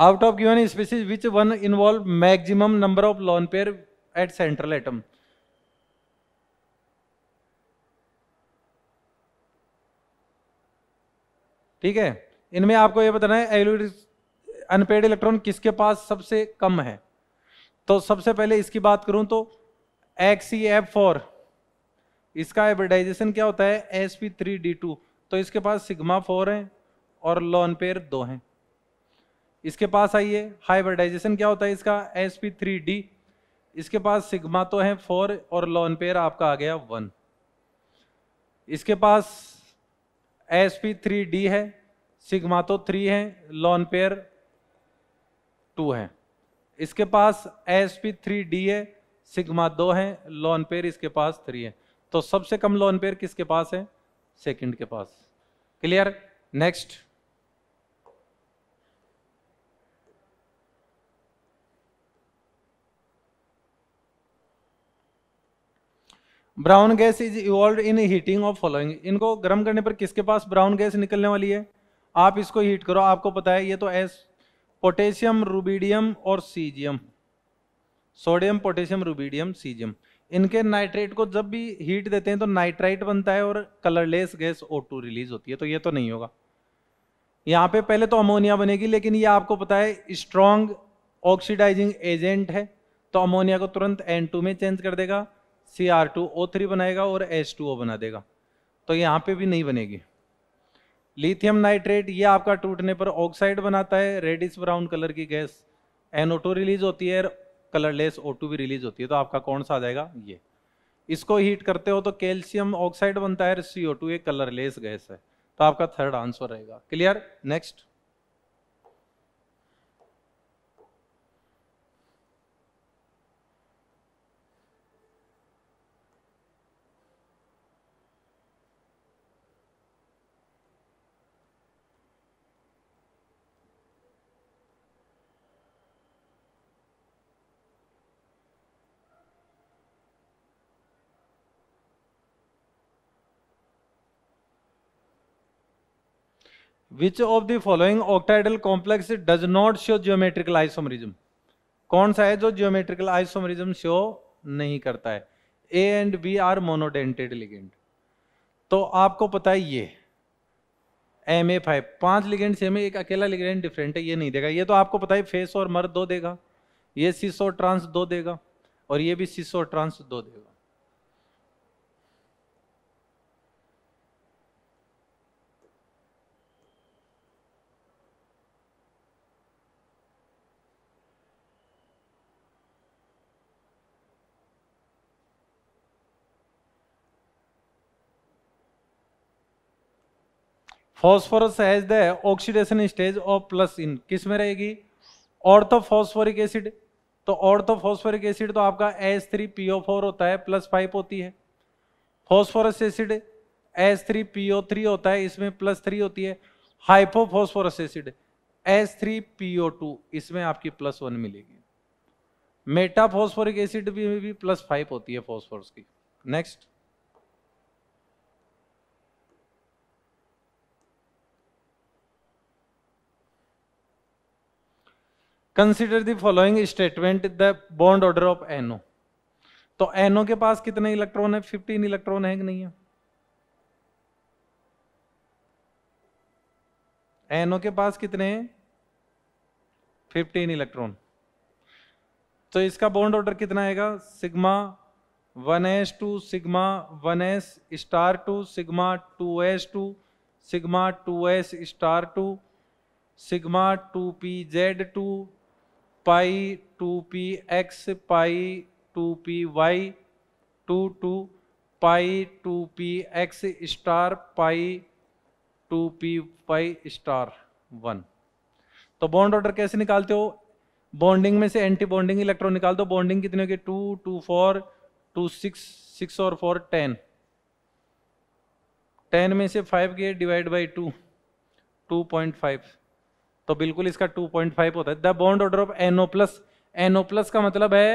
out of given species which one involve maximum number of lone pair at central atom ठीक है इनमें आपको यह बताना है अनपेड इलेक्ट्रॉन किसके पास सबसे कम है तो सबसे पहले इसकी बात करूं तो एक्स एफ फोर इसका एवर्डाइजेशन क्या होता है S P three D two तो इसके पास सिग्मा फोर है और लॉन पेयर दो हैं इसके पास आइए हाइब्रिडाइजेशन क्या होता है इसका एस पी थ्री डी इसके पास सिग्मा तो है फोर और लॉन पेयर आपका आ गया वन इसके पास एस पी थ्री डी है सिग्मा तो थ्री है लॉन पेयर टू है इसके पास एस पी थ्री डी है सिग्मा दो है लॉन पेयर इसके पास थ्री है तो सबसे कम लॉन पेयर किसके पास है सेकंड के पास clear next brown gas is evolve in heating of following इनको गर्म करने पर किसके पास ब्राउन गैस निकलने वाली है आप इसको हीट करो आपको पता है ये तो एस पोटेशियम रूबीडियम और caesium sodium potassium rubidium caesium इनके नाइट्रेट को जब भी हीट देते हैं तो नाइट्राइट बनता है और कलरलेस गैस ओ रिलीज होती है तो ये तो नहीं होगा यहाँ पे पहले तो अमोनिया बनेगी लेकिन ये आपको पता है स्ट्रॉन्ग ऑक्सीडाइजिंग एजेंट है तो अमोनिया को तुरंत एन में चेंज कर देगा C R two O three बनाएगा और एच टू ओ बना देगा तो यहाँ पे भी नहीं बनेगी लिथियम नाइट्रेट ये आपका टूटने पर ऑक्साइड बनाता है रेडिस ब्राउन कलर की gas N O two release होती है कलरलेस ओ टू भी रिलीज होती है तो आपका कौन सा आ जाएगा ये इसको हीट करते हो तो कैल्शियम ऑक्साइड बनता है सी ओ टू ये कलरलेस गैस है तो आपका थर्ड आंसर रहेगा clear next which of the following octahedral complex does not show geometrical isomerism कौन सा है जो जियोमेट्रिकल आइसोमरिज्म शो नहीं करता है A and B are monodentate ligand तो आपको पता है ये एम ए फाइव पांच लिगेंड सेम है एक अकेला लिगेंड डिफरेंट है ये नहीं देगा ये तो आपको पता है फेस और मर्द दो देगा ये सिस और ट्रांस दो देगा और ये भी सिस और ट्रांस दो देगा phosphorus has the oxidation stage of plus इन किस में रहेगी ऑर्थोफॉस्फोरिक एसिड तो ऑर्थोफॉस्फोरिक एसिड तो आपका S three P O four होता है प्लस फाइव होती है phosphorus acid S three P O three होता है इसमें प्लस थ्री होती है hypophosphorus acid S three P O two इसमें आपकी प्लस वन मिलेगी मेटाफॉस्फोरिक एसिड भी, भी प्लस फाइव होती है फॉस्फोरस की next consider the following statement the bond order of N O तो एनओ के पास कितने इलेक्ट्रॉन है फिफ्टीन इलेक्ट्रॉन है कि नहीं है एनओ के पास कितने फिफ्टीन इलेक्ट्रॉन तो इसका बॉन्ड ऑर्डर कितना आएगा sigma one S two sigma one S star two sigma two S two sigma two S star two sigma two P Z two pi two P X pi two P Y two two pi two P X star pi two P Y star one तो bond order कैसे निकालते हो bonding में से anti bonding electron निकाल दो bonding कितने होगी two two four two six six और फोर टेन टेन में से फाइव के divide by two two point five तो बिल्कुल इसका 2.5 होता है the bond order of NO plus NO plus का मतलब है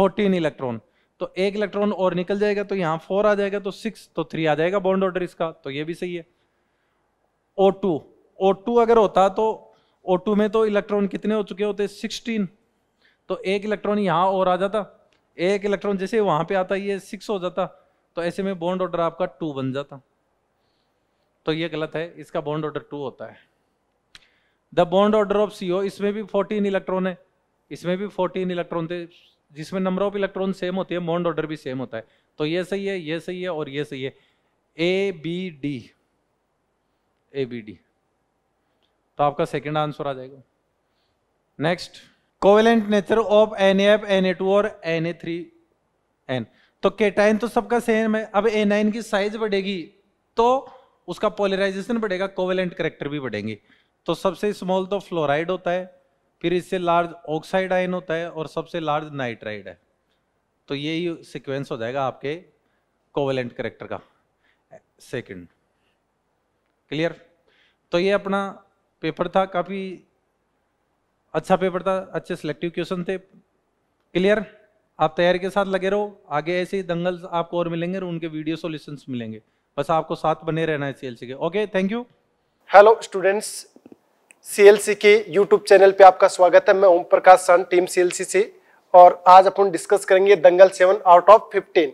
14 इलेक्ट्रॉन तो एक इलेक्ट्रॉन और निकल जाएगा तो यहाँ फोर आ जाएगा तो सिक्स तो थ्री आ जाएगा बॉन्ड ऑर्डर इसका तो ये भी सही है ओ टू ओ टू अगर होता तो ओ टू में तो इलेक्ट्रॉन कितने हो चुके होते सिक्सटीन तो एक इलेक्ट्रॉन यहाँ और आ जाता एक इलेक्ट्रॉन जैसे वहां पे आता ये सिक्स हो जाता तो ऐसे में बॉन्ड ऑर्डर आपका टू बन जाता तो ये गलत है इसका बॉन्ड ऑर्डर टू होता है the bond order of CO इसमें भी फोर्टीन इलेक्ट्रॉन है इसमें भी फोर्टीन इलेक्ट्रॉन थे जिसमें नंबर ऑफ इलेक्ट्रॉन सेम होते हैं बॉन्ड ऑर्डर भी सेम होता है तो ये सही है ये सही है और ये सही है A B D A B D तो आपका सेकेंड आंसर आ जाएगा next covalent nature of N F N A two और एन ए थ्री एन तो केटाइन तो सबका सेम है अब ए नाइन की साइज बढ़ेगी तो उसका पोलराइजेशन बढ़ेगा कोवेलेंट करेक्टर भी बढ़ेंगे तो सबसे स्मॉल तो फ्लोराइड होता है फिर इससे लार्ज ऑक्साइड आयन होता है और सबसे लार्ज नाइट्राइड है तो यही सिक्वेंस हो जाएगा आपके कोवेलेंट करेक्टर का सेकेंड क्लियर तो ये अपना पेपर था काफ़ी अच्छा पेपर था अच्छे सिलेक्टिव क्वेश्चन थे क्लियर आप तैयारी के साथ लगे रहो आगे ऐसे ही दंगल आपको और मिलेंगे और उनके वीडियो सॉल्यूशंस मिलेंगे बस आपको साथ बने रहना है सीएलसी के okay thank you hello students CLC के यूट्यूब चैनल पे आपका स्वागत है मैं ओम प्रकाश सन टीम सीएलसी से और आज अपन डिस्कस करेंगे Dangal seven out of fifteen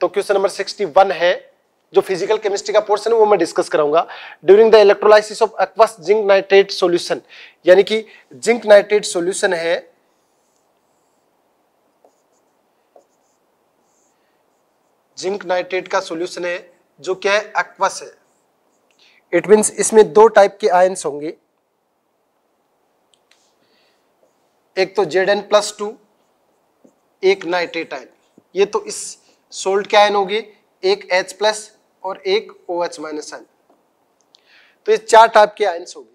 तो क्वेश्चन नंबर सिक्सटी वन है जो फिजिकल केमिस्ट्री का पोर्शन है वो मैं डिस्कस कराऊंगा during the electrolysis of aqueous zinc nitrate solution यानी कि जिंक नाइट्रेट सोल्यूशन है जिंक नाइट्रेट का सोल्यूशन है जो क्या है एक्वस है इट मीन्स इसमें दो टाइप के आयन्स होंगे एक तो जेड एन प्लस टू एक नाइट्रेट आयन ये तो इस सोल्ट के आयन होगी एक एच प्लस और एक ओ एच माइनस आयन तो ये चार टाइप के आयन्स होगी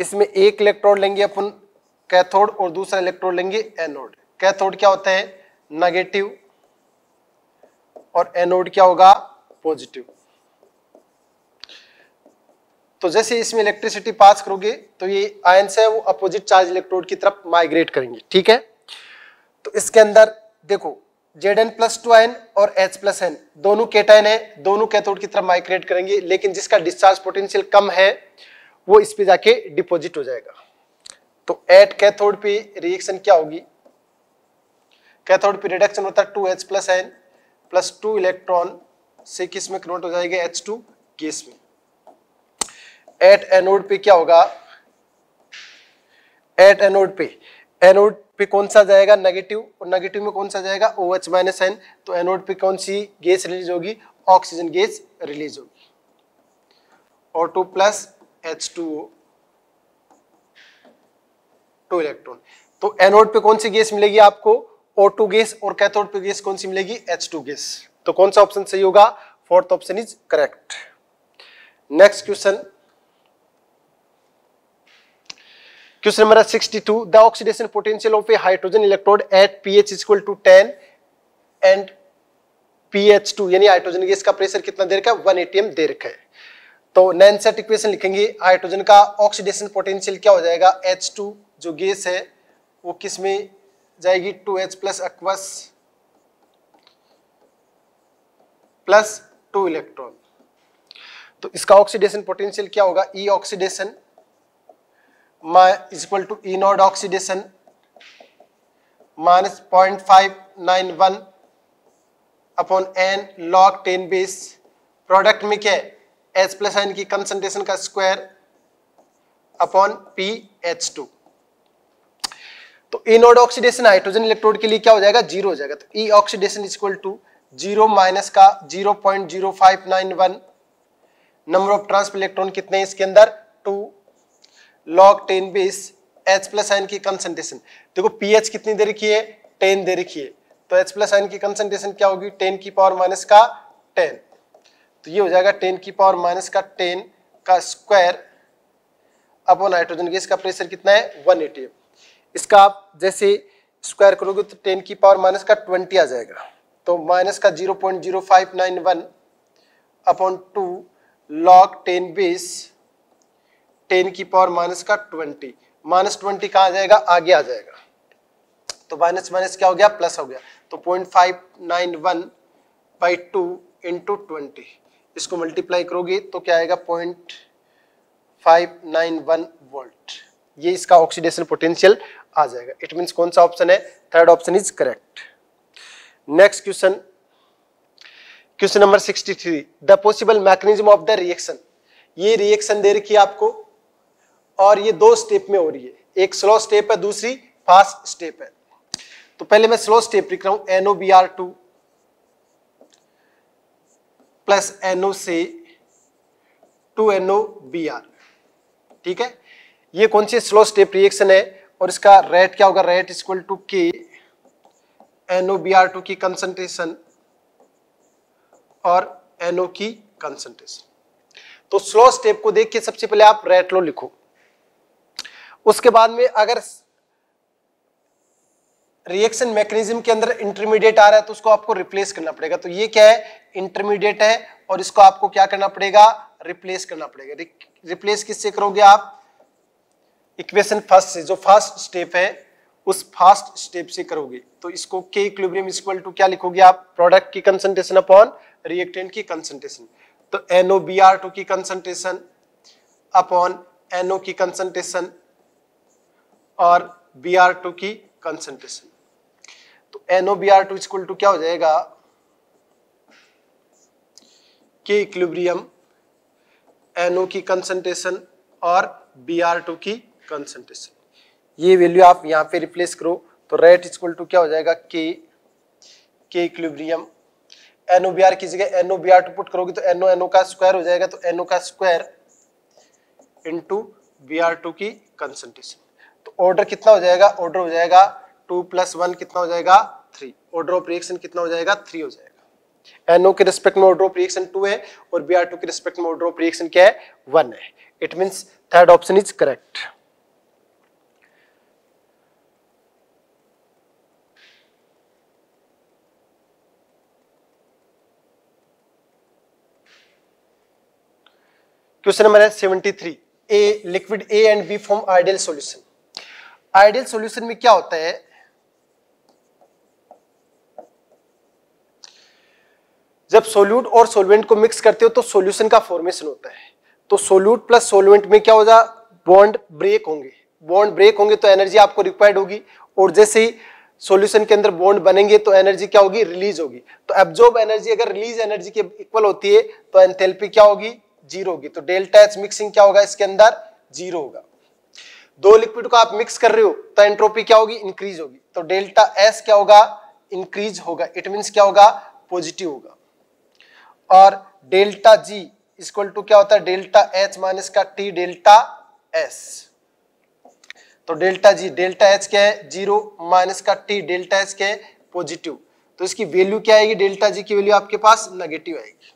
इसमें एक इलेक्ट्रोड लेंगे अपन कैथोड और दूसरा इलेक्ट्रोड लेंगे एनोड कैथोड क्या होता है नेगेटिव और एनोड क्या होगा पॉजिटिव तो जैसे इसमें इलेक्ट्रिसिटी पास करोगे तो ये आयंस है वो अपोजिट चार्ज इलेक्ट्रोड की तरफ माइग्रेट करेंगे ठीक है तो इसके अंदर देखो Z N plus two ion और एच प्लस एन दोनों केटाइन है दोनों कैथोड की तरफ माइग्रेट करेंगे लेकिन जिसका डिस्चार्ज पोटेंशियल कम है वो इस पर जाके डिपोजिट हो जाएगा तो एट कैथोड पे रिएक्शन क्या होगी कैथोड पे रिडक्शन होता है two H plus N plus two electron से किस में कन्वर्ट हो जाएगा एच टू केस में एट एनोड पे क्या होगा एट एनोड पे एनोड पे कौन सा जाएगा नेगेटिव और नेगेटिव में कौन सा जाएगा ओ एच माइनस एन तो एनोड पे कौन सी गैस रिलीज होगी ऑक्सीजन गैस रिलीज होगी और two plus H two O two electron तो एनोड पे कौन सी गैस मिलेगी आपको ओ टू गैस और कैथोड पे गैस कौन सी मिलेगी एच टू गैस तो कौन सा ऑप्शन सही होगा fourth option is correct next question Question number 62. The oxidation potential of a hydrogen electrode at pH equal to to 10 and pH 2 यानी हाइड्रोजन गैस का प्रेशर कितना दे रखा है 1 एटीएम दे रखा है तो नाइन सेट इक्वेशन लिखेंगे हाइड्रोजन का ऑक्सीडेशन पोटेंशियल क्या हो जाएगा H2 जो गैस है वो किस में जाएगी 2H plus aqueous plus two electron तो इसका ऑक्सीडेशन पोटेंशियल क्या होगा E e oxidation is equal to E node oxidation minus 0.591 upon N log ten base product में क्या है एच प्लस एन की कंसंट्रेशन का square upon P H two तो इनोड ऑक्सीडेशन हाइड्रोजन इलेक्ट्रोड के लिए क्या हो जाएगा जीरो हो जाएगा तो E oxidation is equal to zero minus का zero point zero five nine one number of transfer electron कितने हैं इसके अंदर two log ten base H plus ion की कंसेंट्रेशन देखो पीएच कितनी दे रखी है टेन दे रखी है तो एच प्लस आइन की कंसनट्रेशन क्या होगी टेन की पावर माइनस का टेन तो ये हो जाएगा टेन की पावर माइनस का टेन का स्क्वायर अपॉन हाइड्रोजन गैस का प्रेशर कितना है एटी इसका आप जैसे स्क्वायर करोगे तो टेन की पावर माइनस का ट्वेंटी आ जाएगा तो माइनस का zero point zero five nine one upon two log ten base ten की पावर माइनस का ट्वेंटी माइनस ट्वेंटी कहा जाएगा आगे आ जाएगा तो माइनस माइनस क्या हो गया प्लस हो गया तो point five nine one by two into twenty इसको मल्टीप्लाई करोगे तो क्या आएगा point five nine one volt ये इसका ऑक्सीडेशन पोटेंशियल आ जाएगा इट मीन कौन सा ऑप्शन है third option is correct next question question number sixty three the possible mechanism of the reaction ये रिएक्शन दे रखी है आपको और ये दो स्टेप में हो रही है एक स्लो स्टेप है दूसरी फास्ट स्टेप है तो पहले मैं स्लो स्टेप लिख रहा हूं NO B R two plus NO से टू एनओ बी आर ठीक है ये कौन सी स्लो स्टेप रिएक्शन है और इसका रेट क्या होगा rate equal to K NO B R two की कंसंट्रेशन और एनओ की कंसंट्रेशन तो स्लो स्टेप को देख के सबसे पहले आप रेट लो लिखो उसके बाद में अगर रिएक्शन मैकेनिज्म के अंदर इंटरमीडिएट आ रहा है तो उसको आपको रिप्लेस करना पड़ेगा तो ये क्या है इंटरमीडिएट है और इसको आपको क्या करना पड़ेगा रिप्लेस करना पड़ेगा रिप्लेस किससे करोगे आप इक्वेशन फर्स्ट से जो फर्स्ट स्टेप है उस फर्स्ट स्टेप से करोगे तो इसको के इक्विलिब्रियम इक्वल टू क्या लिखोगे आप प्रोडक्ट की कंसंट्रेशन अपॉन रिएक्टेंट की कंसंट्रेशन तो आर टू की कंसंट्रेशन अपॉन एनओ की कंसंट्रेशन और बी आर टू की कंसेंट्रेशन तो NO B R two equal to क्या हो जाएगा के इक्विलिब्रियम एनओ की कंसेंट्रेशन और बी आर टू की कंसेंट्रेशन ये वैल्यू आप यहां पे रिप्लेस करो तो रेट इक्वल टू क्या हो जाएगा के के इक्विलिब्रियम एनओ बी आर की जगह NO B R two put करोगे तो एनओ एनओ का स्क्वायर हो जाएगा तो एनओ का square into B R two की कंसेंट्रेशन ऑर्डर कितना हो जाएगा ऑर्डर हो जाएगा टू प्लस वन कितना हो जाएगा थ्री ऑर्डर ऑफ रिएक्शन कितना हो जाएगा थ्री हो जाएगा एनओ के रिस्पेक्ट में ऑर्डर ऑफ रिएक्शन टू है और बी आर टू के रिस्पेक्ट में ऑर्डर ऑफ रिएक्शन क्या है वन है it means third option is correct question number है 73 A liquid A and B form ideal solution ideal solution में क्या होता है जब सोल्यूट और सोलवेंट को मिक्स करते हो तो सोल्यूशन का फॉर्मेशन होता है तो सोल्यूट प्लस सोलवेंट में क्या होगा बॉन्ड ब्रेक होंगे बॉन्ड ब्रेक होंगे तो एनर्जी आपको रिक्वायर्ड होगी और जैसे ही सोल्यूशन के अंदर बॉन्ड बनेंगे तो एनर्जी क्या होगी रिलीज होगी तो एब्जॉर्ब एनर्जी अगर रिलीज एनर्जी के इक्वल होती है तो एंथेल्पी क्या होगी जीरो होगी तो डेल्टा एच मिक्सिंग क्या होगा इसके अंदर जीरो होगा दो लिक्विड को आप मिक्स कर रहे हो तो एंट्रोपी क्या होगी इंक्रीज होगी तो डेल्टा एस क्या होगा इंक्रीज होगा इट मीन क्या होगा पॉजिटिव होगा और डेल्टा जी इक्वल टू क्या होता है डेल्टा एच माइनस का टी डेल्टा एस तो डेल्टा जी डेल्टा एच क्या है जीरो माइनस का टी डेल्टा एच क्या है पॉजिटिव तो इसकी वैल्यू क्या आएगी डेल्टा जी की वैल्यू आपके पास नेगेटिव आएगी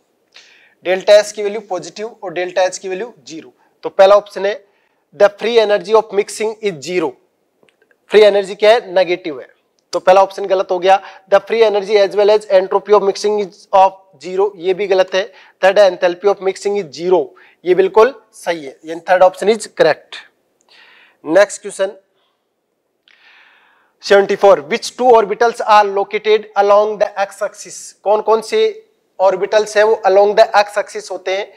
डेल्टा एस की वैल्यू पॉजिटिव और डेल्टा एच की वैल्यू जीरो तो पहला ऑप्शन है the free energy of mixing is zero free energy क्या है नेगेटिव है तो पहला ऑप्शन गलत हो गया the free energy as well as entropy of mixing is of zero ये भी गलत है third enthalpy of mixing is zero ये बिल्कुल सही है यानी third option is correct next question 74 which two orbitals are located along the X axis कौन कौन से ऑर्बिटल्स है वो अलोंग द एक्स एक्सिस होते हैं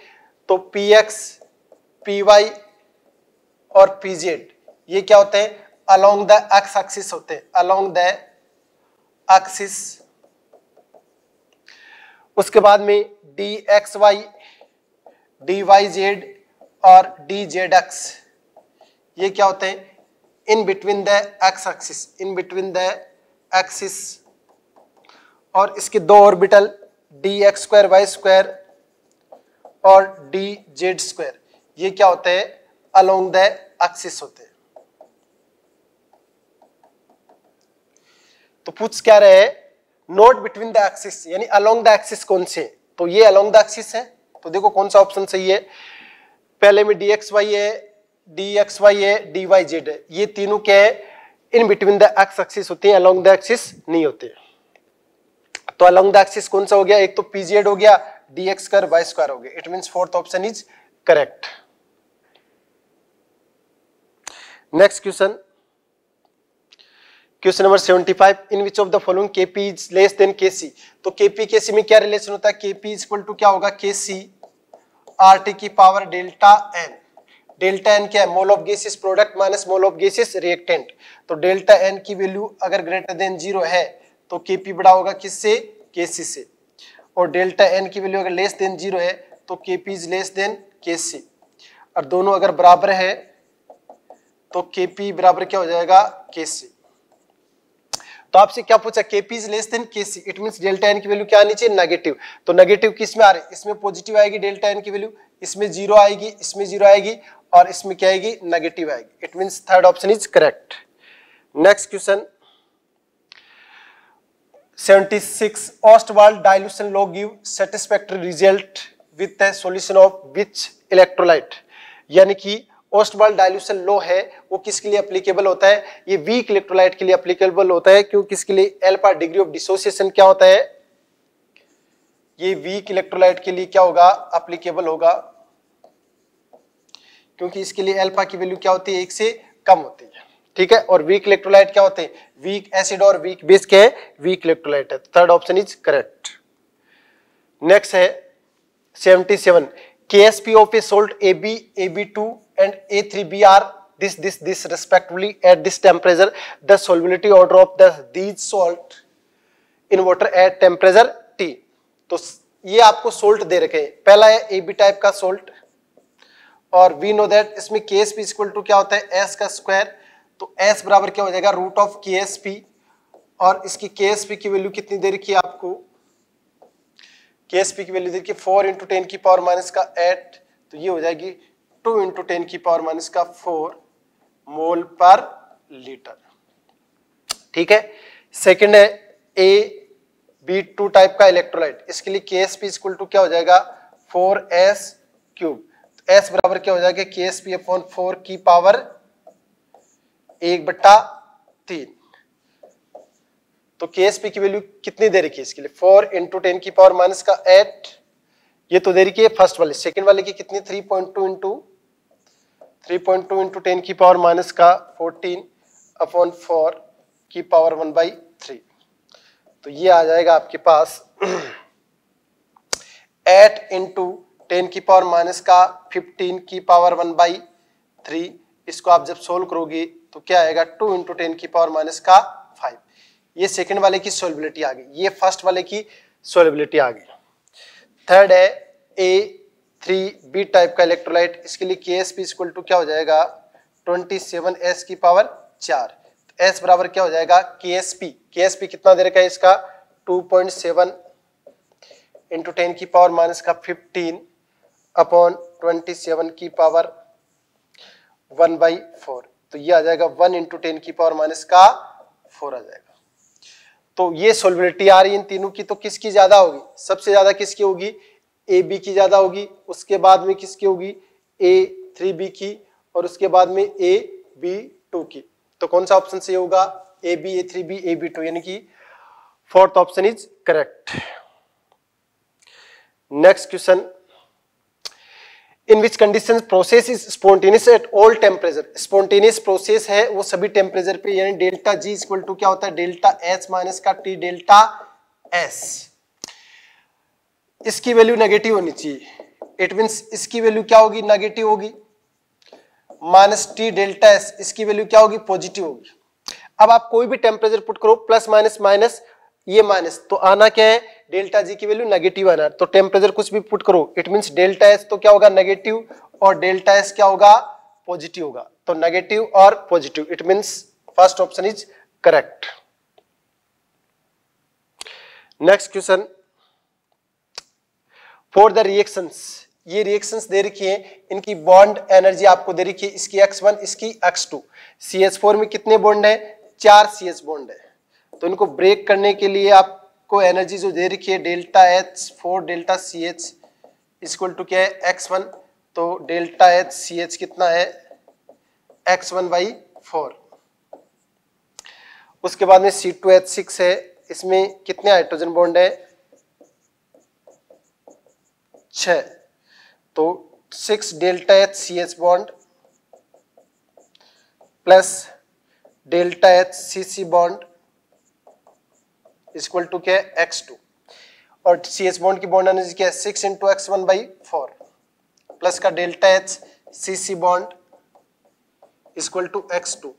तो पी एक्स पी वाई और पीजेड ये क्या होते हैं अलोंग द एक्स एक्सिस होते हैं अलोंग द एक्सिस उसके बाद में D X Y D Y Z और डी जेड एक्स ये क्या होते हैं in between the X axis in between the axis और इसके दो orbital D X square Y square और डी जेड स्क्वायर ये क्या होते हैं अलोंग द एक्सिस होते हैं तो पूछ क्या रहे नोट बिटवीन द एक्सिस यानी अलोंग द एक्सिस कौन से तो ये अलोंग द एक्सिस है तो देखो कौन सा ऑप्शन सही है पहले में डी एक्स वाई है डी एक्स वाई है डी वाई जेड है ये तीनों के in between the X axis होते हैं अलोंग द एक्सिस नहीं होते तो अलोंग द एक्सिस कौन सा हो गया एक तो पीजेड हो गया डी एक्स कर वाई स्क्वायर हो गया it mean fourth option is correct next question question number 75 in which of the following K P is less than K C तो केपी केसी में क्या रिलेशन होता है केपी इज इक्वल टू क्या होगा केसी आरटी की power delta N delta N क्या है mole of gases product minus mole of gases reactant तो डेल्टा एन की वैल्यू अगर ग्रेटर देन जीरो है तो केपी बड़ा होगा किससे केसी से और डेल्टा एन की वैल्यू अगर लेस देन जीरो है तो K P is less than K C और दोनों अगर बराबर है तो केपी बराबर क्या हो जाएगा केसी तो आपसे क्या पूछा K P is less than K C it mean delta N की वैल्यू क्या आनी चाहिए नेगेटिव तो नेगेटिव किस में आ रहे इसमें पॉजिटिव आएगी डेल्टा एन की वैल्यू इसमें जीरो आएगी इसमें जीरो आएगी और इसमें क्या आएगी नेगेटिव आएगी it mean third option is correct next question 76 Ostwald dilution law give satisfactory result with a solution of which electrolyte यानी कि ओस्टबॉल डाइल्यूशन लो है वो किसके लिए अप्लीकेबल होता है ये वीक इलेक्ट्रोलाइट के लिए अप्लीकेबल होता है क्यों किसके लिए एल्पा डिग्री ऑफ डिसोसिएशन क्या होता है ये वीक इलेक्ट्रोलाइट के लिए क्या होगा अप्लीकेबल होगा क्योंकि इसके लिए एल्पा की वैल्यू क्या होती है एक से कम होती है ठीक है और वीक इलेक्ट्रोलाइट क्या होते हैं वीक एसिड और वीक बेस क्या है वीक इलेक्ट्रोलाइट है third option is correct next है 77 seven K S P of a salt A B A B two and A3Br this this this respectively at this temperature the solubility order of the these salt in water at temperature T तो ये आपको salt दे रखे हैं पहला है A B type का salt और we know that इसमें K S P equal to क्या होता है एस का स्क्वायर तो एस बराबर क्या हो जाएगा root of K S P और इसकी के एस पी की वैल्यू कितनी दे रखी है आपको के एस पी की वैल्यू दे रखी है फोर इंटू टेन की पावर माइनस का एट तो ये हो जाएगी टू इंटू टेन की पावर माइनस का फोर मोल पर लीटर ठीक है सेकेंड है ए बी टू टाइप का इलेक्ट्रोलाइट इसके लिए के एस पी टू क्या हो जाएगा फोर एस क्यूब एस बराबर क्या हो जाएगा K S P upon four की पावर एक बट्टा तीन तो के एस पी की वैल्यू कितनी दे रखी है इसके लिए फोर इंटू टेन की पावर माइनस का एट ये तो दे रखी है फर्स्ट वाले सेकेंड वाले की कितनी three point two into three point two into ten की पावर माइनस का फोर्टीन अपॉन फोर की पावर वन बाई थ्री तो ये आ जाएगा आपके पास एट इंटू टेन की पावर माइनस का फिफ्टीन की पावर वन बाई थ्री इसको आप जब सोल्व करोगे तो क्या आएगा टू इंटू टेन की पावर माइनस का फाइव ये सेकेंड वाले की सोलबिलिटी आ गई ये फर्स्ट वाले की सोलबिलिटी आ गई थर्ड है ए थ्री बी टाइप का इलेक्ट्रोलाइट इसके लिए के एस पी इक्वल टू क्या हो जाएगा ट्वेंटी सेवन एस की पावर चार तो एस बराबर क्या हो जाएगा K S P K S P कितना दे रखा है इसका two point seven into ten की पावर माइनस का फिफ्टीन अपॉन ट्वेंटी सेवन की पावर वन बाई फोर तो ये आ जाएगा वन इंटू टेन की पावर माइनस का फोर आ जाएगा तो ये सोलबिलिटी आ रही है इन तीनों की तो किसकी ज्यादा होगी सबसे ज्यादा किसकी होगी ए बी की ज़्यादा होगी उसके बाद में किसकी होगी ए थ्री बी की और उसके बाद में ए बी टू की तो कौन सा ऑप्शन सही होगा A B A three B A B two यानी कि fourth option is correct next question in which condition process is spontaneous at all temperature spontaneous process है वो सभी टेम्परेचर पे यानी डेल्टा जी इक्वल टू क्या होता है डेल्टा एस माइनस का टी डेल्टा एस इसकी वैल्यू नेगेटिव होनी चाहिए इट मीन्स इसकी वैल्यू क्या होगी नेगेटिव होगी माइनस टी डेल्टा एस इसकी वैल्यू क्या होगी पॉजिटिव होगी अब आप कोई भी टेम्परेचर पुट करो प्लस माइनस माइनस ये माइनस तो आना क्या है डेल्टा जी की वैल्यू नेगेटिव आना तो टेम्परेचर कुछ भी पुट करो इट मीन्स डेल्टा एस तो क्या होगा नेगेटिव और डेल्टा एस क्या होगा पॉजिटिव होगा तो नेगेटिव और positive it means first option is correct next question for the reactions ये रिएक्शंस दे रखी है इनकी बॉन्ड एनर्जी आपको दे रखी है इसकी एक्स वन इसकी X two C H four में कितने बॉन्ड है चार सी एच बॉन्ड है तो इनको ब्रेक करने के लिए आपको एनर्जी जो दे रखी है delta H four delta C H equal to क्या है एक्स वन तो डेल्टा एच सी एच कितना है एक्स वन बाई फोर उसके बाद में सी टू एच सिक्स है इसमें कितने हाइड्रोजन बॉन्ड है छ तो six delta H C H bond plus delta H C C bond equal to क्या है एक्स टू और सी एच बॉन्ड की बॉन्ड एनर्जी क्या है six into X one by four plus का delta H C C bond equal to X two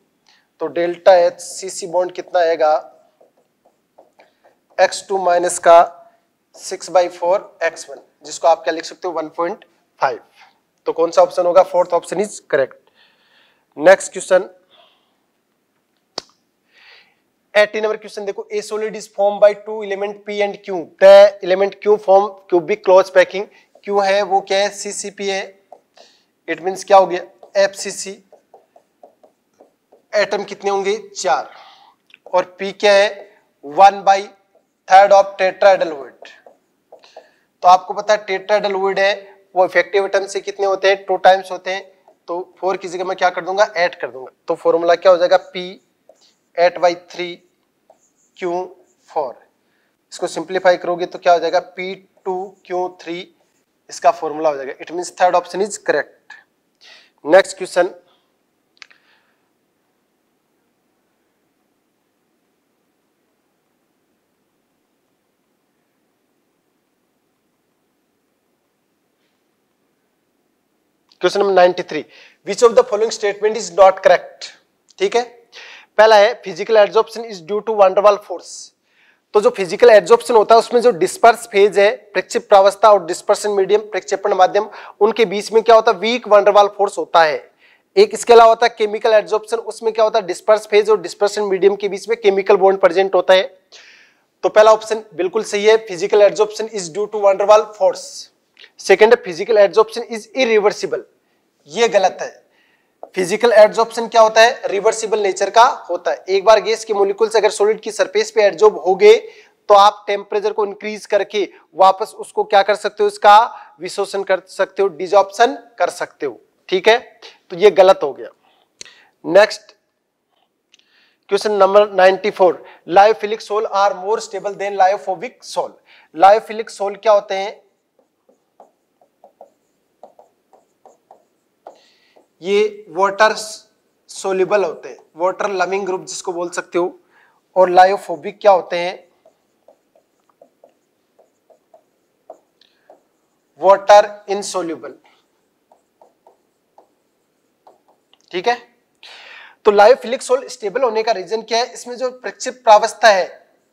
तो delta H C C bond कितना आएगा एक्स टू माइनस का six by four X one जिसको आप क्या लिख सकते हो वन पॉइंट फाइव तो कौन सा ऑप्शन होगा fourth option is correct next question eighty number question देखो A solid is form by two element P and Q the element Q form cubic close packing Q है वो क्या है C C P है it means क्या हो गया F C C atom कितने होंगे चार और पी क्या है one by third of tetrahedral void तो आपको पता है टेट्राडलवुड है वो इफेक्टिव एटम से कितने होते हैं टू टाइम्स होते हैं तो फोर की जगह मैं क्या कर दूंगा एट कर दूंगा तो फॉर्मूला क्या हो जाएगा P eight by three Q four इसको सिंप्लीफाई करोगे तो क्या हो जाएगा पी टू क्यू थ्री इसका फॉर्मूला हो जाएगा it means third option is correct next question question number 93 which of the following statement is not correct ठीक है पहला है physical adsorption is due to van der Waals force तो जो फिजिकल एड्जॉर्प्शन होता है उसमें जो डिस्पर्स फेज है प्रक्षेप प्रावस्था और डिस्पर्सन मीडियम प्रक्षेपण माध्यम उनके बीच में क्या होता है वीक वंडरवाल फोर्स होता है एक इसके अलावा होता है केमिकल एड्जॉर्प्शन उसमें क्या होता है डिस्पर्स फेज और डिस्पर्सन मीडियम के बीच में केमिकल बॉन्ड प्रेजेंट होता है तो पहला ऑप्शन बिल्कुल सही है physical adsorption is due to van der Waals force second physical adsorption is irreversible ये गलत है फिजिकल एड्जॉप्शन क्या होता है रिवर्सिबल नेचर का होता है एक बार गैस के मोलिकुल्स अगर सोलिड की सरफेस पे एड्जॉर्ब हो गए तो आप टेम्परेचर को इंक्रीज करके वापस उसको क्या कर सकते हो इसका विशोषण कर सकते हो डिजॉर्प्शन कर सकते हो ठीक है तो ये गलत हो गया next question number 94 lyophilic sol are more stable than lyophobic sol lyophilic sol क्या होते हैं ये वाटर सोल्यूबल होते हैं वाटर लविंग ग्रुप जिसको बोल सकते हो और लायोफोबिक क्या होते हैं वाटर इनसोल्यूबल ठीक है तो लायोफिलिक सोल स्टेबल होने का रीजन क्या है इसमें जो प्रक्षिप्त प्रावस्था है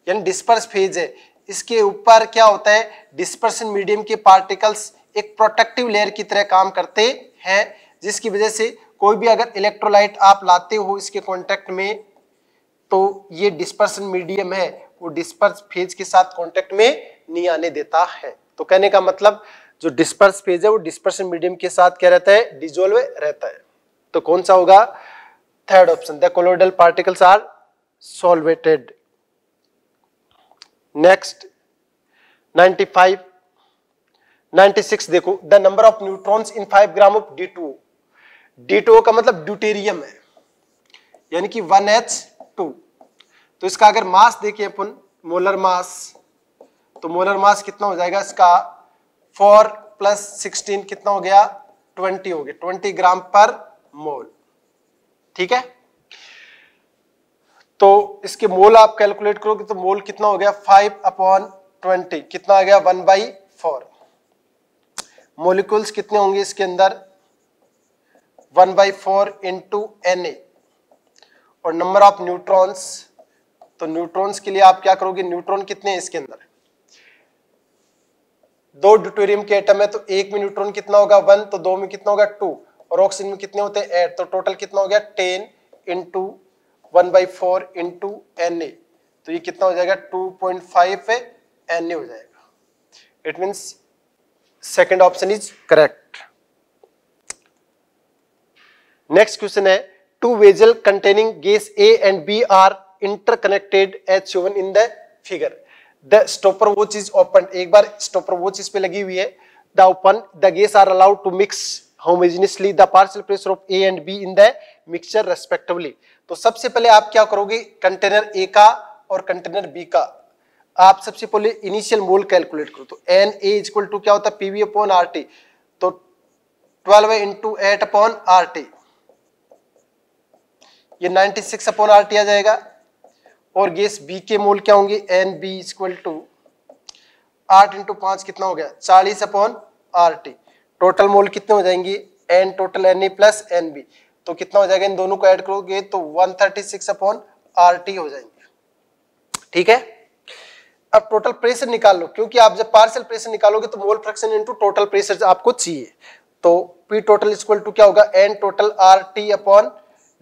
यानी डिस्पर्स फेज है इसके ऊपर क्या होता है डिस्पर्सन मीडियम के पार्टिकल्स एक प्रोटेक्टिव लेयर की तरह काम करते हैं जिसकी वजह से कोई भी अगर इलेक्ट्रोलाइट आप लाते हो इसके कॉन्टैक्ट में तो ये डिस्पर्सन मीडियम है वो डिस्पर्स फेज के साथ कॉन्टैक्ट में नहीं आने देता है तो कहने का मतलब जो डिस्पर्स फेज है वो डिस्पर्सन मीडियम के साथ क्या रहता है डिजोल्व रहता है तो कौन सा होगा third option the colloidal particles are solvated next 95 96 देखो the number of neutrons in 5 gram of D two डीटो का मतलब ड्यूटेरियम है यानी कि वन एच टू तो इसका अगर मास देखिए अपन मोलर मास तो मोलर मास कितना हो जाएगा इसका फोर प्लस सिक्सटीन कितना हो गया ट्वेंटी हो गया ट्वेंटी ग्राम पर मोल ठीक है तो इसके मोल आप कैलकुलेट करोगे तो मोल कितना हो गया फाइव अपॉन ट्वेंटी कितना आ गया वन बाई फोर मोलिकुल्स कितने होंगे इसके अंदर one by four into N A और नंबर ऑफ न्यूट्रॉन्स तो न्यूट्रॉन्स के लिए आप क्या करोगे न्यूट्रॉन कितने हैं इसके अंदर दो ड्यूटेरियम के एटम है तो एक में न्यूट्रॉन कितना होगा वन तो दो में कितना होगा टू और ऑक्सीजन में कितने होते हैं एट तो टोटल कितना हो गया ten into one by four into N A तो ये कितना हो जाएगा two point five N A हो जाएगा it means second option is correct next question है two vessel containing gas A and B are interconnected as shown in the figure the stopper watch is open एक बार stopper watch इस पे लगी हुई है the open the gas are allowed to mix होमोजिनियसली the partial pressure of A and B in the mixture respectively तो सबसे पहले आप क्या करोगे कंटेनर ए का और कंटेनर बी का आप सबसे पहले इनिशियल मोल कैलकुलेट करो तो एन ए इजक्वल टू क्या होता है पीवी अपॉन आर टी तो twelve into eight upon R T ये 96 सिक्स अपॉन आर आ जाएगा और गैस बी के मोल क्या होंगे एन बी इक्वल टू आठ इंटू पांच कितना हो गया चालीस अपॉन आर टोटल मोल कितने हो जाएंगे N total N A plus N B तो कितना हो जाएगा इन दोनों को ऐड करोगे तो 136 थर्टी सिक्स अपॉन आर हो जाएंगे ठीक है अब टोटल प्रेशर निकाल लो क्योंकि आप जब पार्सल प्रेशर निकालोगे तो mole fraction into total pressure आपको चाहिए तो पी टोटल इक्वल टू क्या होगा N total R T upon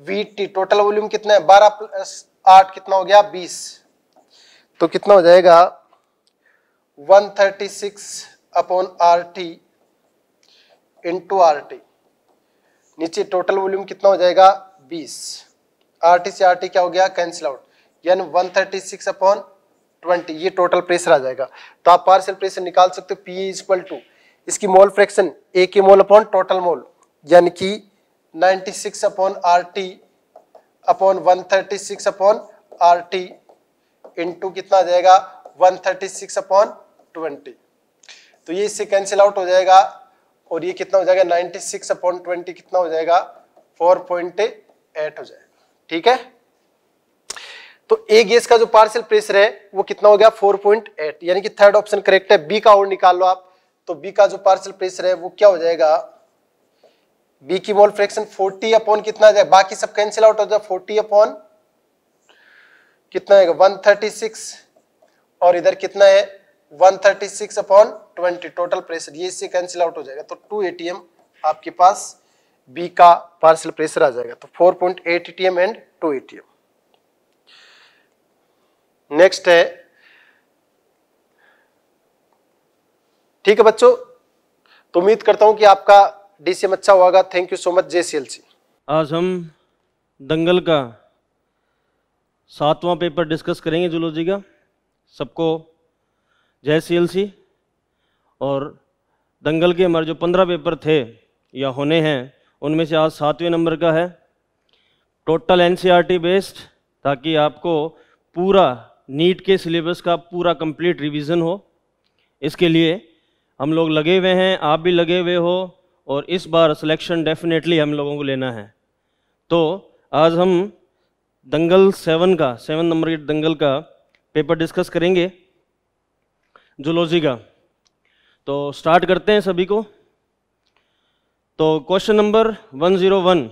T total volume कितना है बारह प्लस आठ कितना हो गया बीस तो कितना हो जाएगा one thirty six upon R T into R T नीचे टोटल वॉल्यूम कितना हो जाएगा बीस आर टी से आर टी क्या हो गया कैंसिल आउट यानी one thirty six upon twenty ये टोटल प्रेशर आ जाएगा तो आप पार्सल प्रेशर निकाल सकते हो पी इज इक्वल टू इसकी मोल फ्रैक्शन ए के मोल अपॉन टोटल मोल यानी कि 96 upon R T upon one thirty upon R T into कितना जाएगा 136 थर्टी सिक्स अपॉन ट्वेंटी तो ये इससे कैंसिल आउट हो जाएगा और ये कितना हो जाएगा 96 सिक्स अपॉन ट्वेंटी कितना हो जाएगा फोर पॉइंट एट हो जाएगा ठीक है तो ए गैस का जो पार्सल प्रेशर है वो कितना हो गया 4.8 यानी कि थर्ड ऑप्शन करेक्ट है बी का और निकाल लो आप तो बी का जो पार्सल प्रेशर है वो क्या हो जाएगा बी की मोल फ्रैक्शन 40 अपॉन कितना जाए बाकी सब कैंसिल आउट हो जाए 40 अपॉन कितना आएगा 136 और इधर कितना है 136 अपॉन 20 टोटल प्रेशर ये इससे कैंसिल आउट हो जाएगा तो 2 एटीएम आपके पास बी का पार्सल प्रेशर आ जाएगा तो 4.8 पॉइंट एंड 2 एटीएम नेक्स्ट है ठीक है बच्चों तो उम्मीद करता हूं कि आपका डीसीएम अच्छा होगा थैंक यू सो मच जेसीएलसी आज हम दंगल का सातवां पेपर डिस्कस करेंगे जूलॉजी का सबको जय सी और दंगल के हमारे जो पंद्रह पेपर थे या होने हैं उनमें से आज सातवें नंबर का है टोटल एनसीईआरटी बेस्ड ताकि आपको पूरा नीट के सिलेबस का पूरा कंप्लीट रिवीजन हो इसके लिए हम लोग लगे हुए हैं आप भी लगे हुए हो और इस बार सिलेक्शन डेफिनेटली हम लोगों को लेना है तो आज हम दंगल सेवन का सेवन नंबर के दंगल का पेपर डिस्कस करेंगे जुलोजी का तो स्टार्ट करते हैं सभी को तो question number 101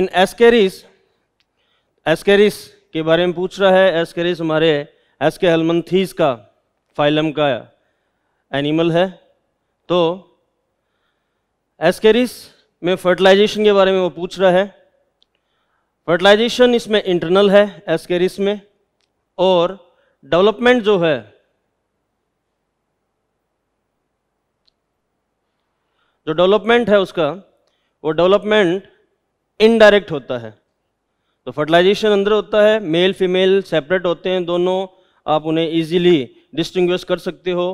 in Ascaris Ascaris के बारे में पूछ रहा है एस्केरिस हमारे एस के थीस का फाइलम का एनिमल है तो एस्केरिस में फर्टिलाइजेशन के बारे में वो पूछ रहा है फर्टिलाइजेशन इसमें इंटरनल है एस्केरिस में और डेवलपमेंट जो है जो डेवलपमेंट है उसका वो डेवलपमेंट इनडायरेक्ट होता है तो फर्टिलाइजेशन अंदर होता है मेल फीमेल सेपरेट होते हैं दोनों आप उन्हें इजीली डिस्टिंग्विश कर सकते हो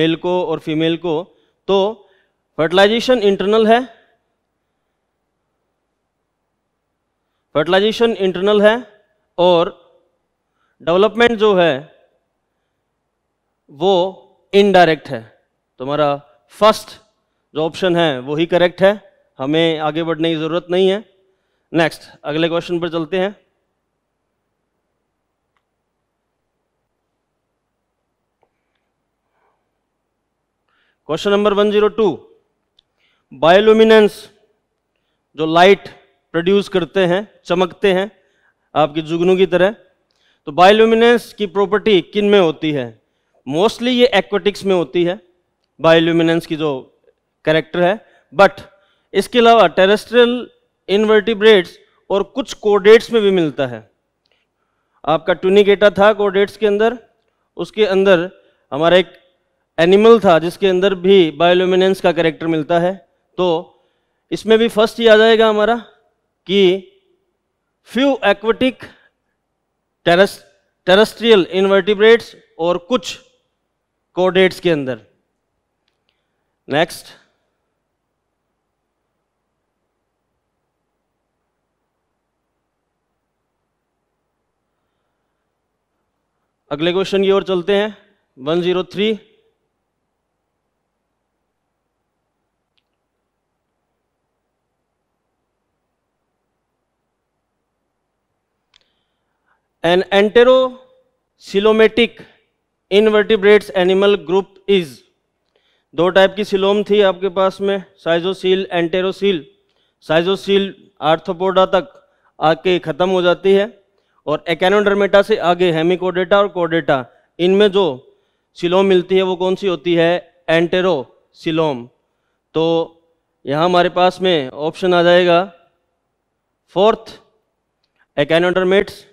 मेल को और फीमेल को तो फर्टिलाइजेशन इंटरनल है फर्टिलाइजेशन इंटरनल है और डेवलपमेंट जो है वो इनडायरेक्ट है तुम्हारा फर्स्ट जो ऑप्शन है वो ही करेक्ट है हमें आगे बढ़ने की ज़रूरत नहीं है नेक्स्ट अगले क्वेश्चन पर चलते हैं question number one zero two bioluminescence जो लाइट प्रोड्यूस करते हैं चमकते हैं आपकी जुगनू की तरह तो बायोलुमिनेंस की प्रॉपर्टी किन में होती है मोस्टली ये एक्वेटिक्स में होती है बायोलुमिनेंस की जो करेक्टर है बट इसके अलावा टेरेस्ट्रियल इनवर्टिब्रेट्स और कुछ कोडेट्स में भी मिलता है आपका टूनिकेटा था कोडेट्स के अंदर उसके अंदर हमारा एक एनिमल था जिसके अंदर भी बायोलुमिनेंस का करेक्टर मिलता है तो इसमें भी फर्स्ट ये आ जाएगा हमारा कि फ्यू एक्वेटिक टेरेस्ट्रियल इनवर्टिब्रेट्स और कुछ कोडेट्स के अंदर नेक्स्ट अगले क्वेश्चन की ओर चलते हैं 103 an enterocoelomatic invertebrates animal group is दो टाइप की सिलोम थी आपके पास में साइजोसील एंटेरोसील साइजोसील आर्थोपोडा तक आके ख़त्म हो जाती है और एकेनोडर्मेटा से आगे हेमिकोडेटा और कोडेटा इनमें जो सिलोम मिलती है वो कौन सी होती है एंटेरो सिलोम तो यहाँ हमारे पास में ऑप्शन आ जाएगा फोर्थ एकेनोडर्मेट्स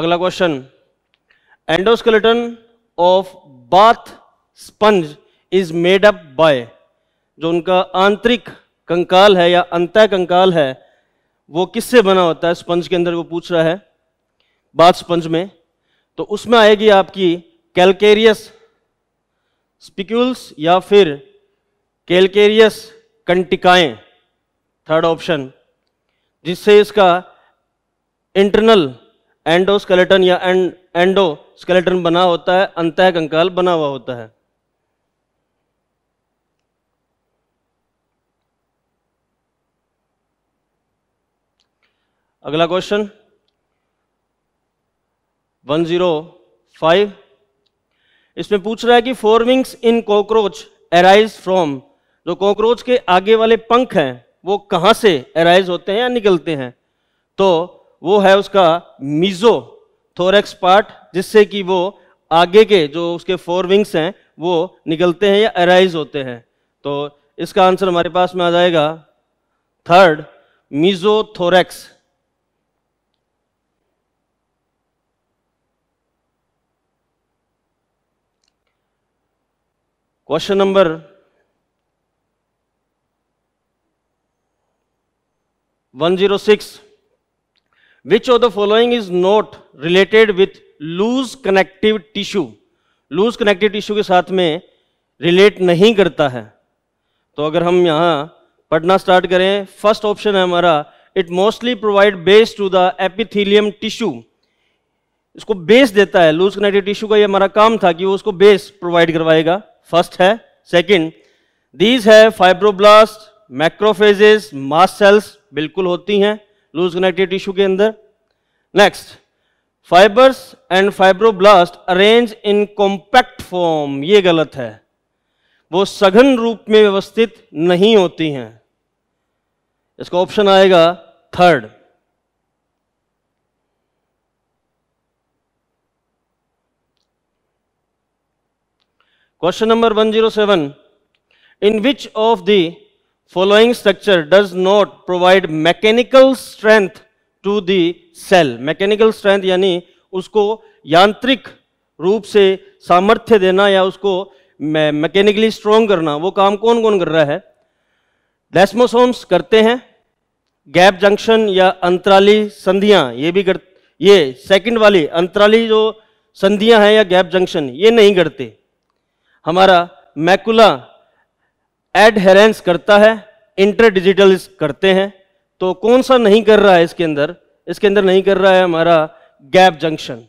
अगला question endoskeleton of bath sponge is made up by जो उनका आंतरिक कंकाल है या अंत कंकाल है वो किससे बना होता है स्पंज के अंदर वो पूछ रहा है बाथ स्पंज में तो उसमें आएगी आपकी कैलकेरियस स्पिक्यूल्स या फिर कैलकेरियस कंटिकाएं थर्ड ऑप्शन जिससे इसका इंटरनल एंडोस्केलेटन या एंड एंडोस्केलेटन बना होता है अंत कंकाल बना हुआ होता है अगला क्वेश्चन 105 इसमें पूछ रहा है कि forewings in cockroach arise from जो कॉकरोच के आगे वाले पंख हैं वो कहां से एराइज होते हैं या निकलते हैं तो वो है उसका मिजो थोरेक्स पार्ट जिससे कि वो आगे के जो उसके फोर विंग्स हैं वो निकलते हैं या अराइज होते हैं तो इसका आंसर हमारे पास में आ जाएगा third mesothorax question number one zero six Which of the following is not related with loose connective tissue loose connective tissue के साथ में रिलेट नहीं करता है तो अगर हम यहाँ पढ़ना स्टार्ट करें फर्स्ट ऑप्शन है हमारा it mostly provide base to the epithelium tissue इसको बेस देता है लूज कनेक्टिव टिश्यू का ये हमारा काम था कि वो उसको बेस प्रोवाइड करवाएगा फर्स्ट है सेकंड दीज है फाइब्रोब्लास्ट मैक्रोफेजेस मास सेल्स बिल्कुल होती हैं लूज कनेक्टिव टिश्यू के अंदर next fibres and fibroblast arrange in compact form ये गलत है वो सघन रूप में व्यवस्थित नहीं होती हैं इसका ऑप्शन आएगा third one zero 107. In which of the following structure does not provide mechanical strength to the cell mechanical strength यानी उसको यांत्रिक रूप से सामर्थ्य देना या उसको मैकेनिकली स्ट्रोंग करना वो काम कौन कौन कर रहा है डेस्मोसोम्स करते हैं गैप जंक्शन या अंतराली संधियां ये भी कर ये सेकंड वाली अंतराली जो संधियां हैं या गैप जंक्शन ये नहीं करते हमारा मैकुला एडहेरेंस करता है इंटर डिजिटल करते हैं तो कौन सा नहीं कर रहा है इसके अंदर इसके अंदर नहीं कर रहा है हमारा गैप जंक्शन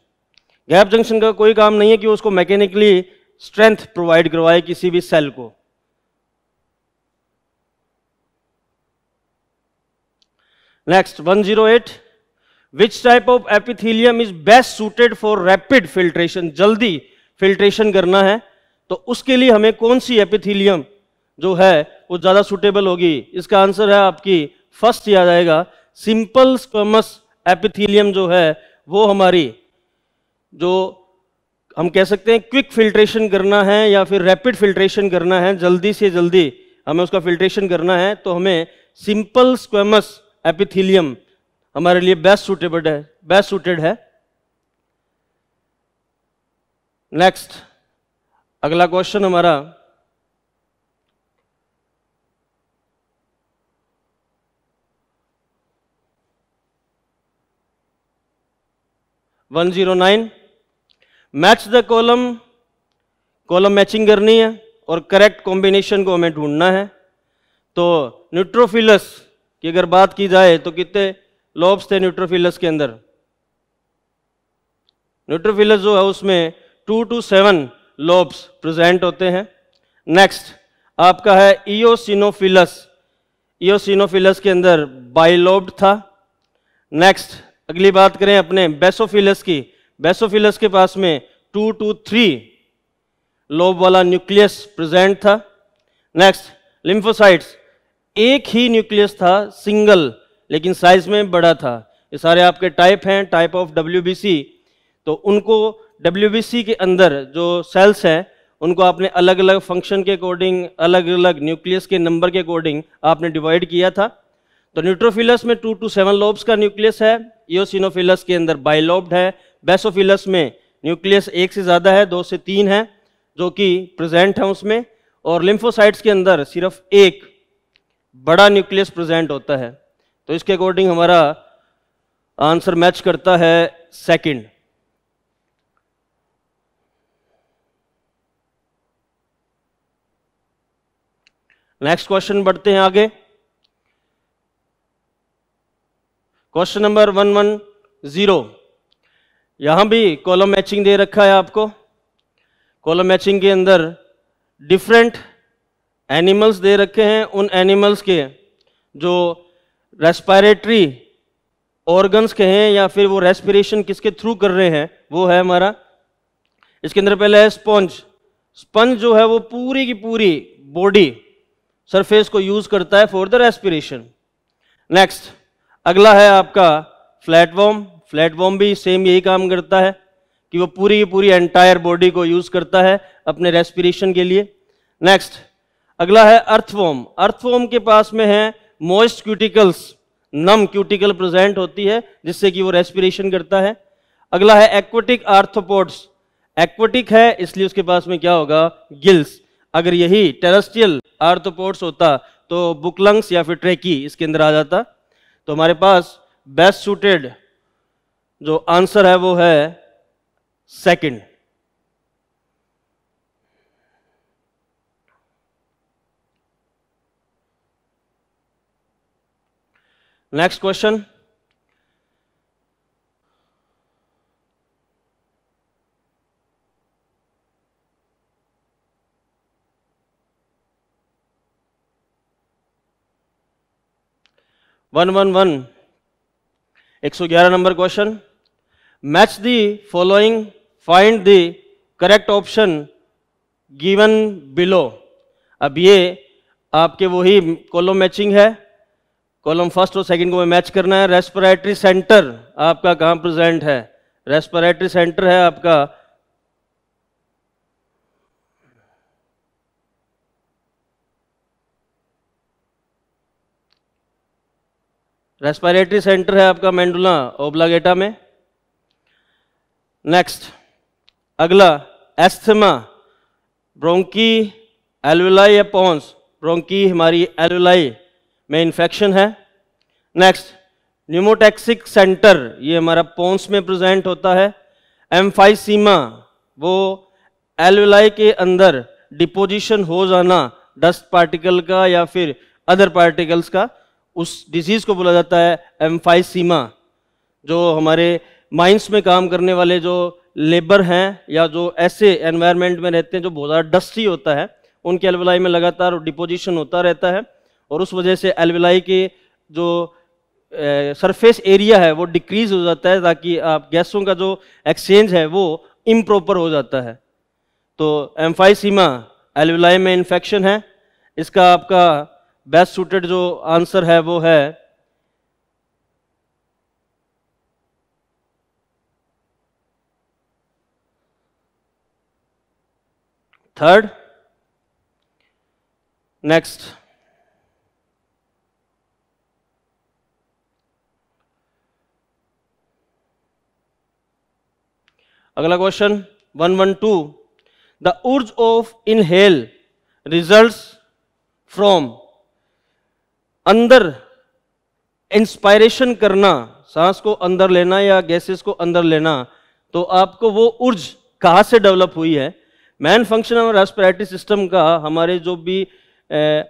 गैप जंक्शन का कोई काम नहीं है कि उसको मैकेनिकली स्ट्रेंथ प्रोवाइड करवाए किसी भी सेल को next 108 which type of epithelium is best suited for rapid filtration जल्दी फिल्ट्रेशन करना है तो उसके लिए हमें कौन सी एपिथीलियम जो है वो ज़्यादा सुटेबल होगी इसका आंसर है आपकी फर्स्ट याद आएगा सिंपल स्कमस एपिथीलियम जो है वो हमारी जो हम कह सकते हैं क्विक फिल्ट्रेशन करना है या फिर रैपिड फिल्ट्रेशन करना है जल्दी से जल्दी हमें उसका फिल्ट्रेशन करना है तो हमें सिंपल स्क्वेमस एपिथीलियम हमारे लिए बेस्ट सुटेबल है बेस्ट सुटेड है नेक्स्ट अगला क्वेश्चन हमारा 109 match the column column matching करनी है और करेक्ट कॉम्बिनेशन को हमें ढूंढना है तो न्यूट्रोफिलस की अगर बात की जाए तो कितने लॉब्स थे न्यूट्रोफिलस के अंदर न्यूट्रोफिलस जो है उसमें two to seven lobes present होते हैं नेक्स्ट आपका है इोसिनोफिलस इोसिनोफिलस के अंदर बाइलोब्ड था नेक्स्ट अगली बात करें अपने बेसोफिलस की बेसोफिलस के पास में टू टू थ्री लोब वाला न्यूक्लियस प्रेजेंट था नेक्स्ट लिम्फोसाइट्स एक ही न्यूक्लियस था सिंगल लेकिन साइज में बड़ा था ये सारे आपके टाइप हैं टाइप ऑफ डब्ल्यू तो उनको डब्ल्यू के अंदर जो सेल्स हैं उनको आपने अलग अलग फंक्शन के अकॉर्डिंग अलग अलग न्यूक्लियस के नंबर के अकॉर्डिंग आपने डिवाइड किया था तो न्यूट्रोफिलस में टू टू सेवन लोब्स का न्यूक्लियस है ईओसिनोफिलस के अंदर बाइलोब्ड है बेसोफिलस में न्यूक्लियस एक से ज़्यादा है दो से तीन है जो कि प्रेजेंट है उसमें और लिम्फोसाइट्स के अंदर सिर्फ एक बड़ा न्यूक्लियस प्रेजेंट होता है तो इसके अकॉर्डिंग हमारा आंसर मैच करता है सेकंड नेक्स्ट क्वेश्चन बढ़ते हैं आगे question number one one zero यहाँ भी कॉलम मैचिंग दे रखा है आपको कॉलम मैचिंग के अंदर डिफरेंट एनिमल्स दे रखे हैं उन एनिमल्स के जो रेस्पायरेटरी ऑर्गन्स के हैं या फिर वो रेस्पिरेशन किसके थ्रू कर रहे हैं वो है हमारा इसके अंदर पहले है स्पंज स्पंज जो है वो पूरी की पूरी बॉडी सरफेस को यूज करता है फॉर द रेस्पिरेशन नेक्स्ट अगला है आपका फ्लैटवॉम फ्लैटवॉम भी सेम यही काम करता है कि वो पूरी की पूरी एंटायर बॉडी को यूज करता है अपने रेस्पिरेशन के लिए नेक्स्ट अगला है अर्थवॉम अर्थवॉम के पास में है मोइस्ट क्यूटिकल्स नम क्यूटिकल प्रेजेंट होती है जिससे कि वो रेस्पिरेशन करता है अगला है एक्वेटिक आर्थोपोड्स एक्वेटिक है इसलिए उसके पास में क्या होगा गिल्स अगर यही टेरेस्ट्रियल आर्थोपोड्स होता तो बुकलंग्स या फिर ट्रेकी इसके अंदर आ जाता तो हमारे पास बेस्ट सूटेड जो आंसर है वो है second next question one one one एक सौ ग्यारह number question match the following find the correct option given below अब ये आपके वही कॉलम मैचिंग है कॉलम फर्स्ट और सेकंड को मैं मैच करना है रेस्पिरेटरी सेंटर आपका कहाँ प्रेजेंट है रेस्पिरेटरी सेंटर है आपका रेस्पायरेटरी सेंटर है आपका मेंडुला ओब्लागेटा में नेक्स्ट अगला एस्थमा ब्रोंकी एलवेलाई या पॉन्स ब्रोंकी हमारी एलवेलाई में इन्फेक्शन है नेक्स्ट न्यूमोटेक्सिक सेंटर ये हमारा पॉन्स में प्रेजेंट होता है एम्फाइसीमा वो एलवेलाई के अंदर डिपोजिशन हो जाना डस्ट पार्टिकल का या फिर अदर पार्टिकल्स का उस डिजीज़ को बोला जाता है एम्फाइसीमा जो हमारे माइंस में काम करने वाले जो लेबर हैं या जो ऐसे एनवायरनमेंट में रहते हैं जो बहुत ज़्यादा डस्टी होता है उनके एलविलाई में लगातार डिपोजिशन होता रहता है और उस वजह से एलविलाई के जो सरफेस एरिया है वो डिक्रीज हो जाता है ताकि आप गैसों का जो एक्सचेंज है वो इम्प्रॉपर हो जाता है तो एम्फाइसीमा एलविलाई में इन्फेक्शन है इसका आपका बेस्ट सुटेड जो आंसर है वो है थर्ड नेक्स्ट अगला question one one two the urge of inhale results from अंदर इंस्पायरेशन करना सांस को अंदर लेना या गैसेस को अंदर लेना तो आपको वो ऊर्ज कहाँ से डेवलप हुई है मैन फंक्शन और रेस्पिरेटरी सिस्टम का हमारे जो भी ए,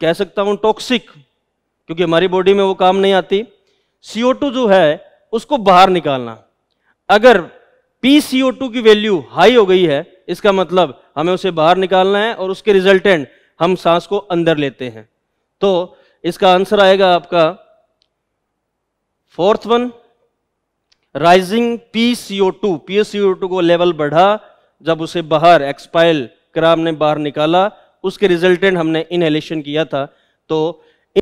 कह सकता हूँ टॉक्सिक क्योंकि हमारी बॉडी में वो काम नहीं आती टू जो है उसको बाहर निकालना अगर टू की वैल्यू हाई हो गई है इसका मतलब हमें उसे बाहर निकालना है और उसके रिजल्टेंट हम सांस को अंदर लेते हैं तो इसका आंसर आएगा आपका fourth one rising P CO two P CO two को लेवल बढ़ा जब उसे बाहर एक्सपायल क्राम ने बाहर निकाला उसके रिजल्टेंट हमने इनहेलेशन किया था तो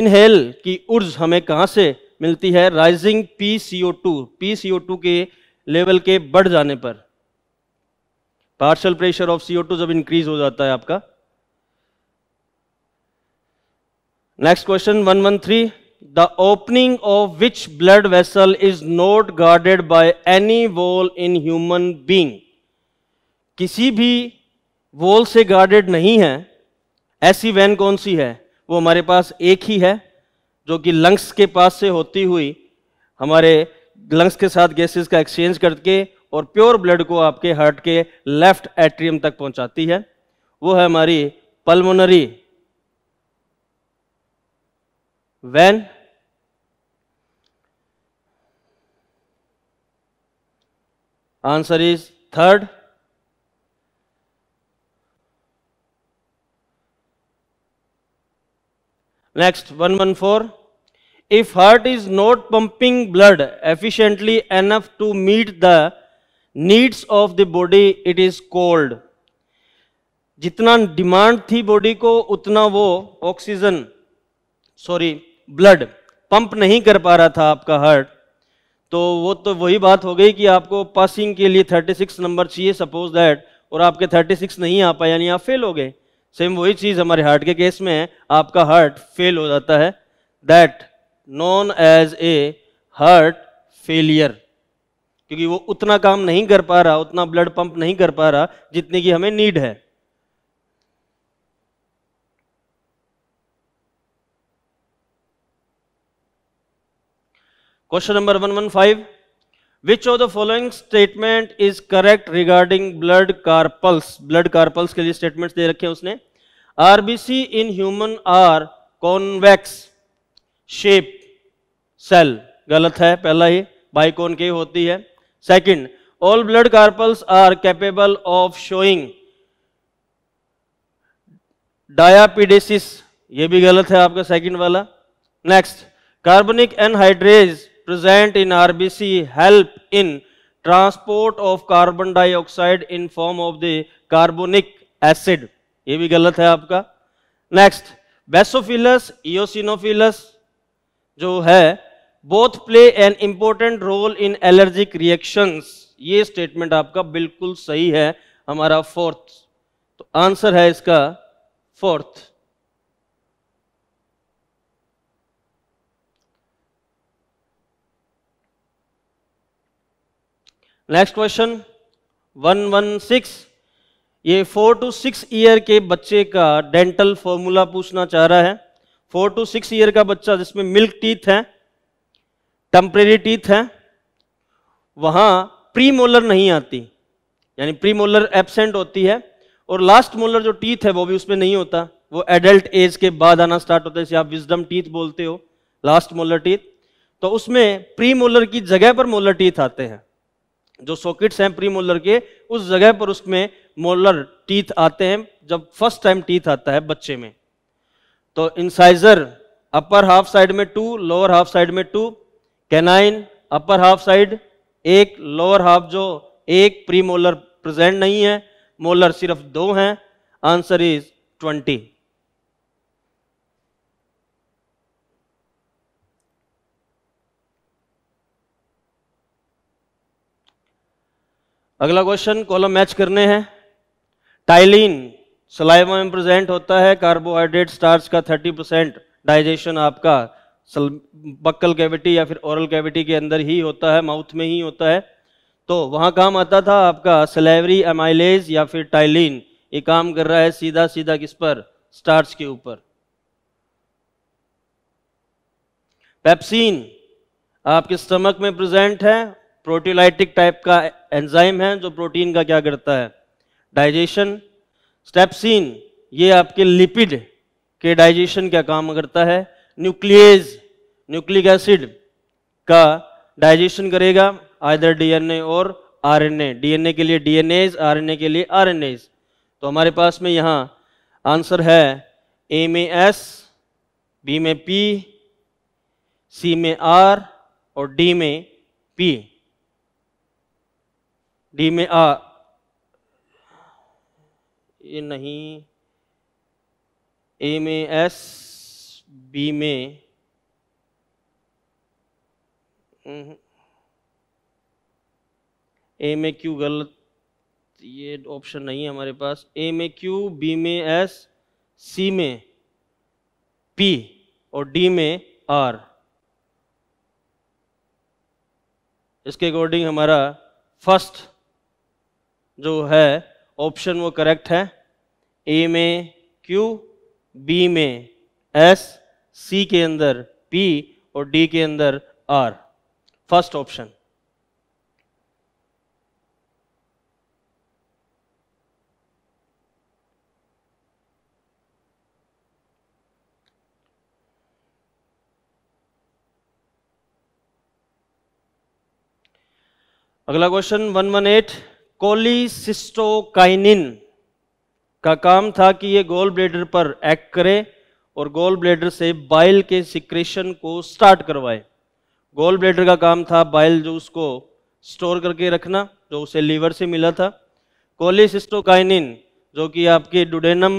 इनहेल की उर्ज हमें कहां से मिलती है rising P CO two P CO two के लेवल के बढ़ जाने पर partial pressure of CO two जब इंक्रीज हो जाता है आपका next question one one three the opening of which blood vessel is not guarded by any wall in human being किसी भी वॉल से गार्डेड नहीं है ऐसी वैन कौन सी है वो हमारे पास एक ही है जो कि लंग्स के पास से होती हुई हमारे लंग्स के साथ गैसेस का एक्सचेंज करके और प्योर ब्लड को आपके हार्ट के लेफ्ट एट्रियम तक पहुंचाती है वो है हमारी pulmonary when answer is third next 114 if heart is not pumping blood efficiently enough to meet the needs of the body it is called जितना डिमांड थी बॉडी को उतना वो ऑक्सीजन सॉरी ब्लड पंप नहीं कर पा रहा था आपका हार्ट तो वो तो वही बात हो गई कि आपको पासिंग के लिए 36 नंबर चाहिए सपोज दैट और आपके 36 नहीं आ पाए यानी आप फेल हो गए सेम वही चीज़ हमारे हार्ट के केस में है आपका हार्ट फेल हो जाता है that known as a heart failure क्योंकि वो उतना काम नहीं कर पा रहा उतना ब्लड पंप नहीं कर पा रहा जितने की हमें नीड है question number 115 which of the following statement is correct regarding blood corpuscles blood corpuscles के लिए स्टेटमेंट दे रखे उसने RBC in human are convex shape cell गलत है पहला ही बाइकोन की होती है second all blood corpuscles are capable of showing diapedesis ये भी गलत है आपका सेकेंड वाला next carbonic anhydrase present in RBC help in transport of carbon dioxide in form of the carbonic acid. ये भी गलत है आपका नेक्स्ट बेसोफिलस इोसिनोफिलस जो है both play an important role in allergic reaction ये स्टेटमेंट आपका बिल्कुल सही है हमारा फोर्थ तो आंसर है इसका फोर्थ नेक्स्ट क्वेश्चन 116 ये फोर टू सिक्स ईयर के बच्चे का डेंटल फॉर्मूला पूछना चाह रहा है फोर टू सिक्स ईयर का बच्चा जिसमें मिल्क टीथ है टेम्परेरी टीथ है वहां प्री मोलर नहीं आती यानी प्री मोलर एबसेंट होती है और लास्ट मोलर जो टीथ है वो भी उसमें नहीं होता वो एडल्ट एज के बाद आना स्टार्ट होता है जैसे आप विजडम टीथ बोलते हो लास्ट मोलर टीथ तो उसमें प्री मोलर की जगह पर मोलर टीथ आते हैं जो सॉकेट्स हैं प्री मोलर के उस जगह पर उसमें मोलर टीथ आते हैं जब फर्स्ट टाइम टीथ आता है बच्चे में तो इंसाइजर अपर हाफ साइड में टू लोअर हाफ साइड में two canine upper half side एक लोअर हाफ जो एक प्री मोलर प्रेजेंट नहीं है मोलर सिर्फ दो हैं आंसर इज ट्वेंटी अगला क्वेश्चन कॉलम मैच करने हैं टाइलिन सलाइवा में प्रेजेंट होता है कार्बोहाइड्रेट स्टार्च का 30 परसेंट डाइजेशन आपका बक्कल कैविटी या फिर ओरल कैविटी के अंदर ही होता है माउथ में ही होता है तो वहाँ काम आता था आपका सलेवरी एमाइलेज या फिर टाइलिन ये काम कर रहा है सीधा सीधा किस पर स्टार्च के ऊपर पेप्सिन आपके स्टमक में प्रेजेंट है प्रोटीलाइटिक टाइप का एंजाइम है जो प्रोटीन का क्या करता है डाइजेशन स्टेपसिन ये आपके लिपिड के डाइजेशन का काम करता है न्यूक्लियज न्यूक्लिक एसिड का डाइजेशन करेगा आइदर डीएनए और आरएनए डीएनए के लिए डीएनएज आरएनए के लिए आरएनएज तो हमारे पास में यहाँ आंसर है ए में एस बी में पी सी में आर और डी में पी डी में आ ये नहीं ए में एस बी में हम्म। ए में क्यू गलत ये ऑप्शन नहीं है हमारे पास ए में क्यू बी में एस सी में पी और डी में आर इसके अकॉर्डिंग हमारा फर्स्ट जो है ऑप्शन वो करेक्ट है ए में क्यू बी में एस सी के अंदर पी और डी के अंदर आर फर्स्ट ऑप्शन अगला question one one eight cholecystokinin का काम था कि ये गोल ब्लेडर पर एक्ट करे और गोल ब्लेडर से बाइल के सिक्रेशन को स्टार्ट करवाए गोल ब्लेडर का काम था बाइल जो उसको स्टोर करके रखना जो उसे लीवर से मिला था कोलीसिस्टोकाइनिन जो कि आपके डुडेनम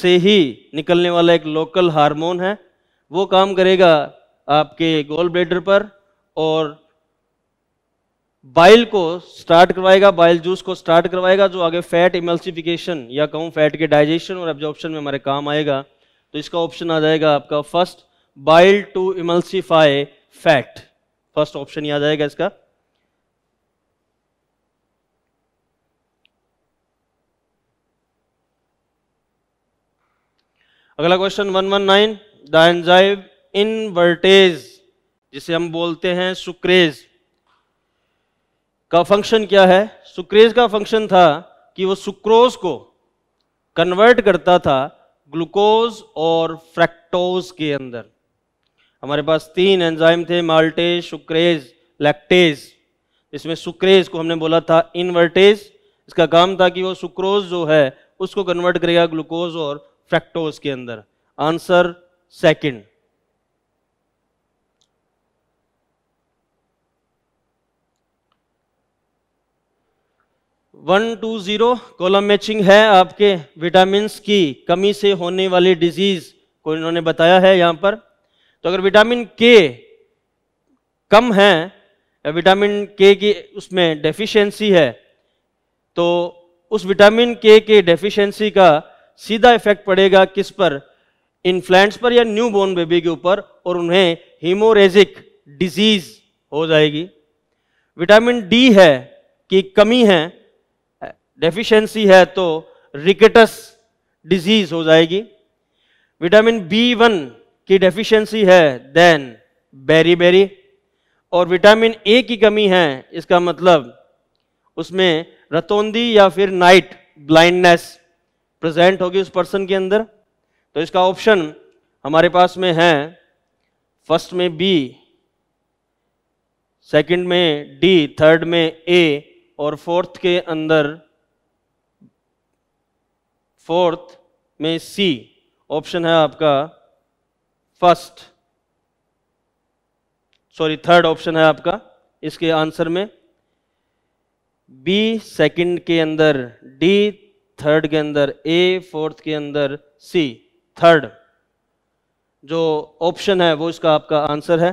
से ही निकलने वाला एक लोकल हार्मोन है वो काम करेगा आपके गोल ब्लेडर पर और बाइल को स्टार्ट करवाएगा बाइल जूस को स्टार्ट करवाएगा जो आगे फैट इमल्सिफिकेशन या कहूँ फैट के डाइजेशन और एब्जॉर्प्शन में हमारे काम आएगा तो इसका ऑप्शन आ जाएगा आपका first bile to emulsify fat first option ही आ जाएगा इसका अगला क्वेश्चन 119 द एंजाइम इनवर्टेज जिसे हम बोलते हैं सुक्रेज का फंक्शन क्या है सुक्रेज का फंक्शन था कि वो सुक्रोज को कन्वर्ट करता था ग्लूकोज और फ्रैक्टोज के अंदर हमारे पास तीन एंजाइम थे माल्टेज सुक्रेज लैक्टेज इसमें सुक्रेज को हमने बोला था इनवर्टेज इसका काम था कि वो सुक्रोज जो है उसको कन्वर्ट करेगा ग्लूकोज और फ्रैक्टोज के अंदर answer second one two zero column matching है आपके विटामिन की कमी से होने वाली डिजीज को इन्होंने बताया है यहाँ पर तो अगर विटामिन के कम है या विटामिन के की उसमें डेफिशिएंसी है तो उस विटामिन के के डेफिशिएंसी का सीधा इफेक्ट पड़ेगा किस पर इन्फ्लैंट्स पर या न्यू बोर्न बेबी के ऊपर और उन्हें हीमोरेजिक डिजीज हो जाएगी विटामिन डी है की कमी है डेफिशिएंसी है तो रिकेटस डिजीज हो जाएगी विटामिन बी वन की डेफिशिएंसी है देन बेरी बेरी और विटामिन ए की कमी है इसका मतलब उसमें रतौंदी या फिर नाइट ब्लाइंडनेस प्रेजेंट होगी उस पर्सन के अंदर तो इसका ऑप्शन हमारे पास में है फर्स्ट में बी सेकंड में डी थर्ड में ए और फोर्थ के अंदर फोर्थ में सी ऑप्शन है आपका फर्स्ट सॉरी थर्ड ऑप्शन है आपका इसके आंसर में बी सेकंड के अंदर डी थर्ड के अंदर ए फोर्थ के अंदर सी थर्ड जो ऑप्शन है वो इसका आपका आंसर है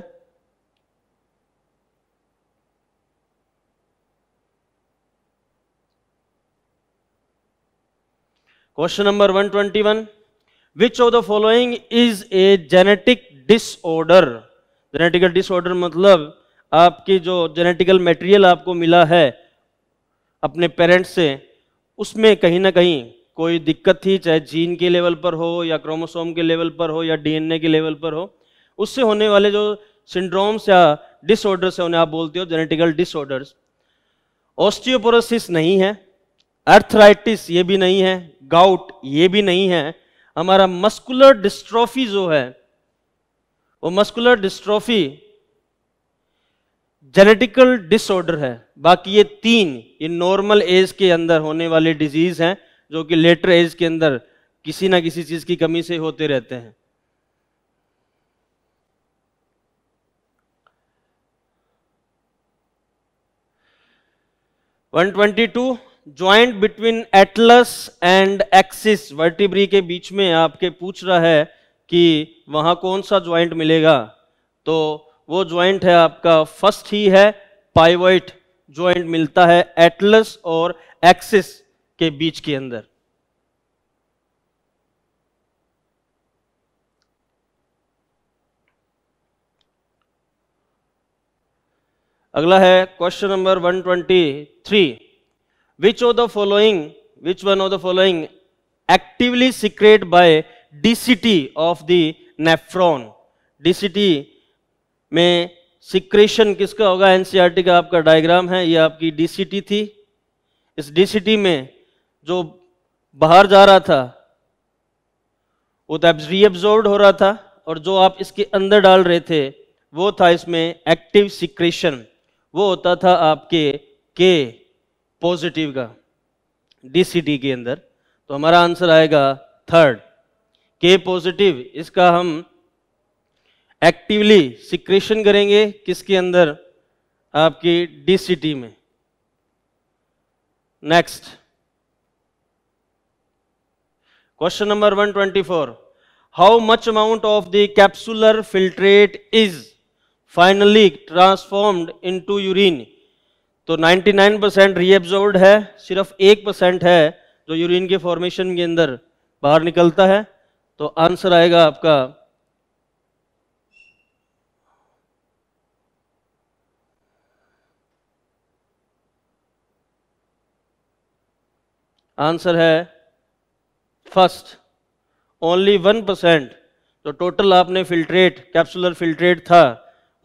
question number 121. Which of the following is a genetic disorder genetical disorder मतलब आपकी जो जेनेटिकल मटेरियल आपको मिला है अपने पेरेंट्स से उसमें कहीं ना कहीं कोई दिक्कत थी चाहे जीन के लेवल पर हो या क्रोमोसोम के लेवल पर हो या डीएनए के लेवल पर हो उससे होने वाले जो सिंड्रोम्स या डिसऑर्डर्स है उन्हें आप बोलते हो जेनेटिकल डिसऑर्डर्स ऑस्टियोपोरोसिस नहीं है अर्थराइटिस ये भी नहीं है गाउट ये भी नहीं है हमारा मस्कुलर डिस्ट्रॉफी जो है वो मस्कुलर डिस्ट्रॉफी जेनेटिकल डिसऑर्डर है बाकी ये तीन ये नॉर्मल एज के अंदर होने वाले डिजीज हैं जो कि लेटर एज के अंदर किसी ना किसी चीज की कमी से होते रहते हैं one twenty two joint between atlas and axis vertebrae के बीच में आपके पूछ रहा है कि वहां कौन सा ज्वाइंट मिलेगा तो वो ज्वाइंट है आपका फर्स्ट ही है पाइवाइट ज्वाइंट मिलता है एटलस और एक्सिस के बीच के अंदर अगला है question number 123 which of the following which one of the following actively secrete by DCT of the nephron DCT में सिक्रेशन किसका होगा एनसीईआरटी e का आपका डायग्राम है ये आपकी डीसीटी थी इस डीसीटी में जो बाहर जा रहा था वो तो रीअब्जॉर्ब हो रहा था और जो आप इसके अंदर डाल रहे थे वो था इसमें एक्टिव सिक्रेशन वो होता था आपके के पॉजिटिव का डीसीटी के अंदर तो हमारा आंसर आएगा थर्ड के पॉजिटिव इसका हम एक्टिवली सिक्रेशन करेंगे किसके अंदर आपकी डीसीटी में next question number 124 how much amount of the capsular filtrate is finally transformed into urine तो 99 परसेंट रीएब्जॉर्ब है सिर्फ एक परसेंट है जो यूरिन के फॉर्मेशन के अंदर बाहर निकलता है तो आंसर आएगा आपका आंसर है फर्स्ट ओनली वन परसेंट जो टोटल आपने फिल्ट्रेट कैप्सुलर फिल्ट्रेट था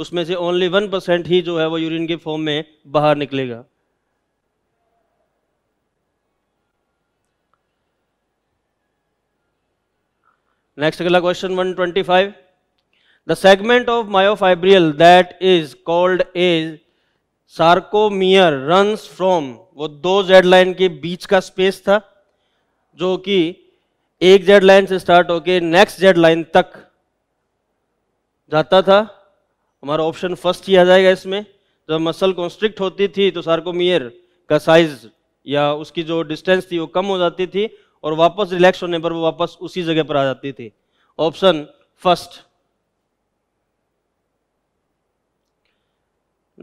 उसमें से ओनली वन परसेंट ही जो है वो यूरिन के फॉर्म में बाहर निकलेगा नेक्स्ट अगला question 125 the segment of myofibril that is called as sarcomere runs from वो दो जेड लाइन के बीच का स्पेस था जो कि एक जेड लाइन से स्टार्ट होके नेक्स्ट जेड लाइन तक जाता था हमारा ऑप्शन फर्स्ट ही आ जाएगा इसमें तो जब मसल कॉन्स्ट्रिक्ट होती थी तो सार्कोमियर का साइज या उसकी जो डिस्टेंस थी वो कम हो जाती थी और वापस रिलैक्स होने पर वो वापस उसी जगह पर आ जाती थी option first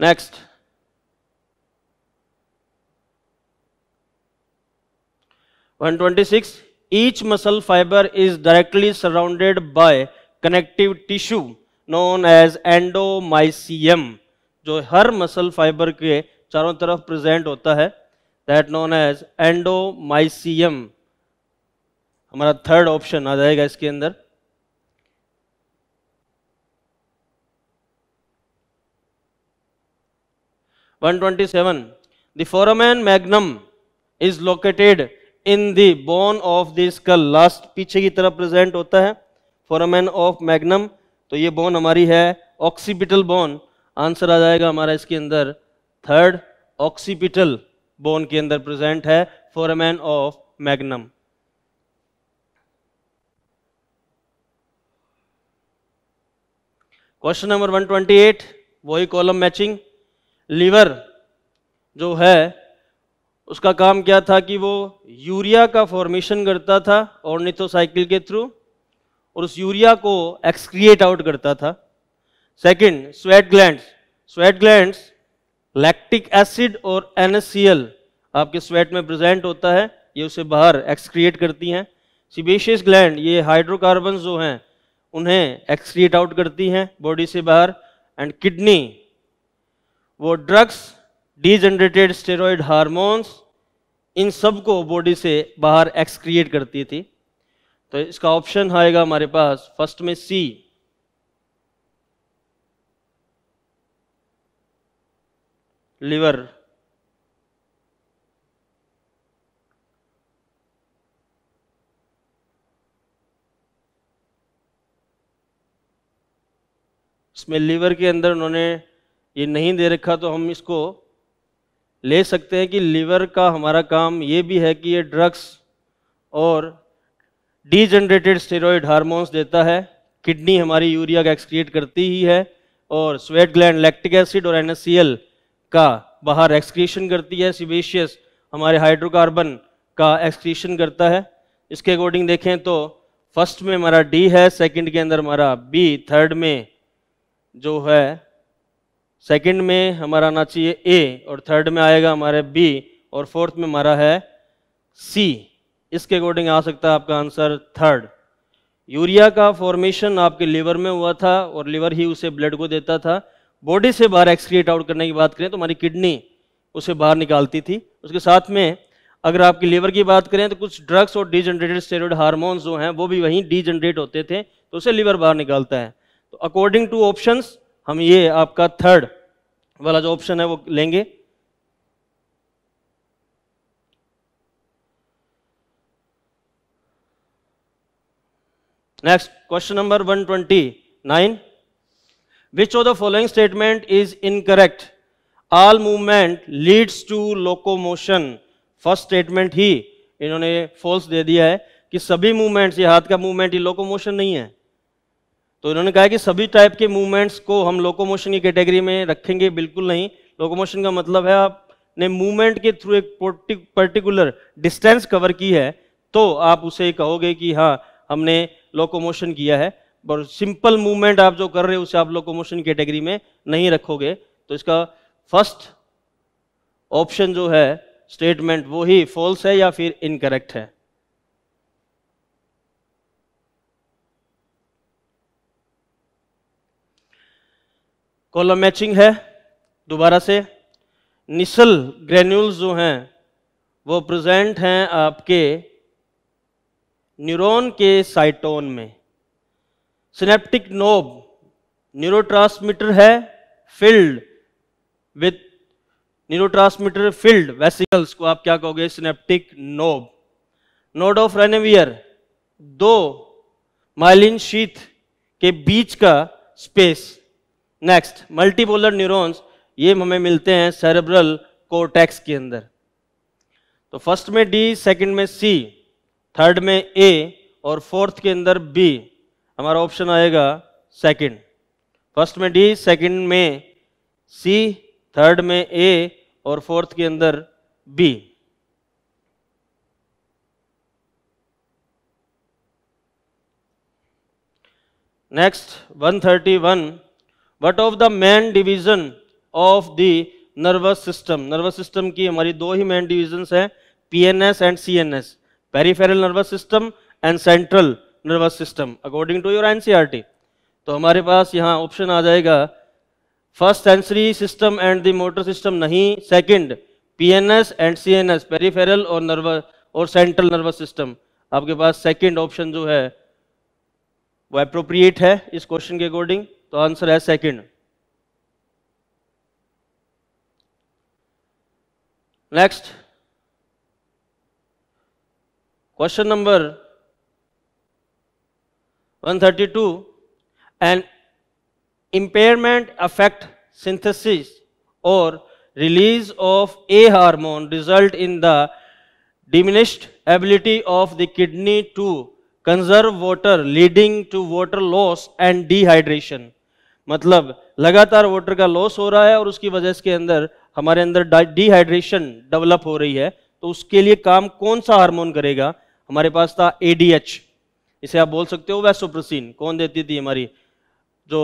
next one twenty six each muscle fibre is directly surrounded by connective tissue known as endomysium जो हर मसल फाइबर के चारों तरफ प्रेजेंट होता है दैट नोन एज एंडोमाइसियम हमारा थर्ड ऑप्शन आ जाएगा इसके अंदर one twenty seven the magnum is located in the bone of the skull last पीछे की तरफ प्रेजेंट होता है फोरामैन ऑफ मैग्नम तो ये बोन हमारी है ऑक्सीपिटल बोन आंसर आ जाएगा हमारा इसके अंदर थर्ड ऑक्सीपिटल बोन के अंदर प्रेजेंट है foramen of magnum question number 128 वही कॉलम मैचिंग लीवर जो है उसका काम क्या था कि वो यूरिया का फॉर्मेशन करता था ऑर्निथोसाइकिल के थ्रू और उस यूरिया को एक्सक्रिएट आउट करता था second sweat gland sweat gland lactic acid और एन आपके स्वेट में प्रेजेंट होता है ये उसे बाहर एक्सक्रिएट करती हैं सिबेशियस ग्लैंड ये हाइड्रोकार्बन जो हैं उन्हें एक्सक्रिएट आउट करती हैं बॉडी से बाहर एंड किडनी वो ड्रग्स डीजनरेटेड स्टेरॉयड हारमोन्स इन सब को बॉडी से बाहर एक्सक्रिएट करती थी तो इसका ऑप्शन आएगा हमारे पास फर्स्ट में सी लिवर इसमें लीवर के अंदर उन्होंने ये नहीं दे रखा तो हम इसको ले सकते हैं कि लीवर का हमारा काम ये भी है कि ये ड्रग्स और डीजनरेटेड स्टेरॉयड हार्मोन्स देता है किडनी हमारी यूरिया का एक्सक्रिएट करती ही है और स्वेट ग्लैंड लैक्टिक एसिड और एन का बाहर एक्सक्रीशन करती है सिबेशियस हमारे हाइड्रोकार्बन का एक्सक्रीशन करता है इसके अकॉर्डिंग देखें तो फर्स्ट में हमारा डी है सेकंड के अंदर हमारा बी थर्ड में जो है सेकंड में हमारा आना चाहिए ए और थर्ड में आएगा हमारे बी और फोर्थ में हमारा है सी इसके अकॉर्डिंग आ सकता है आपका आंसर थर्ड यूरिया का फॉर्मेशन आपके लीवर में हुआ था और लीवर ही उसे ब्लड को देता था बॉडी से बाहर एक्सक्रिएट आउट करने की बात करें तो हमारी किडनी उसे बाहर निकालती थी उसके साथ में अगर आपके लीवर की बात करें तो कुछ ड्रग्स और डीजनरेटेड स्टेरॉइड हार्मोन्स जो हैं वो भी वहीं डीजनरेट होते थे तो उसे लीवर बाहर निकालता है तो अकॉर्डिंग टू ऑप्शंस हम ये आपका थर्ड वाला जो ऑप्शन है वो लेंगे next question number 129 which of the following statement is incorrect all movement leads to locomotion first statement ही इन्होंने false दे दिया है कि सभी मूवमेंट ये हाथ का मूवमेंट लोको मोशन नहीं है तो इन्होंने कहा कि सभी टाइप के मूवमेंट्स को हम लोकोमोशन की कैटेगरी में रखेंगे बिल्कुल नहीं लोकोमोशन का मतलब है आपने मूवमेंट के थ्रू एक पर्टिकुलर डिस्टेंस कवर की है तो आप उसे कहोगे कि हाँ हमने लोकोमोशन किया है और सिंपल मूवमेंट आप जो कर रहे हो उसे आप लोकोमोशन कैटेगरी में नहीं रखोगे तो इसका फर्स्ट ऑप्शन जो है स्टेटमेंट वो ही फॉल्स है या फिर इनकरेक्ट है कॉलम मैचिंग है दोबारा से निसल ग्रेन्यूल्स जो हैं वो प्रेजेंट हैं आपके न्यूरॉन के साइटोन में सिनेप्टिक नोब न्यूरोट्रांसमीटर है filled with neurotransmitter filled vesicles को आप क्या कहोगे synaptic knob node of Ranvier दो माइलिन शीथ के बीच का स्पेस नेक्स्ट मल्टीपोलर न्यूरॉन्स ये हमें मिलते हैं सेरेब्रल कोटेक्स के अंदर तो फर्स्ट में डी सेकंड में सी थर्ड में ए और फोर्थ के अंदर बी हमारा ऑप्शन आएगा सेकंड फर्स्ट में डी सेकंड में सी थर्ड में ए और फोर्थ के अंदर B next 131 what of the main division of the nervous system nervous system की हमारी दो ही मेन डिवीजन है PNS and CNS peripheral nervous system and central nervous system according to your NCERT तो हमारे पास यहाँ ऑप्शन आ जाएगा first sensory system and the motor system नहीं second PNS and CNS peripheral और नर्वस और सेंट्रल नर्वस सिस्टम आपके पास सेकंड ऑप्शन जो है वो अप्रोप्रिएट है इस क्वेश्चन के अकॉर्डिंग तो आंसर है second next question number 132 and impairment affect synthesis और release of a hormone result in the diminished ability of the kidney to conserve water leading to water loss and dehydration मतलब लगातार water का loss हो रहा है और उसकी वजह से अंदर हमारे अंदर डिहाइड्रेशन डेवलप हो रही है तो उसके लिए काम कौन सा हारमोन करेगा हमारे पास था एडीएच इसे आप बोल सकते हो वैसोप्रोसिन कौन देती थी हमारी जो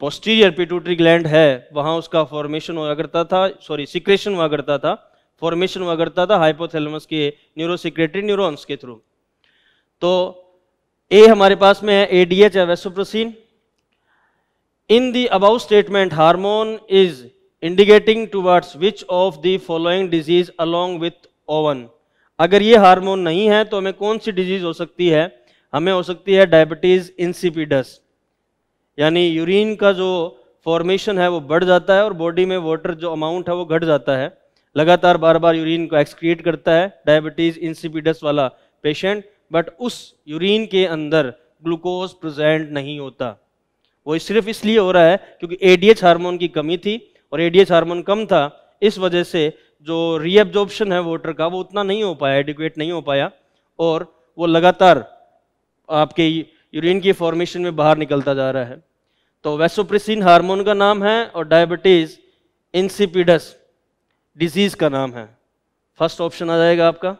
पोस्टीरियर पिटूटरी ग्लैंड है वहां उसका फॉर्मेशन हुआ करता था सॉरी सिक्रेशन हुआ करता था फॉर्मेशन हुआ करता था हाइपोथेलमस के न्यूरोसिक्रेटरी न्यूरॉन्स के थ्रू तो ए हमारे पास में है एडीएच है vasopressin in the above statement hormone is indicating towards which of the following disease along with ओवन अगर ये हार्मोन नहीं है तो हमें कौन सी डिजीज हो सकती है हमें हो सकती है डायबिटीज इंसिपिडस यानी यूरिन का जो फॉर्मेशन है वो बढ़ जाता है और बॉडी में वाटर जो अमाउंट है वो घट जाता है लगातार बार बार यूरिन को एक्सक्रिएट करता है डायबिटीज इंसिपिडस वाला पेशेंट बट उस यूरिन के अंदर ग्लूकोज प्रेजेंट नहीं होता वो सिर्फ इसलिए हो रहा है क्योंकि एडीएच हार्मोन की कमी थी और एडीएच हार्मोन कम था इस वजह से जो रीएब्जॉर्प्शन है वोटर का वो उतना नहीं हो पाया एडिकुएट नहीं हो पाया और वो लगातार आपके यूरिन की फॉर्मेशन में बाहर निकलता जा रहा है तो वेसोप्रिसिन हार्मोन का नाम है और डायबिटीज इंसिपिडस डिजीज का नाम है फर्स्ट ऑप्शन आ जाएगा आपका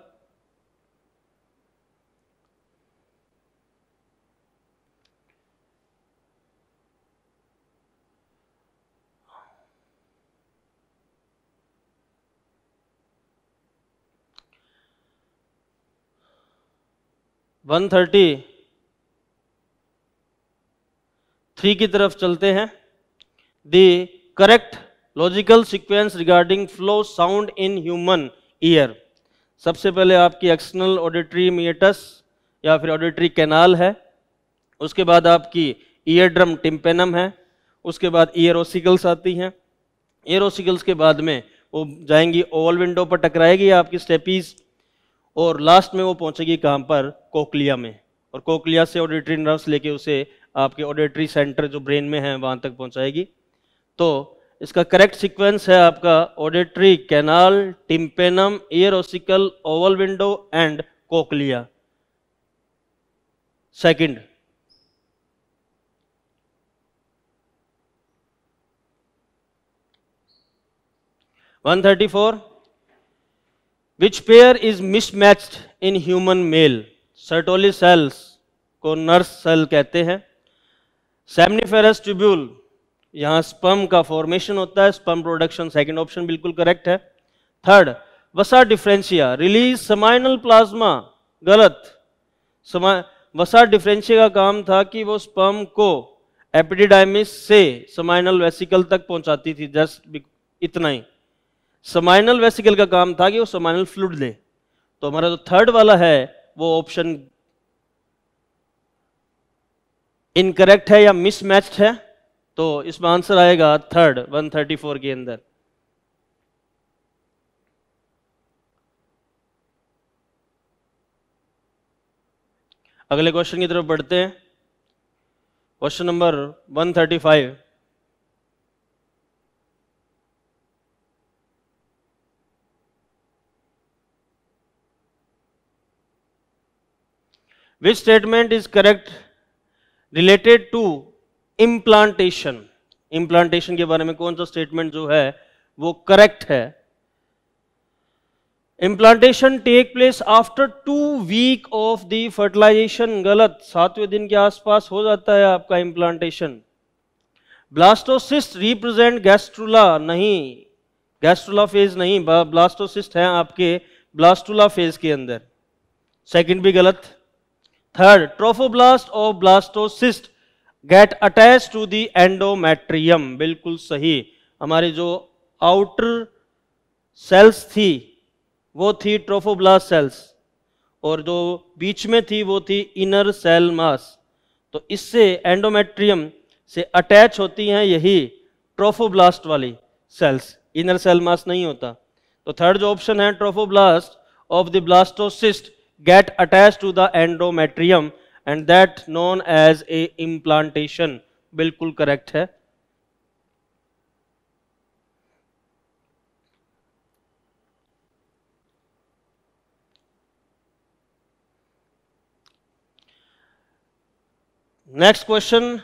वन थर्टी थ्री की तरफ चलते हैं the correct logical sequence regarding flow sound in human ear सबसे पहले आपकी एक्सटर्नल ऑडिटरी मियटस या फिर ऑडिटरी कैनाल है उसके बाद आपकी ईयर ड्रम टिम्पेनम है उसके बाद ईयर ओसिकल्स आती हैं ईयर ओसिकल्स के बाद में वो जाएंगी ओवल विंडो पर टकराएगी आपकी स्टेपीज़ और लास्ट में वो पहुंचेगी कहाँ पर कोकलिया में और कोकलिया से ऑडिटरी नर्व्स लेके उसे आपके ऑडिटरी सेंटर जो ब्रेन में है वहाँ तक पहुंचाएगी तो इसका करेक्ट सीक्वेंस है आपका auditory canal tympanum ear ossicle oval window and cochlea second one thirty four which pair is mismatched in human male Sertoli cells को नर्स सेल कहते हैं सेमनीफेरस ट्यूब्यूल यहाँ स्पम का फॉर्मेशन होता है स्पम प्रोडक्शन सेकेंड ऑप्शन बिल्कुल correct है third vasa differentia release seminal plasma गलत समा वसा डिफ्रेंशिया का काम था कि वो स्पम को एपिडिडाइमिस से समाइनल वेसिकल तक पहुंचाती थी जस्ट इतना ही समाइनल वेसिकल का काम था कि वो समाइनल फ्लूड दे तो हमारा जो थर्ड वाला है वो ऑप्शन इनकरेक्ट है या मिसमैच्ड है तो इसमें आंसर आएगा थर्ड 134 के अंदर अगले क्वेश्चन की तरफ बढ़ते हैं question number 135 which statement is correct related to implantation implantation के बारे में कौन सा स्टेटमेंट जो है वो करेक्ट है implantation take place after two week of the fertilization गलत सातवें दिन के आसपास हो जाता है आपका इम्प्लांटेशन ब्लास्टोसिस्ट रिप्रेजेंट गैस्ट्रोला नहीं गैस्ट्रोला फेज नहीं ब्लास्टोसिस्ट है आपके ब्लास्टुला फेज के अंदर सेकेंड भी गलत थर्ड ट्रोफोब्लास्ट और blastocyst get attach to the endometrium. बिल्कुल सही हमारी जो आउटर सेल्स थी वो थी ट्रोफोब्लास्ट सेल्स और जो बीच में थी वो थी इनर सेल मास तो इससे एंडोमेट्रियम से अटैच होती हैं यही ट्रोफोब्लास्ट वाली सेल्स इनर सेल मास नहीं होता तो थर्ड जो ऑप्शन है trophoblast of the blastocyst get attached to the endometrium and that known as a implantation बिल्कुल correct है next question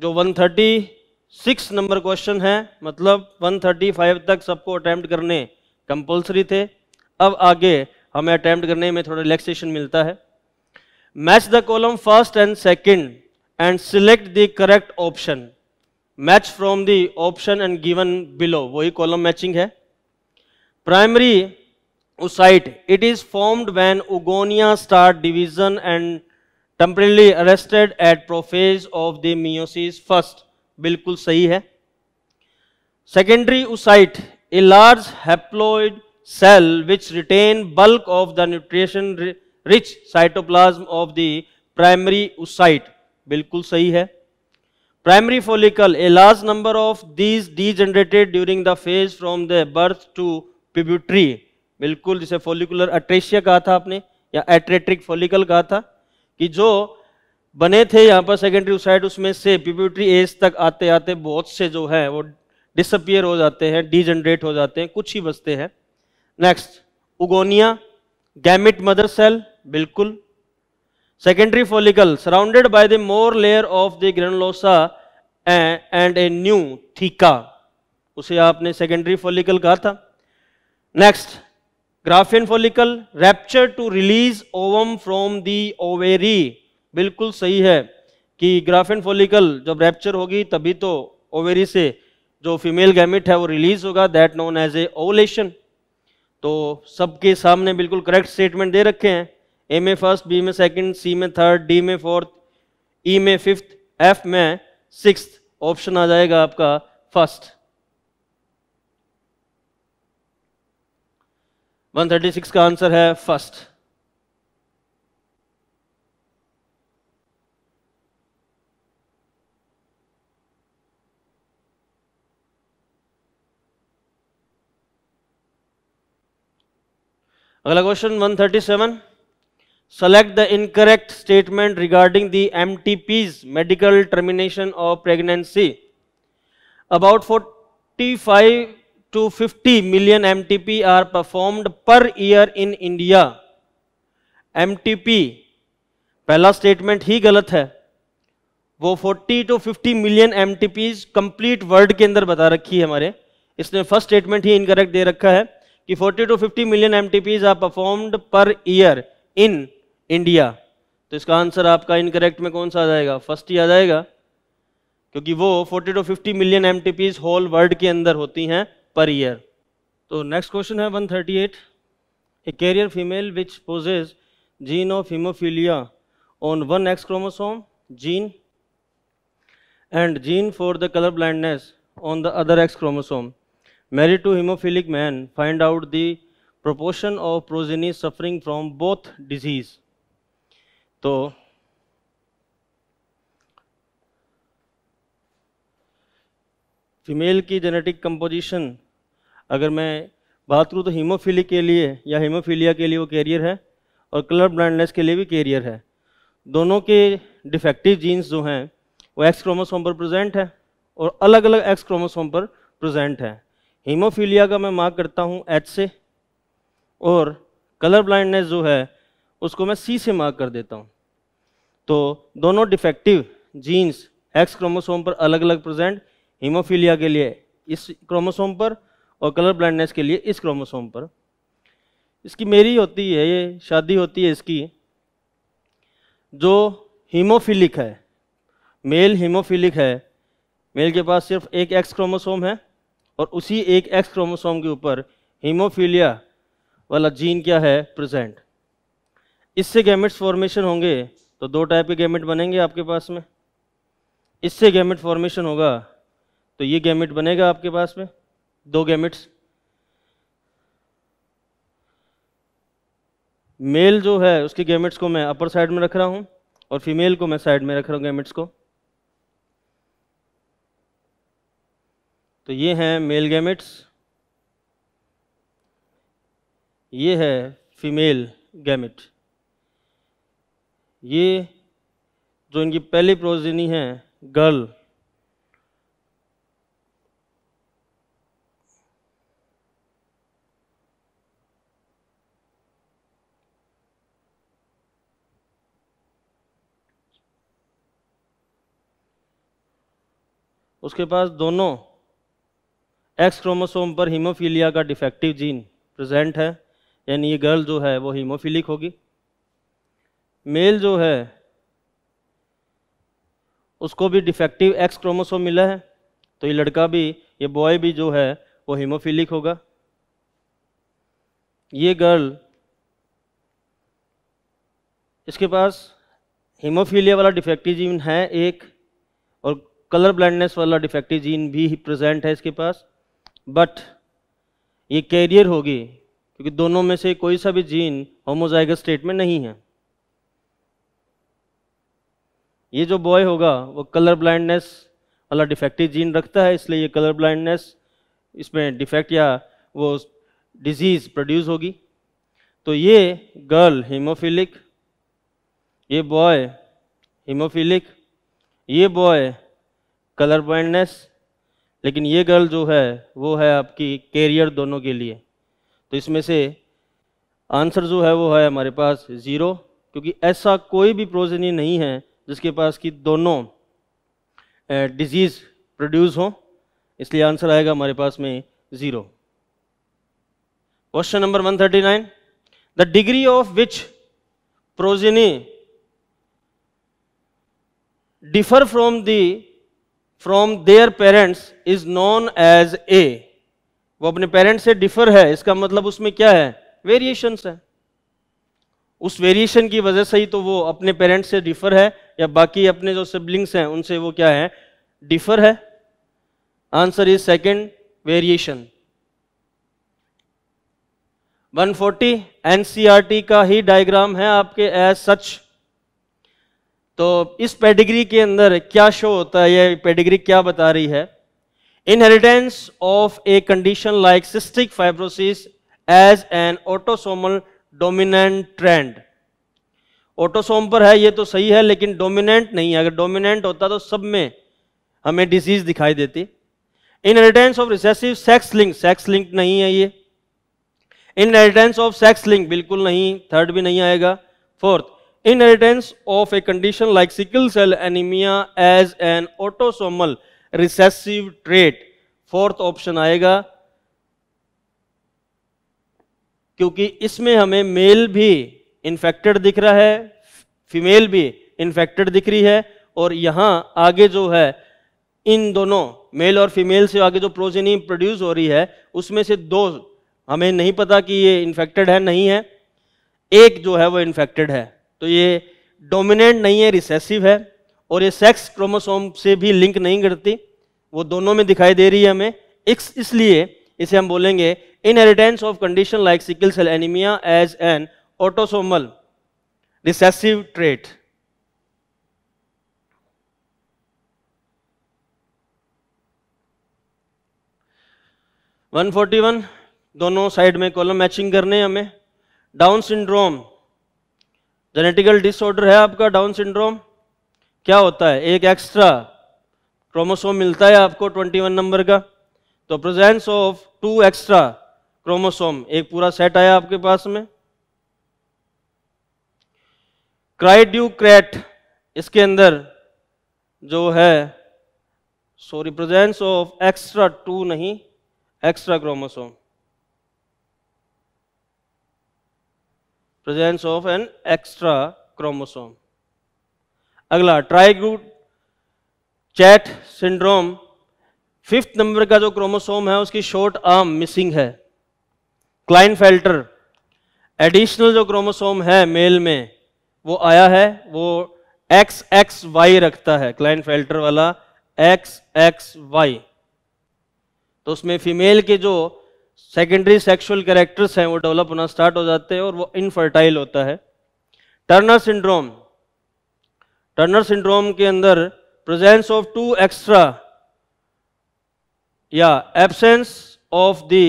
जो 130 सिक्स नंबर क्वेश्चन है मतलब 135 तक सबको अटैम्प्ट करने कंपलसरी थे अब आगे हमें अटैम्प्ट करने में थोड़ा रिलैक्सेशन मिलता है match the column first and second and select the correct option match from the option and given below वही कॉलम मैचिंग है primary oocyte it is formed when oogonia start division and temporarily arrested at prophase of the meiosis first बिल्कुल सही है secondary oocyte a large haploid cell which retain bulk of the nutrition rich cytoplasm of the primary oocyte बिल्कुल सही है primary follicle A large number of these degenerated during the phase from the birth to पिब्यूट्री बिल्कुल जिसे follicular atresia कहा था आपने या एट्रेट्रिक फोलिकल कहा था कि जो बने थे यहाँ पर सेकेंडरी साइड उसमें से पीप्यूटरी एज तक आते आते बहुत से जो है वो डिसअपियर हो जाते हैं डीजनरेट हो जाते हैं कुछ ही बचते हैं next oogonia gamete mother cell बिल्कुल secondary follicle surrounded by the more layer of the granulosa and a new theca उसे आपने सेकेंडरी फॉलिकल कहा था next Graafian follicle rupture to release ovum from the ovary बिल्कुल सही है कि ग्राफेन follicle जब रैप्चर होगी तभी तो ओवेरी से जो फीमेल गैमिट है वो रिलीज होगा that known as a ovulation तो सबके सामने बिल्कुल करेक्ट स्टेटमेंट दे रखे हैं ए में फर्स्ट बी में सेकंड सी में थर्ड डी में फोर्थ ई e में फिफ्थ एफ में सिक्स ऑप्शन आ जाएगा आपका फर्स्ट 136 का आंसर है फर्स्ट अगला question one thirty seven select the incorrect statement regarding the M T medical termination of pregnancy about forty five to fifty million M T P are performed per year in India M T P पहला statement ही गलत है वो forty to fifty million M T complete world के अंदर बता रखी है हमारे इसने फर्स्ट स्टेटमेंट ही इनकरेक्ट दे रखा है कि 40 to 50 million M T are performed per year in India तो इसका आंसर आपका इनकरेक्ट में कौन सा आ जाएगा फर्स्ट ही आ जाएगा क्योंकि वो 40 to 50 million M MTPs whole world के अंदर होती हैं पर ईयर तो नेक्स्ट क्वेश्चन है 138 a carrier female which possesses gene of haemophilia on one X chromosome gene and gene for the colour blindness on the other X chromosome married to hemophilic man, find out the proportion of progeny suffering from both disease. तो female की genetic composition अगर मैं बात करूँ तो haemophilic के लिए या हीमोफीलिया के लिए वो कैरियर है और कलर ब्लाइंडनेस के लिए भी कैरियर है दोनों के डिफेक्टिव जीन्स जो हैं वो एक्स क्रोमोसोम पर प्रेजेंट है और अलग अलग एक्स क्रोमोसोम पर प्रेजेंट है हीमोफीलिया का मैं मार्क करता हूँ एच से और कलर ब्लाइंडनेस जो है उसको मैं सी से मार्क कर देता हूँ तो दोनों डिफेक्टिव जीन्स एक्स क्रोमोसोम पर अलग अलग प्रेजेंट हीमोफीलिया के लिए इस क्रोमोसोम पर और कलर ब्लाइंडनेस के लिए इस क्रोमोसोम पर इसकी मेरी होती है ये शादी होती है इसकी जो हीमोफिलिक है मेल हीमोफिलिक है मेल के पास सिर्फ एक एक्स क्रोमोसोम है और उसी एक एक्स क्रोमोसोम के ऊपर हीमोफीलिया वाला जीन क्या है प्रेजेंट इससे गैमेट्स फॉर्मेशन होंगे तो दो टाइप के गैमेट बनेंगे आपके पास में इससे गैमेट फॉर्मेशन होगा तो ये गैमेट बनेगा आपके पास में दो गैमेट्स मेल जो है उसके गैमेट्स को मैं अपर साइड में रख रहा हूँ और फीमेल को मैं साइड में रख रहा हूँ गैमेट्स को तो ये हैं मेल गैमेट्स ये है फीमेल गैमेट ये जो इनकी पहली प्रोजिनी है गर्ल उसके पास दोनों एक्स क्रोमोसोम पर हीमोफीलिया का डिफेक्टिव जीन प्रेजेंट है यानी ये गर्ल जो है वो हीमोफीलिक होगी मेल जो है उसको भी डिफेक्टिव एक्स क्रोमोसोम मिला है तो ये लड़का भी ये बॉय भी जो है वो हीमोफीलिक होगा ये गर्ल इसके पास हीमोफीलिया वाला डिफेक्टिव जीन है एक और कलर ब्लाइंडनेस वाला डिफेक्टिव जीन भी प्रेजेंट है इसके पास बट ये कैरियर होगी क्योंकि दोनों में से कोई सा भी जीन होमोजाइगस स्टेट में नहीं है ये जो बॉय होगा वो कलर ब्लाइंडनेस वाला डिफेक्टिव जीन रखता है इसलिए ये कलर ब्लाइंडनेस इसमें डिफेक्ट या वो डिजीज प्रोड्यूस होगी तो ये गर्ल हीमोफिलिक ये बॉय हीमोफिलिक ये बॉय कलर ब्लाइंडनेस लेकिन ये गर्ल जो है वो है आपकी कैरियर दोनों के लिए तो इसमें से आंसर जो है वो है हमारे पास ज़ीरो क्योंकि ऐसा कोई भी प्रोजनी नहीं है जिसके पास कि दोनों डिजीज़ प्रोड्यूस हो इसलिए आंसर आएगा हमारे पास में zero question number 139 the degree of which progeny differ from the from their parents is known as a वो अपने पेरेंट्स से डिफर है इसका मतलब उसमें क्या है वेरिएशंस है उस वेरिएशन की वजह से ही तो वो अपने पेरेंट्स से डिफर है या बाकी अपने जो सिबलिंग्स हैं उनसे वो क्या है डिफर है answer is second variation 140 NCERT का ही डायग्राम है आपके एज सच तो इस पेडिग्री के अंदर क्या शो होता है यह पेडिग्री क्या बता रही है inheritance of a condition like cystic fibrosis as an autosomal dominant trend autosome पर है ये तो सही है लेकिन डोमिनेंट नहीं है अगर डोमिनेंट होता तो सब में हमें डिजीज दिखाई देती inheritance of recessive sex link sex link नहीं है ये इनहेरिटेंस ऑफ सेक्स लिंक बिल्कुल नहीं थर्ड भी नहीं आएगा fourth inheritance of a condition like sickle cell anaemia as an autosomal recessive trait fourth option आएगा क्योंकि इसमें हमें मेल भी इन्फेक्टेड दिख रहा है फीमेल भी इन्फेक्टेड दिख रही है और यहां आगे जो है इन दोनों मेल और फीमेल से आगे जो प्रोजेनी प्रोड्यूस हो रही है उसमें से दो हमें नहीं पता कि ये इन्फेक्टेड है नहीं है एक जो है वो इन्फेक्टेड है तो ये डोमिनेंट नहीं है रिसेसिव है और ये सेक्स क्रोमोसोम से भी लिंक नहीं करती वो दोनों में दिखाई दे रही है हमें इस इसलिए इसे हम बोलेंगे inheritance of condition like sickle cell anaemia as an autosomal recessive trait one forty one दोनों साइड में कॉलम मैचिंग करने हमें डाउन सिंड्रोम जेनेटिकल डिसऑर्डर है आपका डाउन सिंड्रोम क्या होता है एक एक्स्ट्रा क्रोमोसोम मिलता है आपको 21 नंबर का तो presence of two extra chromosome एक पूरा सेट आया आपके पास में क्राइड्यूक्रेट इसके अंदर जो है sorry presence of extra two नहीं extra chromosome presence of an extra chromosome अगला cri du chat syndrome fifth number का जो क्रोमोसोम है उसकी शॉर्ट आर्म मिसिंग है क्लाइन फेल्टर एडिशनल जो क्रोमोसोम है मेल में वो आया है वो एक्स एक्स वाई रखता है क्लाइन फेल्टर वाला एक्स एक्स वाई तो उसमें फीमेल के जो सेकेंडरी सेक्सुअल कैरेक्टर्स हैं वो डेवलप होना स्टार्ट हो जाते हैं और वो इनफर्टाइल होता है टर्नर सिंड्रोम टर्नर सिंड्रोम के अंदर प्रेजेंस ऑफ टू एक्स्ट्रा या absence of the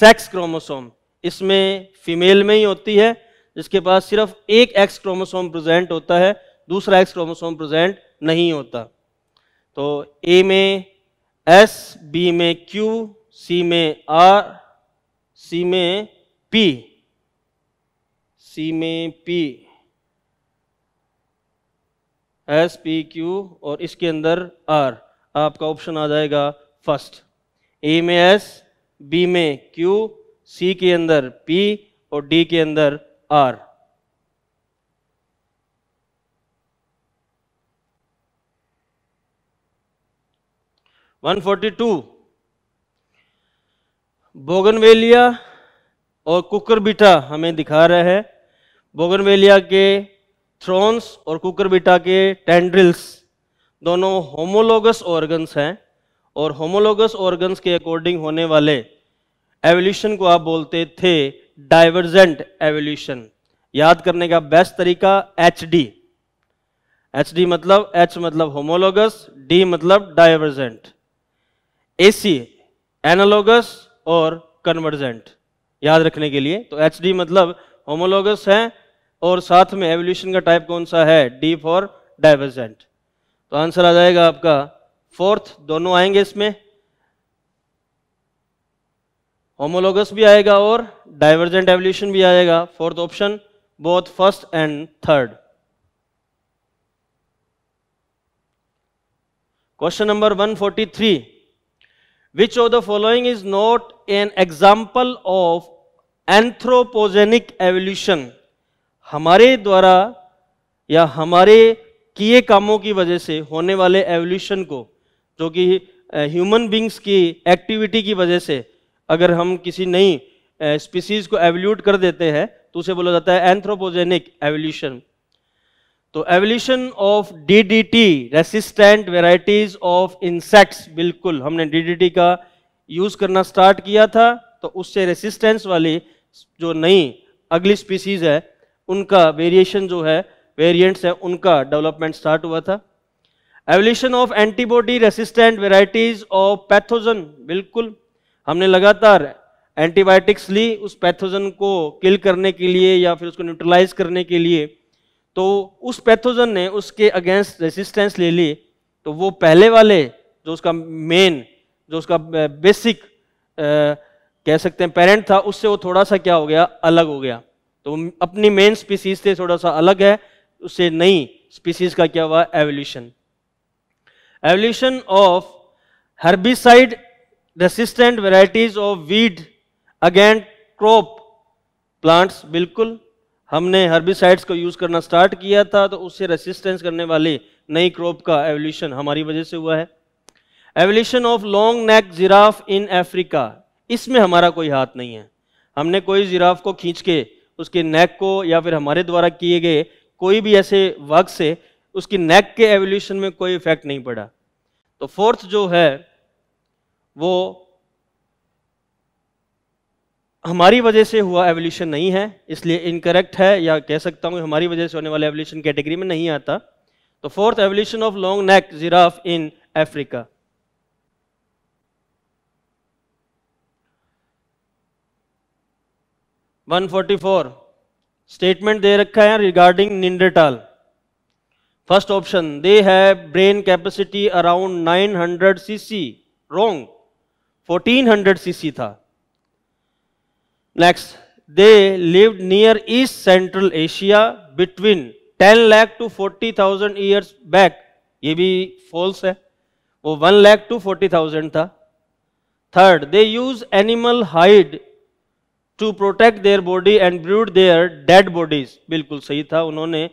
sex chromosome इसमें फीमेल में ही होती है जिसके पास सिर्फ एक एक्स क्रोमोसोम प्रेजेंट होता है दूसरा एक्स क्रोमोसोम प्रेजेंट नहीं होता तो ए में एस बी में क्यू सी में आर सी में पी सी में पी एस पी क्यू और इसके अंदर आर आपका ऑप्शन आ जाएगा फर्स्ट ए में एस बी में क्यू सी के अंदर पी और डी के अंदर R one forty two bougainvillea और कुकरबिटा हमें दिखा रहा है बोगनवेलिया के थ्रोन्स और कुकरबिटा के टेंड्रिल्स दोनों होमोलोगस ऑर्गन्स हैं और होमोलोगस ऑर्गन्स के अकॉर्डिंग होने वाले एवोल्यूशन को आप बोलते थे डाइवर्जेंट एवोल्यूशन याद करने का बेस्ट तरीका एच डी एच डी मतलब एच मतलब होमोलोगस डी मतलब डाइवर्जेंट एसी एनालोगस और कन्वर्जेंट याद रखने के लिए तो एच मतलब होमोलोगस है और साथ में एवोल्यूशन का टाइप कौन सा है डी फॉर डाइवर्जेंट तो आंसर आ जाएगा आपका फोर्थ दोनों आएंगे इसमें होमोलोगस भी आएगा और डाइवर्जेंट एवोल्यूशन भी आएगा fourth option both first and third question number 143 which of the following is not an example of anthropogenic evolution हमारे द्वारा या हमारे किए कामों की वजह से होने वाले एवोल्यूशन को जो कि ह्यूमन बींग्स की एक्टिविटी की वजह से अगर हम किसी नई स्पीसीज को एवोल्यूट कर देते हैं तो उसे बोला जाता है एंथ्रोपोजेनिक एवोल्यूशन तो evolution of DDT resistant varieties of insects बिल्कुल हमने डीडीटी का यूज करना स्टार्ट किया था तो उससे रेसिस्टेंस वाली जो नई अगली स्पीसीज है उनका वेरिएशन जो है वेरिएंट्स है उनका डेवलपमेंट स्टार्ट हुआ था evolution of antibody resistant varieties of pathogen बिल्कुल हमने लगातार एंटीबायोटिक्स ली उस पैथोजन को किल करने के लिए या फिर उसको न्यूट्रलाइज करने के लिए तो उस पैथोजन ने उसके अगेंस्ट रेजिस्टेंस ले ली तो वो पहले वाले जो उसका मेन जो उसका बेसिक कह सकते हैं पेरेंट था उससे वो थोड़ा सा क्या हो गया अलग हो गया तो अपनी मेन स्पीसीज से थोड़ा सा अलग है उससे नई स्पीसीज का क्या हुआ evolution evolution of herbicide resistant varieties of weed again crop plants बिल्कुल हमने हर्बिसाइड्स को यूज़ करना स्टार्ट किया था तो उससे रेसिस्टेंस करने वाली नई क्रॉप का एवोल्यूशन हमारी वजह से हुआ है evolution of long neck giraffe in Africa इसमें हमारा कोई हाथ नहीं है हमने कोई जिराफ को खींच के उसके नेक को या फिर हमारे द्वारा किए गए कोई भी ऐसे वर्क से उसकी नेक के एवोल्यूशन में कोई इफेक्ट नहीं पड़ा तो फोर्थ जो है वो हमारी वजह से हुआ एवोल्यूशन नहीं है इसलिए इनकरेक्ट है या कह सकता हूँ हमारी वजह से होने वाला एवोल्यूशन कैटेगरी में नहीं आता तो fourth evolution of long neck giraffe in Africa one forty four statement दे रखा है रिगार्डिंग निंडेटाल फर्स्ट ऑप्शन दे है brain capacity around 900 cc wrong 1400 cc था Next, they lived near East Central Asia between 10 lakh to 40,000 years back. ये भी false है. वो 1 lakh to 40,000 था. Third, they use animal hide to protect their body and brewed their dead bodies. बिल्कुल सही था. उन्होंने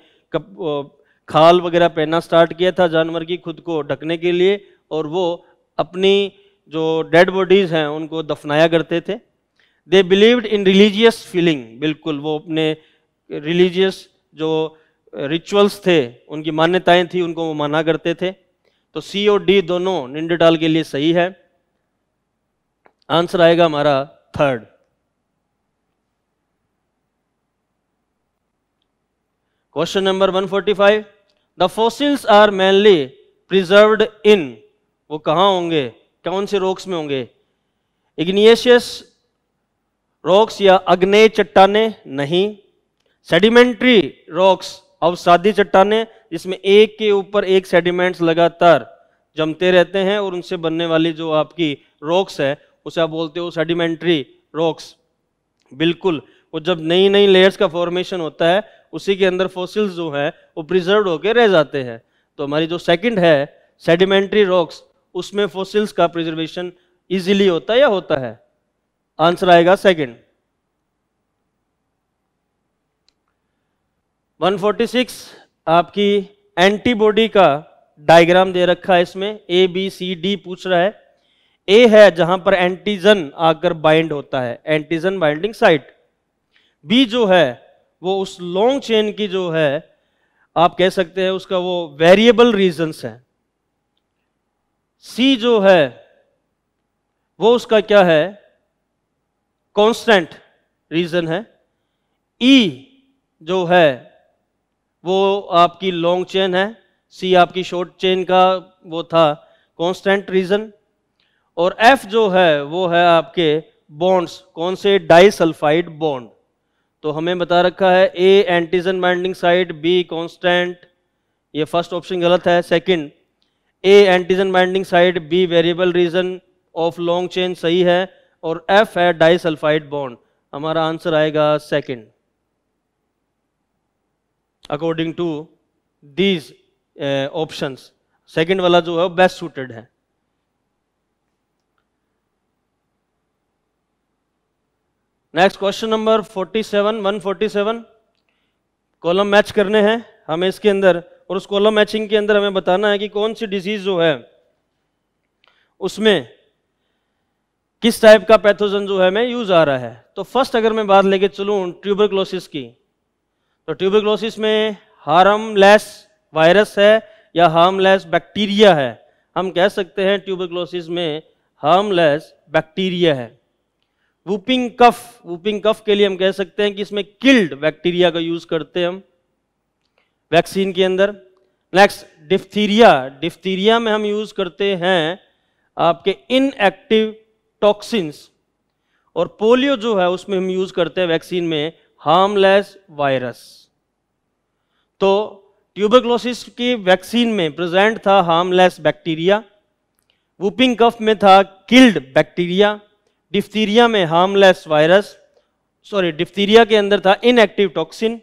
खाल वगैरह पहनना स्टार्ट किया था जानवर की खुद को ढकने के लिए और वो अपनी जो डेड बॉडीज़ हैं उनको दफनाया करते थे they believed in religious feeling बिल्कुल वो अपने रिलीजियस जो रिचुअल्स uh, थे उनकी मान्यताएं थी उनको वो माना करते थे तो सी और डी दोनों निंडटाल के लिए सही है आंसर आएगा हमारा third question number 145. The fossils are mainly preserve in वो कहा होंगे कौन से रोक्स में होंगे इग्नियशियस रॉक्स या अग्ने चट्टाने नहीं सेडिमेंट्री रॉक्स अवसादी चट्टाने जिसमें एक के ऊपर एक सेडिमेंट्स लगातार जमते रहते हैं और उनसे बनने वाली जो आपकी रॉक्स है उसे आप बोलते हो सेडिमेंट्री रॉक्स बिल्कुल वो जब नई नई लेयर्स का फॉर्मेशन होता है उसी के अंदर फॉसिल्स जो है वो प्रिजर्व होकर रह जाते हैं तो हमारी जो सेकंड है सेडिमेंट्री रॉक्स उसमें फॉसिल्स का प्रिजर्वेशन इजीली होता है या होता है आंसर आएगा सेकंड 146 आपकी एंटीबॉडी का डायग्राम दे रखा है इसमें ए बी सी डी पूछ रहा है ए है जहां पर एंटीजन आकर बाइंड होता है एंटीजन बाइंडिंग साइट बी जो है वो उस लॉन्ग चेन की जो है आप कह सकते हैं उसका वो वेरिएबल रीजंस है सी जो है वो उसका क्या है कांस्टेंट रीजन है ई e जो है वो आपकी लॉन्ग चेन है सी आपकी शॉर्ट चेन का वो था कांस्टेंट रीजन और एफ जो है वो है आपके बॉन्ड्स कौन से डाइसल्फाइड बॉन्ड तो हमें बता रखा है A antigen binding site B constant ये फर्स्ट ऑप्शन गलत है second A antigen binding site B variable region of long chain सही है और एफ है डाइसल्फाइड बॉन्ड हमारा आंसर आएगा second according to these options second वाला जो है बेस्ट सूटेड है next question number 47 147 column match करने हैं हमें इसके अंदर और उस कॉलम मैचिंग के अंदर हमें बताना है कि कौन सी डिजीज जो है उसमें किस टाइप का पैथोजन जो है मैं यूज आ रहा है तो फर्स्ट अगर मैं बात लेके चलूँ ट्यूबरक्लोसिस की तो ट्यूबरक्लोसिस में हार्मलेस वायरस है या हार्मलेस बैक्टीरिया है हम कह सकते हैं ट्यूबरक्लोसिस में हार्मलेस बैक्टीरिया है वूपिंग कफ वूपिंग कफ के लिए हम कह सकते हैं कि इसमें किल्ड बैक्टीरिया का यूज करते हैं हम वैक्सीन के अंदर नेक्स्ट डिफ्थीरिया डिफ्थीरिया में हम यूज करते हैं आपके इनएक्टिव टॉक्सिन्स और पोलियो जो है उसमें हम यूज करते हैं वैक्सीन में हार्मलेस वायरस तो ट्यूबरक्लोसिस की वैक्सीन में प्रेजेंट था हार्मलेस बैक्टीरिया वूपिंग कफ में था किल्ड बैक्टीरिया डिफ्थीरिया में हार्मलेस वायरस सॉरी डिफ्थीरिया के अंदर था इनएक्टिव टॉक्सिन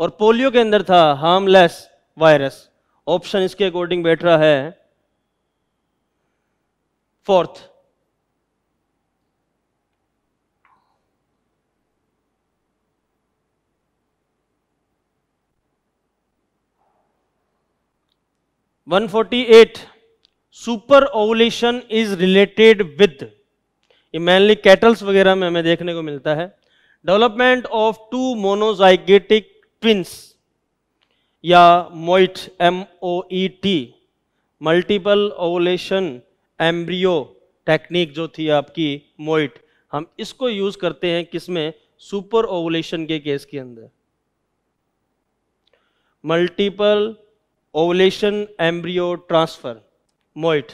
और पोलियो के अंदर था हार्मलेस वायरस ऑप्शन इसके अकॉर्डिंग बैठ रहा है fourth 148 super ovulation is related with ये मेनली कैटल्स वगैरह में हमें देखने को मिलता है development of two monozygotic twins या MOET M O E T multiple ovulation embryo technique जो थी आपकी मोइट हम इसको यूज करते हैं किसमें सुपर ओवलेशन के केस के अंदर multiple ovulation embryo transfer MOET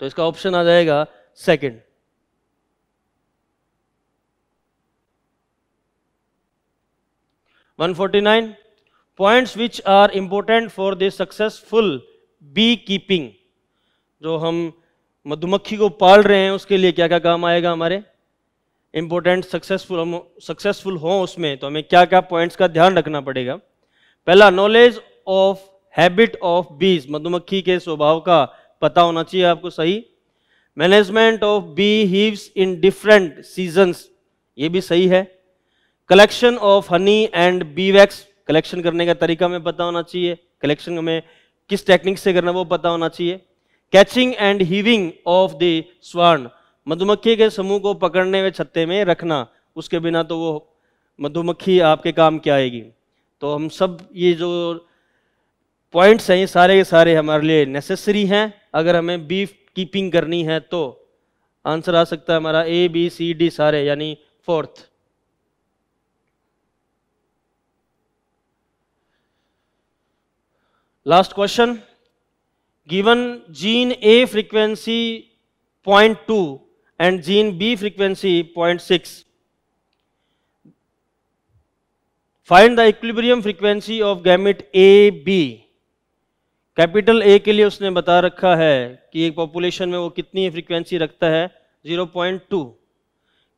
तो इसका ऑप्शन आ जाएगा second one forty nine point which are important for the successful beekeeping जो हम मधुमक्खी को पाल रहे हैं उसके लिए क्या क्या काम आएगा हमारे इंपोर्टेंट सक्सेसफुल हम सक्सेसफुल हों उसमें तो हमें क्या क्या पॉइंट्स का ध्यान रखना पड़ेगा पहला नॉलेज ऑफ हैबिट ऑफ बीज मधुमक्खी के स्वभाव का पता होना चाहिए आपको सही management of beehives in different seasons ये भी सही है collection of honey and bee wax collection करने का तरीका हमें पता होना चाहिए कलेक्शन हमें किस टेक्निक से करना वो पता होना चाहिए catching and hiving of the swarm मधुमक्खी के समूह को पकड़ने में छत्ते में रखना उसके बिना तो वो मधुमक्खी आपके काम क्या आएगी तो हम सब ये जो पॉइंट्स हैं ये सारे के सारे हमारे लिए नेसेसरी हैं अगर हमें बीफ कीपिंग करनी है तो आंसर आ सकता है हमारा ए बी सी डी सारे यानी fourth last question given gene A frequency point two and gene B frequency point six find the equilibrium frequency of gamete A B capital A के लिए उसने बता रखा है कि एक पॉपुलेशन में वो कितनी फ्रीक्वेंसी रखता है 0.2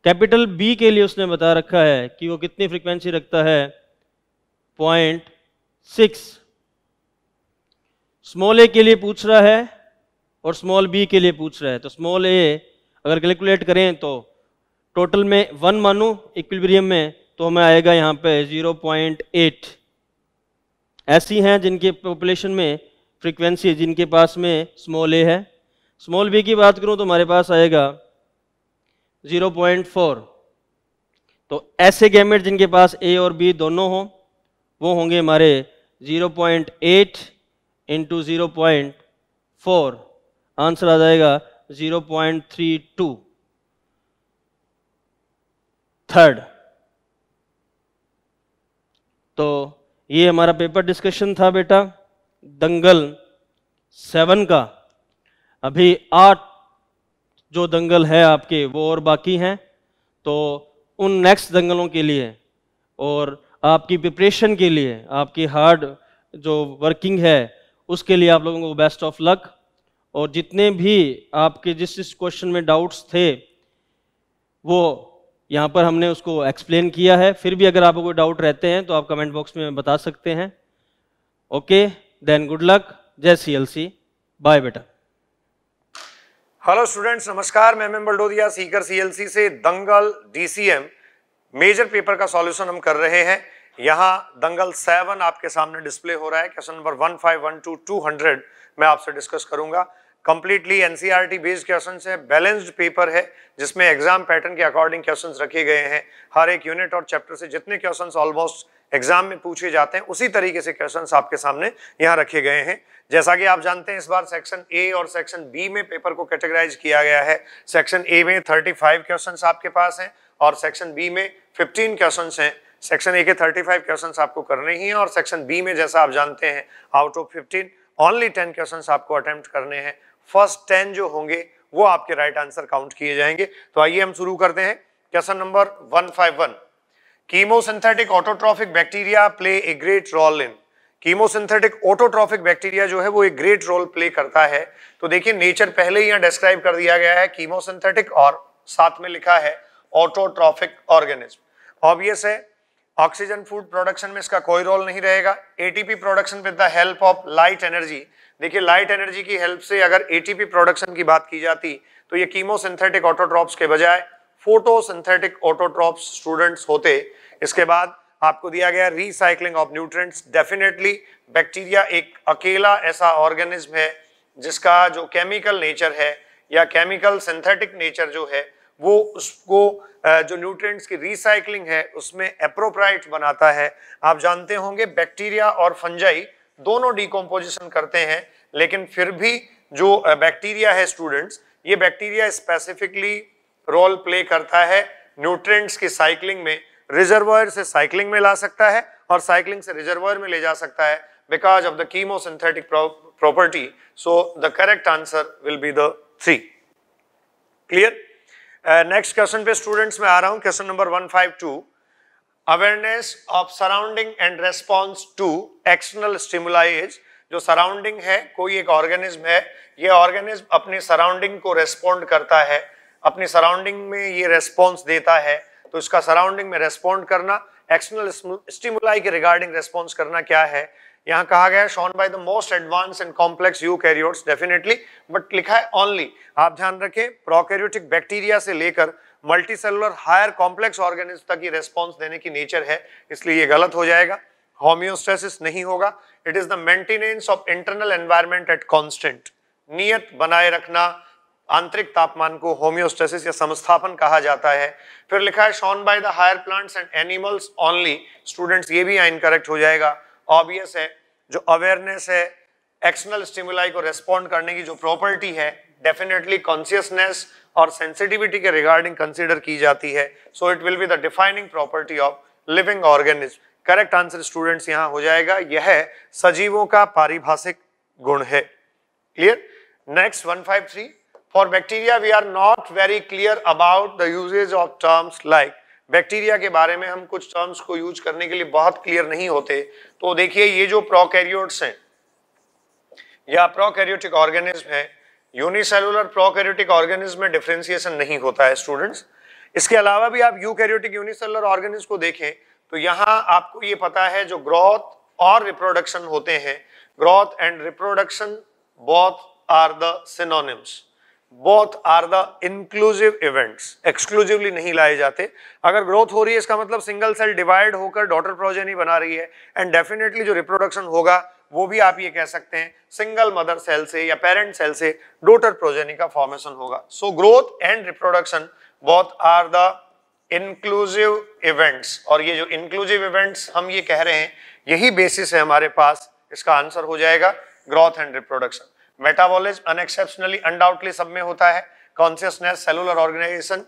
कैपिटल बी के लिए उसने बता रखा है कि वो कितनी फ्रीक्वेंसी रखता है पॉइंट सिक्स स्मॉल ए के लिए पूछ रहा है और स्मॉल बी के लिए पूछ रहा है तो स्मॉल ए अगर कैलकुलेट करें तो टोटल में वन मानू इक्विलिब्रियम में तो हमें आएगा यहाँ पे 0.8 ऐसी हैं जिनके पॉपुलेशन में फ्रीक्वेंसी जिनके पास में स्मॉल ए है स्मॉल बी की बात करूं तो हमारे पास आएगा 0.4 तो ऐसे गैमेट जिनके पास ए और बी दोनों हो वो होंगे हमारे 0.8 point eight into zero answer आ जाएगा 0.32 थर्ड तो ये हमारा पेपर डिस्कशन था बेटा दंगल सेवन का अभी आठ जो दंगल है आपके वो और बाकी हैं तो उन नेक्स्ट दंगलों के लिए और आपकी प्रिपरेशन के लिए आपकी हार्ड जो वर्किंग है उसके लिए आप लोगों को बेस्ट ऑफ लक और जितने भी आपके जिस जिस क्वेश्चन में डाउट्स थे वो यहाँ पर हमने उसको एक्सप्लेन किया है फिर भी अगर आपको कोई डाउट रहते हैं तो आप कमेंट बॉक्स में बता सकते हैं okay then good luck Jai C L C bye बेटा हेलो स्टूडेंट्स नमस्कार मैं एम बल्डोदिया सीकर सीएलसी से दंगल डीसीएम मेजर पेपर का सॉल्यूशन हम कर रहे हैं यहाँ दंगल सेवन आपके सामने डिस्प्ले हो रहा है question number one five one two two hundred मैं आपसे डिस्कस करूंगा कंप्लीटली एनसीईआरटी बेस्ड क्वेश्चन है बैलेंस्ड पेपर है जिसमें एग्जाम पैटर्न के अकॉर्डिंग क्वेश्चन रखे गए हैं हर एक यूनिट और चैप्टर से जितने क्वेश्चन ऑलमोस्ट एग्जाम में पूछे जाते हैं उसी तरीके से क्वेश्चन आपके सामने यहाँ रखे गए हैं जैसा कि आप जानते हैं इस बार सेक्शन ए और सेक्शन बी में पेपर को कैटेगराइज किया गया है सेक्शन ए में 35 क्वेश्चन आपके पास हैं और सेक्शन बी में 15 क्वेश्चन हैं सेक्शन ए के 35 क्वेश्चन आपको करने ही हैं और सेक्शन बी में जैसा आप जानते हैं आउट ऑफ 15 ओनली 10 क्वेश्चन आपको अटेम्प्ट करने हैं फर्स्ट 10 जो होंगे वो आपके राइट आंसर काउंट किए जाएंगे तो आइए हम शुरू करते हैं question number one one chemosynthetic autotrophic bacteria play a great role in chemosynthetic autotrophic bacteria जो है वो एक ग्रेट रोल प्ले करता है तो देखिए नेचर पहले ही डिस्क्राइब कर दिया गया है कीमोसिंथेटिक और साथ में लिखा है ऑटोट्रॉफिक ऑर्गेनिज्म ऑब्वियस है ऑक्सीजन फूड प्रोडक्शन में इसका कोई रोल नहीं रहेगा ATP production with the help of light energy देखिए लाइट एनर्जी की हेल्प से अगर एटीपी प्रोडक्शन की बात की जाती तो ये कीमोसिंथेटिक ऑटोट्रॉप्स के बजाय फोटोसिंथेटिक ऑटोट्रॉप्स स्टूडेंट्स होते इसके बाद आपको दिया गया recycling of nutrients definitely bacteria एक अकेला ऐसा ऑर्गेनिज्म है जिसका जो केमिकल नेचर है या केमिकल सिंथेटिक नेचर जो है वो उसको जो न्यूट्रिएंट्स की रिसाइकलिंग है उसमें अप्रोप्राइट बनाता है आप जानते होंगे बैक्टीरिया और फंजाई दोनों डिकम्पोजिशन करते हैं लेकिन फिर भी जो बैक्टीरिया है स्टूडेंट्स ये बैक्टीरिया स्पेसिफिकली रोल प्ले करता है न्यूट्रिएंट्स की साइकिलिंग में रिजर्वायर से साइकिलिंग में ला सकता है और साइकिलिंग से रिजर्वर में ले जा सकता है because of the chemosynthetic property so the correct answer will be the clear next question पे स्टूडेंट्स में आ रहा हूं question number one five two awareness of surrounding and response to external stimulus जो सराउंडिंग है कोई एक organism है ये ऑर्गेनिज्म अपने सराउंडिंग को रेस्पॉन्ड करता है अपनी सराउंडिंग में ये रेस्पॉन्स देता है तो इसका सराउंडिंग में रेस्पॉन्ड करना एक्सटर्नल स्टिमुलाई के रिगार्डिंग रेस्पॉन्स करना क्या है यहाँ कहा गया है shown by the most advance and complex eukaryotes definitely but लिखा है ओनली आप ध्यान रखें प्रोकैरियोटिक बैक्टीरिया से लेकर multi cellular higher complex organism तक ये रेस्पॉन्स देने की नेचर है इसलिए ये गलत हो जाएगा होम्योस्टेसिस नहीं होगा it is the maintenance of internal environment at constant नियत बनाए रखना आंतरिक तापमान को होम्योस्टेसिस या समस्थापन कहा जाता है फिर लिखा है shown by the higher plants and animals only students ये भी इनकरेक्ट हो जाएगा ऑब्वियस है जो अवेयरनेस है एक्सटर्नल स्टिमुलाई को रेस्पॉन्ड करने की जो प्रॉपर्टी है डेफिनेटली कॉन्सियसनेस और सेंसिटिविटी के रिगार्डिंग कंसिडर की जाती है so it will be the defining property of living organism correct answer students यहां हो जाएगा यह सजीवों का पारिभाषिक गुण है clear next 153 for bacteria we are not very clear about the usages of terms like bacteria के बारे में हम कुछ टर्म्स को यूज करने के लिए बहुत क्लियर नहीं होते तो देखिए ये जो प्रोकैरियोट्स हैं या प्रोकैरियोटिक ऑर्गेनिज्म है यूनिसेलुलर प्रोकैरियोटिक ऑर्गेनिज्म में डिफ्रेंसिएशन नहीं होता है स्टूडेंट्स इसके अलावा भी आप यूकैरियोटिक यूनिसेलुलर ऑर्गेनिज्म को देखें तो यहाँ आपको ये पता है जो ग्रोथ और रिप्रोडक्शन होते हैं growth and reproduction both are the synonyms both are the inclusive events exclusively नहीं लाए जाते अगर ग्रोथ हो रही है इसका मतलब सिंगल सेल डिवाइड होकर डॉटर प्रोजेनी बना रही है एंड डेफिनेटली जो रिप्रोडक्शन होगा वो भी आप ये कह सकते हैं सिंगल मदर सेल से या पेरेंट सेल से डॉटर प्रोजेनी का फॉर्मेशन होगा so growth and reproduction both are the inclusive events और ये जो इंक्लूसिव इवेंट्स हम ये कह रहे हैं यही बेसिस है हमारे पास इसका आंसर हो जाएगा growth and reproduction metabolism unexceptionally undoubtedly सब में होता है कॉन्सियसनेस सेलुलर ऑर्गेनाइजेशन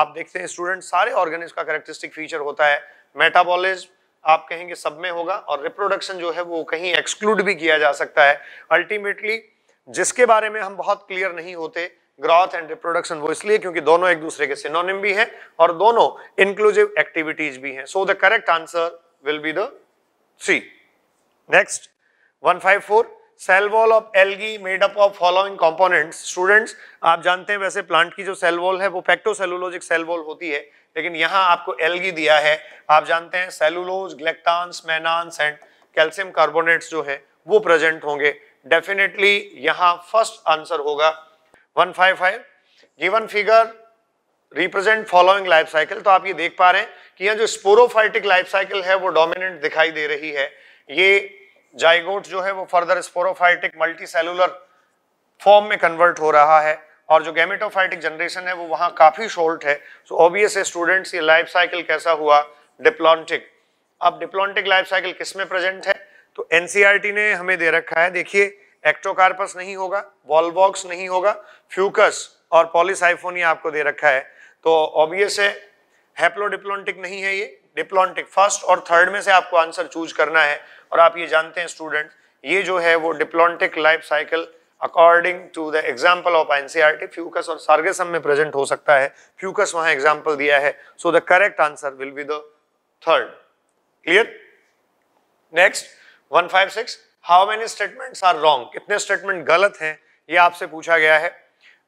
आप देखते हैं स्टूडेंट सारे ऑर्गेनिज्म का करेक्टरिस्टिक फीचर होता है मेटाबॉलिज्म आप कहेंगे सब में होगा और रिप्रोडक्शन जो है वो कहीं एक्सक्लूड भी किया जा सकता है अल्टीमेटली जिसके बारे में हम बहुत क्लियर नहीं होते ग्रोथ एंड रिप्रोडक्शन वो इसलिए क्योंकि दोनों एक दूसरे के सिनोनिम भी हैं और दोनों इंक्लूसिव एक्टिविटीज भी हैं so the correct answer will be the C next 154 cell wall of algae made up of following components students आप जानते हैं वैसे प्लांट की जो सेल वॉल है वो फैक्टोसेलुलोजिक सेल वॉल होती है लेकिन यहाँ आपको एलगी दिया है आप जानते हैं cellulose galactans mannans and calcium carbonates जो है वो प्रेजेंट होंगे डेफिनेटली यहाँ फर्स्ट आंसर होगा 155 given figure represent following life cycle तो आप ये देख पा रहे हैं कि यहाँ जो स्पोरोफाइटिक लाइफ साइकिल है वो डोमिनेंट दिखाई दे रही है ये जाइगोट जो है वो further sporophytic multi cellular form में कन्वर्ट हो रहा है और जो गैमेटोफाइटिक जनरेशन है वो वहाँ काफ़ी शोल्ट है सो ऑब्वियस है स्टूडेंट्स ये लाइफ साइकिल कैसा हुआ डिप्लॉन्टिक अब डिप्लॉन्टिक लाइफ साइकिल किस में प्रेजेंट है तो एन e ने हमें दे रखा है देखिए एक्टोकार्पस नहीं होगा वॉलबॉक्स नहीं होगा फ्यूकस और पॉलिसाइफोनिया आपको दे रखा है तो ऑब्वियस है हैप्लोडिप्लॉन्टिक नहीं है ये डिप्लॉन्टिक फर्स्ट और थर्ड में से आपको आंसर चूज करना है और आप ये जानते हैं स्टूडेंट ये जो है वो diplontic life cycle according to the example of NCR Fucus और सार्गेसम में प्रेजेंट हो सकता है फ्यूकस वहां एग्जाम्पल दिया है so the correct answer will be the third clear next one five six how many statement are wrong कितने statement गलत हैं ये आपसे पूछा गया है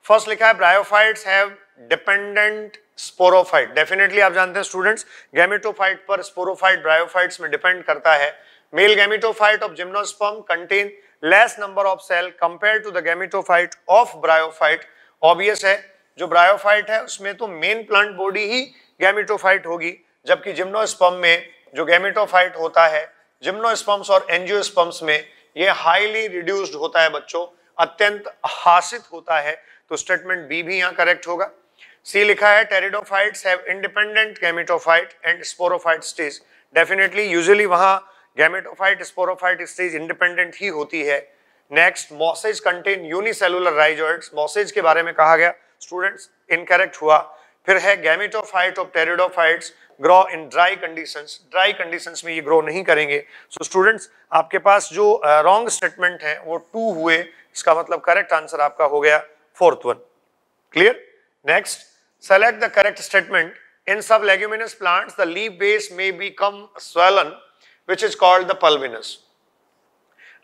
फर्स्ट लिखा है bryophytes have dependent sporophyte definitely आप जानते हैं स्टूडेंट्स गैमिटोफाइट पर स्पोरोफाइट ब्रायोफाइट में डिपेंड करता है male gametophyte of gymnosperm contain less number of cell compare to the gametophyte of bryophyte obvious है जो ब्रायोफाइट है उसमें तो मेन प्लांट बॉडी ही गैमिटोफाइट होगी जबकि जिम्नोस्पर्म में जो गैमिटोफाइट होता है जिम्नोस्पर्म्स और एंजियोस्पर्म्स में ये हाईली रिड्यूस्ड होता है बच्चों अत्यंत हासित होता है तो स्टेटमेंट बी भी यहां करेक्ट होगा सी लिखा है pteridophytes have independent gametophyte and sporophyte stage definitely usually वहां गैमेटोफाइट स्पोरोफाइट स्टेज इंडिपेंडेंट ही होती है next mosses contain unicellular rhizoids mosses के बारे में कहा गया स्टूडेंट्स इनकरेक्ट हुआ फिर है गैमेटोफाइट और pteridophytes grow in dry conditions dry conditions में ये ग्रो नहीं करेंगे सो so, स्टूडेंट्स आपके पास जो रॉन्ग uh, स्टेटमेंट है वो टू हुए इसका मतलब करेक्ट आंसर आपका हो गया fourth one clear next Select the correct statement. In some leguminous plants, the leaf base may become swollen, which is called the pulvinus.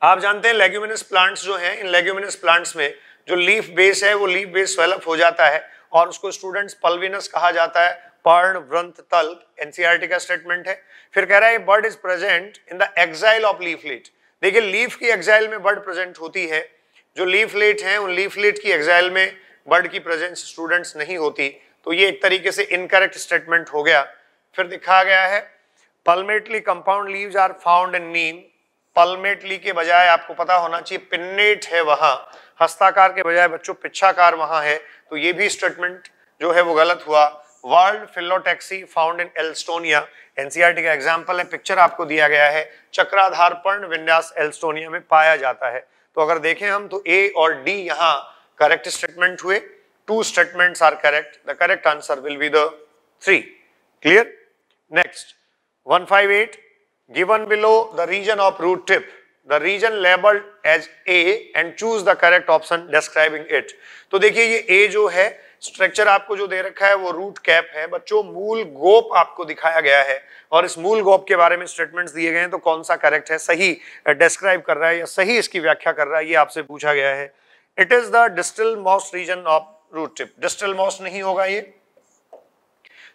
आप जानते हैं लेग्यूमिनस प्लांट्स जो हैं इन लेग्यूमिनस प्लांट्स में जो लीफ बेस है वो लीफ बेस स्वेलअप हो जाता है और उसको स्टूडेंट्स पल्विनस कहा जाता है पर्ण व्रंथ तल्प एनसीईआरटी का स्टेटमेंट है फिर कह रहा है bud is present in the axil of leaflet देखिए लीफ की एक्साइल में बर्ड प्रेजेंट होती है जो लीफलेट है उन लीफलेट की एक्साइल में बर्ड की प्रेजेंस स्टूडेंट्स नहीं होती तो ये एक तरीके से इनकरेक्ट स्टेटमेंट हो गया फिर दिखा गया है palmately compound leaves are found in neem palmately के बजाय आपको पता होना चाहिए पिन्नेट है वहां हस्ताकार के बजाय बच्चों पिछाकार वहां है तो ये भी स्टेटमेंट जो है वो गलत हुआ whorled phyllotaxy found in Alstonia NCERT का एग्जाम्पल है पिक्चर आपको दिया गया है चक्राधार पर्ण विन्यास एल्स्टोनिया में पाया जाता है तो अगर देखें हम तो ए और डी यहाँ correct statement हुए two statements are correct the correct answer will be the 3 clear next 158 given below the region of root tip the region labeled as a and choose the correct option describing it तो देखिए ये a जो है structure आपको जो दे रखा है वो रूट कैप है बच्चों मूल गोप आपको दिखाया गया है और इस मूल गोप के बारे में स्टेटमेंट्स दिए गए हैं तो कौन सा करेक्ट है सही डिस्क्राइब कर रहा है या सही इसकी व्याख्या कर रहा है ये आपसे पूछा गया है it is the distal most region of root tip distal most नहीं होगा ये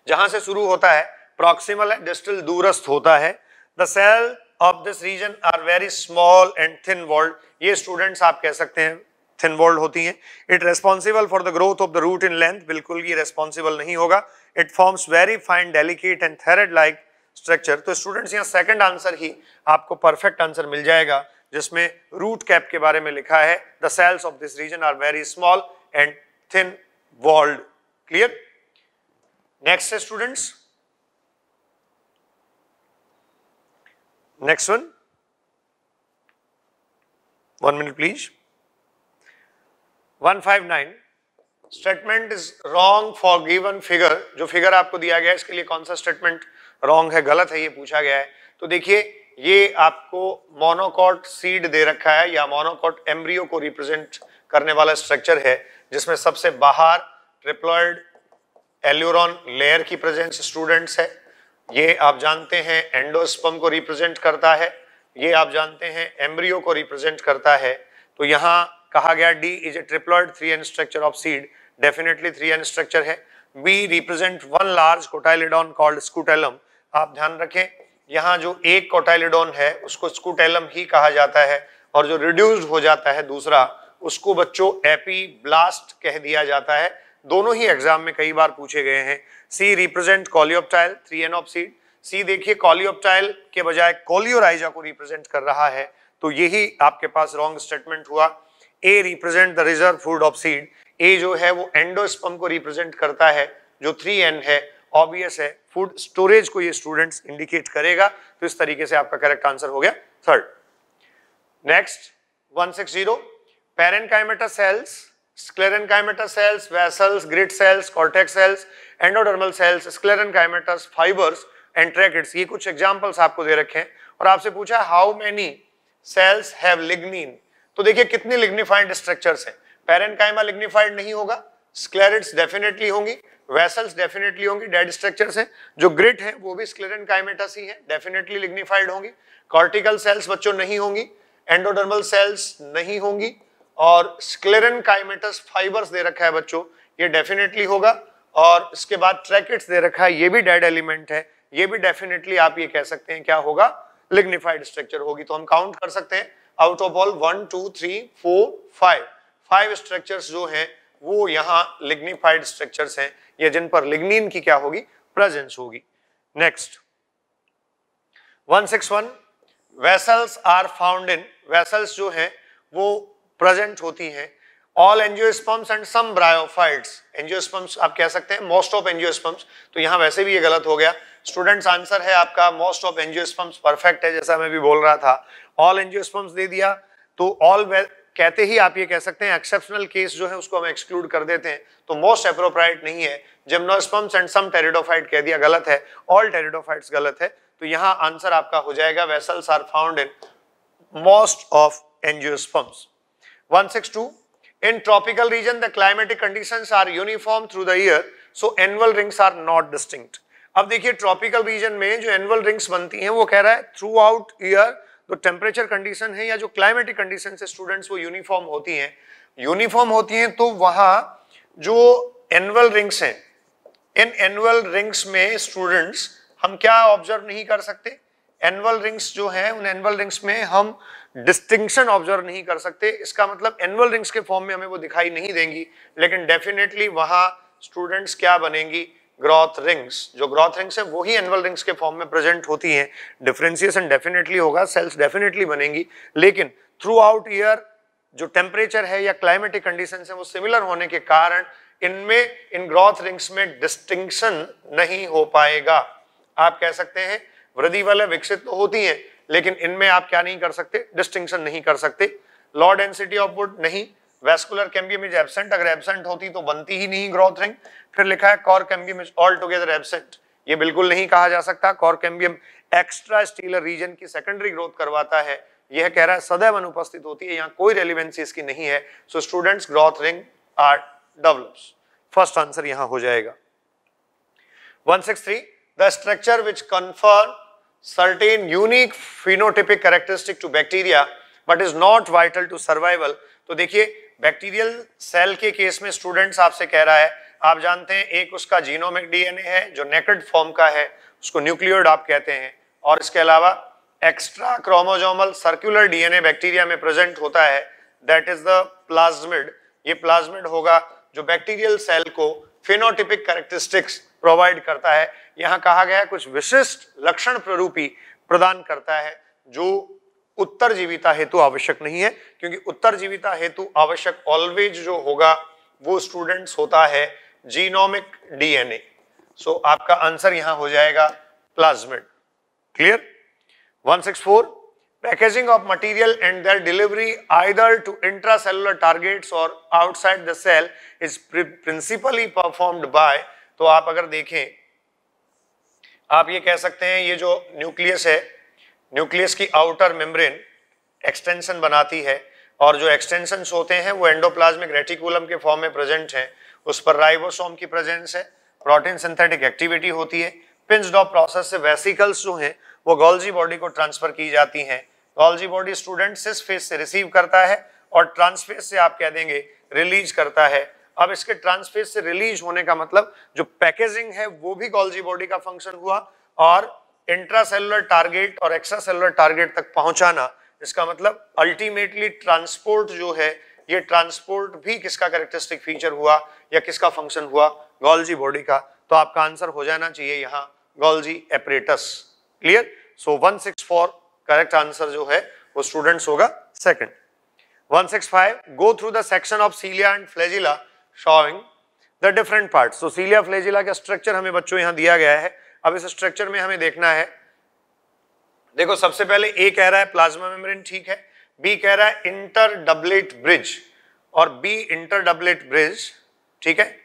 जहां से शुरू होता है प्रॉक्सिमल है डिस्टल दूरस्थ होता है the cell of this region are very small and thin walled ये स्टूडेंट्स आप कह सकते हैं थिन वॉल्ड होती हैं it responsible for the growth of the root in length बिल्कुल ये रेस्पॉन्सिबल नहीं होगा it forms very fine delicate and thread like structure तो स्टूडेंट्स यहाँ सेकेंड आंसर ही आपको परफेक्ट आंसर मिल जाएगा जिसमें रूट कैप के बारे में लिखा है the cells of this region are very small and thin walled clear next है students next one one minute please one five nine statement is wrong for given figure जो figure आपको दिया गया है इसके लिए कौन सा स्टेटमेंट रॉन्ग है गलत है ये पूछा गया है तो देखिए ये आपको मोनोकॉट सीड दे रखा है या मोनोकॉट एम्ब्रियो को रिप्रेजेंट करने वाला स्ट्रक्चर है जिसमें सबसे बाहर ट्रिप्लॉयड एल्यूरॉन लेयर की प्रेजेंस स्टूडेंट्स है ये आप जानते हैं एंडोस्पम को रिप्रेजेंट करता है ये आप जानते हैं एम्ब्रियो को रिप्रेजेंट करता है तो यहाँ कहा गया D is a triploid three N structure of seed definitely three N structure है B represent one large cotyledon called scutellum आप ध्यान रखें यहाँ जो एक कोटाइलिडोन है उसको स्कूटेलम ही कहा जाता है और जो रिड्यूस्ड हो जाता है दूसरा उसको बच्चों एपी ब्लास्ट कह दिया जाता है दोनों ही एग्जाम में कई बार पूछे गए हैं C represent coleoptile three N of seed C देखिए कॉलियोप्टाइल के बजाय कॉलियोराइजा को रिप्रेजेंट कर रहा है तो यही आपके पास रॉन्ग स्टेटमेंट हुआ A represent the reserve food of seed A जो है वो एंडोस्पम को रिप्रेजेंट करता है जो थ्री एन है ऑब्वियस है फूड स्टोरेज को ये स्टूडेंट्स इंडिकेट करेगा तो इस तरीके से आपका करेक्ट आंसर हो गया third next 160 parenchymata cells sclerenchymata cells vessels grit cells cortex cells endodermal cells sclerenchymatous fibres and tracheids ये कुछ एग्जांपल्स आपको दे रखे हैं और आपसे पूछा how many cells have lignin तो देखिए कितने लिग्निफाइड स्ट्रक्चर्स हैं पेरेंकाइमा लिग्निफाइड नहीं होगा स्क्लेरिट्स डेफिनेटली होंगी वेसल्स डेफिनेटली होंगी डेड स्ट्रक्चर से जो ग्रिट है वो भी स्क्लेरन काइमेटस ही है डेफिनेटली लिग्निफाइड होंगी कॉर्टिकल सेल्स बच्चों नहीं होंगी एंडोडर्मल सेल्स नहीं होंगी और स्क्लेरन काइमेटस फाइबर्स दे रखा है बच्चों ये डेफिनेटली होगा और इसके बाद ट्रैकेट्स दे रखा है ये भी डेड एलिमेंट है ये भी डेफिनेटली आप ये कह सकते हैं क्या होगा लिग्निफाइड स्ट्रक्चर होगी तो हम काउंट कर सकते हैं out of all one two three four five five structures जो हैं वो यहाँ लिग्निफाइड स्ट्रक्चर्स हैं या जिन पर लिग्निन की क्या होगी प्रेजेंस होगी next 161 vessels are found in vessels जो हैं वो प्रेजेंट होती हैं all angiosperms and some bryophytes angiosperms आप कह सकते हैं मोस्ट ऑफ एनजियोस्पम्स तो यहाँ वैसे भी ये गलत हो गया स्टूडेंट्स आंसर है आपका मोस्ट ऑफ एनजियोस्पम्स परफेक्ट है जैसा मैं भी बोल रहा था ऑल एनजियोस्पम्स दे दिया तो ऑल कहते ही आप ये कह सकते हैं एक्सेप्शनल केस जो है उसको हम एक्सक्लूड कर देते हैं तो मोस्ट अप्रोप्राइट नहीं है जिम्नोस्पम्स एंड सम टेरिडोफाइट कह दिया गलत है ऑल टेरिडोफाइट्स गलत है तो यहाँ आंसर आपका हो जाएगा vessels are found in most of angiosperms one six two in tropical region the climatic condition are uniform through the year so annual rings are not distinct अब देखिए ट्रॉपिकल रीजन में जो एनुअल रिंग्स बनती हैं वो कह रहा है थ्रू आउट ईयर तो टेम्परेचर कंडीशन है या जो क्लाइमेटिक कंडीशन है स्टूडेंट्स वो यूनिफॉर्म होती हैं यूनिफॉर्म होती हैं तो वहाँ जो एनुअल रिंग्स हैं इन एनुअल रिंग्स में स्टूडेंट्स हम क्या ऑब्जर्व नहीं कर सकते एनुअल रिंग्स जो है उन एनुअल रिंग्स में हम डिस्टिंक्शन ऑब्जर्व नहीं कर सकते इसका मतलब एनुअल रिंग्स के फॉर्म में हमें वो दिखाई नहीं देंगी लेकिन डेफिनेटली वहाँ स्टूडेंट्स क्या बनेंगी ग्रोथ रिंग्स जो ग्रोथ रिंग्स है वो ही एनुअल रिंग्स के फॉर्म में प्रेजेंट होती हैं डिफ्रेंसिएशन डेफिनेटली होगा सेल्स डेफिनेटली बनेंगी लेकिन थ्रू आउट ईयर जो टेम्परेचर है या क्लाइमेटिक कंडीशन है वो सिमिलर होने के कारण इनमें इन ग्रोथ रिंग्स में डिस्टिंक्शन नहीं हो पाएगा आप कह सकते हैं वृद्धि वाले विकसित तो होती हैं लेकिन इनमें आप क्या नहीं कर सकते डिस्टिंक्शन नहीं कर सकते लॉ डेंसिटी ऑफ वुड नहीं वेस्कुलर कैम्बियम इज एबसेंट अगर एबसेंट होती तो बनती ही नहीं ग्रोथ रिंग फिर लिखा है cork cambium is all together absent ये बिल्कुल नहीं कहा जा सकता cork cambium extra stelar region की सेकेंडरी ग्रोथ करवाता है यह कह रहा है सदैव अनुपस्थित होती है यहाँ कोई रेलिवेंसी इसकी नहीं है so students growth ring are develops first answer यहां हो जाएगा 163 the structure which confer certain unique phenotypic characteristic to bacteria but is not vital to survival तो देखिए बैक्टीरियल सेल के केस में स्टूडेंट्स आपसे कह रहा है आप जानते हैं एक उसका जीनोमिक डीएनए है जो नेकेड फॉर्म का है उसको न्यूक्लियोड आप कहते हैं और इसके अलावा extra chromosomal circular DNA bacteria में प्रेजेंट होता है दैट इज द प्लाज्मिड ये प्लाज्मिड होगा जो बैक्टीरियल सेल को फिनोटिपिक करेक्टरिस्टिक्स प्रोवाइड करता है यहाँ कहा गया है कुछ विशिष्ट लक्षण प्ररूपी प्रदान करता है जो उत्तर जीविता हेतु आवश्यक नहीं है क्योंकि उत्तर जीविता हेतु आवश्यक ऑलवेज जो होगा वो स्टूडेंट्स होता है जीनोमिक डीएनए सो आपका आंसर यहां हो जाएगा plasmid clear 164 packaging of material and their delivery either to intracellular targets और outside the cell is principally performed by तो आप अगर देखें आप ये कह सकते हैं ये जो न्यूक्लियस है न्यूक्लियस की आउटर मेम्ब्रेन एक्सटेंशन बनाती है और जो एक्सटेंशन होते हैं वो एंडोप्लाज्मिक रेटिकुलम के फॉर्म में प्रेजेंट हैं उस पर राइबोसोम की प्रेजेंस है प्रोटीन सिंथेटिक एक्टिविटी होती है पिंच डॉप प्रोसेस से वेसिकल्स जो हैं वो गोल्जी बॉडी को ट्रांसफर की जाती हैं Golgi body student cis face से रिसीव करता है और ट्रांसफेस से आप कह देंगे रिलीज करता है अब इसके ट्रांसफेस से रिलीज होने का मतलब जो पैकेजिंग है वो भी गोल्जी बॉडी का फंक्शन हुआ और इंट्रासेलुलर टारगेट और एक्स्ट्रासेलुलर टारगेट तक पहुंचाना इसका मतलब अल्टीमेटली ट्रांसपोर्ट जो है ये ट्रांसपोर्ट भी किसका करेक्टरिस्टिक फीचर हुआ या किसका फंक्शन हुआ गोल्जी बॉडी का तो आपका आंसर हो जाना चाहिए यहाँ Golgi apparatus clear so four correct answer जो है वो स्टूडेंट्स होगा second 165 go through the section of cilia and flagella showing the different parts so cilia flagella का स्ट्रक्चर हमें बच्चों यहाँ दिया गया है अब इस स्ट्रक्चर में हमें देखना है देखो सबसे पहले ए कह रहा है प्लाज्मा मेम्ब्रेन ठीक है बी कह रहा है इंटर डबलेट ब्रिज और बी इंटर डबलेट ब्रिज ठीक है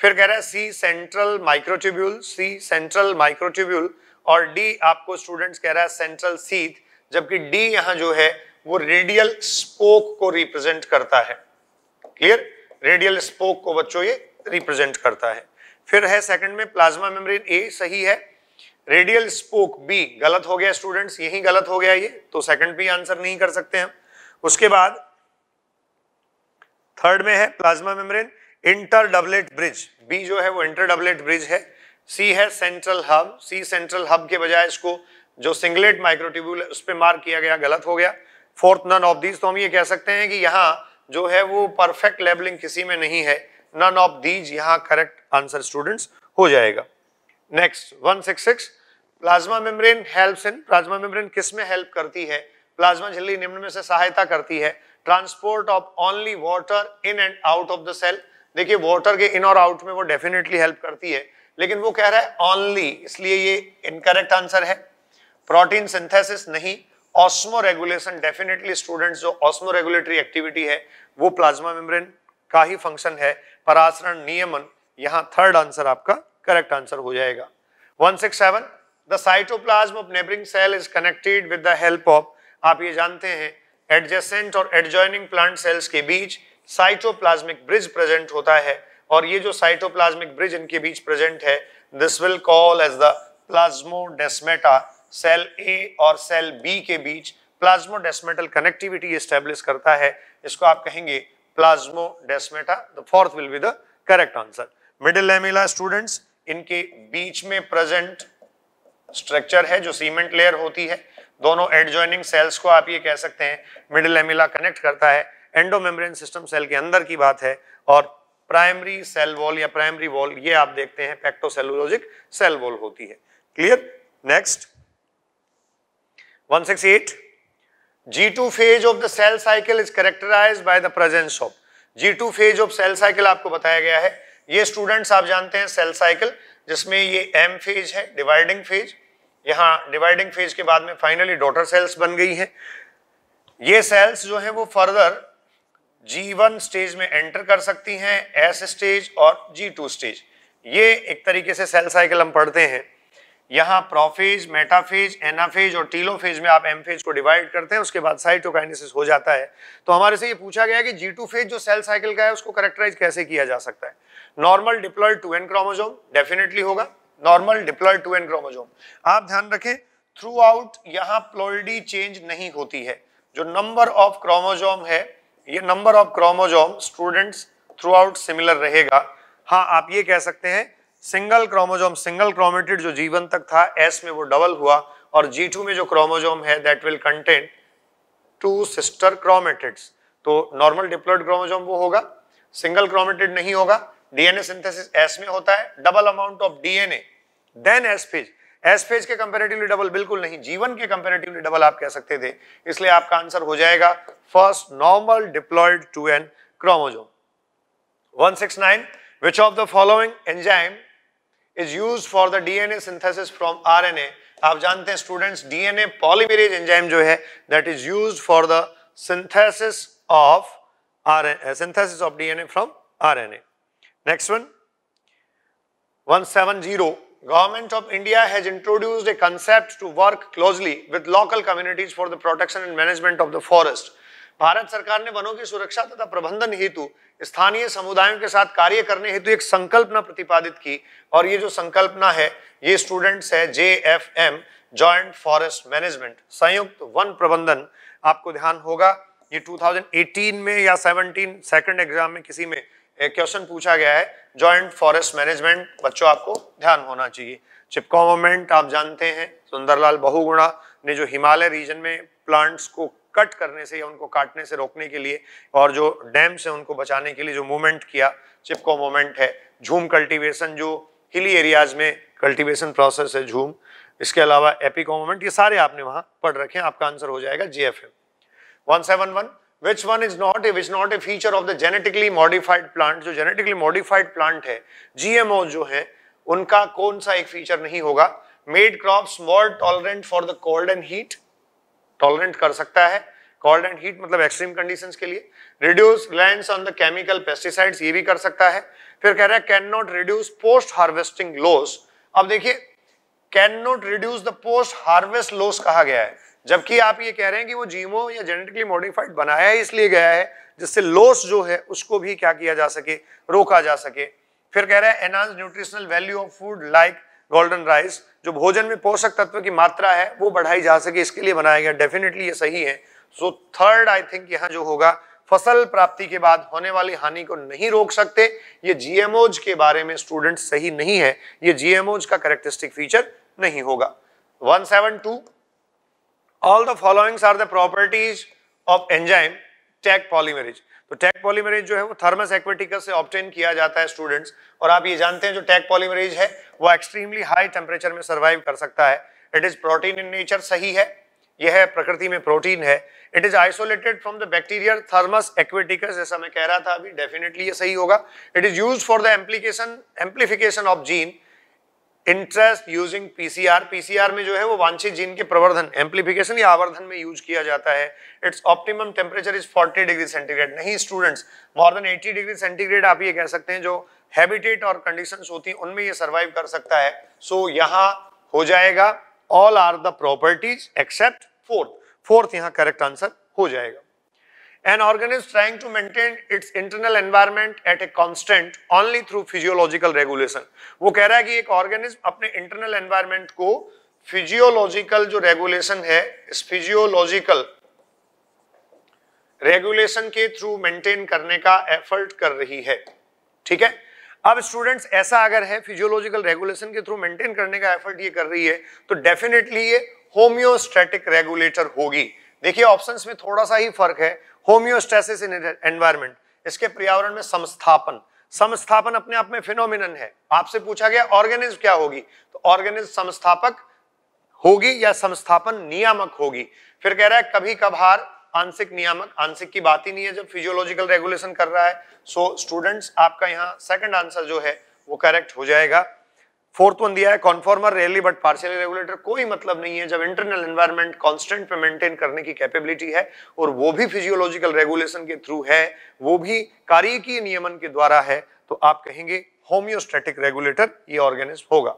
फिर कह रहा है C central microtubule C central microtubule और डी आपको स्टूडेंट्स कह रहा है सेंट्रल सीथ जबकि डी यहां जो है वो रेडियल स्पोक को रिप्रेजेंट करता है क्लियर रेडियल स्पोक को बच्चों ये रिप्रेजेंट करता है फिर है सेकंड में प्लाज्मा मेम्ब्रेन ए सही है रेडियल स्पोक बी गलत हो गया स्टूडेंट्स यही गलत हो गया ये तो सेकंड भी आंसर नहीं कर सकते हम उसके बाद थर्ड में है plasma membrane inter doublet bridge B जो है वो इंटर डबलेट ब्रिज है सी है central hub C central hub के बजाय इसको जो सिंगलेट माइक्रोट्यूबुल उस पर मार्क किया गया गलत हो गया फोर्थ नन ऑफ दीज तो हम ये कह सकते हैं कि यहाँ जो है वो परफेक्ट लेबलिंग किसी में नहीं है नन ऑफ दीज यहाँ करेक्ट आंसर स्टूडेंट्स हो जाएगा next 166 plasma membrane helps in plasma membrane किस में हेल्प करती है प्लाज्मा झिल्ली निम्न में से सहायता करती है transport of only water in and out of the cell देखिए वाटर के इन और आउट में वो डेफिनेटली हेल्प करती है लेकिन वो कह रहा है ऑनली इसलिए ये इनकरेक्ट आंसर है प्रोटीन सिंथेसिस नहीं ऑस्मो रेगुलेशन डेफिनेटली स्टूडेंट्स जो ऑस्मो रेगुलेटरी एक्टिविटी है वो प्लाज्मा मेम्ब्रेन का ही फंक्शन है परासरण नियमन यहां थर्ड आंसर आपका करेक्ट आंसर हो जाएगा 167 the cytoplasm of neighbouring cell is connected with the help of आप ये जानते हैं एडजेसेंट और एडजॉइनिंग प्लांट सेल्स के बीच साइटोप्लाज्मिक ब्रिज प्रेजेंट होता है और ये जो साइटोप्लाज्मिक ब्रिज इनके बीच प्रेजेंट है this will call as the plasmodesmata cell A और सेल बी के बीच प्लाज्मोडेस्मेटल कनेक्टिविटी स्टेब्लिश करता है इसको आप कहेंगे plasmodesmata the fourth will be the correct answer middle lamella students इनके बीच में प्रेजेंट स्ट्रक्चर है जो सीमेंट लेयर होती है दोनों एडजॉइनिंग सेल्स को आप ये कह सकते हैं मिडिल एमिला कनेक्ट करता है एंडोमेम्ब्रेन सिस्टम सेल के अंदर की बात है और प्राइमरी सेल वॉल या प्राइमरी वॉल ये आप देखते हैं पैक्टोसेलुलोजिक सेल वॉल होती है clear next 168 G2 phase of the cell cycle is characterized by the presence of G2 phase of cell cycle आपको बताया गया है ये स्टूडेंट्स आप जानते हैं सेल साइकिल जिसमें ये एम फेज है डिवाइडिंग फेज यहाँ डिवाइडिंग फेज के बाद में फाइनली डॉटर सेल्स बन गई हैं ये सेल्स जो है वो फर्दर G1 स्टेज में एंटर कर सकती हैं एस स्टेज और G2 स्टेज ये एक तरीके से सेल साइकिल हम पढ़ते हैं यहाँ प्रोफेज मेटाफेज एनाफेज और टीलोफेज में आप एमफेज को डिवाइड करते हैं उसके बाद साइटोकाइनेसिस हो जाता है तो हमारे से ये पूछा गया कि जी टू फेज जो सेल साइकिल का है उसको करेक्टराइज कैसे किया जा सकता है normal diploid two N chromosome definitely होगा normal diploid two N chromosome आप ध्यान रखें थ्रू आउट यहाँ प्लोइडी चेंज नहीं होती है जो नंबर ऑफ क्रोमोजोम है ये number of chromosome students throughout similar रहेगा हाँ आप ये कह सकते हैं सिंगल क्रोमोजोम सिंगल क्रोमेटेड जो जीवन तक था एस में वो डबल हुआ और जी टू में जो क्रोमोजोम है that will contain two sister chromatids तो नॉर्मल डिप्लोइड क्रोमोजोम वो होगा सिंगल क्रोमेटेड नहीं होगा डीएनए सिंथेसिस एस में होता है double amount of DNA then S phase S phase के कंपेरेटिवली डबल बिल्कुल नहीं जीवन के कंपेरेटिवली डबल आप कह सकते थे इसलिए आपका आंसर हो जाएगा first normal diploid two N chromosome 169 which of the following enzyme is used for the DNA synthesis from RNA. आप जानते हैं students DNA polymerase that is जो है the is used RNA synthesis of DNA uh, from RNA. Next one 170 Government of India has introduced a concept to work closely with local communities for the protection and management of the forest. Bharat सरकार ने वनों की सुरक्षा तथा प्रबंधन हेतु स्थानीय समुदायों के साथ कार्य करने हेतु एक संकल्पना प्रतिपादित की और ये जो संकल्पना है ये स्टूडेंट्स है J F M joint forest management संयुक्त वन प्रबंधन आपको ध्यान होगा ये 2018 में या 17 सेकंड एग्जाम में किसी में क्वेश्चन पूछा गया है ज्वाइंट फॉरेस्ट मैनेजमेंट बच्चों आपको ध्यान होना चाहिए चिपको मोमेंट आप जानते हैं सुंदरलाल बहुगुणा ने जो हिमालय रीजन में प्लांट्स को कट करने से या उनको काटने से रोकने के लिए और जो डैम से उनको बचाने के लिए जो मूवमेंट किया चिपको मूवमेंट है झूम कल्टीवेशन जो हिली एरियाज में कल्टीवेशन प्रोसेस है झूम इसके अलावा एपिको मूवमेंट ये सारे आपने वहां पढ़ रखे हैं आपका आंसर हो जाएगा G F Which one is not a which not a feature of the genetically modified plant? जो genetically modified plant है GMO जो है उनका कौन सा एक feature नहीं होगा Made crops more tolerant for the cold and heat. Tolerant कर सकता है कॉल्ड एंड हीट मतलब एक्सट्रीम कंडीशन के लिए reduce reliance on the chemical pesticides ये भी कर सकता है फिर कह रहा है cannot reduce post harvesting loss अब देखिए cannot reduce the post harvest loss कहा गया है जबकि आप ये कह रहे हैं कि वो जीमो या जेनेटिकली मॉडिफाइड बनाया है इसलिए गया है जिससे लॉस जो है उसको भी क्या किया जा सके रोका जा सके फिर कह रहा है enhance nutritional value of food like golden rice जो भोजन में पोषक तत्व की मात्रा है वो बढ़ाई जा सके इसके लिए बनाया गया डेफिनेटली ये सही है सो थर्ड आई थिंक यहाँ जो होगा फसल प्राप्ति के बाद होने वाली हानि को नहीं रोक सकते ये जीएमओज के बारे में स्टूडेंट सही नहीं है ये जीएमओज का करेक्टरिस्टिक फीचर नहीं होगा 172 all the followings are the properties of enzyme Taq polymerase तो टैग पॉलीमरेज जो है वो थर्मस एक्वेटिकल से ऑप्टेन किया जाता है स्टूडेंट्स और आप ये जानते हैं जो टैग पॉलीमरेज है वो एक्सट्रीमली हाई टेम्परेचर में सर्वाइव कर सकता है it is protein in nature सही है यह प्रकृति में प्रोटीन है it is isolated from the bacterial Thermus aquaticus जैसा मैं कह रहा था अभी डेफिनेटली ये सही होगा it is use for the amplication amplification of gene interest using PCR PCR में जो है वो वांछित जीन के प्रवर्धन एम्प्लीफिकेशन या आवर्धन में यूज किया जाता है its optimum temperature is 40 degree centigrade नहीं students more than 80 degree centigrade आप ये कह सकते हैं जो हैबिटेट और कंडीशन होती हैं उनमें ये सर्वाइव कर सकता है सो so, यहाँ हो जाएगा all are the properties except fourth fourth यहाँ करेक्ट आंसर हो जाएगा An organ is trying to maintain its internal environment at a constant only through physiological regulation. वो कह रहा है कि एक organism अपने internal environment को physiological जो regulation है इस physiological regulation के through maintain करने का effort कर रही है ठीक है अब स्टूडेंट्स ऐसा अगर है फिजियोलॉजिकल रेगुलेशन के थ्रू मेंटेन करने का एफर्ट ये कर रही है तो डेफिनेटली ये होम्योस्टेटिक रेगुलेटर होगी देखिए ऑप्शंस में थोड़ा सा ही फर्क है होम्योस्टेसिस इन एनवायरमेंट इसके पर्यावरण में संस्थापन समस्थापन अपने आप में फिनोमिन है आपसे पूछा गया ऑर्गेनिज्म क्या होगी तो ऑर्गेनिज्म संस्थापक होगी या संस्थापन नियामक होगी फिर कह रहा है कभी कभार आंशिक नियामक आंशिक की बात ही नहीं है जब फिजियोलॉजिकल रेगुलेशन कर रहा है सो so, स्टूडेंट्स आपका यहाँ सेकंड आंसर जो है वो करेक्ट हो जाएगा फोर्थ वन दिया है conformer rarely but partially regulator कोई मतलब नहीं है जब इंटरनल एनवायरमेंट कांस्टेंट पे मेंटेन करने की कैपेबिलिटी है और वो भी फिजियोलॉजिकल रेगुलेशन के थ्रू है वो भी कार्य की नियमन के द्वारा है तो आप कहेंगे होम्योस्टेटिक रेगुलेटर ये ऑर्गेनिज होगा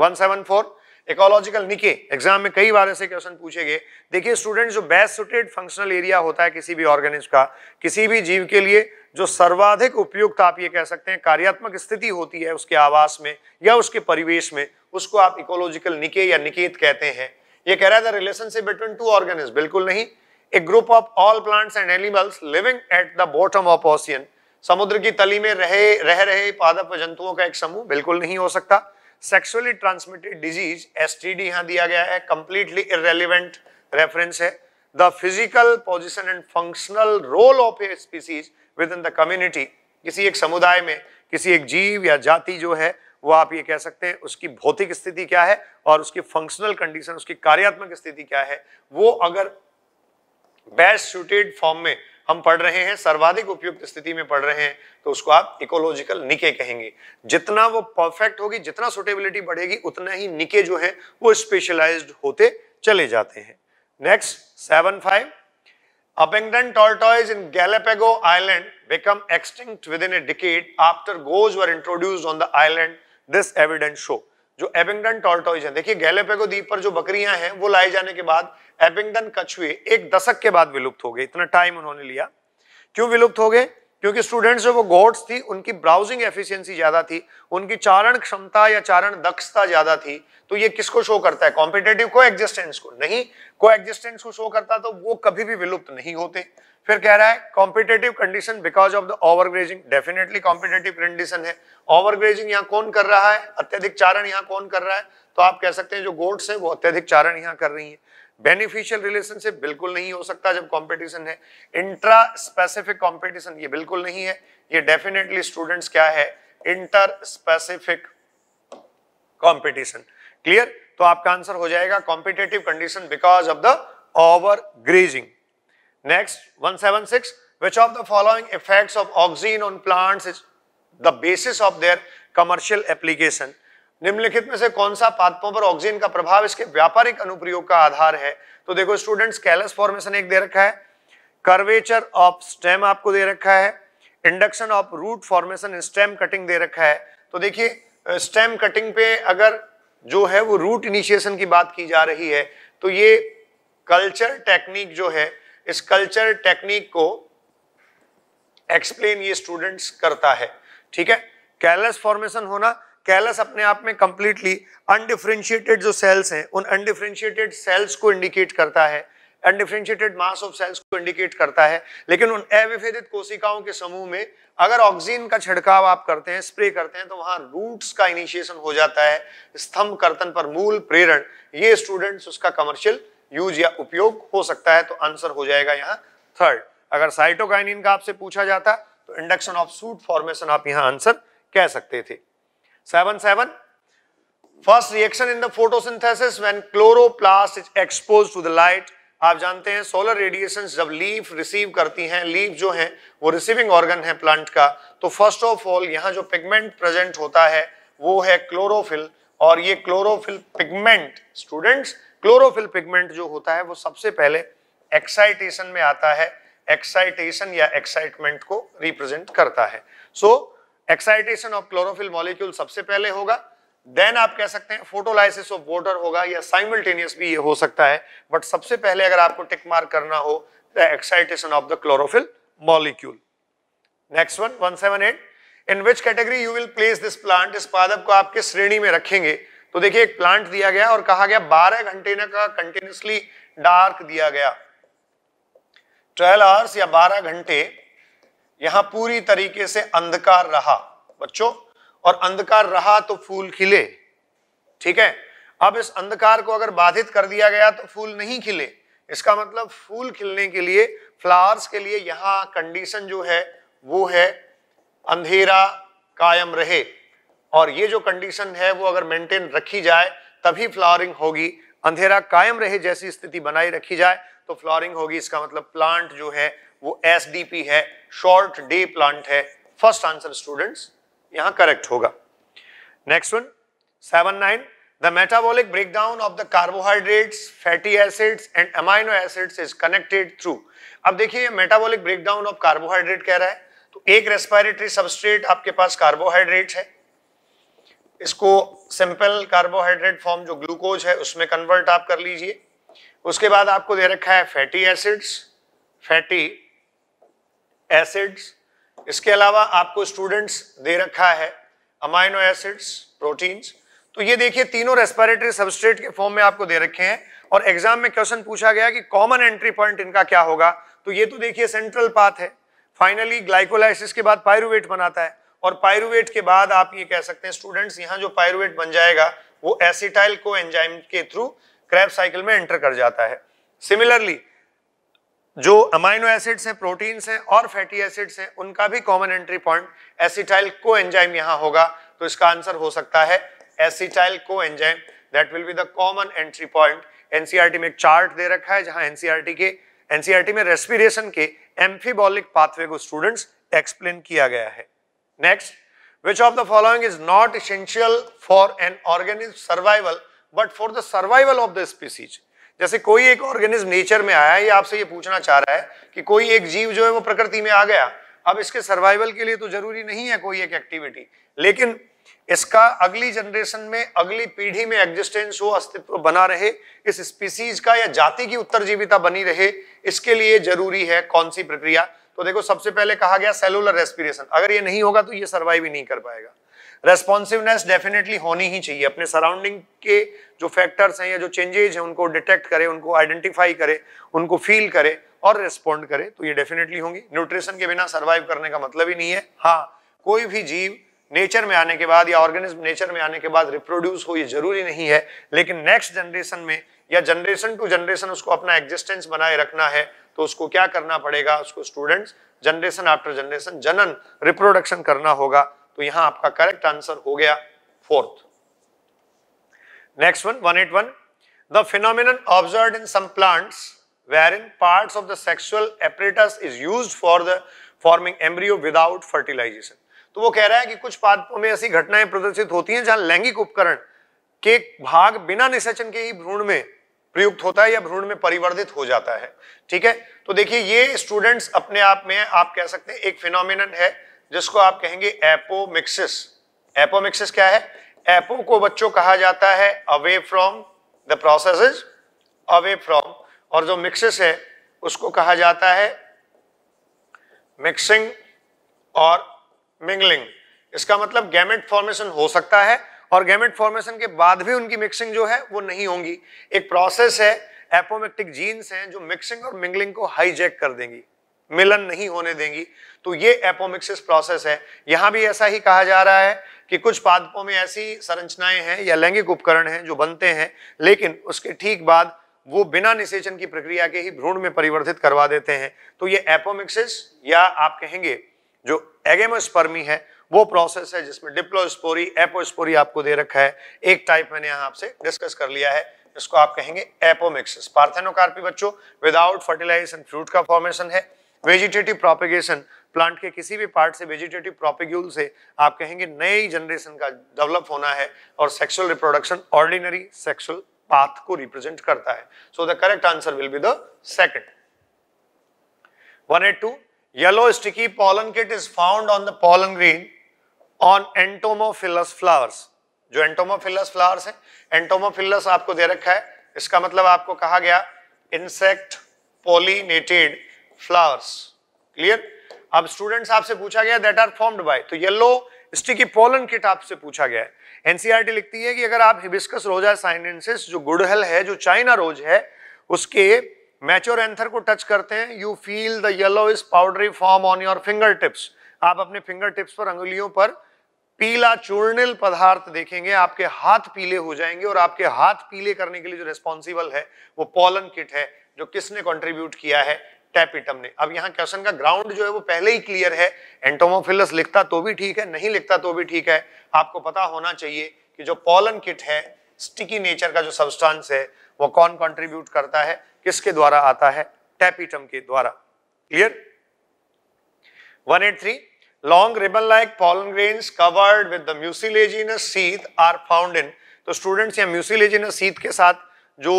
174 इकोलॉजिकल निके एग्जाम में कई बार ऐसे क्वेश्चन पूछे गए देखिए स्टूडेंट जो बेस्ट सुटेड फंक्शनल एरिया होता है किसी भी ऑर्गेनिज्म का किसी भी जीव के लिए जो सर्वाधिक उपयुक्त आप ये कह सकते हैं कार्यात्मक स्थिति होती है उसके आवास में या उसके परिवेश में उसको आप इकोलॉजिकल निके या निकेत कहते हैं ये कह रहा था रिलेशनशिप बिटवीन टू ऑर्गेनिज बिल्कुल नहीं a group of all plants and animals living at the bottom of ocean समुद्र की तली में रहे रह रहे पादप जंतुओं का एक समूह बिल्कुल नहीं हो सकता सेक्सुअली ट्रांसमिटेड डिजीज एसटीडी यहां दिया गया है कंप्लीटली इरेलीवेंट रेफरेंस है the physical position and functional role of a species within the community किसी एक समुदाय में किसी एक जीव या जाति जो है वो आप ये कह सकते हैं उसकी भौतिक स्थिति क्या है और उसकी फंक्शनल कंडीशन उसकी कार्यात्मक स्थिति क्या है वो अगर बेस्ट सुटेड फॉर्म में हम पढ़ रहे हैं सर्वाधिक उपयुक्त स्थिति में पढ़ रहे हैं तो उसको आप इकोलॉजिकल निके कहेंगे जितना वो परफेक्ट होगी जितना सुटेबिलिटी बढ़ेगी उतना ही निके जो है वो स्पेशलाइज होते चले जाते हैं next seven five Abingdon tortoise in Galapagos island become extinct within a decade after goats were introduce on the island this evidence show जो एबिंगडन टॉर्टोइज है देखिए गैलेपेगो द्वीप पर जो बकरियां हैं वो लाए जाने के बाद एबिंगडन कछुए एक दशक के बाद विलुप्त हो गए इतना टाइम उन्होंने लिया क्यों विलुप्त हो गए क्योंकि स्टूडेंट्स जो वो गोड्स थी उनकी ब्राउजिंग एफिशिएंसी ज्यादा थी उनकी चारण क्षमता या चारण दक्षता ज्यादा थी तो ये किसको शो करता है कॉम्पिटेटिव को एग्जिस्टेंस को नहीं को एग्जिस्टेंस को शो करता तो वो कभी भी विलुप्त नहीं होते फिर कह रहा है competitive condition because of the overgrazing definitely competitive condition है ओवरग्रेजिंग यहाँ कौन कर रहा है अत्यधिक चारण यहाँ कौन कर रहा है तो आप कह सकते हैं जो गोड्स हैं वो अत्यधिक चारण यहाँ कर रही है बेनिफिशियल रिलेशनशिप बिल्कुल नहीं हो सकता जब कंपटीशन है इंट्रा स्पेसिफिक कंपटीशन ये बिल्कुल नहीं है ये डेफिनेटली स्टूडेंट्स क्या है इंटर स्पेसिफिक कंपटीशन क्लियर तो आपका आंसर हो जाएगा competitive condition because of the overgrazing Next, 176, which of the following effects of auxin on plants is the basis of their commercial application? निम्नलिखित में से कौन सा पादपों पर ऑक्सीजन का प्रभाव इसके व्यापारिक अनुप्रयोग का आधार है तो देखो स्टूडेंट्स कैलस फॉर्मेशन एक दे रखा है कर्वेचर ऑफ स्टेम आपको दे रखा है induction of root formation stem cutting दे रखा है तो देखिए स्टेम कटिंग पे अगर जो है वो रूट इनिशिएशन की बात की जा रही है तो ये कल्चर टेक्निक जो है इस कल्चर टेक्निक को एक्सप्लेन ये स्टूडेंट्स करता है ठीक है कैलस फॉर्मेशन होना कैलस अपने आप में कंप्लीटली अनडिफ्रेंशिएटेड जो सेल्स हैं उन अनडिफ्रेंशिएटेड सेल्स को इंडिकेट करता है अनडिफ्रेंशिएटेड मास ऑफ सेल्स को इंडिकेट करता है लेकिन उन अविभेदित कोशिकाओं के समूह में अगर ऑक्सीजन का छिड़काव आप करते हैं स्प्रे करते हैं तो वहां रूट्स का इनिशिएशन हो जाता है स्तंभ कर्तन पर मूल प्रेरण ये स्टूडेंट्स उसका कमर्शियल यूज या उपयोग हो सकता है तो आंसर हो जाएगा यहाँ थर्ड अगर साइटोकाइनिन का आपसे पूछा जाता तो इंडक्शन ऑफ सूट फॉर्मेशन आप यहाँ आंसर कह सकते थे seven seven first reaction in the photosynthesis when chloroplast is expose to the light आप जानते हैं सोलर रेडिएशन जब लीफ रिसीव करती हैं लीफ जो है वो रिसीविंग ऑर्गन है प्लांट का तो फर्स्ट ऑफ ऑल यहाँ जो पिगमेंट प्रेजेंट होता है वो है क्लोरोफिल और ये chlorophyll pigment students chlorophyll pigment जो होता है वो सबसे पहले एक्साइटेशन में आता है एक्साइटेशन या एक्साइटमेंट को रिप्रेजेंट करता है so excitation of chlorophyll molecule सबसे पहले होगा देन आप कह सकते हैं फोटोलाइसिस ऑफ वाटर होगा या साइमल्टेनियस भी ये हो सकता है बट सबसे पहले अगर आपको टिक मार्क करना हो तो excitation of the chlorophyll molecule next one 178 in which category you will place this plant इस पादप को आप किस श्रेणी में रखेंगे तो देखिए एक प्लांट दिया गया और कहा गया बारह घंटे का कंटिन्यूसली डार्क दिया गया ट्वेल्व आवर्स या बारह घंटे यहां पूरी तरीके से अंधकार रहा बच्चों और अंधकार रहा तो फूल खिले ठीक है अब इस अंधकार को अगर बाधित कर दिया गया तो फूल नहीं खिले इसका मतलब फूल खिलने के लिए फ्लावर्स के लिए यहाँ कंडीशन जो है वो है अंधेरा कायम रहे और ये जो कंडीशन है वो अगर मेंटेन रखी जाए तभी फ्लावरिंग होगी अंधेरा कायम रहे जैसी स्थिति बनाई रखी जाए तो फ्लावरिंग होगी इसका मतलब प्लांट जो है वो एस है शॉर्ट डे प्लांट है फर्स्ट आंसर स्टूडेंट्स यहां करेक्ट होगा next one seven nine the metabolic breakdown of the carbohydrates fatty acids and amino acids is connected through अब देखिए मेटाबोलिक ब्रेकडाउन ऑफ कार्बोहाइड्रेट कह रहा है तो एक रेस्पायरेटरी सबस्ट्रेट आपके पास कार्बोहाइड्रेट है इसको सिंपल कार्बोहाइड्रेट फॉर्म जो ग्लूकोज है उसमें कन्वर्ट आप कर लीजिए उसके बाद आपको दे रखा है फैटी एसिड्स फैटी एसिड्स इसके अलावा आपको स्टूडेंट्स दे रखा है अमाइनो एसिड्स प्रोटीन्स तो ये देखिए तीनों रेस्पिरेटरी सबस्ट्रेट के फॉर्म में आपको दे रखे हैं और एग्जाम में क्वेश्चन पूछा गया कि कॉमन एंट्री पॉइंट इनका क्या होगा तो ये तो देखिए सेंट्रल पाथ है फाइनली ग्लाइकोलाइसिस के बाद पायरुवेट बनाता है और पायरुवेट के बाद आप ये कह सकते हैं स्टूडेंट्स यहाँ जो पायरुवेट बन जाएगा वो एसिटाइल को एंजाइम के थ्रू क्रैप साइकिल में एंटर कर जाता है सिमिलरली जो अमाइनो एसिड्स हैं प्रोटीन्स हैं और फैटी एसिड्स हैं उनका भी common entry point acetyl coenzyme यहाँ होगा तो इसका आंसर हो सकता है acetyl coenzyme that will be the common entry point NCERT में एक चार्ट दे रखा है जहां एनसीईआरटी e के एनसीईआरटी e में रेस्पिरेशन के एम्फीबॉलिक पाथवे को स्टूडेंट्स एक्सप्लेन किया गया है Next, which of the following is not essential for an organism's survival but for the survival of the species? जैसे कोई एक ऑर्गेनिज्म नेचर में आया है आपसे ये पूछना चाह रहा है कि कोई एक जीव जो है वो प्रकृति में आ गया अब इसके सर्वाइवल के लिए तो जरूरी नहीं है कोई एक एक्टिविटी लेकिन इसका अगली जनरेशन में अगली पीढ़ी में एग्जिस्टेंस हो अस्तित्व बना रहे इस स्पीसीज का या जाति की उत्तरजीविता बनी रहे इसके लिए जरूरी है कौन सी प्रक्रिया तो देखो सबसे पहले कहा गया सेलुलर रेस्पिरेशन अगर ये नहीं होगा तो ये सर्वाइव ही नहीं कर पाएगा रेस्पॉन्सिवनेस डेफिनेटली होनी ही चाहिए अपने सराउंडिंग के जो फैक्टर्स हैं या जो चेंजेज हैं उनको डिटेक्ट करे उनको आइडेंटिफाई करे उनको फील करे और रेस्पॉन्ड करे तो ये डेफिनेटली होंगी न्यूट्रिशन के बिना सर्वाइव करने का मतलब ही नहीं है हाँ कोई भी जीव नेचर में आने के बाद या ऑर्गेनिज्म नेचर में आने के बाद रिप्रोड्यूस हो ये जरूरी नहीं है लेकिन नेक्स्ट जनरेशन में या जनरेशन टू जनरेशन उसको अपना एग्जिस्टेंस बनाए रखना है तो उसको क्या करना पड़ेगा उसको स्टूडेंट्स जनरेशन आफ्टर जनरेशन जनन रिप्रोडक्शन करना होगा तो यहां आपका करेक्ट आंसर हो गया fourth next one one eight one the phenomenon observe in some plants in part of the sexual apparatus is use for the forming embryo without fertilisation तो वो कह रहा है कि कुछ पादपों में ऐसी घटनाएं प्रदर्शित होती हैं जहां लैंगिक उपकरण के भाग बिना निषेचन के ही भ्रूण में प्रयुक्त होता है या भ्रूण में परिवर्तित हो जाता है ठीक है तो देखिए ये स्टूडेंट्स अपने आप में आप कह सकते हैं एक फिनोमिन है जिसको आप कहेंगे एपोमिक्सिस एपोमिक्सिस क्या है एपो को बच्चों कहा जाता है away from the process away from और जो मिक्सिस है उसको कहा जाता है मिक्सिंग और मिंगलिंग इसका मतलब गैमेट फॉर्मेशन हो सकता है और गैमेट फॉर्मेशन के बाद भी उनकी मिक्सिंग जो है वो नहीं होंगी एक प्रोसेस है एपोमेक्टिक जीन्स हैं जो मिक्सिंग और मिंगलिंग को हाईजेक कर देंगी मिलन नहीं होने देंगी तो ये एपोमिक्सिस प्रोसेस है यहाँ भी ऐसा ही कहा जा रहा है कि कुछ पादपों में ऐसी संरचनाएं हैं या लैंगिक उपकरण हैं जो बनते हैं लेकिन उसके ठीक बाद वो बिना निषेचन की प्रक्रिया के ही भ्रूण में परिवर्तित करवा देते हैं तो ये एपोमिक्सिस या आप कहेंगे जो एगेमोस्पर्मी है वो प्रोसेस है जिसमें डिप्लोस्पोरी एपोस्पोरी आपको दे रखा है एक टाइप मैंने यहाँ आपसे डिस्कस कर लिया है इसको आप कहेंगे एपोमिक्सिस पार्थेनोकार्पी बच्चों विदाउट फर्टिलाइजेशन फ्रूट का फॉर्मेशन है वेजिटेटिव प्रोपिगेशन प्लांट के किसी भी पार्ट से वेजिटेटिव प्रोपिग्यूल से आप कहेंगे नई जनरेशन का डेवलप होना है और sexual reproduction ordinary sexual path को रिप्रेजेंट करता है so the correct answer will be the second 182 yellow sticky pollen kit is found on the pollen grain on entomophilous flowers जो एंटोमोफिलस फ्लावर्स है entomophilous आपको दे रखा है इसका मतलब आपको कहा गया इंसेक्ट पोलिनेटेड फ्लावर्स क्लियर अब स्टूडेंट्स आपसे पूछा गया दैट आर फॉर्म्ड बाय तो येलो स्टिकी पोलन किट आपसे पूछा गया है एनसीईआरटी e लिखती है कि अगर आप हिबिस्कस रोजा साइनेंसिस जो गुड़हल है जो चाइना रोज है उसके मैच्योर एंथर को टच करते हैं you feel the yellow is powdery form on your fingertips आप अपने फिंगर टिप्स पर अंगुलियों पर पीला चूर्णिल पदार्थ देखेंगे आपके हाथ पीले हो जाएंगे और आपके हाथ पीले करने के लिए जो रेस्पॉन्सिबल है वो पॉलन किट है जो किसने कंट्रीब्यूट किया है टैपिटम ने अब यहाँ क्वेश्चन का ग्राउंड जो है वो पहले ही क्लियर है एंटोमोफिलस लिखता तो भी ठीक है नहीं लिखता तो भी ठीक है आपको पता होना चाहिए कि जो पॉलन किट है स्टिकी नेचर का जो सब्सटेंस है वो कौन कंट्रीब्यूट करता है किसके द्वारा आता है टैपिटम के द्वारा clear one eight three long ribbon like pollen grains covered with the mucilaginous seed are found in तो स्टूडेंट्स यहाँ म्यूसिलेजिनस सीथ के साथ जो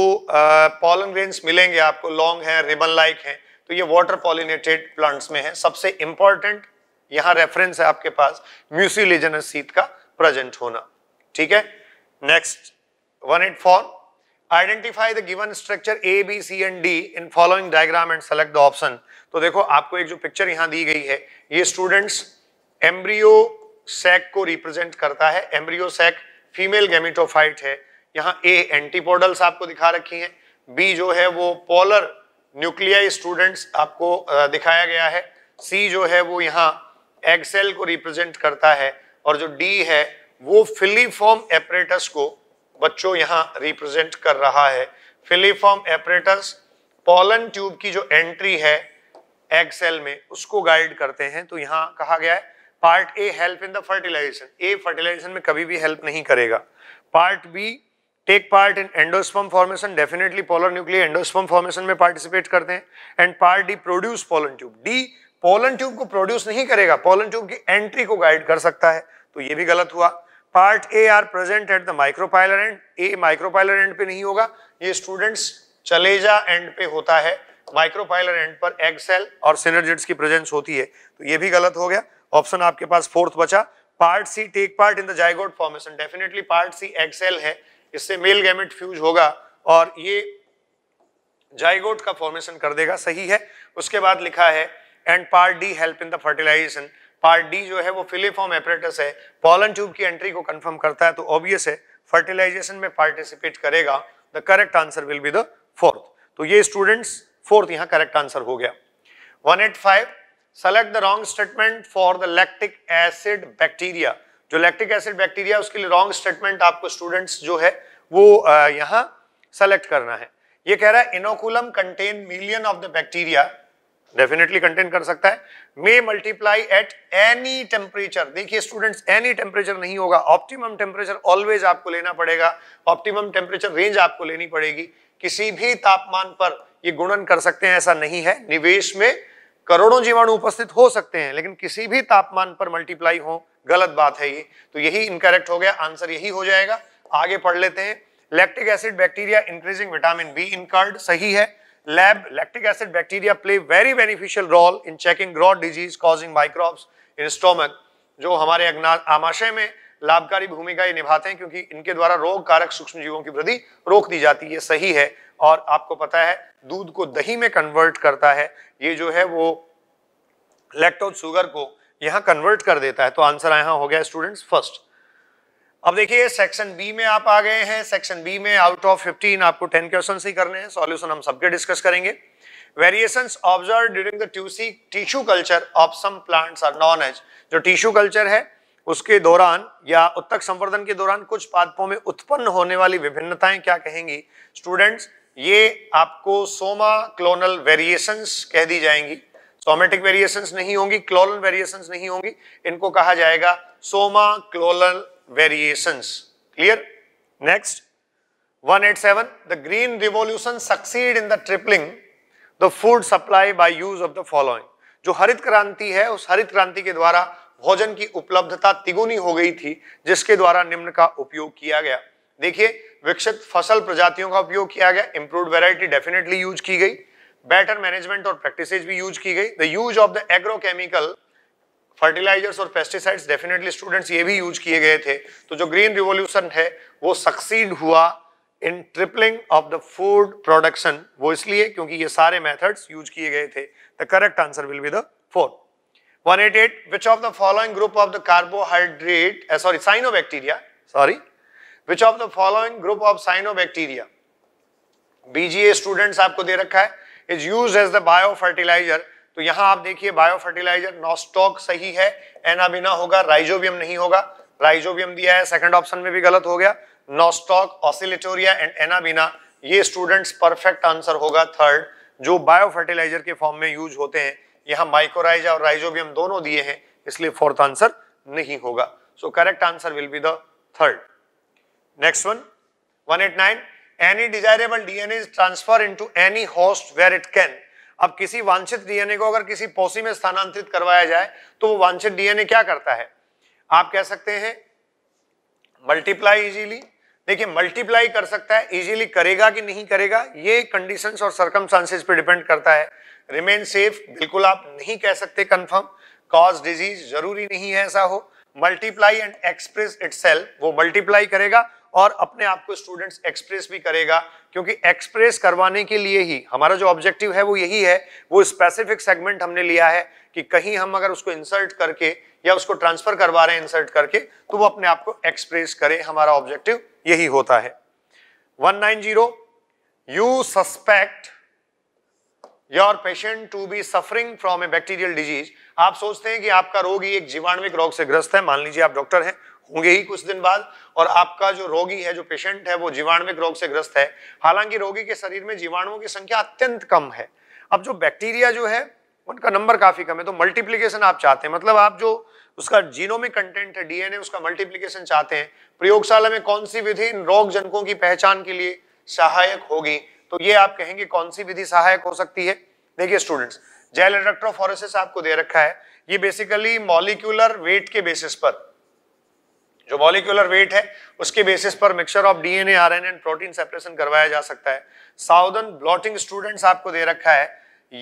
पॉलन uh, ग्रेन्स मिलेंगे आपको लॉन्ग है रिबन लाइक है तो ये वाटर पॉलिनेटेड प्लांट्स में है सबसे इंपॉर्टेंट यहाँ रेफरेंस है आपके पास म्यूसिलेजिनस सीथ का प्रेजेंट होना ठीक है next one eight four identify the given structure A B C and D in following diagram and select the option तो देखो आपको एक जो पिक्चर यहाँ दी गई है ये स्टूडेंट्स एम्ब्रियो सैक को रिप्रेजेंट करता है एम्ब्रियो सैक फीमेल गेमिटोफाइट है यहाँ ए एंटीपोडल्स आपको दिखा रखी हैं बी जो है वो पोलर न्यूक्लियाई स्टूडेंट्स आपको दिखाया गया है सी जो है वो यहाँ एग सेल को रिप्रेजेंट करता है और जो डी है वो फिलीफॉर्म एपरेटस को बच्चों यहाँ रिप्रेजेंट कर रहा है फिलीफॉर्म एपरेटर्स पॉलन ट्यूब की जो एंट्री है एग सेल में उसको गाइड करते हैं तो यहाँ कहा गया है part A help in the fertilization A fertilization में कभी भी हेल्प नहीं करेगा part B take part in endosperm formation definitely polar nuclear endosperm formation में पार्टिसिपेट करते हैं and part D produce pollen tube D pollen tube को produce नहीं करेगा पोलन ट्यूब की एंट्री को गाइड कर सकता है तो ये भी गलत हुआ part A are present at the micropylar end A micropylar end पे नहीं होगा ये स्टूडेंट्स चलेजा एंड पे होता है माइक्रोपाइलर एंड पर एग सेल और सिनर्जिट्स की प्रेजेंस होती है तो ये भी गलत हो गया ऑप्शन आपके पास फोर्थ बचा part C take part in the zygote formation definitely part C egg cell है इससे मेल गैमेट फ्यूज होगा और ये जाइगोट का फॉर्मेशन कर देगा सही है उसके बाद लिखा है and part D help in the fertilization part D जो है वो फिलीफॉर्म एपरेटस है पॉलन ट्यूब की एंट्री को कंफर्म करता है तो ऑब्वियस है फर्टिलाइजेशन में पार्टिसिपेट करेगा the correct answer will be the fourth तो ये स्टूडेंट्स फोर्थ यहाँ करेक्ट आंसर हो गया 185 select the wrong statement for the lactic acid bacteria जो लैक्टिक एसिड बैक्टीरिया उसके लिए रॉन्ग स्टेटमेंट आपको स्टूडेंट्स जो है वो यहाँ सेलेक्ट करना है ये कह रहा है inoculum contain million of the bacteria definitely contain कर सकता है may multiply at any temperature देखिए स्टूडेंट्स एनी टेम्परेचर नहीं होगा ऑप्टिमम टेम्परेचर ऑलवेज आपको लेना पड़ेगा ऑप्टिमम टेम्परेचर रेंज आपको लेनी पड़ेगी किसी भी तापमान पर ये गुणन कर सकते हैं ऐसा नहीं है निवेश में करोड़ों जीवाणु उपस्थित हो सकते हैं लेकिन किसी भी तापमान पर मल्टीप्लाई हो गलत बात है ये तो यही इनकरेक्ट हो गया आंसर यही हो जाएगा आगे पढ़ लेते हैं lactic acid bacteria increasing vitamin B in सही है lab, lactic acid bacteria play very beneficial role in checking growth disease causing microbes in stomach. जो हमारे आमाशय में लाभकारी भूमिका ये निभाते हैं क्योंकि इनके द्वारा रोग कारक सूक्ष्म जीवों की वृद्धि रोक दी जाती है ये सही है और आपको पता है दूध को दही में कन्वर्ट करता है ये जो है वो लैक्टोज शुगर को यहाँ कन्वर्ट कर देता है तो आंसर यहाँ हो गया स्टूडेंट्स फर्स्ट अब देखिए सेक्शन बी में आप आ गए हैं सेक्शन बी में आउट ऑफ 15 आपको 10 क्वेश्चन ही करने हैं सॉल्यूशन हम सबके डिस्कस करेंगे variation observe during the tissue tissue culture of some plants are known as जो टिश्यू कल्चर है उसके दौरान या उत्तक संवर्धन के दौरान कुछ पादपों में उत्पन्न होने वाली विभिन्नताएं क्या कहेंगी स्टूडेंट्स ये आपको सोमा क्लोनल वेरिएशंस कह दी जाएंगी सोमेटिक वेरिएशंस नहीं होंगी क्लोनल वेरिएशंस नहीं होंगी इनको कहा जाएगा somaclonal variations. Clear? Next, 187, the green revolution succeed in the tripling the food supply by use of the following. जो हरित क्रांति है उस हरित क्रांति के द्वारा भोजन की उपलब्धता तिगुनी हो गई थी जिसके द्वारा निम्न का उपयोग किया गया देखिए विकसित फसल प्रजातियों का उपयोग किया गया इंप्रूव वेराइटी डेफिनेटली यूज की गई बेटर मैनेजमेंट और प्रैक्टिसेज भी यूज की गई the use of the agrochemical fertilizers और पेस्टिसाइड्स डेफिनेटली स्टूडेंट्स ये भी यूज किए गए थे तो जो ग्रीन रिवोल्यूशन है वो सक्सीड हुआ in tripling of the food production वो इसलिए क्योंकि ये सारे मेथड्स यूज किए गए थे the correct answer will be the four 188 eight eight of the following group carbohydrate sorry cyanobacteria sorry which of the following group of cyanobacteria BGA students आपको दे रखा है is use as the biofertilizer तो यहां आप देखिए bio fertiliser nostoc सही है एनाबिना होगा राइजोबियम नहीं होगा राइजोबियम दिया है सेकंड ऑप्शन में भी गलत हो गया नॉस्टॉक ऑसिलेटोरिया एंड एनाबिना ये स्टूडेंट्स परफेक्ट आंसर होगा थर्ड जो बायो फर्टिलाइजर के फॉर्म में यूज होते हैं यहाँ माइकोराइज और राइजोबियम दोनों दिए हैं इसलिए फोर्थ आंसर नहीं होगा so correct answer will be the third next one one nine any desirable dna transfer into any host where it can अब किसी वांछित डीएनए को अगर किसी पौसी में स्थानांतरित करवाया जाए तो वो वांछित डीएनए क्या करता है आप कह सकते हैं मल्टीप्लाई इजीली देखिए मल्टीप्लाई कर सकता है इजीली करेगा कि नहीं करेगा ये कंडीशंस और सर्कमस्टांसेस पे डिपेंड करता है रिमेन सेफ बिल्कुल आप नहीं कह सकते कंफर्म कॉज डिजीज जरूरी नहीं है ऐसा हो मल्टीप्लाई एंड एक्सप्रेस इट वो मल्टीप्लाई करेगा और अपने आप को स्टूडेंट्स एक्सप्रेस भी करेगा क्योंकि एक्सप्रेस करवाने के लिए ही हमारा जो ऑब्जेक्टिव है वो यही है वो स्पेसिफिक सेगमेंट हमने लिया है कि कहीं हम अगर उसको इंसर्ट करके या उसको ट्रांसफर करवा रहे हैं इंसर्ट करके तो वो अपने आप को एक्सप्रेस करे हमारा ऑब्जेक्टिव यही होता है one nine zero you suspect your patient to be suffering from a bacterial disease आप सोचते हैं कि आपका रोग ही एक जीवाणुविक रोग से ग्रस्त है मान लीजिए आप डॉक्टर हैं होंगे ही कुछ दिन बाद और आपका जो रोगी है जो पेशेंट है वो जीवाणुविक रोग से ग्रस्त है हालांकि रोगी के शरीर में जीवाणुओं की संख्या अत्यंत कम है अब जो बैक्टीरिया जो है उनका नंबर काफी कम है तो मल्टीप्लीकेशन आप चाहते हैं मतलब आप जो उसका जीनोमिक कंटेंट है डीएनए उसका मल्टीप्लीकेशन चाहते हैं प्रयोगशाला में कौन सी विधि इन रोग जनकों की पहचान के लिए सहायक होगी तो ये आप कहेंगे कौन सी विधि सहायक हो सकती है देखिए स्टूडेंट्स जेल इलेक्ट्रोफोरेसिस आपको दे रखा है ये बेसिकली मॉलिक्यूलर वेट के बेसिस पर जो मॉलिकुलर वेट है उसके बेसिस पर mixture of DNA RNA and protein separation करवाया जा सकता है साउदन ब्लॉटिंग स्टूडेंट्स आपको दे रखा है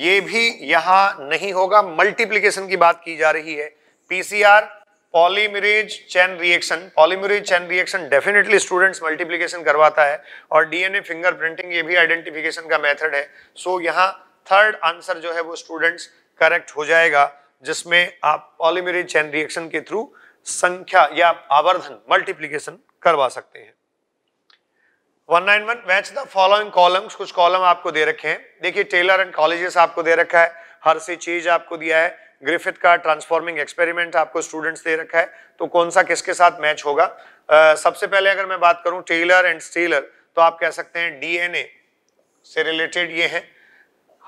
ये भी यहां नहीं होगा मल्टीप्लीकेशन की बात की जा रही है PCR polymerase chain reaction polymerase chain reaction definitely students multiplication करवाता है और डीएनए फिंगर प्रिंटिंग ये भी आइडेंटिफिकेशन का मेथड है सो so, यहाँ थर्ड आंसर जो है वो स्टूडेंट्स करेक्ट हो जाएगा जिसमें आप पॉलीमरेज चैन रिएक्शन के थ्रू संख्या या आवर्धन मल्टीप्लीकेशन करवा सकते हैं 191 मैच द फॉलोइंग कॉलम्स कुछ कॉलम आपको दे रखे हैं देखिए टेलर एंड कॉलेजेस आपको दे रखा है हर सी चीज आपको दिया है ग्रिफिथ का ट्रांसफॉर्मिंग एक्सपेरिमेंट आपको स्टूडेंट्स दे रखा है तो कौन सा किसके साथ मैच होगा आ, सबसे पहले अगर मैं बात करूं टेलर एंड स्टीलर तो आप कह सकते हैं डीएनए से रिलेटेड ये है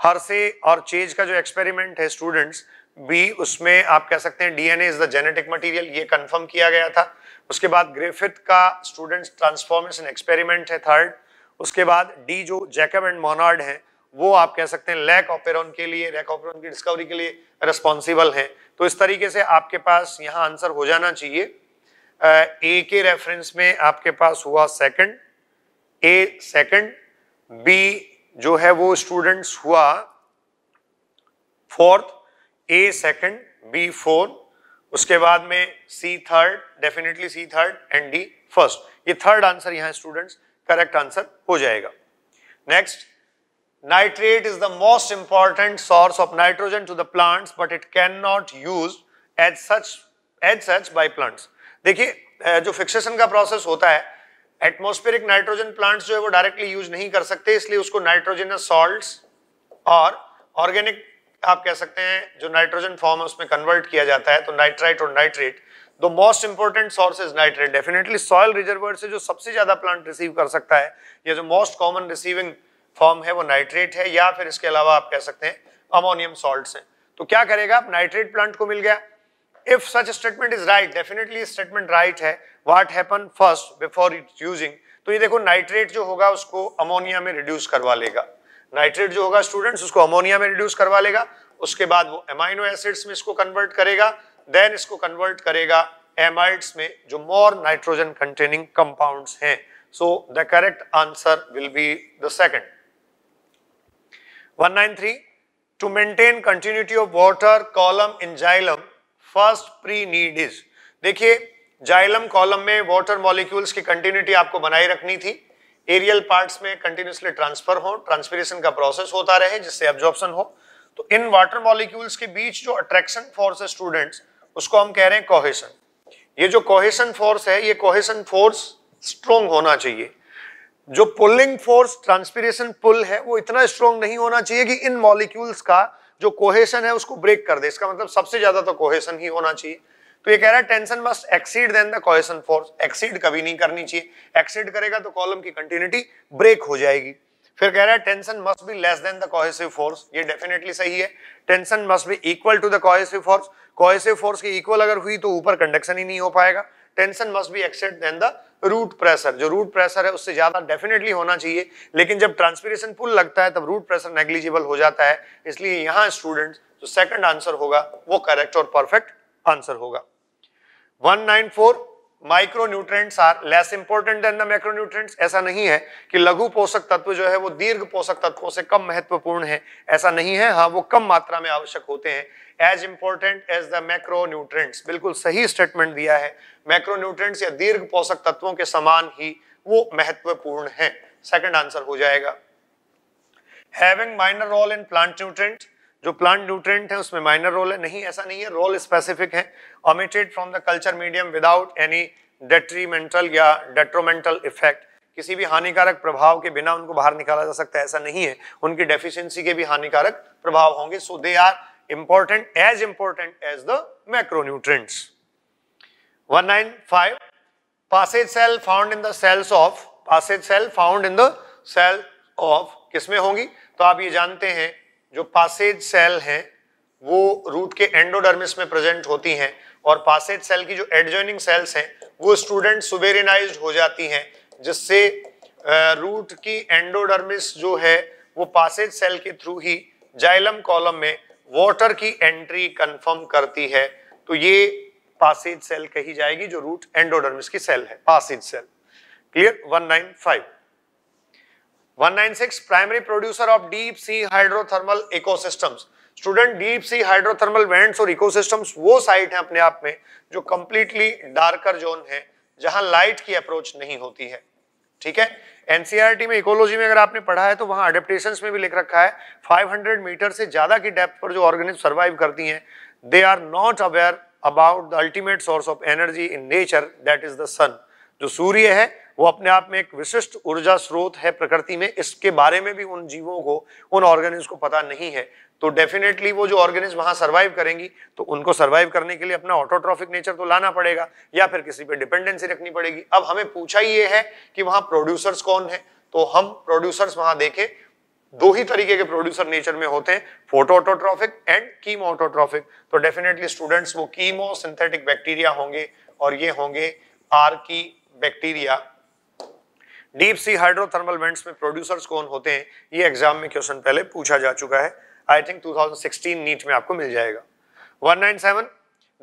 हर से और चेज का जो एक्सपेरिमेंट है स्टूडेंट्स बी उसमें आप कह सकते हैं DNA is the genetic material ये कंफर्म किया गया था उसके बाद ग्रेफिथ का स्टूडेंट्स ट्रांसफॉर्मेशन एक्सपेरिमेंट है थर्ड उसके बाद डी जो जैकब एंड मोनार्ड हैं वो आप कह सकते हैं लैक ऑपेरॉन के लिए लैक ऑपेरॉन की डिस्कवरी के लिए रिस्पॉन्सिबल हैं तो इस तरीके से आपके पास यहाँ आंसर हो जाना चाहिए ए के रेफरेंस में आपके पास हुआ सेकंड ए सेकंड बी जो है वो स्टूडेंट्स हुआ fourth A second B four उसके बाद में C third definitely C third and D first ये थर्ड आंसर यहाँ स्टूडेंट्स करेक्ट आंसर हो जाएगा next is the most important source of nitrogen to the plants but it cannot use as such as such by plants देखिए जो fixation का process होता है atmospheric nitrogen plants जो है वो डायरेक्टली यूज नहीं कर सकते इसलिए उसको नाइट्रोजनस सॉल्ट्स और ऑर्गेनिक आप कह सकते हैं जो नाइट्रोजन फॉर्म है उसमें कन्वर्ट किया जाता है तो नाइट्राइट और nitrate the most important source is nitrate definitely soil reservoir से जो सबसे ज्यादा प्लांट रिसीव कर सकता है या जो मोस्ट कॉमन रिसीविंग फॉर्म है वो नाइट्रेट है या फिर इसके अलावा आप कह सकते हैं अमोनियम सॉल्ट है तो क्या करेगा आप नाइट्रेट प्लांट को मिल गया if such statement is right definitely statement right है what happen first before using तो ये देखो नाइट्रेट जो होगा उसको अमोनिया में रिड्यूस करवा लेगा नाइट्रेट जो होगा स्टूडेंट्स उसको अमोनिया में रिड्यूस करवा लेगा उसके बाद वो एमाइनो एसिड्स में इसको कन्वर्ट करेगा देन इसको कन्वर्ट करेगा एमाइड्स में जो मोर नाइट्रोजन कंटेनिंग कंपाउंड्स हैं so the correct answer will be the second 193 to maintain continuity of water column in xylem first pre need is देखिए जाइलम कॉलम में वाटर मॉलिक्यूल्स की continuity आपको बनाई रखनी थी एरियल पार्ट्स में कंटिन्यूसली ट्रांसफर हो ट्रांसपीरेशन का प्रोसेस होता रहे जिससे एब्जॉर्प्शन हो तो इन वाटर मॉलिक्यूल्स के बीच जो अट्रैक्शन फोर्स है स्टूडेंट्स उसको हम कह रहे हैं कोहेशन ये जो कोहेशन फोर्स है ये कोहेशन फोर्स स्ट्रोंग होना चाहिए जो पुलिंग फोर्स ट्रांसपीरेशन पुल है वो इतना स्ट्रोंग नहीं होना चाहिए कि इन मॉलिक्यूल्स का जो कोहेशन है उसको ब्रेक कर दे इसका मतलब सबसे ज्यादा तो कोहेशन ही होना चाहिए तो ये कह रहा है tension must exceed than the cohesion force exceed कभी नहीं करनी चाहिए एक्सीड करेगा तो कॉलम की कंटिन्यूटी ब्रेक हो जाएगी फिर कह रहा है tension must be less than the cohesive force ये डेफिनेटली सही है tension must be equal to the cohesive force cohesive force के इक्वल अगर हुई तो ऊपर कंडक्शन ही नहीं हो पाएगा tension must be exceed than the root pressure जो रूट प्रेशर है उससे ज्यादा डेफिनेटली होना चाहिए लेकिन जब ट्रांसपीरेशन पुल लगता है तब रूट प्रेशर नेग्लिजिबल हो जाता है इसलिए यहाँ स्टूडेंट जो सेकंड आंसर होगा वो करेक्ट और परफेक्ट आंसर होगा 194 micronutrients are less important than the macronutrients ऐसा नहीं है कि लघु पोषक तत्व जो है वो दीर्घ पोषक तत्वों से कम महत्वपूर्ण है ऐसा नहीं है हाँ वो कम मात्रा में आवश्यक होते हैं as important as the macronutrients बिल्कुल सही स्टेटमेंट दिया है मैक्रोन्यूट्रिएंट्स या दीर्घ पोषक तत्वों के समान ही वो महत्वपूर्ण है सेकेंड आंसर हो जाएगा having minor role in plant nutrients जो प्लांट न्यूट्रेंट है उसमें माइनर रोल है नहीं ऐसा नहीं है रोल स्पेसिफिक है omitted from the culture medium without any detrimental या डेट्रोमेंटल इफेक्ट किसी भी हानिकारक प्रभाव के बिना उनको बाहर निकाला जा सकता है ऐसा नहीं है उनकी डेफिशिएंसी के भी हानिकारक प्रभाव होंगे so they are important as important as the macronutrients 195 passage cell found in the cells of passage cell found in the cell of किसमें होंगी तो आप ये जानते हैं जो पासेज सेल हैं वो रूट के एंडोडर्मिस में प्रेजेंट होती हैं और पासेज सेल की जो एडजॉइनिंग सेल्स हैं वो स्टूडेंट सुबेरिनाइज हो जाती हैं जिससे रूट की एंडोडर्मिस जो है वो पासेज सेल के थ्रू ही जाइलम कॉलम में वाटर की एंट्री कंफर्म करती है तो ये पासेज सेल कही जाएगी जो रूट एंडोडर्मिस की सेल है passage cell clear 195 196 primary producer of deep sea hydrothermal ecosystems student deep sea hydrothermal vents और इकोसिस्टम्स वो साइट है अपने आप में जो कंप्लीटली डार्कर जोन है जहां लाइट की अप्रोच नहीं होती है ठीक है एनसीआरटी e में इकोलॉजी में अगर आपने पढ़ा है तो वहां अडेप्टेशन में भी लिख रखा है 500 मीटर से ज्यादा की डेप्थ पर जो ऑर्गेनिज सर्वाइव करती हैं they are not aware about the ultimate source of energy in nature that is the sun जो सूर्य है वो अपने आप में एक विशिष्ट ऊर्जा स्रोत है प्रकृति में इसके बारे में भी उन जीवों को उन ऑर्गेनिज को पता नहीं है तो डेफिनेटली वो जो ऑर्गेनिज वहाँ सर्वाइव करेंगी तो उनको सर्वाइव करने के लिए अपना ऑटोट्रॉफिक नेचर तो लाना पड़ेगा या फिर किसी पे डिपेंडेंसी रखनी पड़ेगी अब हमें पूछा ही ये है कि वहाँ प्रोड्यूसर्स कौन है तो हम प्रोड्यूसर्स वहाँ देखें दो ही तरीके के प्रोड्यूसर नेचर में होते हैं photoautotrophic and chemoautotrophic तो डेफिनेटली स्टूडेंट्स वो कीमो सिंथेटिक बैक्टीरिया होंगे और ये होंगे archaebacteria deep sea hydrothermal vents में प्रोड्यूसर्स कौन होते हैं ये एग्जाम में क्वेश्चन पहले पूछा जा चुका है आई थिंक 2016 नीट में आपको मिल जाएगा 197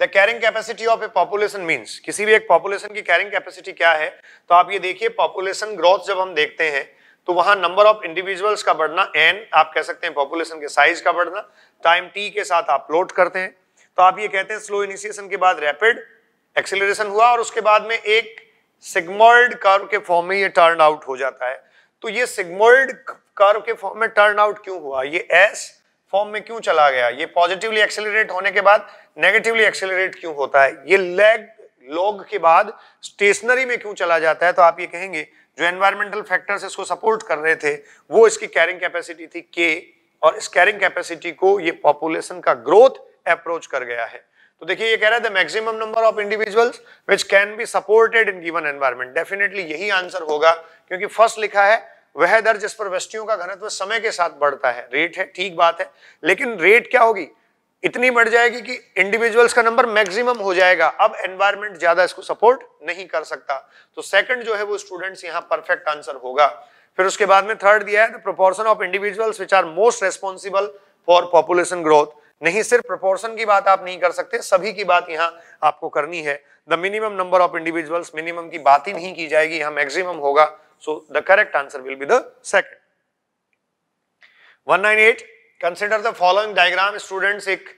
the carrying capacity of a population means किसी भी एक पॉपुलेशन की कैरिंग कैपेसिटी क्या है तो आप ये देखिए पॉपुलेशन ग्रोथ जब हम देखते हैं तो वहां नंबर ऑफ इंडिविजुअल्स का बढ़ना एन आप कह सकते हैं पॉपुलेशन के साइज का बढ़ना टाइम टी के साथ आप लोड करते हैं तो आप ये कहते हैं स्लो इनिशिएशन के बाद रैपिड एक्सिलेशन हुआ और उसके बाद में एक सिग्मोइड कर्व के फॉर्म में ये टर्न आउट हो जाता है तो ये सिग्मोइड कर्व के फॉर्म में टर्न आउट क्यों हुआ ये एस फॉर्म में क्यों चला गया ये पॉजिटिवली एक्सेलरेट होने के बाद नेगेटिवली एक्सेलरेट क्यों होता है ये लैग लॉग के बाद स्टेशनरी में क्यों चला जाता है तो आप ये कहेंगे जो एनवायरमेंटल फैक्टर्स इसको सपोर्ट कर रहे थे वो इसकी कैरिंग कैपेसिटी थी के और इस कैरिंग कैपेसिटी को ये पॉपुलेशन का ग्रोथ अप्रोच कर गया है तो देखिए ये कह रहा है maximum number of individuals which can be supported in given environment definitely यही आंसर होगा क्योंकि फर्स्ट लिखा है वह दर जिस पर वृष्टियों का घनत्व समय के साथ बढ़ता है रेट है ठीक बात है लेकिन रेट क्या होगी इतनी बढ़ जाएगी कि इंडिविजुअल्स का नंबर मैक्सिमम हो जाएगा अब एनवायरमेंट ज्यादा इसको सपोर्ट नहीं कर सकता तो सेकंड जो है वो स्टूडेंट्स यहाँ परफेक्ट आंसर होगा फिर उसके बाद में थर्ड दिया है proportion of individuals which are most responsible for population growth नहीं सिर्फ प्रोपोर्शन की बात आप नहीं कर सकते सभी की बात यहाँ आपको करनी है the minimum number of individuals minimum की बात ही नहीं की जाएगी यहाँ मैक्सिमम होगा so the correct answer will be the second 198 consider the following diagram students एक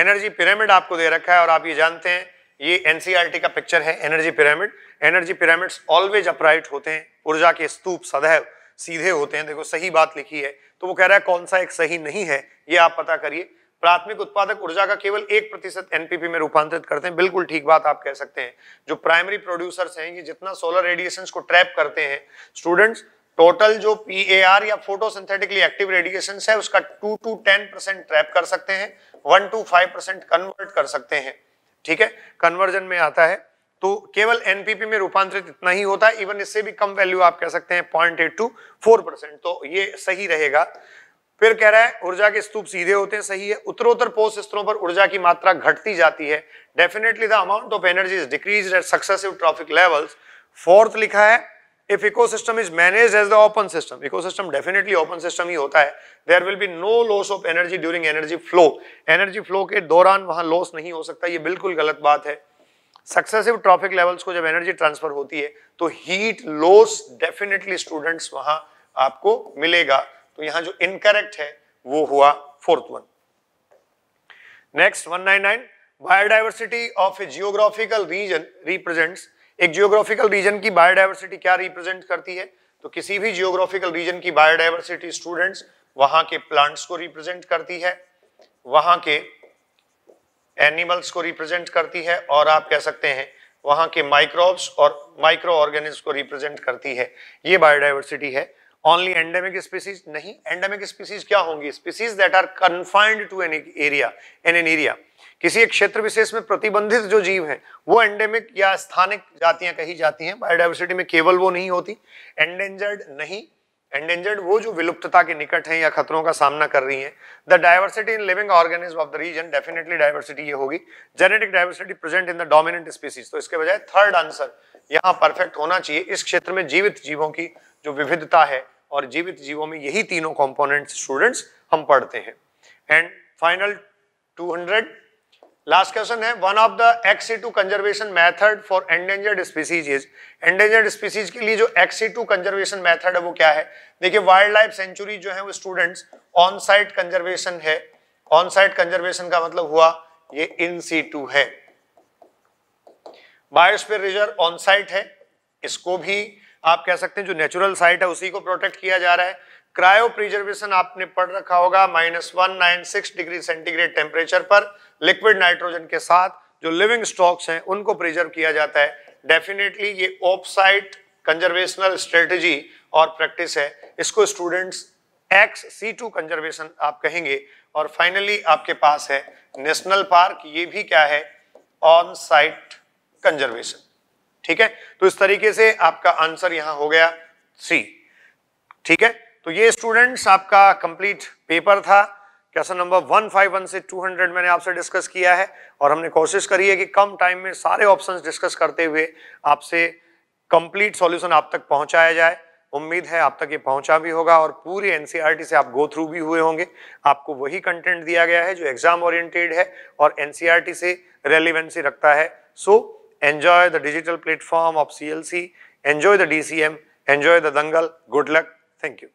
एनर्जी पिरामिड आपको दे रखा है और आप ये जानते हैं ये एनसीईआरटी e का पिक्चर है energy pyramid energy pyramids always upright होते हैं ऊर्जा के स्तूप सदैव सीधे होते हैं देखो सही बात लिखी है तो वो कह रहा है कौन सा एक सही नहीं है ये आप पता करिए प्राथमिक उत्पादक ऊर्जा का केवल एक प्रतिशत एनपीपी में रूपांतरित करते हैं बिल्कुल ठीक बात आप कह सकते हैं जो प्राइमरी प्रोड्यूसर्स हैं ये जितना सोलर रेडिएशन को ट्रैप करते हैं स्टूडेंट्स टोटल जो पी या फोटोसिंथेटिकली एक्टिव रेडिएशन है उसका two to ten percent trap कर सकते हैं one to five percent convert कर सकते हैं ठीक है कन्वर्जन में आता है तो केवल एनपीपी में रूपांतरित इतना ही होता है इवन इससे भी कम वैल्यू आप कह सकते हैं point eight to four percent तो ये सही रहेगा फिर कह रहा है ऊर्जा के स्तूप सीधे होते हैं सही है उत्तरोत्तर पोष स्तरों पर ऊर्जा की मात्रा घटती जाती है definitely the amount of energy is decrease at successive trophic levels fourth लिखा है if ecosystem is manage as the open system ecosystem definitely open system ही होता है there will be no loss of energy during energy flow energy flow के दौरान वहां loss नहीं हो सकता ये बिल्कुल गलत बात है सक्सेसिव ट्रॉफिक लेवल्स को जब एनर्जी ट्रांसफर होती है तो हीट लॉस डेफिनेटली स्टूडेंट्स वहां आपको मिलेगा तो यहां जो इनकरेक्ट है वो हुआ fourth one next 199 biodiversity of a geographical region represents एक जियोग्राफिकल रीजन की बायोडाइवर्सिटी क्या रिप्रेजेंट करती है तो किसी भी जियोग्राफिकल रीजन की बायोडाइवर्सिटी स्टूडेंट्स वहां के प्लांट्स को रिप्रेजेंट करती है वहां के एनिमल्स को रिप्रेजेंट करती है और आप कह सकते हैं वहां के माइक्रोब्स और माइक्रो ऑर्गेनिज्म को रिप्रेजेंट करती है ये बायोडाइवर्सिटी है ओनली एंडेमिक स्पीसीज नहीं एंडेमिक स्पीसीज क्या होंगी species that are confined to an area in an area किसी एक क्षेत्र विशेष में प्रतिबंधित जो जीव है वो एंडेमिक या स्थानिक जातियां कही जाती हैं बायोडाइवर्सिटी में केवल वो नहीं होती एंडेंजर्ड नहीं एंडेंजर्ड वो जो विलुप्तता के निकट है या खतरों का सामना कर रही है the diversity in living organism of the region definitely diversity ये होगी genetic diversity present in the dominant species तो इसके बजाय थर्ड आंसर यहाँ परफेक्ट होना चाहिए इस क्षेत्र में जीवित जीवों की जो विविधता है और जीवित जीवों में यही तीनों कंपोनेंट्स स्टूडेंट्स हम पढ़ते हैं एंड फाइनल 200 लास्ट क्वेश्चन है one of the two conservation method for endangered species is endangered species के लिए जो एक्स टू कंजर्वेशन मैथड है वो क्या है देखिए वाइल्ड लाइफ सेंचुरी जो है वो स्टूडेंट्स ऑन साइट कंजर्वेशन है ऑन साइट कंजर्वेशन का मतलब हुआ ये in situ reserve on site है इसको भी आप कह सकते हैं जो नेचुरल साइट है उसी को प्रोटेक्ट किया जा रहा है क्रायो प्रिजर्वेशन आपने पढ़ रखा होगा minus one nine six degree centigrade temperature पर लिक्विड नाइट्रोजन के साथ जो लिविंग स्टॉक्स हैं उनको प्रिजर्व किया जाता है डेफिनेटली ये ऑफ साइट कंजर्वेशनल स्ट्रेटजी और प्रैक्टिस है इसको students ex situ conservation आप कहेंगे और फाइनली आपके पास है नेशनल पार्क ये भी क्या है ऑन साइट कंजर्वेशन ठीक है तो इस तरीके से आपका आंसर यहां हो गया सी ठीक है तो ये स्टूडेंट्स आपका कंप्लीट पेपर था क्वेश्चन नंबर 151 से 200 मैंने आपसे डिस्कस किया है और हमने कोशिश करी है कि कम टाइम में सारे ऑप्शंस डिस्कस करते हुए आपसे कंप्लीट सॉल्यूशन आप तक पहुंचाया जाए उम्मीद है आप तक ये पहुंचा भी होगा और पूरी एनसीईआरटी e से आप गो थ्रू भी हुए होंगे आपको वही कंटेंट दिया गया है जो एग्जाम ओरिएंटेड है और एनसीईआरटी e से रेलिवेंसी रखता है so so, enjoy the digital platform of CLC, enjoy the DCM, enjoy the Dangal. Good luck. Thank you.